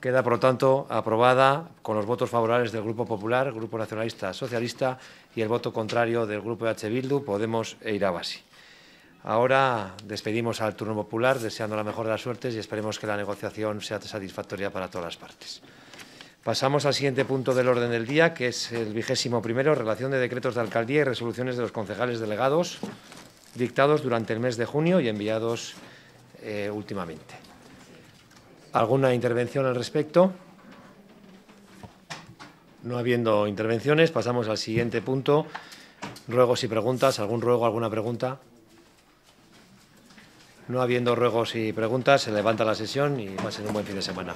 [SPEAKER 1] Queda, por lo tanto, aprobada con los votos favorables del Grupo Popular, Grupo Nacionalista Socialista y el voto contrario del Grupo H. Bildu, Podemos e Irabasi. Ahora despedimos al turno popular, deseando la mejor de las suertes y esperemos que la negociación sea satisfactoria para todas las partes. Pasamos al siguiente punto del orden del día, que es el vigésimo primero, relación de decretos de alcaldía y resoluciones de los concejales delegados dictados durante el mes de junio y enviados eh, últimamente. ¿Alguna intervención al respecto? No habiendo intervenciones, pasamos al siguiente punto. Ruegos y preguntas. ¿Algún ruego, alguna pregunta? No habiendo ruegos y preguntas, se levanta la sesión y pasen un buen fin de semana.